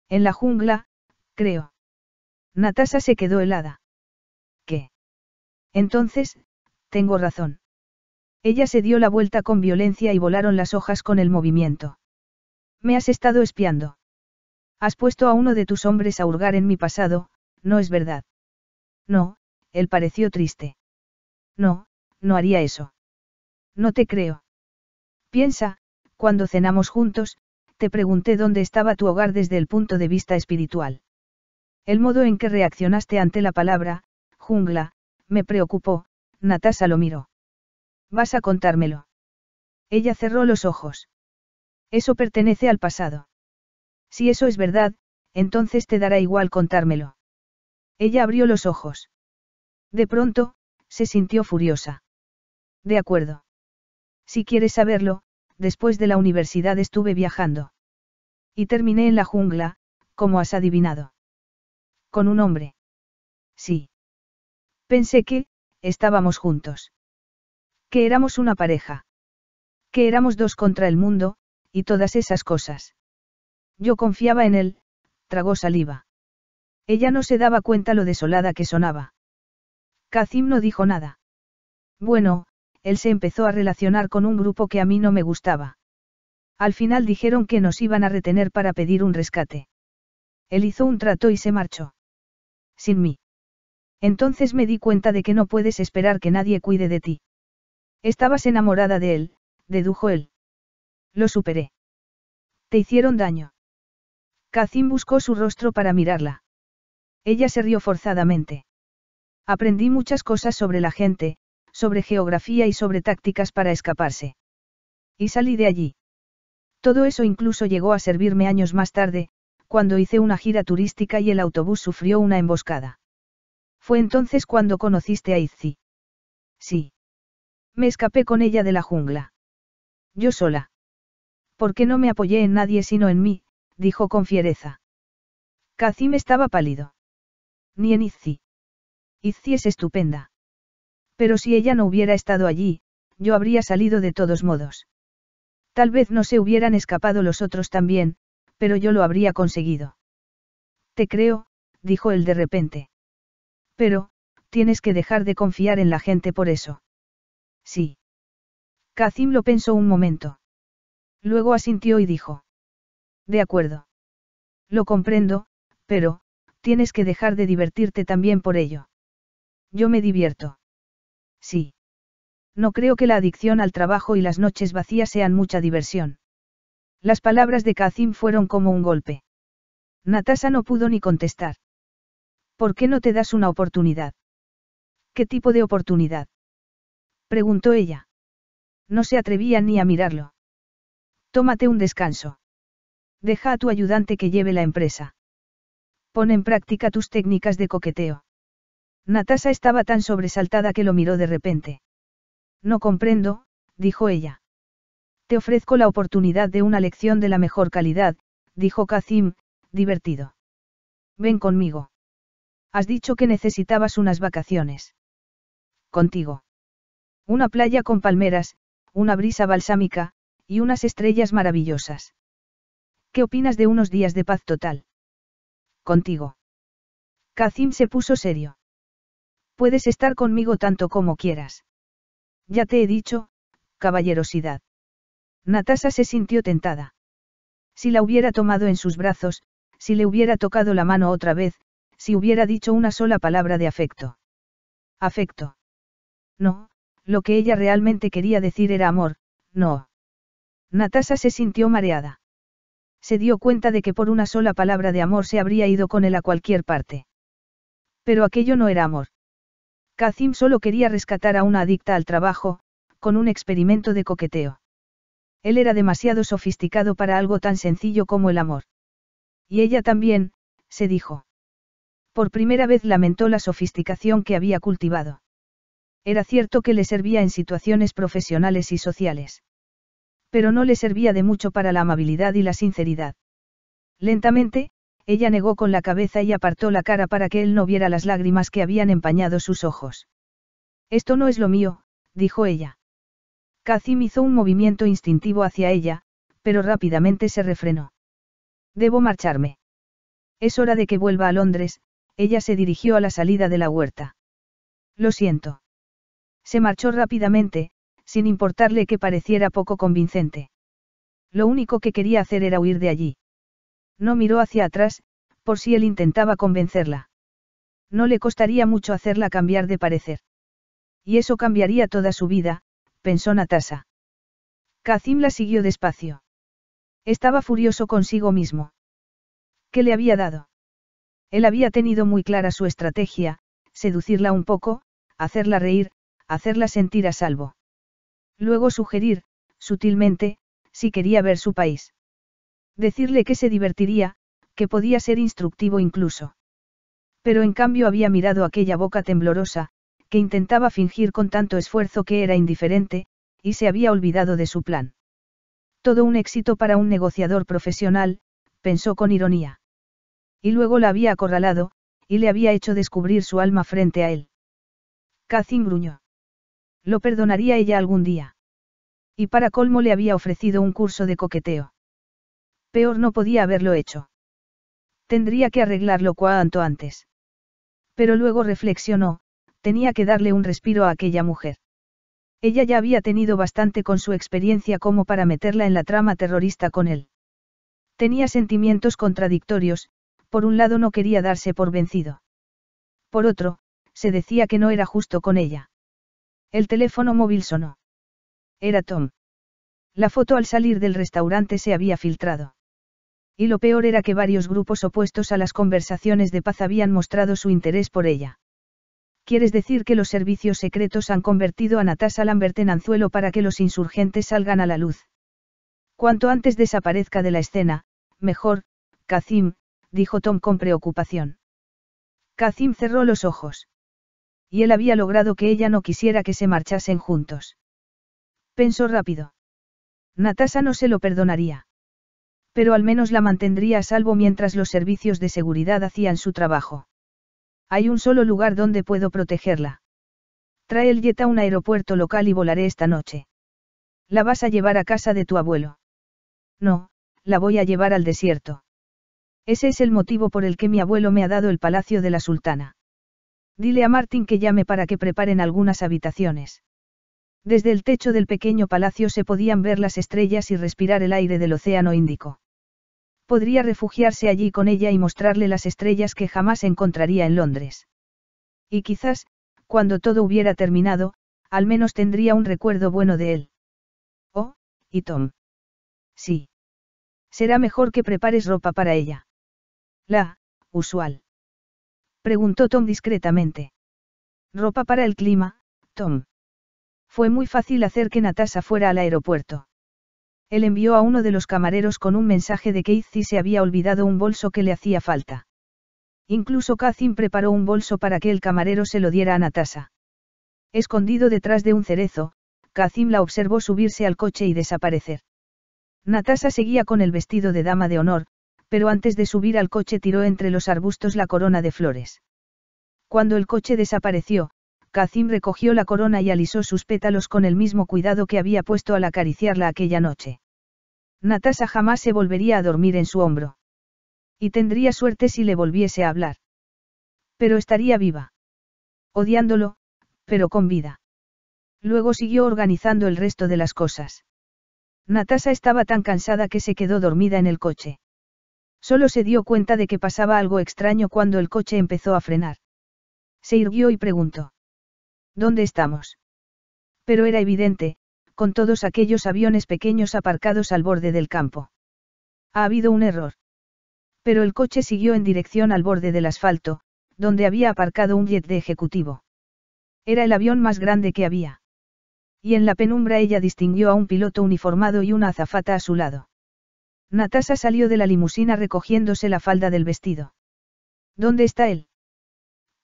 En la jungla, creo. Natasha se quedó helada. ¿Qué? Entonces, tengo razón. Ella se dio la vuelta con violencia y volaron las hojas con el movimiento. Me has estado espiando. Has puesto a uno de tus hombres a hurgar en mi pasado, no es verdad. No, él pareció triste. No, no haría eso. No te creo. Piensa, cuando cenamos juntos, te pregunté dónde estaba tu hogar desde el punto de vista espiritual. El modo en que reaccionaste ante la palabra, jungla, me preocupó, Natasha lo miró. Vas a contármelo. Ella cerró los ojos. Eso pertenece al pasado. Si eso es verdad, entonces te dará igual contármelo. Ella abrió los ojos. De pronto, se sintió furiosa. De acuerdo. Si quieres saberlo, después de la universidad estuve viajando. Y terminé en la jungla, como has adivinado. Con un hombre. Sí. Pensé que, estábamos juntos. Que éramos una pareja. Que éramos dos contra el mundo, y todas esas cosas. Yo confiaba en él, tragó saliva. Ella no se daba cuenta lo desolada que sonaba. Kacim no dijo nada. Bueno, él se empezó a relacionar con un grupo que a mí no me gustaba. Al final dijeron que nos iban a retener para pedir un rescate. Él hizo un trato y se marchó. Sin mí. Entonces me di cuenta de que no puedes esperar que nadie cuide de ti. Estabas enamorada de él, dedujo él. Lo superé. Te hicieron daño. Kazim buscó su rostro para mirarla. Ella se rió forzadamente. Aprendí muchas cosas sobre la gente, sobre geografía y sobre tácticas para escaparse. Y salí de allí. Todo eso incluso llegó a servirme años más tarde, cuando hice una gira turística y el autobús sufrió una emboscada. Fue entonces cuando conociste a Izzi. Sí. Me escapé con ella de la jungla. Yo sola. Porque no me apoyé en nadie sino en mí, dijo con fiereza. Kazim estaba pálido. Ni en Izzi. Izzi es estupenda. Pero si ella no hubiera estado allí, yo habría salido de todos modos. Tal vez no se hubieran escapado los otros también, pero yo lo habría conseguido. Te creo, dijo él de repente. Pero, tienes que dejar de confiar en la gente por eso. Sí. Kazim lo pensó un momento. Luego asintió y dijo. De acuerdo. Lo comprendo, pero, tienes que dejar de divertirte también por ello. Yo me divierto. Sí. No creo que la adicción al trabajo y las noches vacías sean mucha diversión. Las palabras de Kazim fueron como un golpe. Natasha no pudo ni contestar. ¿Por qué no te das una oportunidad? ¿Qué tipo de oportunidad? Preguntó ella. No se atrevía ni a mirarlo. Tómate un descanso. Deja a tu ayudante que lleve la empresa. Pon en práctica tus técnicas de coqueteo. Natasha estaba tan sobresaltada que lo miró de repente. No comprendo, dijo ella. Te ofrezco la oportunidad de una lección de la mejor calidad, dijo Kazim, divertido. Ven conmigo. Has dicho que necesitabas unas vacaciones. Contigo. Una playa con palmeras, una brisa balsámica, y unas estrellas maravillosas. ¿Qué opinas de unos días de paz total? Contigo. Kazim se puso serio. Puedes estar conmigo tanto como quieras. Ya te he dicho, caballerosidad. Natasha se sintió tentada. Si la hubiera tomado en sus brazos, si le hubiera tocado la mano otra vez, si hubiera dicho una sola palabra de afecto. Afecto. No, lo que ella realmente quería decir era amor, no. Natasa se sintió mareada. Se dio cuenta de que por una sola palabra de amor se habría ido con él a cualquier parte. Pero aquello no era amor. Kazim solo quería rescatar a una adicta al trabajo, con un experimento de coqueteo. Él era demasiado sofisticado para algo tan sencillo como el amor. Y ella también, se dijo. Por primera vez lamentó la sofisticación que había cultivado. Era cierto que le servía en situaciones profesionales y sociales. Pero no le servía de mucho para la amabilidad y la sinceridad. Lentamente, ella negó con la cabeza y apartó la cara para que él no viera las lágrimas que habían empañado sus ojos. Esto no es lo mío, dijo ella. Kazim hizo un movimiento instintivo hacia ella, pero rápidamente se refrenó. Debo marcharme. Es hora de que vuelva a Londres, ella se dirigió a la salida de la huerta. Lo siento. Se marchó rápidamente, sin importarle que pareciera poco convincente. Lo único que quería hacer era huir de allí. No miró hacia atrás, por si él intentaba convencerla. No le costaría mucho hacerla cambiar de parecer. Y eso cambiaría toda su vida, pensó Natasa. Kazim la siguió despacio. Estaba furioso consigo mismo. ¿Qué le había dado? Él había tenido muy clara su estrategia, seducirla un poco, hacerla reír, hacerla sentir a salvo. Luego sugerir, sutilmente, si quería ver su país. Decirle que se divertiría, que podía ser instructivo incluso. Pero en cambio había mirado aquella boca temblorosa, que intentaba fingir con tanto esfuerzo que era indiferente, y se había olvidado de su plan. Todo un éxito para un negociador profesional, pensó con ironía. Y luego la había acorralado, y le había hecho descubrir su alma frente a él. Cacín gruñó. Lo perdonaría ella algún día. Y para colmo le había ofrecido un curso de coqueteo. Peor no podía haberlo hecho. Tendría que arreglarlo cuanto antes. Pero luego reflexionó, tenía que darle un respiro a aquella mujer. Ella ya había tenido bastante con su experiencia como para meterla en la trama terrorista con él. Tenía sentimientos contradictorios, por un lado no quería darse por vencido. Por otro, se decía que no era justo con ella. El teléfono móvil sonó. Era Tom. La foto al salir del restaurante se había filtrado. Y lo peor era que varios grupos opuestos a las conversaciones de paz habían mostrado su interés por ella. ¿Quieres decir que los servicios secretos han convertido a Natasha Lambert en anzuelo para que los insurgentes salgan a la luz? Cuanto antes desaparezca de la escena, mejor, Kazim, dijo Tom con preocupación. Kazim cerró los ojos. Y él había logrado que ella no quisiera que se marchasen juntos. Pensó rápido. Natasha no se lo perdonaría pero al menos la mantendría a salvo mientras los servicios de seguridad hacían su trabajo. Hay un solo lugar donde puedo protegerla. Trae el jet a un aeropuerto local y volaré esta noche. La vas a llevar a casa de tu abuelo. No, la voy a llevar al desierto. Ese es el motivo por el que mi abuelo me ha dado el palacio de la sultana. Dile a Martín que llame para que preparen algunas habitaciones. Desde el techo del pequeño palacio se podían ver las estrellas y respirar el aire del Océano Índico podría refugiarse allí con ella y mostrarle las estrellas que jamás encontraría en Londres. Y quizás, cuando todo hubiera terminado, al menos tendría un recuerdo bueno de él. Oh, y Tom. Sí. Será mejor que prepares ropa para ella. La, usual. Preguntó Tom discretamente. Ropa para el clima, Tom. Fue muy fácil hacer que Natasha fuera al aeropuerto. Él envió a uno de los camareros con un mensaje de que Izzy se había olvidado un bolso que le hacía falta. Incluso Kazim preparó un bolso para que el camarero se lo diera a Natasa. Escondido detrás de un cerezo, Kazim la observó subirse al coche y desaparecer. Natasa seguía con el vestido de dama de honor, pero antes de subir al coche tiró entre los arbustos la corona de flores. Cuando el coche desapareció, Kazim recogió la corona y alisó sus pétalos con el mismo cuidado que había puesto al acariciarla aquella noche. Natasha jamás se volvería a dormir en su hombro. Y tendría suerte si le volviese a hablar. Pero estaría viva. Odiándolo, pero con vida. Luego siguió organizando el resto de las cosas. Natasha estaba tan cansada que se quedó dormida en el coche. Solo se dio cuenta de que pasaba algo extraño cuando el coche empezó a frenar. Se irguió y preguntó. ¿Dónde estamos? Pero era evidente, con todos aquellos aviones pequeños aparcados al borde del campo. Ha habido un error. Pero el coche siguió en dirección al borde del asfalto, donde había aparcado un jet de ejecutivo. Era el avión más grande que había. Y en la penumbra ella distinguió a un piloto uniformado y una azafata a su lado. Natasha salió de la limusina recogiéndose la falda del vestido. ¿Dónde está él?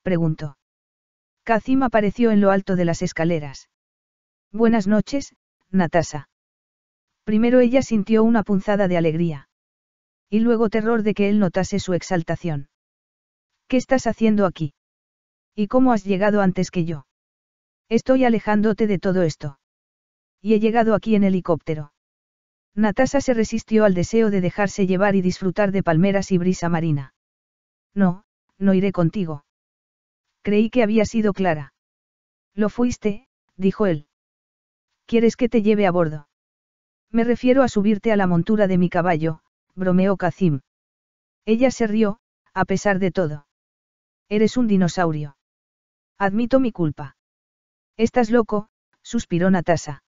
preguntó. Kazim apareció en lo alto de las escaleras. Buenas noches, Natasha. Primero ella sintió una punzada de alegría. Y luego terror de que él notase su exaltación. ¿Qué estás haciendo aquí? ¿Y cómo has llegado antes que yo? Estoy alejándote de todo esto. Y he llegado aquí en helicóptero. Natasha se resistió al deseo de dejarse llevar y disfrutar de palmeras y brisa marina. No, no iré contigo. Creí que había sido clara. Lo fuiste, dijo él. ¿Quieres que te lleve a bordo? Me refiero a subirte a la montura de mi caballo, bromeó Kazim. Ella se rió, a pesar de todo. Eres un dinosaurio. Admito mi culpa. Estás loco, suspiró Natasha.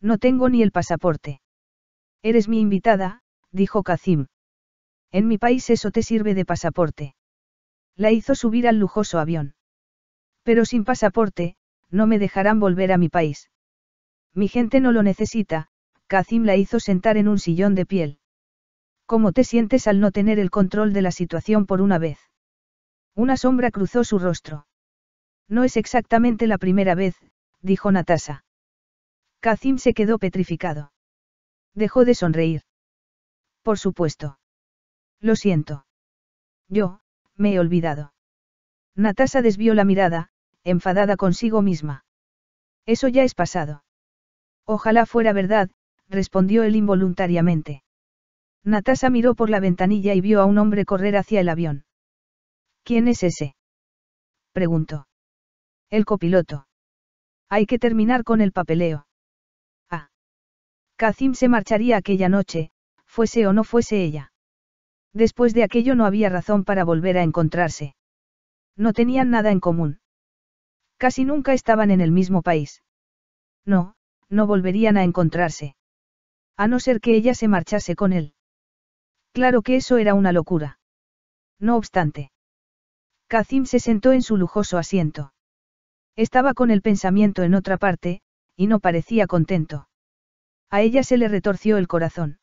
No tengo ni el pasaporte. Eres mi invitada, dijo Kazim. En mi país eso te sirve de pasaporte. La hizo subir al lujoso avión. Pero sin pasaporte, no me dejarán volver a mi país. Mi gente no lo necesita, Kazim la hizo sentar en un sillón de piel. ¿Cómo te sientes al no tener el control de la situación por una vez? Una sombra cruzó su rostro. No es exactamente la primera vez, dijo Natasha. Kacim se quedó petrificado. Dejó de sonreír. Por supuesto. Lo siento. Yo, me he olvidado. Natasha desvió la mirada, enfadada consigo misma. Eso ya es pasado. Ojalá fuera verdad, respondió él involuntariamente. Natasha miró por la ventanilla y vio a un hombre correr hacia el avión. ¿Quién es ese? preguntó. El copiloto. Hay que terminar con el papeleo. Ah. Kazim se marcharía aquella noche, fuese o no fuese ella. Después de aquello no había razón para volver a encontrarse. No tenían nada en común. Casi nunca estaban en el mismo país. No, no volverían a encontrarse. A no ser que ella se marchase con él. Claro que eso era una locura. No obstante. Kazim se sentó en su lujoso asiento. Estaba con el pensamiento en otra parte, y no parecía contento. A ella se le retorció el corazón.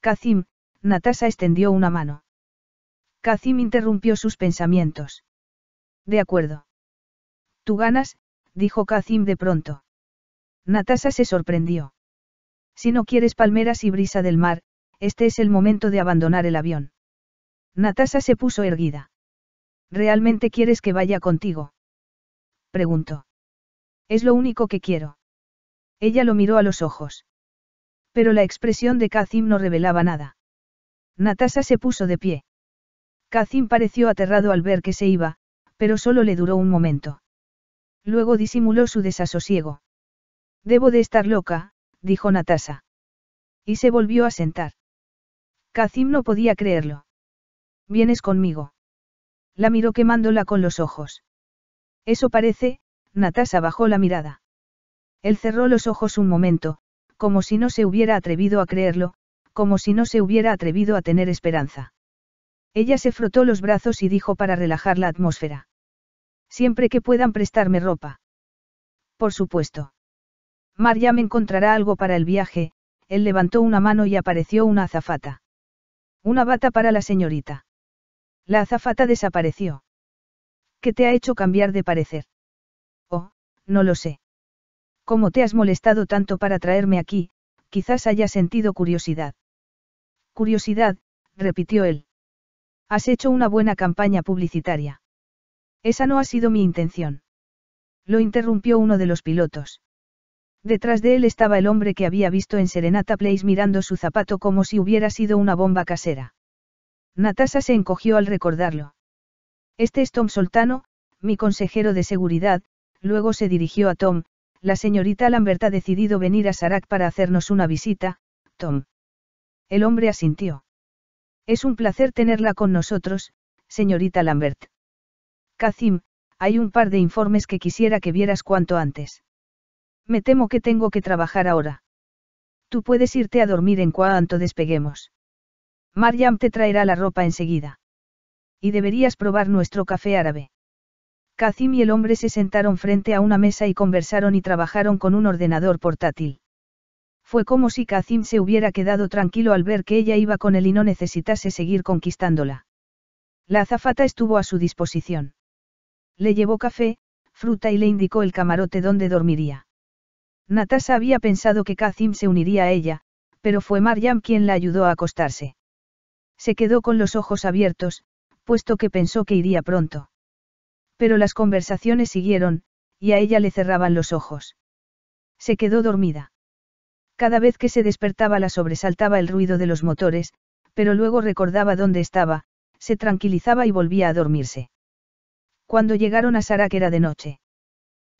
Kazim, Natasha extendió una mano. Kazim interrumpió sus pensamientos. De acuerdo. Tú ganas, dijo Kazim de pronto. Natasha se sorprendió. Si no quieres palmeras y brisa del mar, este es el momento de abandonar el avión. Natasha se puso erguida. ¿Realmente quieres que vaya contigo? Preguntó. Es lo único que quiero. Ella lo miró a los ojos. Pero la expresión de Kazim no revelaba nada. Natasha se puso de pie. Kazim pareció aterrado al ver que se iba, pero solo le duró un momento. Luego disimuló su desasosiego. Debo de estar loca, dijo Natasha. Y se volvió a sentar. Kacim no podía creerlo. ¿Vienes conmigo? La miró quemándola con los ojos. Eso parece, Natasha bajó la mirada. Él cerró los ojos un momento, como si no se hubiera atrevido a creerlo, como si no se hubiera atrevido a tener esperanza. Ella se frotó los brazos y dijo para relajar la atmósfera. Siempre que puedan prestarme ropa. Por supuesto me encontrará algo para el viaje, él levantó una mano y apareció una azafata. Una bata para la señorita. La azafata desapareció. ¿Qué te ha hecho cambiar de parecer? Oh, no lo sé. ¿Cómo te has molestado tanto para traerme aquí? Quizás haya sentido curiosidad. Curiosidad, repitió él. Has hecho una buena campaña publicitaria. Esa no ha sido mi intención. Lo interrumpió uno de los pilotos. Detrás de él estaba el hombre que había visto en Serenata Place mirando su zapato como si hubiera sido una bomba casera. Natasha se encogió al recordarlo. Este es Tom Soltano, mi consejero de seguridad, luego se dirigió a Tom, la señorita Lambert ha decidido venir a Sarak para hacernos una visita, Tom. El hombre asintió. Es un placer tenerla con nosotros, señorita Lambert. Kazim, hay un par de informes que quisiera que vieras cuanto antes. Me temo que tengo que trabajar ahora. Tú puedes irte a dormir en cuanto despeguemos. Mariam te traerá la ropa enseguida. Y deberías probar nuestro café árabe. Kazim y el hombre se sentaron frente a una mesa y conversaron y trabajaron con un ordenador portátil. Fue como si Kazim se hubiera quedado tranquilo al ver que ella iba con él y no necesitase seguir conquistándola. La azafata estuvo a su disposición. Le llevó café, fruta y le indicó el camarote donde dormiría. Natasha había pensado que Kazim se uniría a ella, pero fue Mariam quien la ayudó a acostarse. Se quedó con los ojos abiertos, puesto que pensó que iría pronto. Pero las conversaciones siguieron, y a ella le cerraban los ojos. Se quedó dormida. Cada vez que se despertaba la sobresaltaba el ruido de los motores, pero luego recordaba dónde estaba, se tranquilizaba y volvía a dormirse. Cuando llegaron a Sarak era de noche.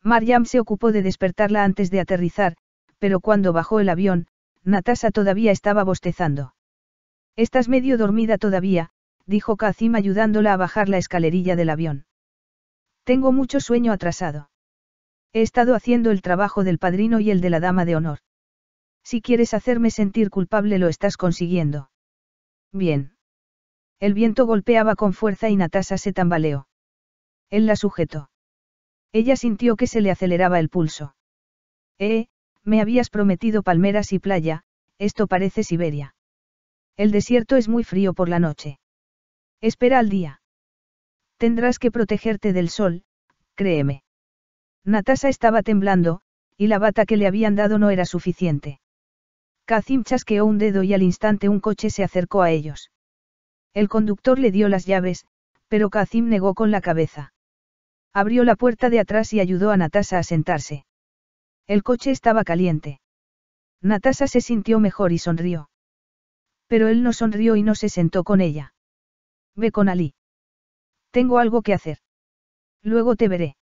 Mariam se ocupó de despertarla antes de aterrizar, pero cuando bajó el avión, Natasha todavía estaba bostezando. Estás medio dormida todavía, dijo Kazim ayudándola a bajar la escalerilla del avión. Tengo mucho sueño atrasado. He estado haciendo el trabajo del padrino y el de la dama de honor. Si quieres hacerme sentir culpable lo estás consiguiendo. Bien. El viento golpeaba con fuerza y Natasha se tambaleó. Él la sujetó. Ella sintió que se le aceleraba el pulso. Eh, me habías prometido palmeras y playa, esto parece Siberia. El desierto es muy frío por la noche. Espera al día. Tendrás que protegerte del sol, créeme. Natasa estaba temblando, y la bata que le habían dado no era suficiente. Kazim chasqueó un dedo y al instante un coche se acercó a ellos. El conductor le dio las llaves, pero Kazim negó con la cabeza. Abrió la puerta de atrás y ayudó a Natasha a sentarse. El coche estaba caliente. Natasha se sintió mejor y sonrió. Pero él no sonrió y no se sentó con ella. Ve con Ali. Tengo algo que hacer. Luego te veré.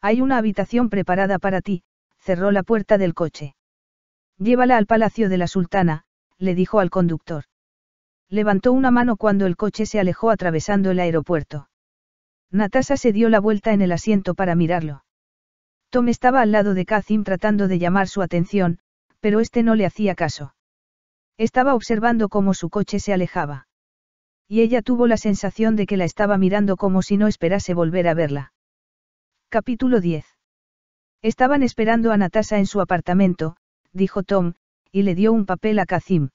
Hay una habitación preparada para ti, cerró la puerta del coche. Llévala al palacio de la sultana, le dijo al conductor. Levantó una mano cuando el coche se alejó atravesando el aeropuerto. Natasha se dio la vuelta en el asiento para mirarlo. Tom estaba al lado de Kazim tratando de llamar su atención, pero este no le hacía caso. Estaba observando cómo su coche se alejaba. Y ella tuvo la sensación de que la estaba mirando como si no esperase volver a verla. Capítulo 10. Estaban esperando a Natasha en su apartamento, dijo Tom, y le dio un papel a Kazim.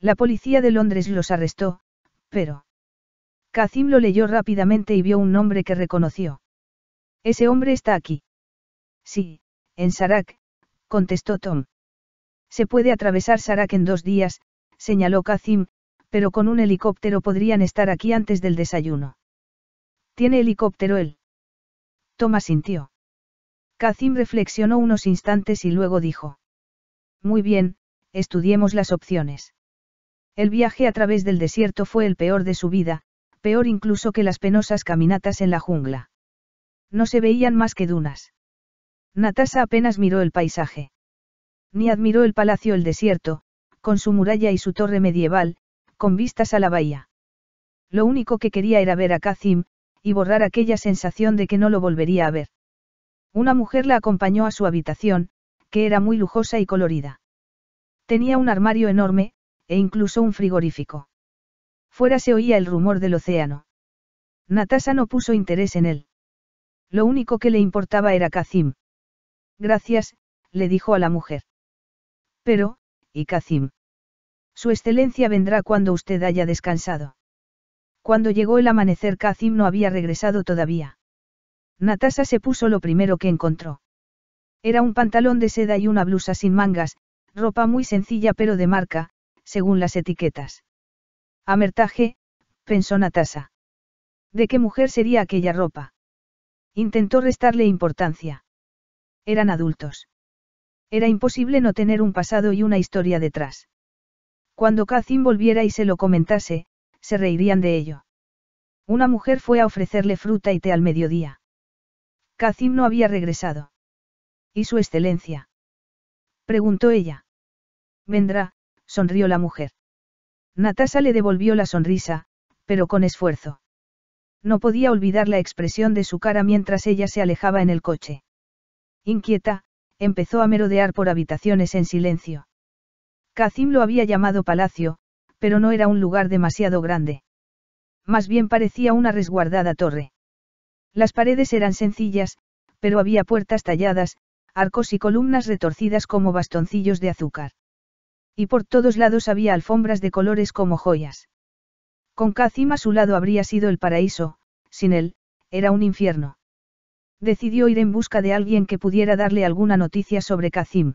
La policía de Londres los arrestó, pero... Kazim lo leyó rápidamente y vio un nombre que reconoció. Ese hombre está aquí. Sí, en Sarak, contestó Tom. Se puede atravesar Sarak en dos días, señaló Kazim, pero con un helicóptero podrían estar aquí antes del desayuno. ¿Tiene helicóptero él? Tom asintió. Kazim reflexionó unos instantes y luego dijo. Muy bien, estudiemos las opciones. El viaje a través del desierto fue el peor de su vida, peor incluso que las penosas caminatas en la jungla. No se veían más que dunas. Natasha apenas miró el paisaje. Ni admiró el palacio el desierto, con su muralla y su torre medieval, con vistas a la bahía. Lo único que quería era ver a Kazim, y borrar aquella sensación de que no lo volvería a ver. Una mujer la acompañó a su habitación, que era muy lujosa y colorida. Tenía un armario enorme, e incluso un frigorífico. Fuera se oía el rumor del océano. Natasha no puso interés en él. Lo único que le importaba era Kazim. Gracias, le dijo a la mujer. Pero, y Kazim. Su excelencia vendrá cuando usted haya descansado. Cuando llegó el amanecer Kazim no había regresado todavía. Natasha se puso lo primero que encontró. Era un pantalón de seda y una blusa sin mangas, ropa muy sencilla pero de marca, según las etiquetas. Amertaje, pensó Natasa. ¿De qué mujer sería aquella ropa? Intentó restarle importancia. Eran adultos. Era imposible no tener un pasado y una historia detrás. Cuando Kazim volviera y se lo comentase, se reirían de ello. Una mujer fue a ofrecerle fruta y té al mediodía. Kazim no había regresado. ¿Y su excelencia? Preguntó ella. Vendrá, sonrió la mujer. Natasha le devolvió la sonrisa, pero con esfuerzo. No podía olvidar la expresión de su cara mientras ella se alejaba en el coche. Inquieta, empezó a merodear por habitaciones en silencio. Kacim lo había llamado palacio, pero no era un lugar demasiado grande. Más bien parecía una resguardada torre. Las paredes eran sencillas, pero había puertas talladas, arcos y columnas retorcidas como bastoncillos de azúcar y por todos lados había alfombras de colores como joyas. Con Kazim a su lado habría sido el paraíso, sin él, era un infierno. Decidió ir en busca de alguien que pudiera darle alguna noticia sobre Kazim.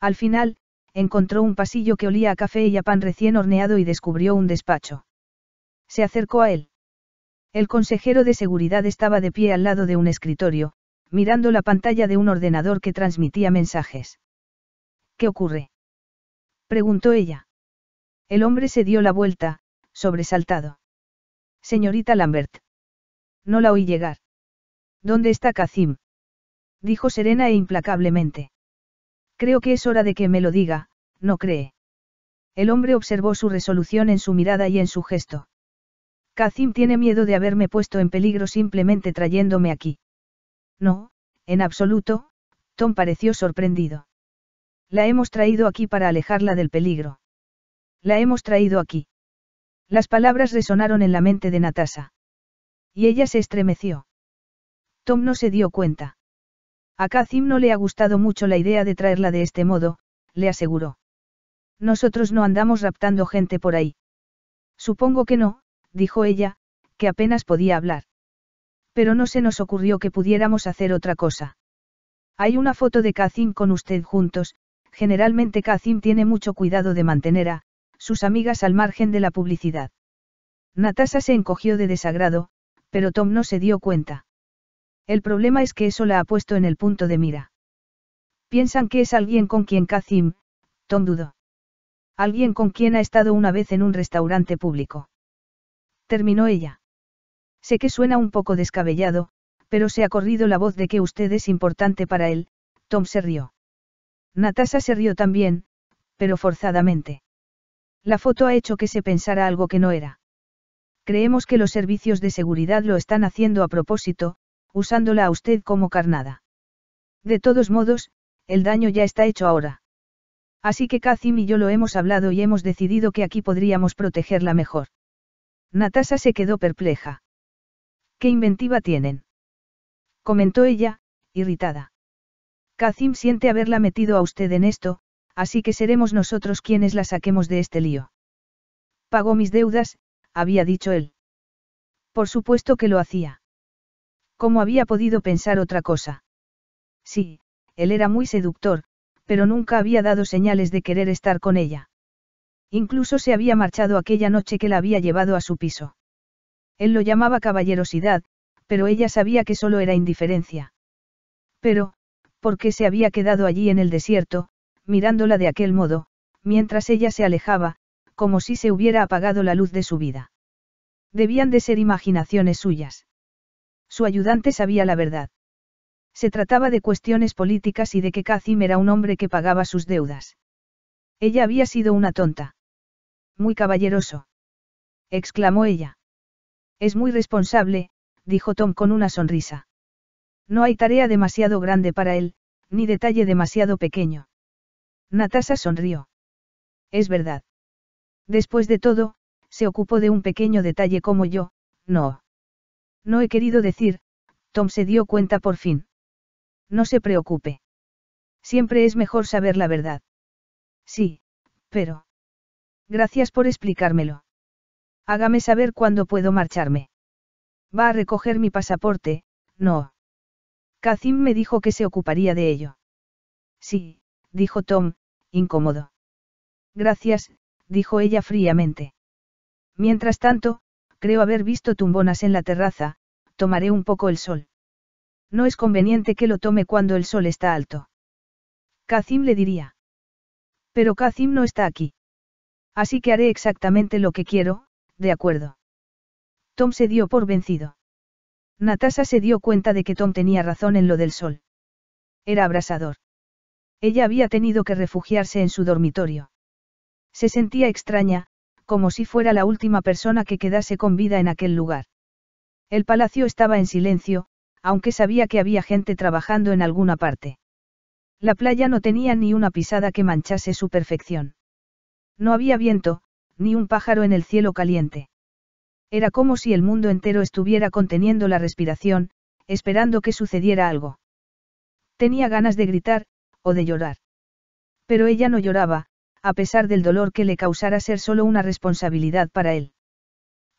Al final, encontró un pasillo que olía a café y a pan recién horneado y descubrió un despacho. Se acercó a él. El consejero de seguridad estaba de pie al lado de un escritorio, mirando la pantalla de un ordenador que transmitía mensajes. ¿Qué ocurre? Preguntó ella. El hombre se dio la vuelta, sobresaltado. Señorita Lambert. No la oí llegar. ¿Dónde está Kazim? Dijo serena e implacablemente. Creo que es hora de que me lo diga, ¿no cree? El hombre observó su resolución en su mirada y en su gesto. Kazim tiene miedo de haberme puesto en peligro simplemente trayéndome aquí. No, en absoluto, Tom pareció sorprendido. La hemos traído aquí para alejarla del peligro. La hemos traído aquí. Las palabras resonaron en la mente de Natasha. Y ella se estremeció. Tom no se dio cuenta. A Kazim no le ha gustado mucho la idea de traerla de este modo, le aseguró. Nosotros no andamos raptando gente por ahí. Supongo que no, dijo ella, que apenas podía hablar. Pero no se nos ocurrió que pudiéramos hacer otra cosa. Hay una foto de Kazim con usted juntos, generalmente Kazim tiene mucho cuidado de mantener a sus amigas al margen de la publicidad. Natasha se encogió de desagrado, pero Tom no se dio cuenta. El problema es que eso la ha puesto en el punto de mira. Piensan que es alguien con quien Kazim, Tom dudó. Alguien con quien ha estado una vez en un restaurante público. Terminó ella. Sé que suena un poco descabellado, pero se ha corrido la voz de que usted es importante para él, Tom se rió. Natasha se rió también, pero forzadamente. La foto ha hecho que se pensara algo que no era. Creemos que los servicios de seguridad lo están haciendo a propósito, usándola a usted como carnada. De todos modos, el daño ya está hecho ahora. Así que Kazim y yo lo hemos hablado y hemos decidido que aquí podríamos protegerla mejor. Natasha se quedó perpleja. ¿Qué inventiva tienen? comentó ella, irritada. Kazim siente haberla metido a usted en esto, así que seremos nosotros quienes la saquemos de este lío. Pagó mis deudas, había dicho él. Por supuesto que lo hacía. ¿Cómo había podido pensar otra cosa? Sí, él era muy seductor, pero nunca había dado señales de querer estar con ella. Incluso se había marchado aquella noche que la había llevado a su piso. Él lo llamaba caballerosidad, pero ella sabía que solo era indiferencia. Pero, por qué se había quedado allí en el desierto, mirándola de aquel modo, mientras ella se alejaba, como si se hubiera apagado la luz de su vida. Debían de ser imaginaciones suyas. Su ayudante sabía la verdad. Se trataba de cuestiones políticas y de que Kazim era un hombre que pagaba sus deudas. Ella había sido una tonta. Muy caballeroso. exclamó ella. Es muy responsable, dijo Tom con una sonrisa. No hay tarea demasiado grande para él, ni detalle demasiado pequeño. Natasha sonrió. Es verdad. Después de todo, se ocupó de un pequeño detalle como yo, no. No he querido decir, Tom se dio cuenta por fin. No se preocupe. Siempre es mejor saber la verdad. Sí, pero... Gracias por explicármelo. Hágame saber cuándo puedo marcharme. Va a recoger mi pasaporte, no. Kazim me dijo que se ocuparía de ello. Sí, dijo Tom, incómodo. Gracias, dijo ella fríamente. Mientras tanto, creo haber visto tumbonas en la terraza, tomaré un poco el sol. No es conveniente que lo tome cuando el sol está alto. Kazim le diría. Pero Kazim no está aquí. Así que haré exactamente lo que quiero, de acuerdo. Tom se dio por vencido. Natasha se dio cuenta de que Tom tenía razón en lo del sol. Era abrasador. Ella había tenido que refugiarse en su dormitorio. Se sentía extraña, como si fuera la última persona que quedase con vida en aquel lugar. El palacio estaba en silencio, aunque sabía que había gente trabajando en alguna parte. La playa no tenía ni una pisada que manchase su perfección. No había viento, ni un pájaro en el cielo caliente. Era como si el mundo entero estuviera conteniendo la respiración, esperando que sucediera algo. Tenía ganas de gritar, o de llorar. Pero ella no lloraba, a pesar del dolor que le causara ser solo una responsabilidad para él.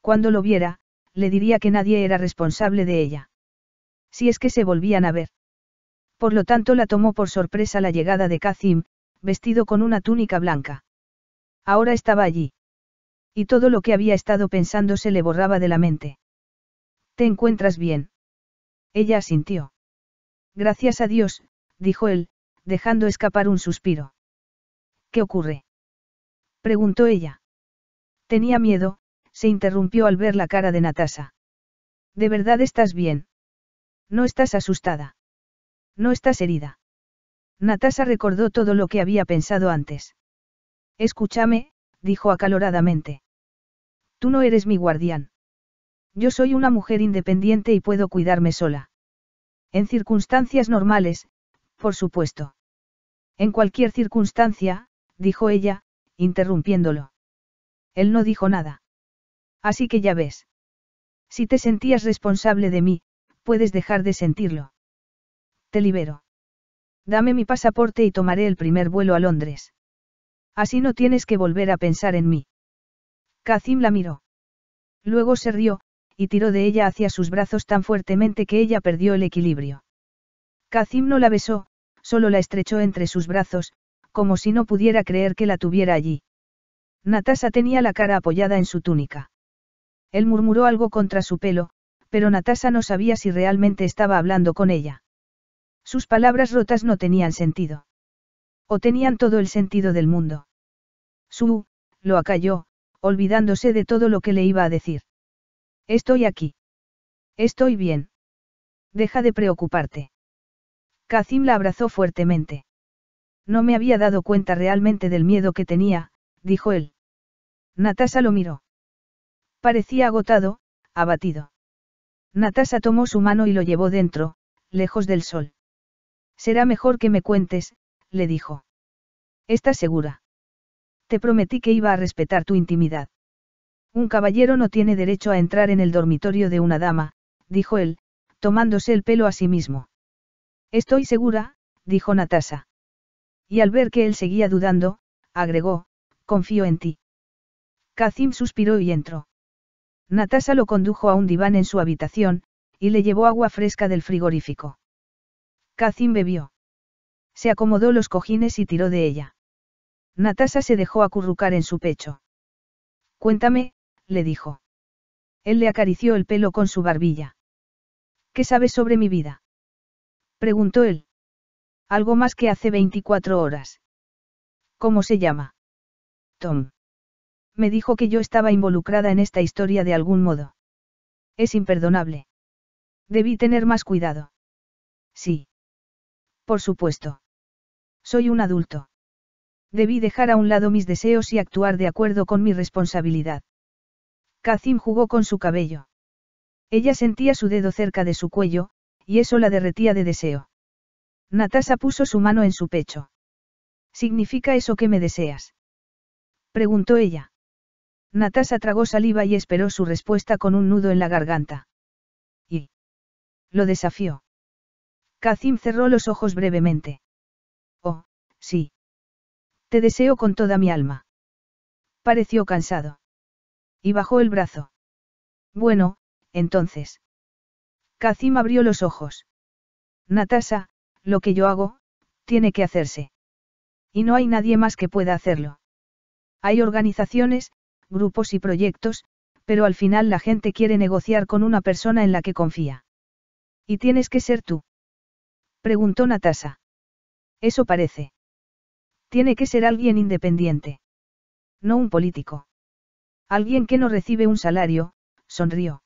Cuando lo viera, le diría que nadie era responsable de ella. Si es que se volvían a ver. Por lo tanto la tomó por sorpresa la llegada de Kazim, vestido con una túnica blanca. Ahora estaba allí. Y todo lo que había estado pensando se le borraba de la mente. ¿Te encuentras bien? Ella asintió. Gracias a Dios, dijo él, dejando escapar un suspiro. ¿Qué ocurre? preguntó ella. Tenía miedo, se interrumpió al ver la cara de Natasha. ¿De verdad estás bien? No estás asustada. No estás herida. Natasha recordó todo lo que había pensado antes. Escúchame, dijo acaloradamente. Tú no eres mi guardián. Yo soy una mujer independiente y puedo cuidarme sola. En circunstancias normales, por supuesto. En cualquier circunstancia, dijo ella, interrumpiéndolo. Él no dijo nada. Así que ya ves. Si te sentías responsable de mí, puedes dejar de sentirlo. Te libero. Dame mi pasaporte y tomaré el primer vuelo a Londres. Así no tienes que volver a pensar en mí. Kazim la miró. Luego se rió, y tiró de ella hacia sus brazos tan fuertemente que ella perdió el equilibrio. Kazim no la besó, solo la estrechó entre sus brazos, como si no pudiera creer que la tuviera allí. Natasha tenía la cara apoyada en su túnica. Él murmuró algo contra su pelo, pero Natasha no sabía si realmente estaba hablando con ella. Sus palabras rotas no tenían sentido. O tenían todo el sentido del mundo. Su, lo acalló, olvidándose de todo lo que le iba a decir. Estoy aquí. Estoy bien. Deja de preocuparte. Kazim la abrazó fuertemente. No me había dado cuenta realmente del miedo que tenía, dijo él. Natasa lo miró. Parecía agotado, abatido. Natasa tomó su mano y lo llevó dentro, lejos del sol. Será mejor que me cuentes, le dijo. ¿Estás segura? Te prometí que iba a respetar tu intimidad. Un caballero no tiene derecho a entrar en el dormitorio de una dama, dijo él, tomándose el pelo a sí mismo. Estoy segura, dijo Natasa. Y al ver que él seguía dudando, agregó, confío en ti. Kazim suspiró y entró. Natasa lo condujo a un diván en su habitación, y le llevó agua fresca del frigorífico. Kazim bebió. Se acomodó los cojines y tiró de ella. Natasha se dejó acurrucar en su pecho. Cuéntame, le dijo. Él le acarició el pelo con su barbilla. ¿Qué sabes sobre mi vida? preguntó él. Algo más que hace 24 horas. ¿Cómo se llama? Tom. Me dijo que yo estaba involucrada en esta historia de algún modo. Es imperdonable. Debí tener más cuidado. Sí. Por supuesto. Soy un adulto. Debí dejar a un lado mis deseos y actuar de acuerdo con mi responsabilidad. Kazim jugó con su cabello. Ella sentía su dedo cerca de su cuello, y eso la derretía de deseo. Natasha puso su mano en su pecho. ¿Significa eso que me deseas? preguntó ella. Natasha tragó saliva y esperó su respuesta con un nudo en la garganta. Y lo desafió. Kazim cerró los ojos brevemente. Sí. Te deseo con toda mi alma. Pareció cansado. Y bajó el brazo. Bueno, entonces. Kazim abrió los ojos. Natasha, lo que yo hago, tiene que hacerse. Y no hay nadie más que pueda hacerlo. Hay organizaciones, grupos y proyectos, pero al final la gente quiere negociar con una persona en la que confía. ¿Y tienes que ser tú? Preguntó Natasha. Eso parece. Tiene que ser alguien independiente. No un político. Alguien que no recibe un salario, sonrió.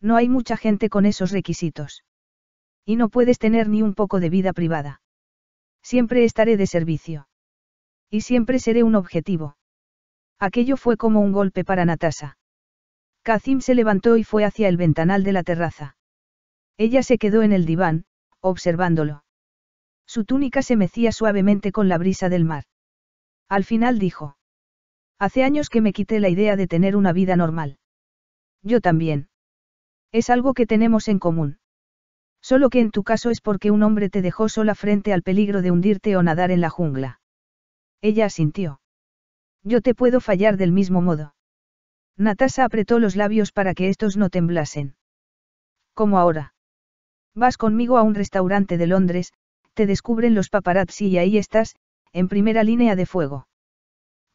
No hay mucha gente con esos requisitos. Y no puedes tener ni un poco de vida privada. Siempre estaré de servicio. Y siempre seré un objetivo. Aquello fue como un golpe para Natasa. Kazim se levantó y fue hacia el ventanal de la terraza. Ella se quedó en el diván, observándolo. Su túnica se mecía suavemente con la brisa del mar. Al final dijo. Hace años que me quité la idea de tener una vida normal. Yo también. Es algo que tenemos en común. Solo que en tu caso es porque un hombre te dejó sola frente al peligro de hundirte o nadar en la jungla. Ella asintió. Yo te puedo fallar del mismo modo. Natasha apretó los labios para que estos no temblasen. Como ahora. Vas conmigo a un restaurante de Londres, descubren los paparazzi y ahí estás, en primera línea de fuego.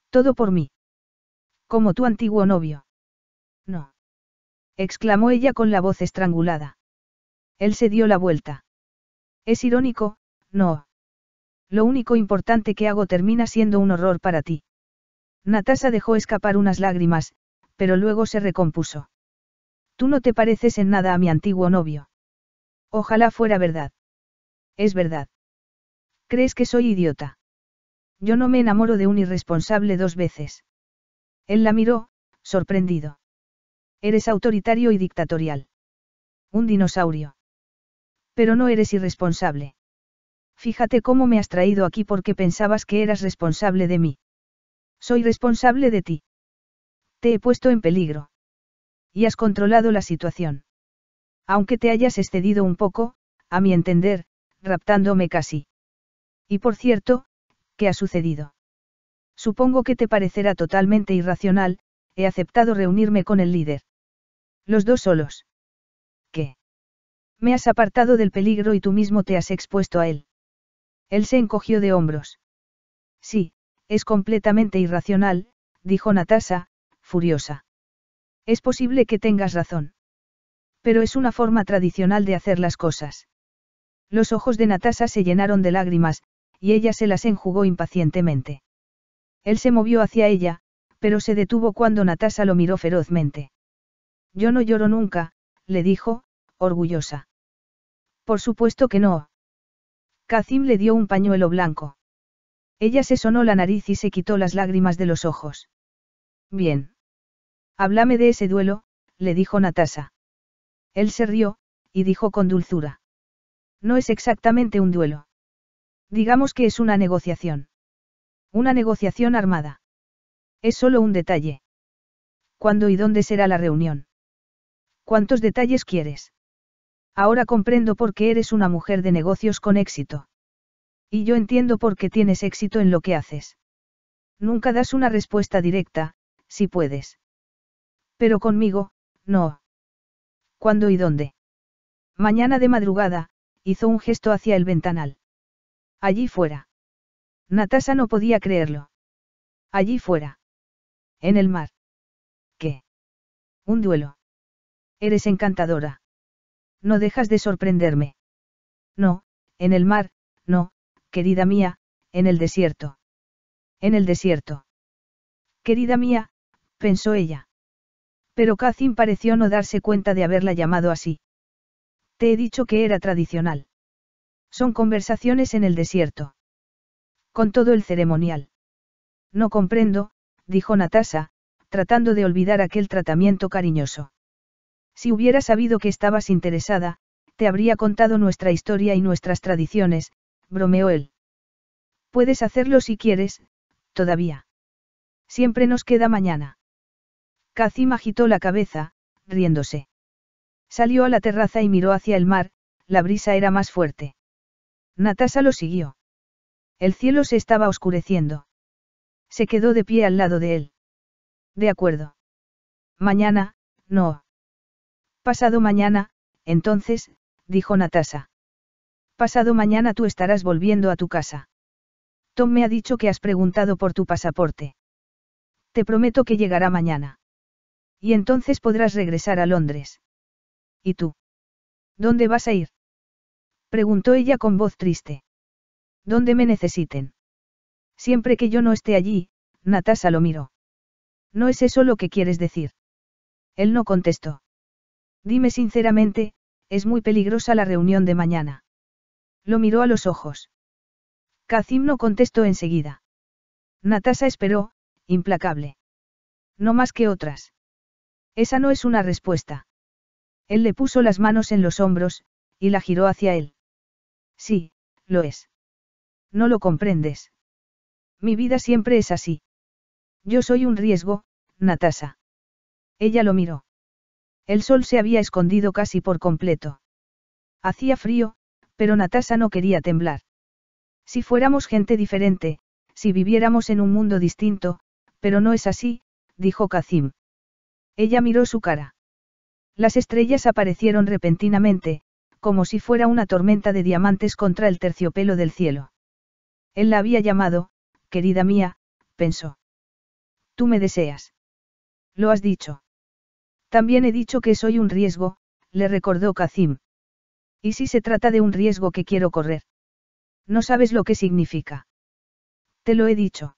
Todo por mí. Como tu antiguo novio. No. exclamó ella con la voz estrangulada. Él se dio la vuelta. Es irónico, no. Lo único importante que hago termina siendo un horror para ti. Natasha dejó escapar unas lágrimas, pero luego se recompuso. Tú no te pareces en nada a mi antiguo novio. Ojalá fuera verdad. Es verdad. ¿Crees que soy idiota? Yo no me enamoro de un irresponsable dos veces. Él la miró, sorprendido. Eres autoritario y dictatorial. Un dinosaurio. Pero no eres irresponsable. Fíjate cómo me has traído aquí porque pensabas que eras responsable de mí. Soy responsable de ti. Te he puesto en peligro. Y has controlado la situación. Aunque te hayas excedido un poco, a mi entender, raptándome casi. Y por cierto, ¿qué ha sucedido? Supongo que te parecerá totalmente irracional, he aceptado reunirme con el líder. Los dos solos. ¿Qué? Me has apartado del peligro y tú mismo te has expuesto a él. Él se encogió de hombros. Sí, es completamente irracional, dijo Natasha, furiosa. Es posible que tengas razón. Pero es una forma tradicional de hacer las cosas. Los ojos de Natasha se llenaron de lágrimas, y ella se las enjugó impacientemente. Él se movió hacia ella, pero se detuvo cuando Natasa lo miró ferozmente. Yo no lloro nunca, le dijo, orgullosa. Por supuesto que no. Kazim le dio un pañuelo blanco. Ella se sonó la nariz y se quitó las lágrimas de los ojos. Bien. Háblame de ese duelo, le dijo Natasa. Él se rió, y dijo con dulzura. No es exactamente un duelo. Digamos que es una negociación. Una negociación armada. Es solo un detalle. ¿Cuándo y dónde será la reunión? ¿Cuántos detalles quieres? Ahora comprendo por qué eres una mujer de negocios con éxito. Y yo entiendo por qué tienes éxito en lo que haces. Nunca das una respuesta directa, si puedes. Pero conmigo, no. ¿Cuándo y dónde? Mañana de madrugada, hizo un gesto hacia el ventanal. Allí fuera. Natasha no podía creerlo. Allí fuera. En el mar. ¿Qué? Un duelo. Eres encantadora. No dejas de sorprenderme. No, en el mar, no, querida mía, en el desierto. En el desierto. Querida mía, pensó ella. Pero Kazin pareció no darse cuenta de haberla llamado así. Te he dicho que era tradicional. Son conversaciones en el desierto. Con todo el ceremonial. No comprendo, dijo Natasha, tratando de olvidar aquel tratamiento cariñoso. Si hubiera sabido que estabas interesada, te habría contado nuestra historia y nuestras tradiciones, bromeó él. Puedes hacerlo si quieres, todavía. Siempre nos queda mañana. Kazim agitó la cabeza, riéndose. Salió a la terraza y miró hacia el mar, la brisa era más fuerte. Natasha lo siguió. El cielo se estaba oscureciendo. Se quedó de pie al lado de él. De acuerdo. Mañana, no. Pasado mañana, entonces, dijo Natasha. Pasado mañana tú estarás volviendo a tu casa. Tom me ha dicho que has preguntado por tu pasaporte. Te prometo que llegará mañana. Y entonces podrás regresar a Londres. ¿Y tú? ¿Dónde vas a ir? Preguntó ella con voz triste. ¿Dónde me necesiten? Siempre que yo no esté allí, Natasha lo miró. ¿No es eso lo que quieres decir? Él no contestó. Dime sinceramente, es muy peligrosa la reunión de mañana. Lo miró a los ojos. Kazim no contestó enseguida. Natasha esperó, implacable. No más que otras. Esa no es una respuesta. Él le puso las manos en los hombros, y la giró hacia él. Sí, lo es. No lo comprendes. Mi vida siempre es así. Yo soy un riesgo, Natasha.» Ella lo miró. El sol se había escondido casi por completo. Hacía frío, pero Natasha no quería temblar. Si fuéramos gente diferente, si viviéramos en un mundo distinto, pero no es así, dijo Kazim. Ella miró su cara. Las estrellas aparecieron repentinamente, como si fuera una tormenta de diamantes contra el terciopelo del cielo. Él la había llamado, querida mía, pensó. Tú me deseas. Lo has dicho. También he dicho que soy un riesgo, le recordó Kacim. ¿Y si se trata de un riesgo que quiero correr? No sabes lo que significa. Te lo he dicho.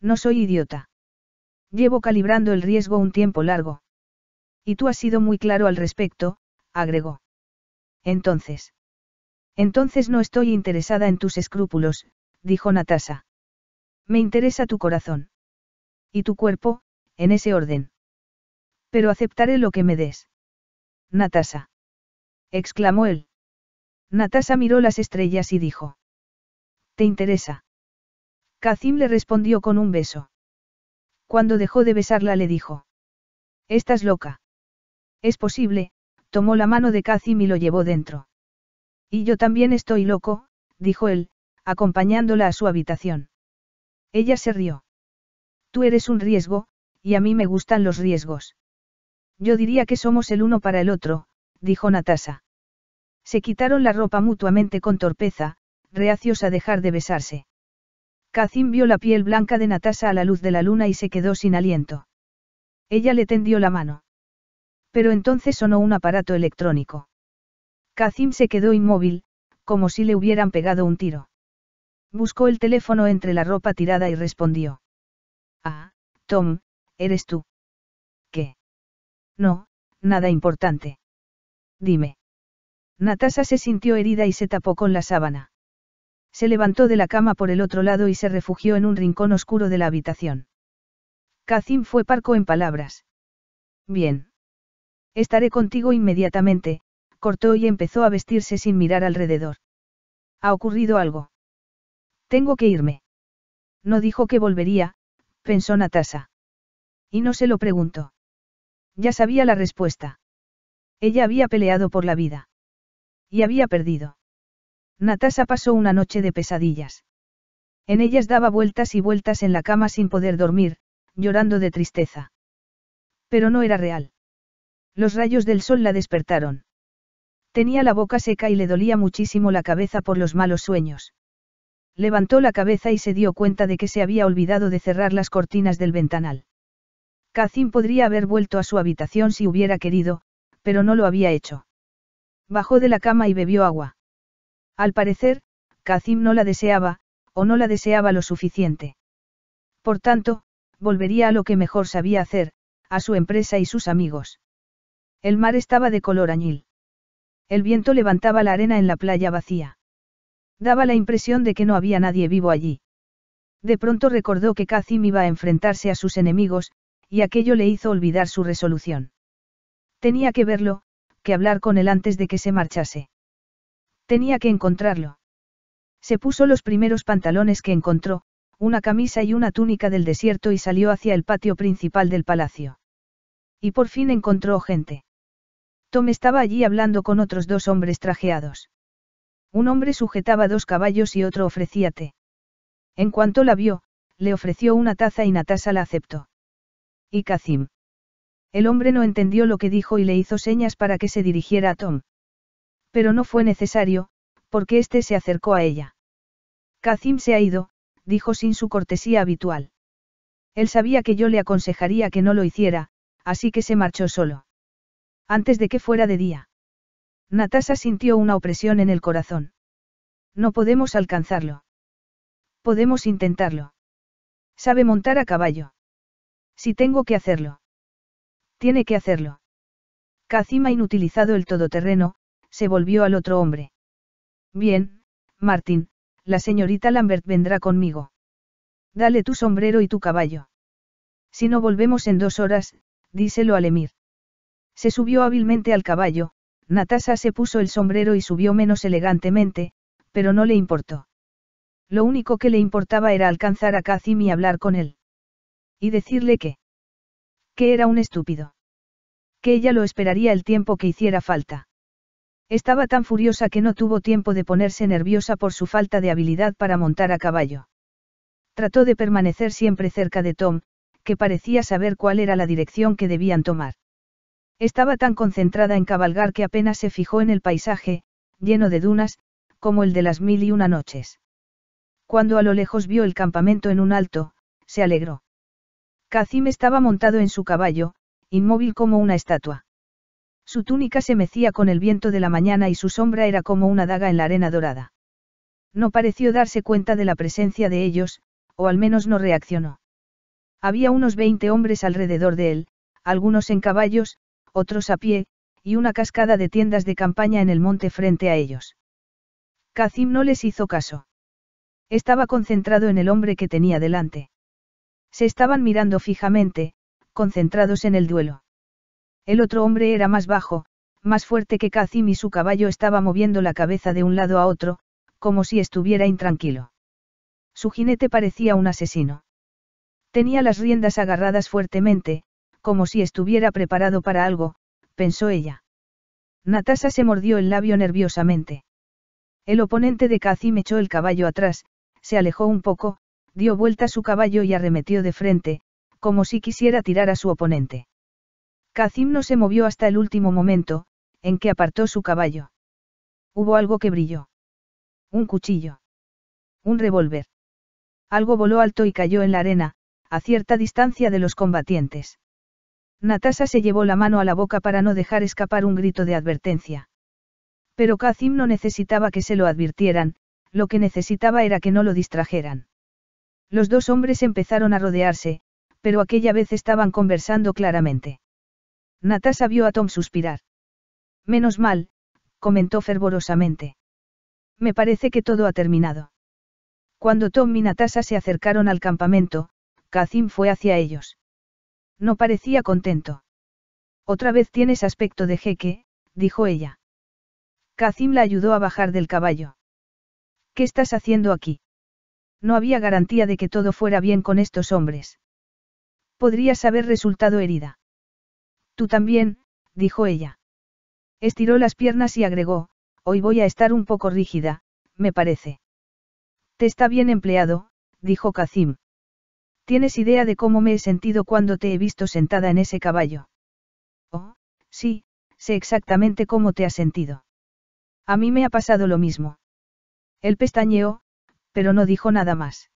No soy idiota. Llevo calibrando el riesgo un tiempo largo. Y tú has sido muy claro al respecto, agregó. Entonces. Entonces no estoy interesada en tus escrúpulos, dijo Natasha. Me interesa tu corazón. Y tu cuerpo, en ese orden. Pero aceptaré lo que me des. Natasha. exclamó él. Natasha miró las estrellas y dijo. ¿Te interesa? Kazim le respondió con un beso. Cuando dejó de besarla le dijo. Estás loca. Es posible, tomó la mano de Kazim y lo llevó dentro. Y yo también estoy loco, dijo él, acompañándola a su habitación. Ella se rió. Tú eres un riesgo, y a mí me gustan los riesgos. Yo diría que somos el uno para el otro, dijo Natasha. Se quitaron la ropa mutuamente con torpeza, reacios a dejar de besarse. Kazim vio la piel blanca de Natasha a la luz de la luna y se quedó sin aliento. Ella le tendió la mano. Pero entonces sonó un aparato electrónico. Kazim se quedó inmóvil, como si le hubieran pegado un tiro. Buscó el teléfono entre la ropa tirada y respondió. Ah, Tom, eres tú. ¿Qué? No, nada importante. Dime. Natasha se sintió herida y se tapó con la sábana. Se levantó de la cama por el otro lado y se refugió en un rincón oscuro de la habitación. Kazim fue parco en palabras. Bien. Estaré contigo inmediatamente, cortó y empezó a vestirse sin mirar alrededor. ¿Ha ocurrido algo? Tengo que irme. No dijo que volvería, pensó Natasa. Y no se lo preguntó. Ya sabía la respuesta. Ella había peleado por la vida. Y había perdido. Natasa pasó una noche de pesadillas. En ellas daba vueltas y vueltas en la cama sin poder dormir, llorando de tristeza. Pero no era real. Los rayos del sol la despertaron. Tenía la boca seca y le dolía muchísimo la cabeza por los malos sueños. Levantó la cabeza y se dio cuenta de que se había olvidado de cerrar las cortinas del ventanal. Kazim podría haber vuelto a su habitación si hubiera querido, pero no lo había hecho. Bajó de la cama y bebió agua. Al parecer, Cacim no la deseaba, o no la deseaba lo suficiente. Por tanto, volvería a lo que mejor sabía hacer, a su empresa y sus amigos. El mar estaba de color añil. El viento levantaba la arena en la playa vacía. Daba la impresión de que no había nadie vivo allí. De pronto recordó que Kazim iba a enfrentarse a sus enemigos, y aquello le hizo olvidar su resolución. Tenía que verlo, que hablar con él antes de que se marchase. Tenía que encontrarlo. Se puso los primeros pantalones que encontró, una camisa y una túnica del desierto y salió hacia el patio principal del palacio. Y por fin encontró gente. Tom estaba allí hablando con otros dos hombres trajeados. Un hombre sujetaba dos caballos y otro ofrecía té. En cuanto la vio, le ofreció una taza y Natasa la aceptó. Y Kazim. El hombre no entendió lo que dijo y le hizo señas para que se dirigiera a Tom. Pero no fue necesario, porque este se acercó a ella. Kazim se ha ido, dijo sin su cortesía habitual. Él sabía que yo le aconsejaría que no lo hiciera, así que se marchó solo. Antes de que fuera de día. Natasha sintió una opresión en el corazón. No podemos alcanzarlo. Podemos intentarlo. Sabe montar a caballo. Si tengo que hacerlo. Tiene que hacerlo. Kazima inutilizado el todoterreno, se volvió al otro hombre. Bien, Martín, la señorita Lambert vendrá conmigo. Dale tu sombrero y tu caballo. Si no volvemos en dos horas, díselo al Emir. Se subió hábilmente al caballo, Natasha se puso el sombrero y subió menos elegantemente, pero no le importó. Lo único que le importaba era alcanzar a Kazim y hablar con él. Y decirle que... que era un estúpido. Que ella lo esperaría el tiempo que hiciera falta. Estaba tan furiosa que no tuvo tiempo de ponerse nerviosa por su falta de habilidad para montar a caballo. Trató de permanecer siempre cerca de Tom, que parecía saber cuál era la dirección que debían tomar. Estaba tan concentrada en cabalgar que apenas se fijó en el paisaje, lleno de dunas, como el de las mil y una noches. Cuando a lo lejos vio el campamento en un alto, se alegró. Kacim estaba montado en su caballo, inmóvil como una estatua. Su túnica se mecía con el viento de la mañana y su sombra era como una daga en la arena dorada. No pareció darse cuenta de la presencia de ellos, o al menos no reaccionó. Había unos veinte hombres alrededor de él, algunos en caballos, otros a pie, y una cascada de tiendas de campaña en el monte frente a ellos. Kazim no les hizo caso. Estaba concentrado en el hombre que tenía delante. Se estaban mirando fijamente, concentrados en el duelo. El otro hombre era más bajo, más fuerte que Kazim y su caballo estaba moviendo la cabeza de un lado a otro, como si estuviera intranquilo. Su jinete parecía un asesino. Tenía las riendas agarradas fuertemente, como si estuviera preparado para algo, pensó ella. Natasha se mordió el labio nerviosamente. El oponente de Kazim echó el caballo atrás, se alejó un poco, dio vuelta su caballo y arremetió de frente, como si quisiera tirar a su oponente. Kazim no se movió hasta el último momento, en que apartó su caballo. Hubo algo que brilló. Un cuchillo. Un revólver. Algo voló alto y cayó en la arena, a cierta distancia de los combatientes. Natasha se llevó la mano a la boca para no dejar escapar un grito de advertencia. Pero Kazim no necesitaba que se lo advirtieran, lo que necesitaba era que no lo distrajeran. Los dos hombres empezaron a rodearse, pero aquella vez estaban conversando claramente. Natasha vio a Tom suspirar. Menos mal, comentó fervorosamente. Me parece que todo ha terminado. Cuando Tom y Natasha se acercaron al campamento, Kazim fue hacia ellos. No parecía contento. Otra vez tienes aspecto de jeque, dijo ella. Kazim la ayudó a bajar del caballo. ¿Qué estás haciendo aquí? No había garantía de que todo fuera bien con estos hombres. Podrías haber resultado herida. Tú también, dijo ella. Estiró las piernas y agregó, hoy voy a estar un poco rígida, me parece. Te está bien empleado, dijo Kazim. ¿Tienes idea de cómo me he sentido cuando te he visto sentada en ese caballo? Oh, sí, sé exactamente cómo te has sentido. A mí me ha pasado lo mismo. Él pestañeó, pero no dijo nada más.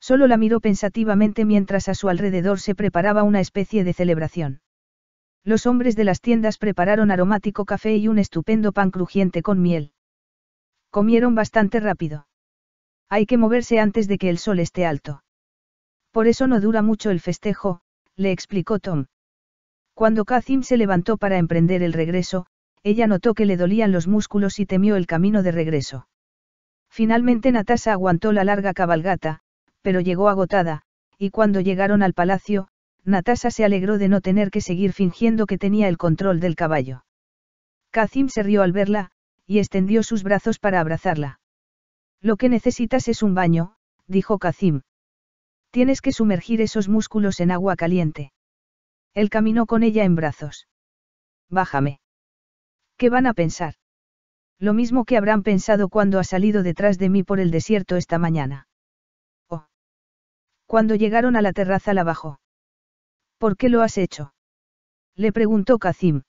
Solo la miró pensativamente mientras a su alrededor se preparaba una especie de celebración. Los hombres de las tiendas prepararon aromático café y un estupendo pan crujiente con miel. Comieron bastante rápido. Hay que moverse antes de que el sol esté alto. Por eso no dura mucho el festejo, le explicó Tom. Cuando Kazim se levantó para emprender el regreso, ella notó que le dolían los músculos y temió el camino de regreso. Finalmente Natasha aguantó la larga cabalgata, pero llegó agotada, y cuando llegaron al palacio, Natasha se alegró de no tener que seguir fingiendo que tenía el control del caballo. Kazim se rió al verla, y extendió sus brazos para abrazarla. Lo que necesitas es un baño, dijo Kazim. Tienes que sumergir esos músculos en agua caliente. Él caminó con ella en brazos. Bájame. ¿Qué van a pensar? Lo mismo que habrán pensado cuando ha salido detrás de mí por el desierto esta mañana. Oh. Cuando llegaron a la terraza la bajó. ¿Por qué lo has hecho? Le preguntó Kazim.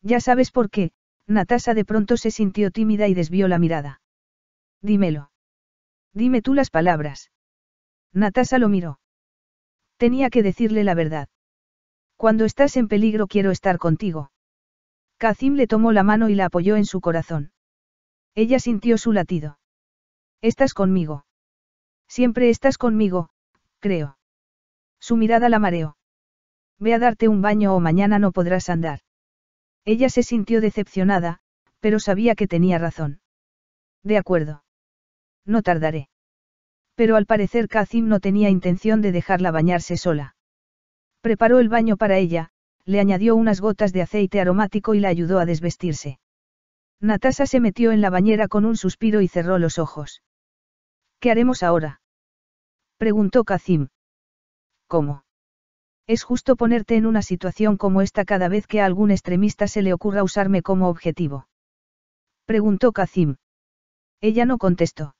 Ya sabes por qué, Natasha de pronto se sintió tímida y desvió la mirada. Dímelo. Dime tú las palabras. Natasa lo miró. Tenía que decirle la verdad. Cuando estás en peligro quiero estar contigo. Kazim le tomó la mano y la apoyó en su corazón. Ella sintió su latido. Estás conmigo. Siempre estás conmigo, creo. Su mirada la mareó. Ve a darte un baño o mañana no podrás andar. Ella se sintió decepcionada, pero sabía que tenía razón. De acuerdo. No tardaré. Pero al parecer Kazim no tenía intención de dejarla bañarse sola. Preparó el baño para ella, le añadió unas gotas de aceite aromático y la ayudó a desvestirse. Natasha se metió en la bañera con un suspiro y cerró los ojos. ¿Qué haremos ahora? preguntó Kazim. ¿Cómo? Es justo ponerte en una situación como esta cada vez que a algún extremista se le ocurra usarme como objetivo. Preguntó Kazim. Ella no contestó.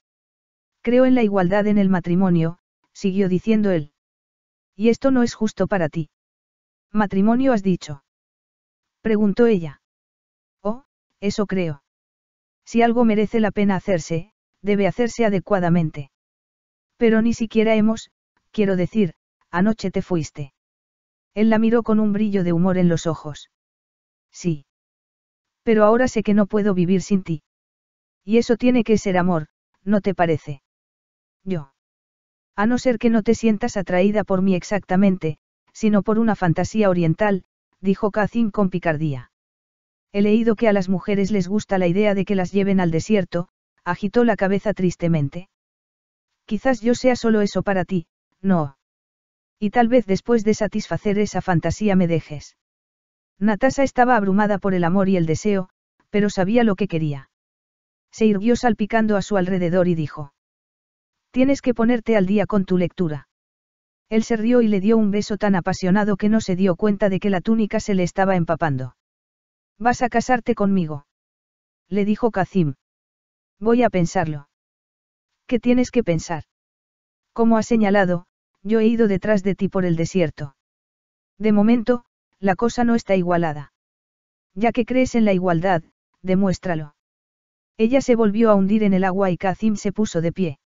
Creo en la igualdad en el matrimonio, siguió diciendo él. Y esto no es justo para ti. ¿Matrimonio has dicho? Preguntó ella. Oh, eso creo. Si algo merece la pena hacerse, debe hacerse adecuadamente. Pero ni siquiera hemos, quiero decir, anoche te fuiste. Él la miró con un brillo de humor en los ojos. Sí. Pero ahora sé que no puedo vivir sin ti. Y eso tiene que ser amor, ¿no te parece? yo. A no ser que no te sientas atraída por mí exactamente, sino por una fantasía oriental, dijo Kazim con picardía. He leído que a las mujeres les gusta la idea de que las lleven al desierto, agitó la cabeza tristemente. Quizás yo sea solo eso para ti, no. Y tal vez después de satisfacer esa fantasía me dejes. Natasha estaba abrumada por el amor y el deseo, pero sabía lo que quería. Se irguió salpicando a su alrededor y dijo. Tienes que ponerte al día con tu lectura. Él se rió y le dio un beso tan apasionado que no se dio cuenta de que la túnica se le estaba empapando. ¿Vas a casarte conmigo? le dijo Kazim. Voy a pensarlo. ¿Qué tienes que pensar? Como ha señalado, yo he ido detrás de ti por el desierto. De momento, la cosa no está igualada. Ya que crees en la igualdad, demuéstralo. Ella se volvió a hundir en el agua y Kacim se puso de pie.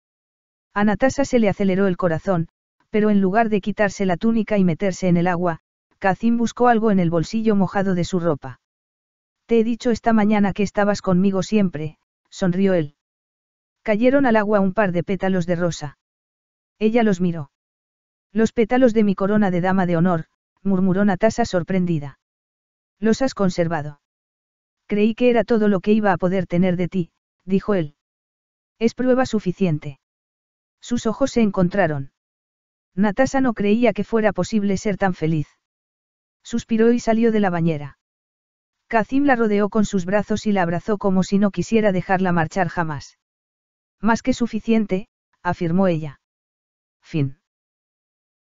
A Natasha se le aceleró el corazón, pero en lugar de quitarse la túnica y meterse en el agua, Kacin buscó algo en el bolsillo mojado de su ropa. Te he dicho esta mañana que estabas conmigo siempre, sonrió él. Cayeron al agua un par de pétalos de rosa. Ella los miró. Los pétalos de mi corona de dama de honor, murmuró Natasa sorprendida. Los has conservado. Creí que era todo lo que iba a poder tener de ti, dijo él. Es prueba suficiente. Sus ojos se encontraron. Natasha no creía que fuera posible ser tan feliz. Suspiró y salió de la bañera. Kazim la rodeó con sus brazos y la abrazó como si no quisiera dejarla marchar jamás. Más que suficiente, afirmó ella. Fin.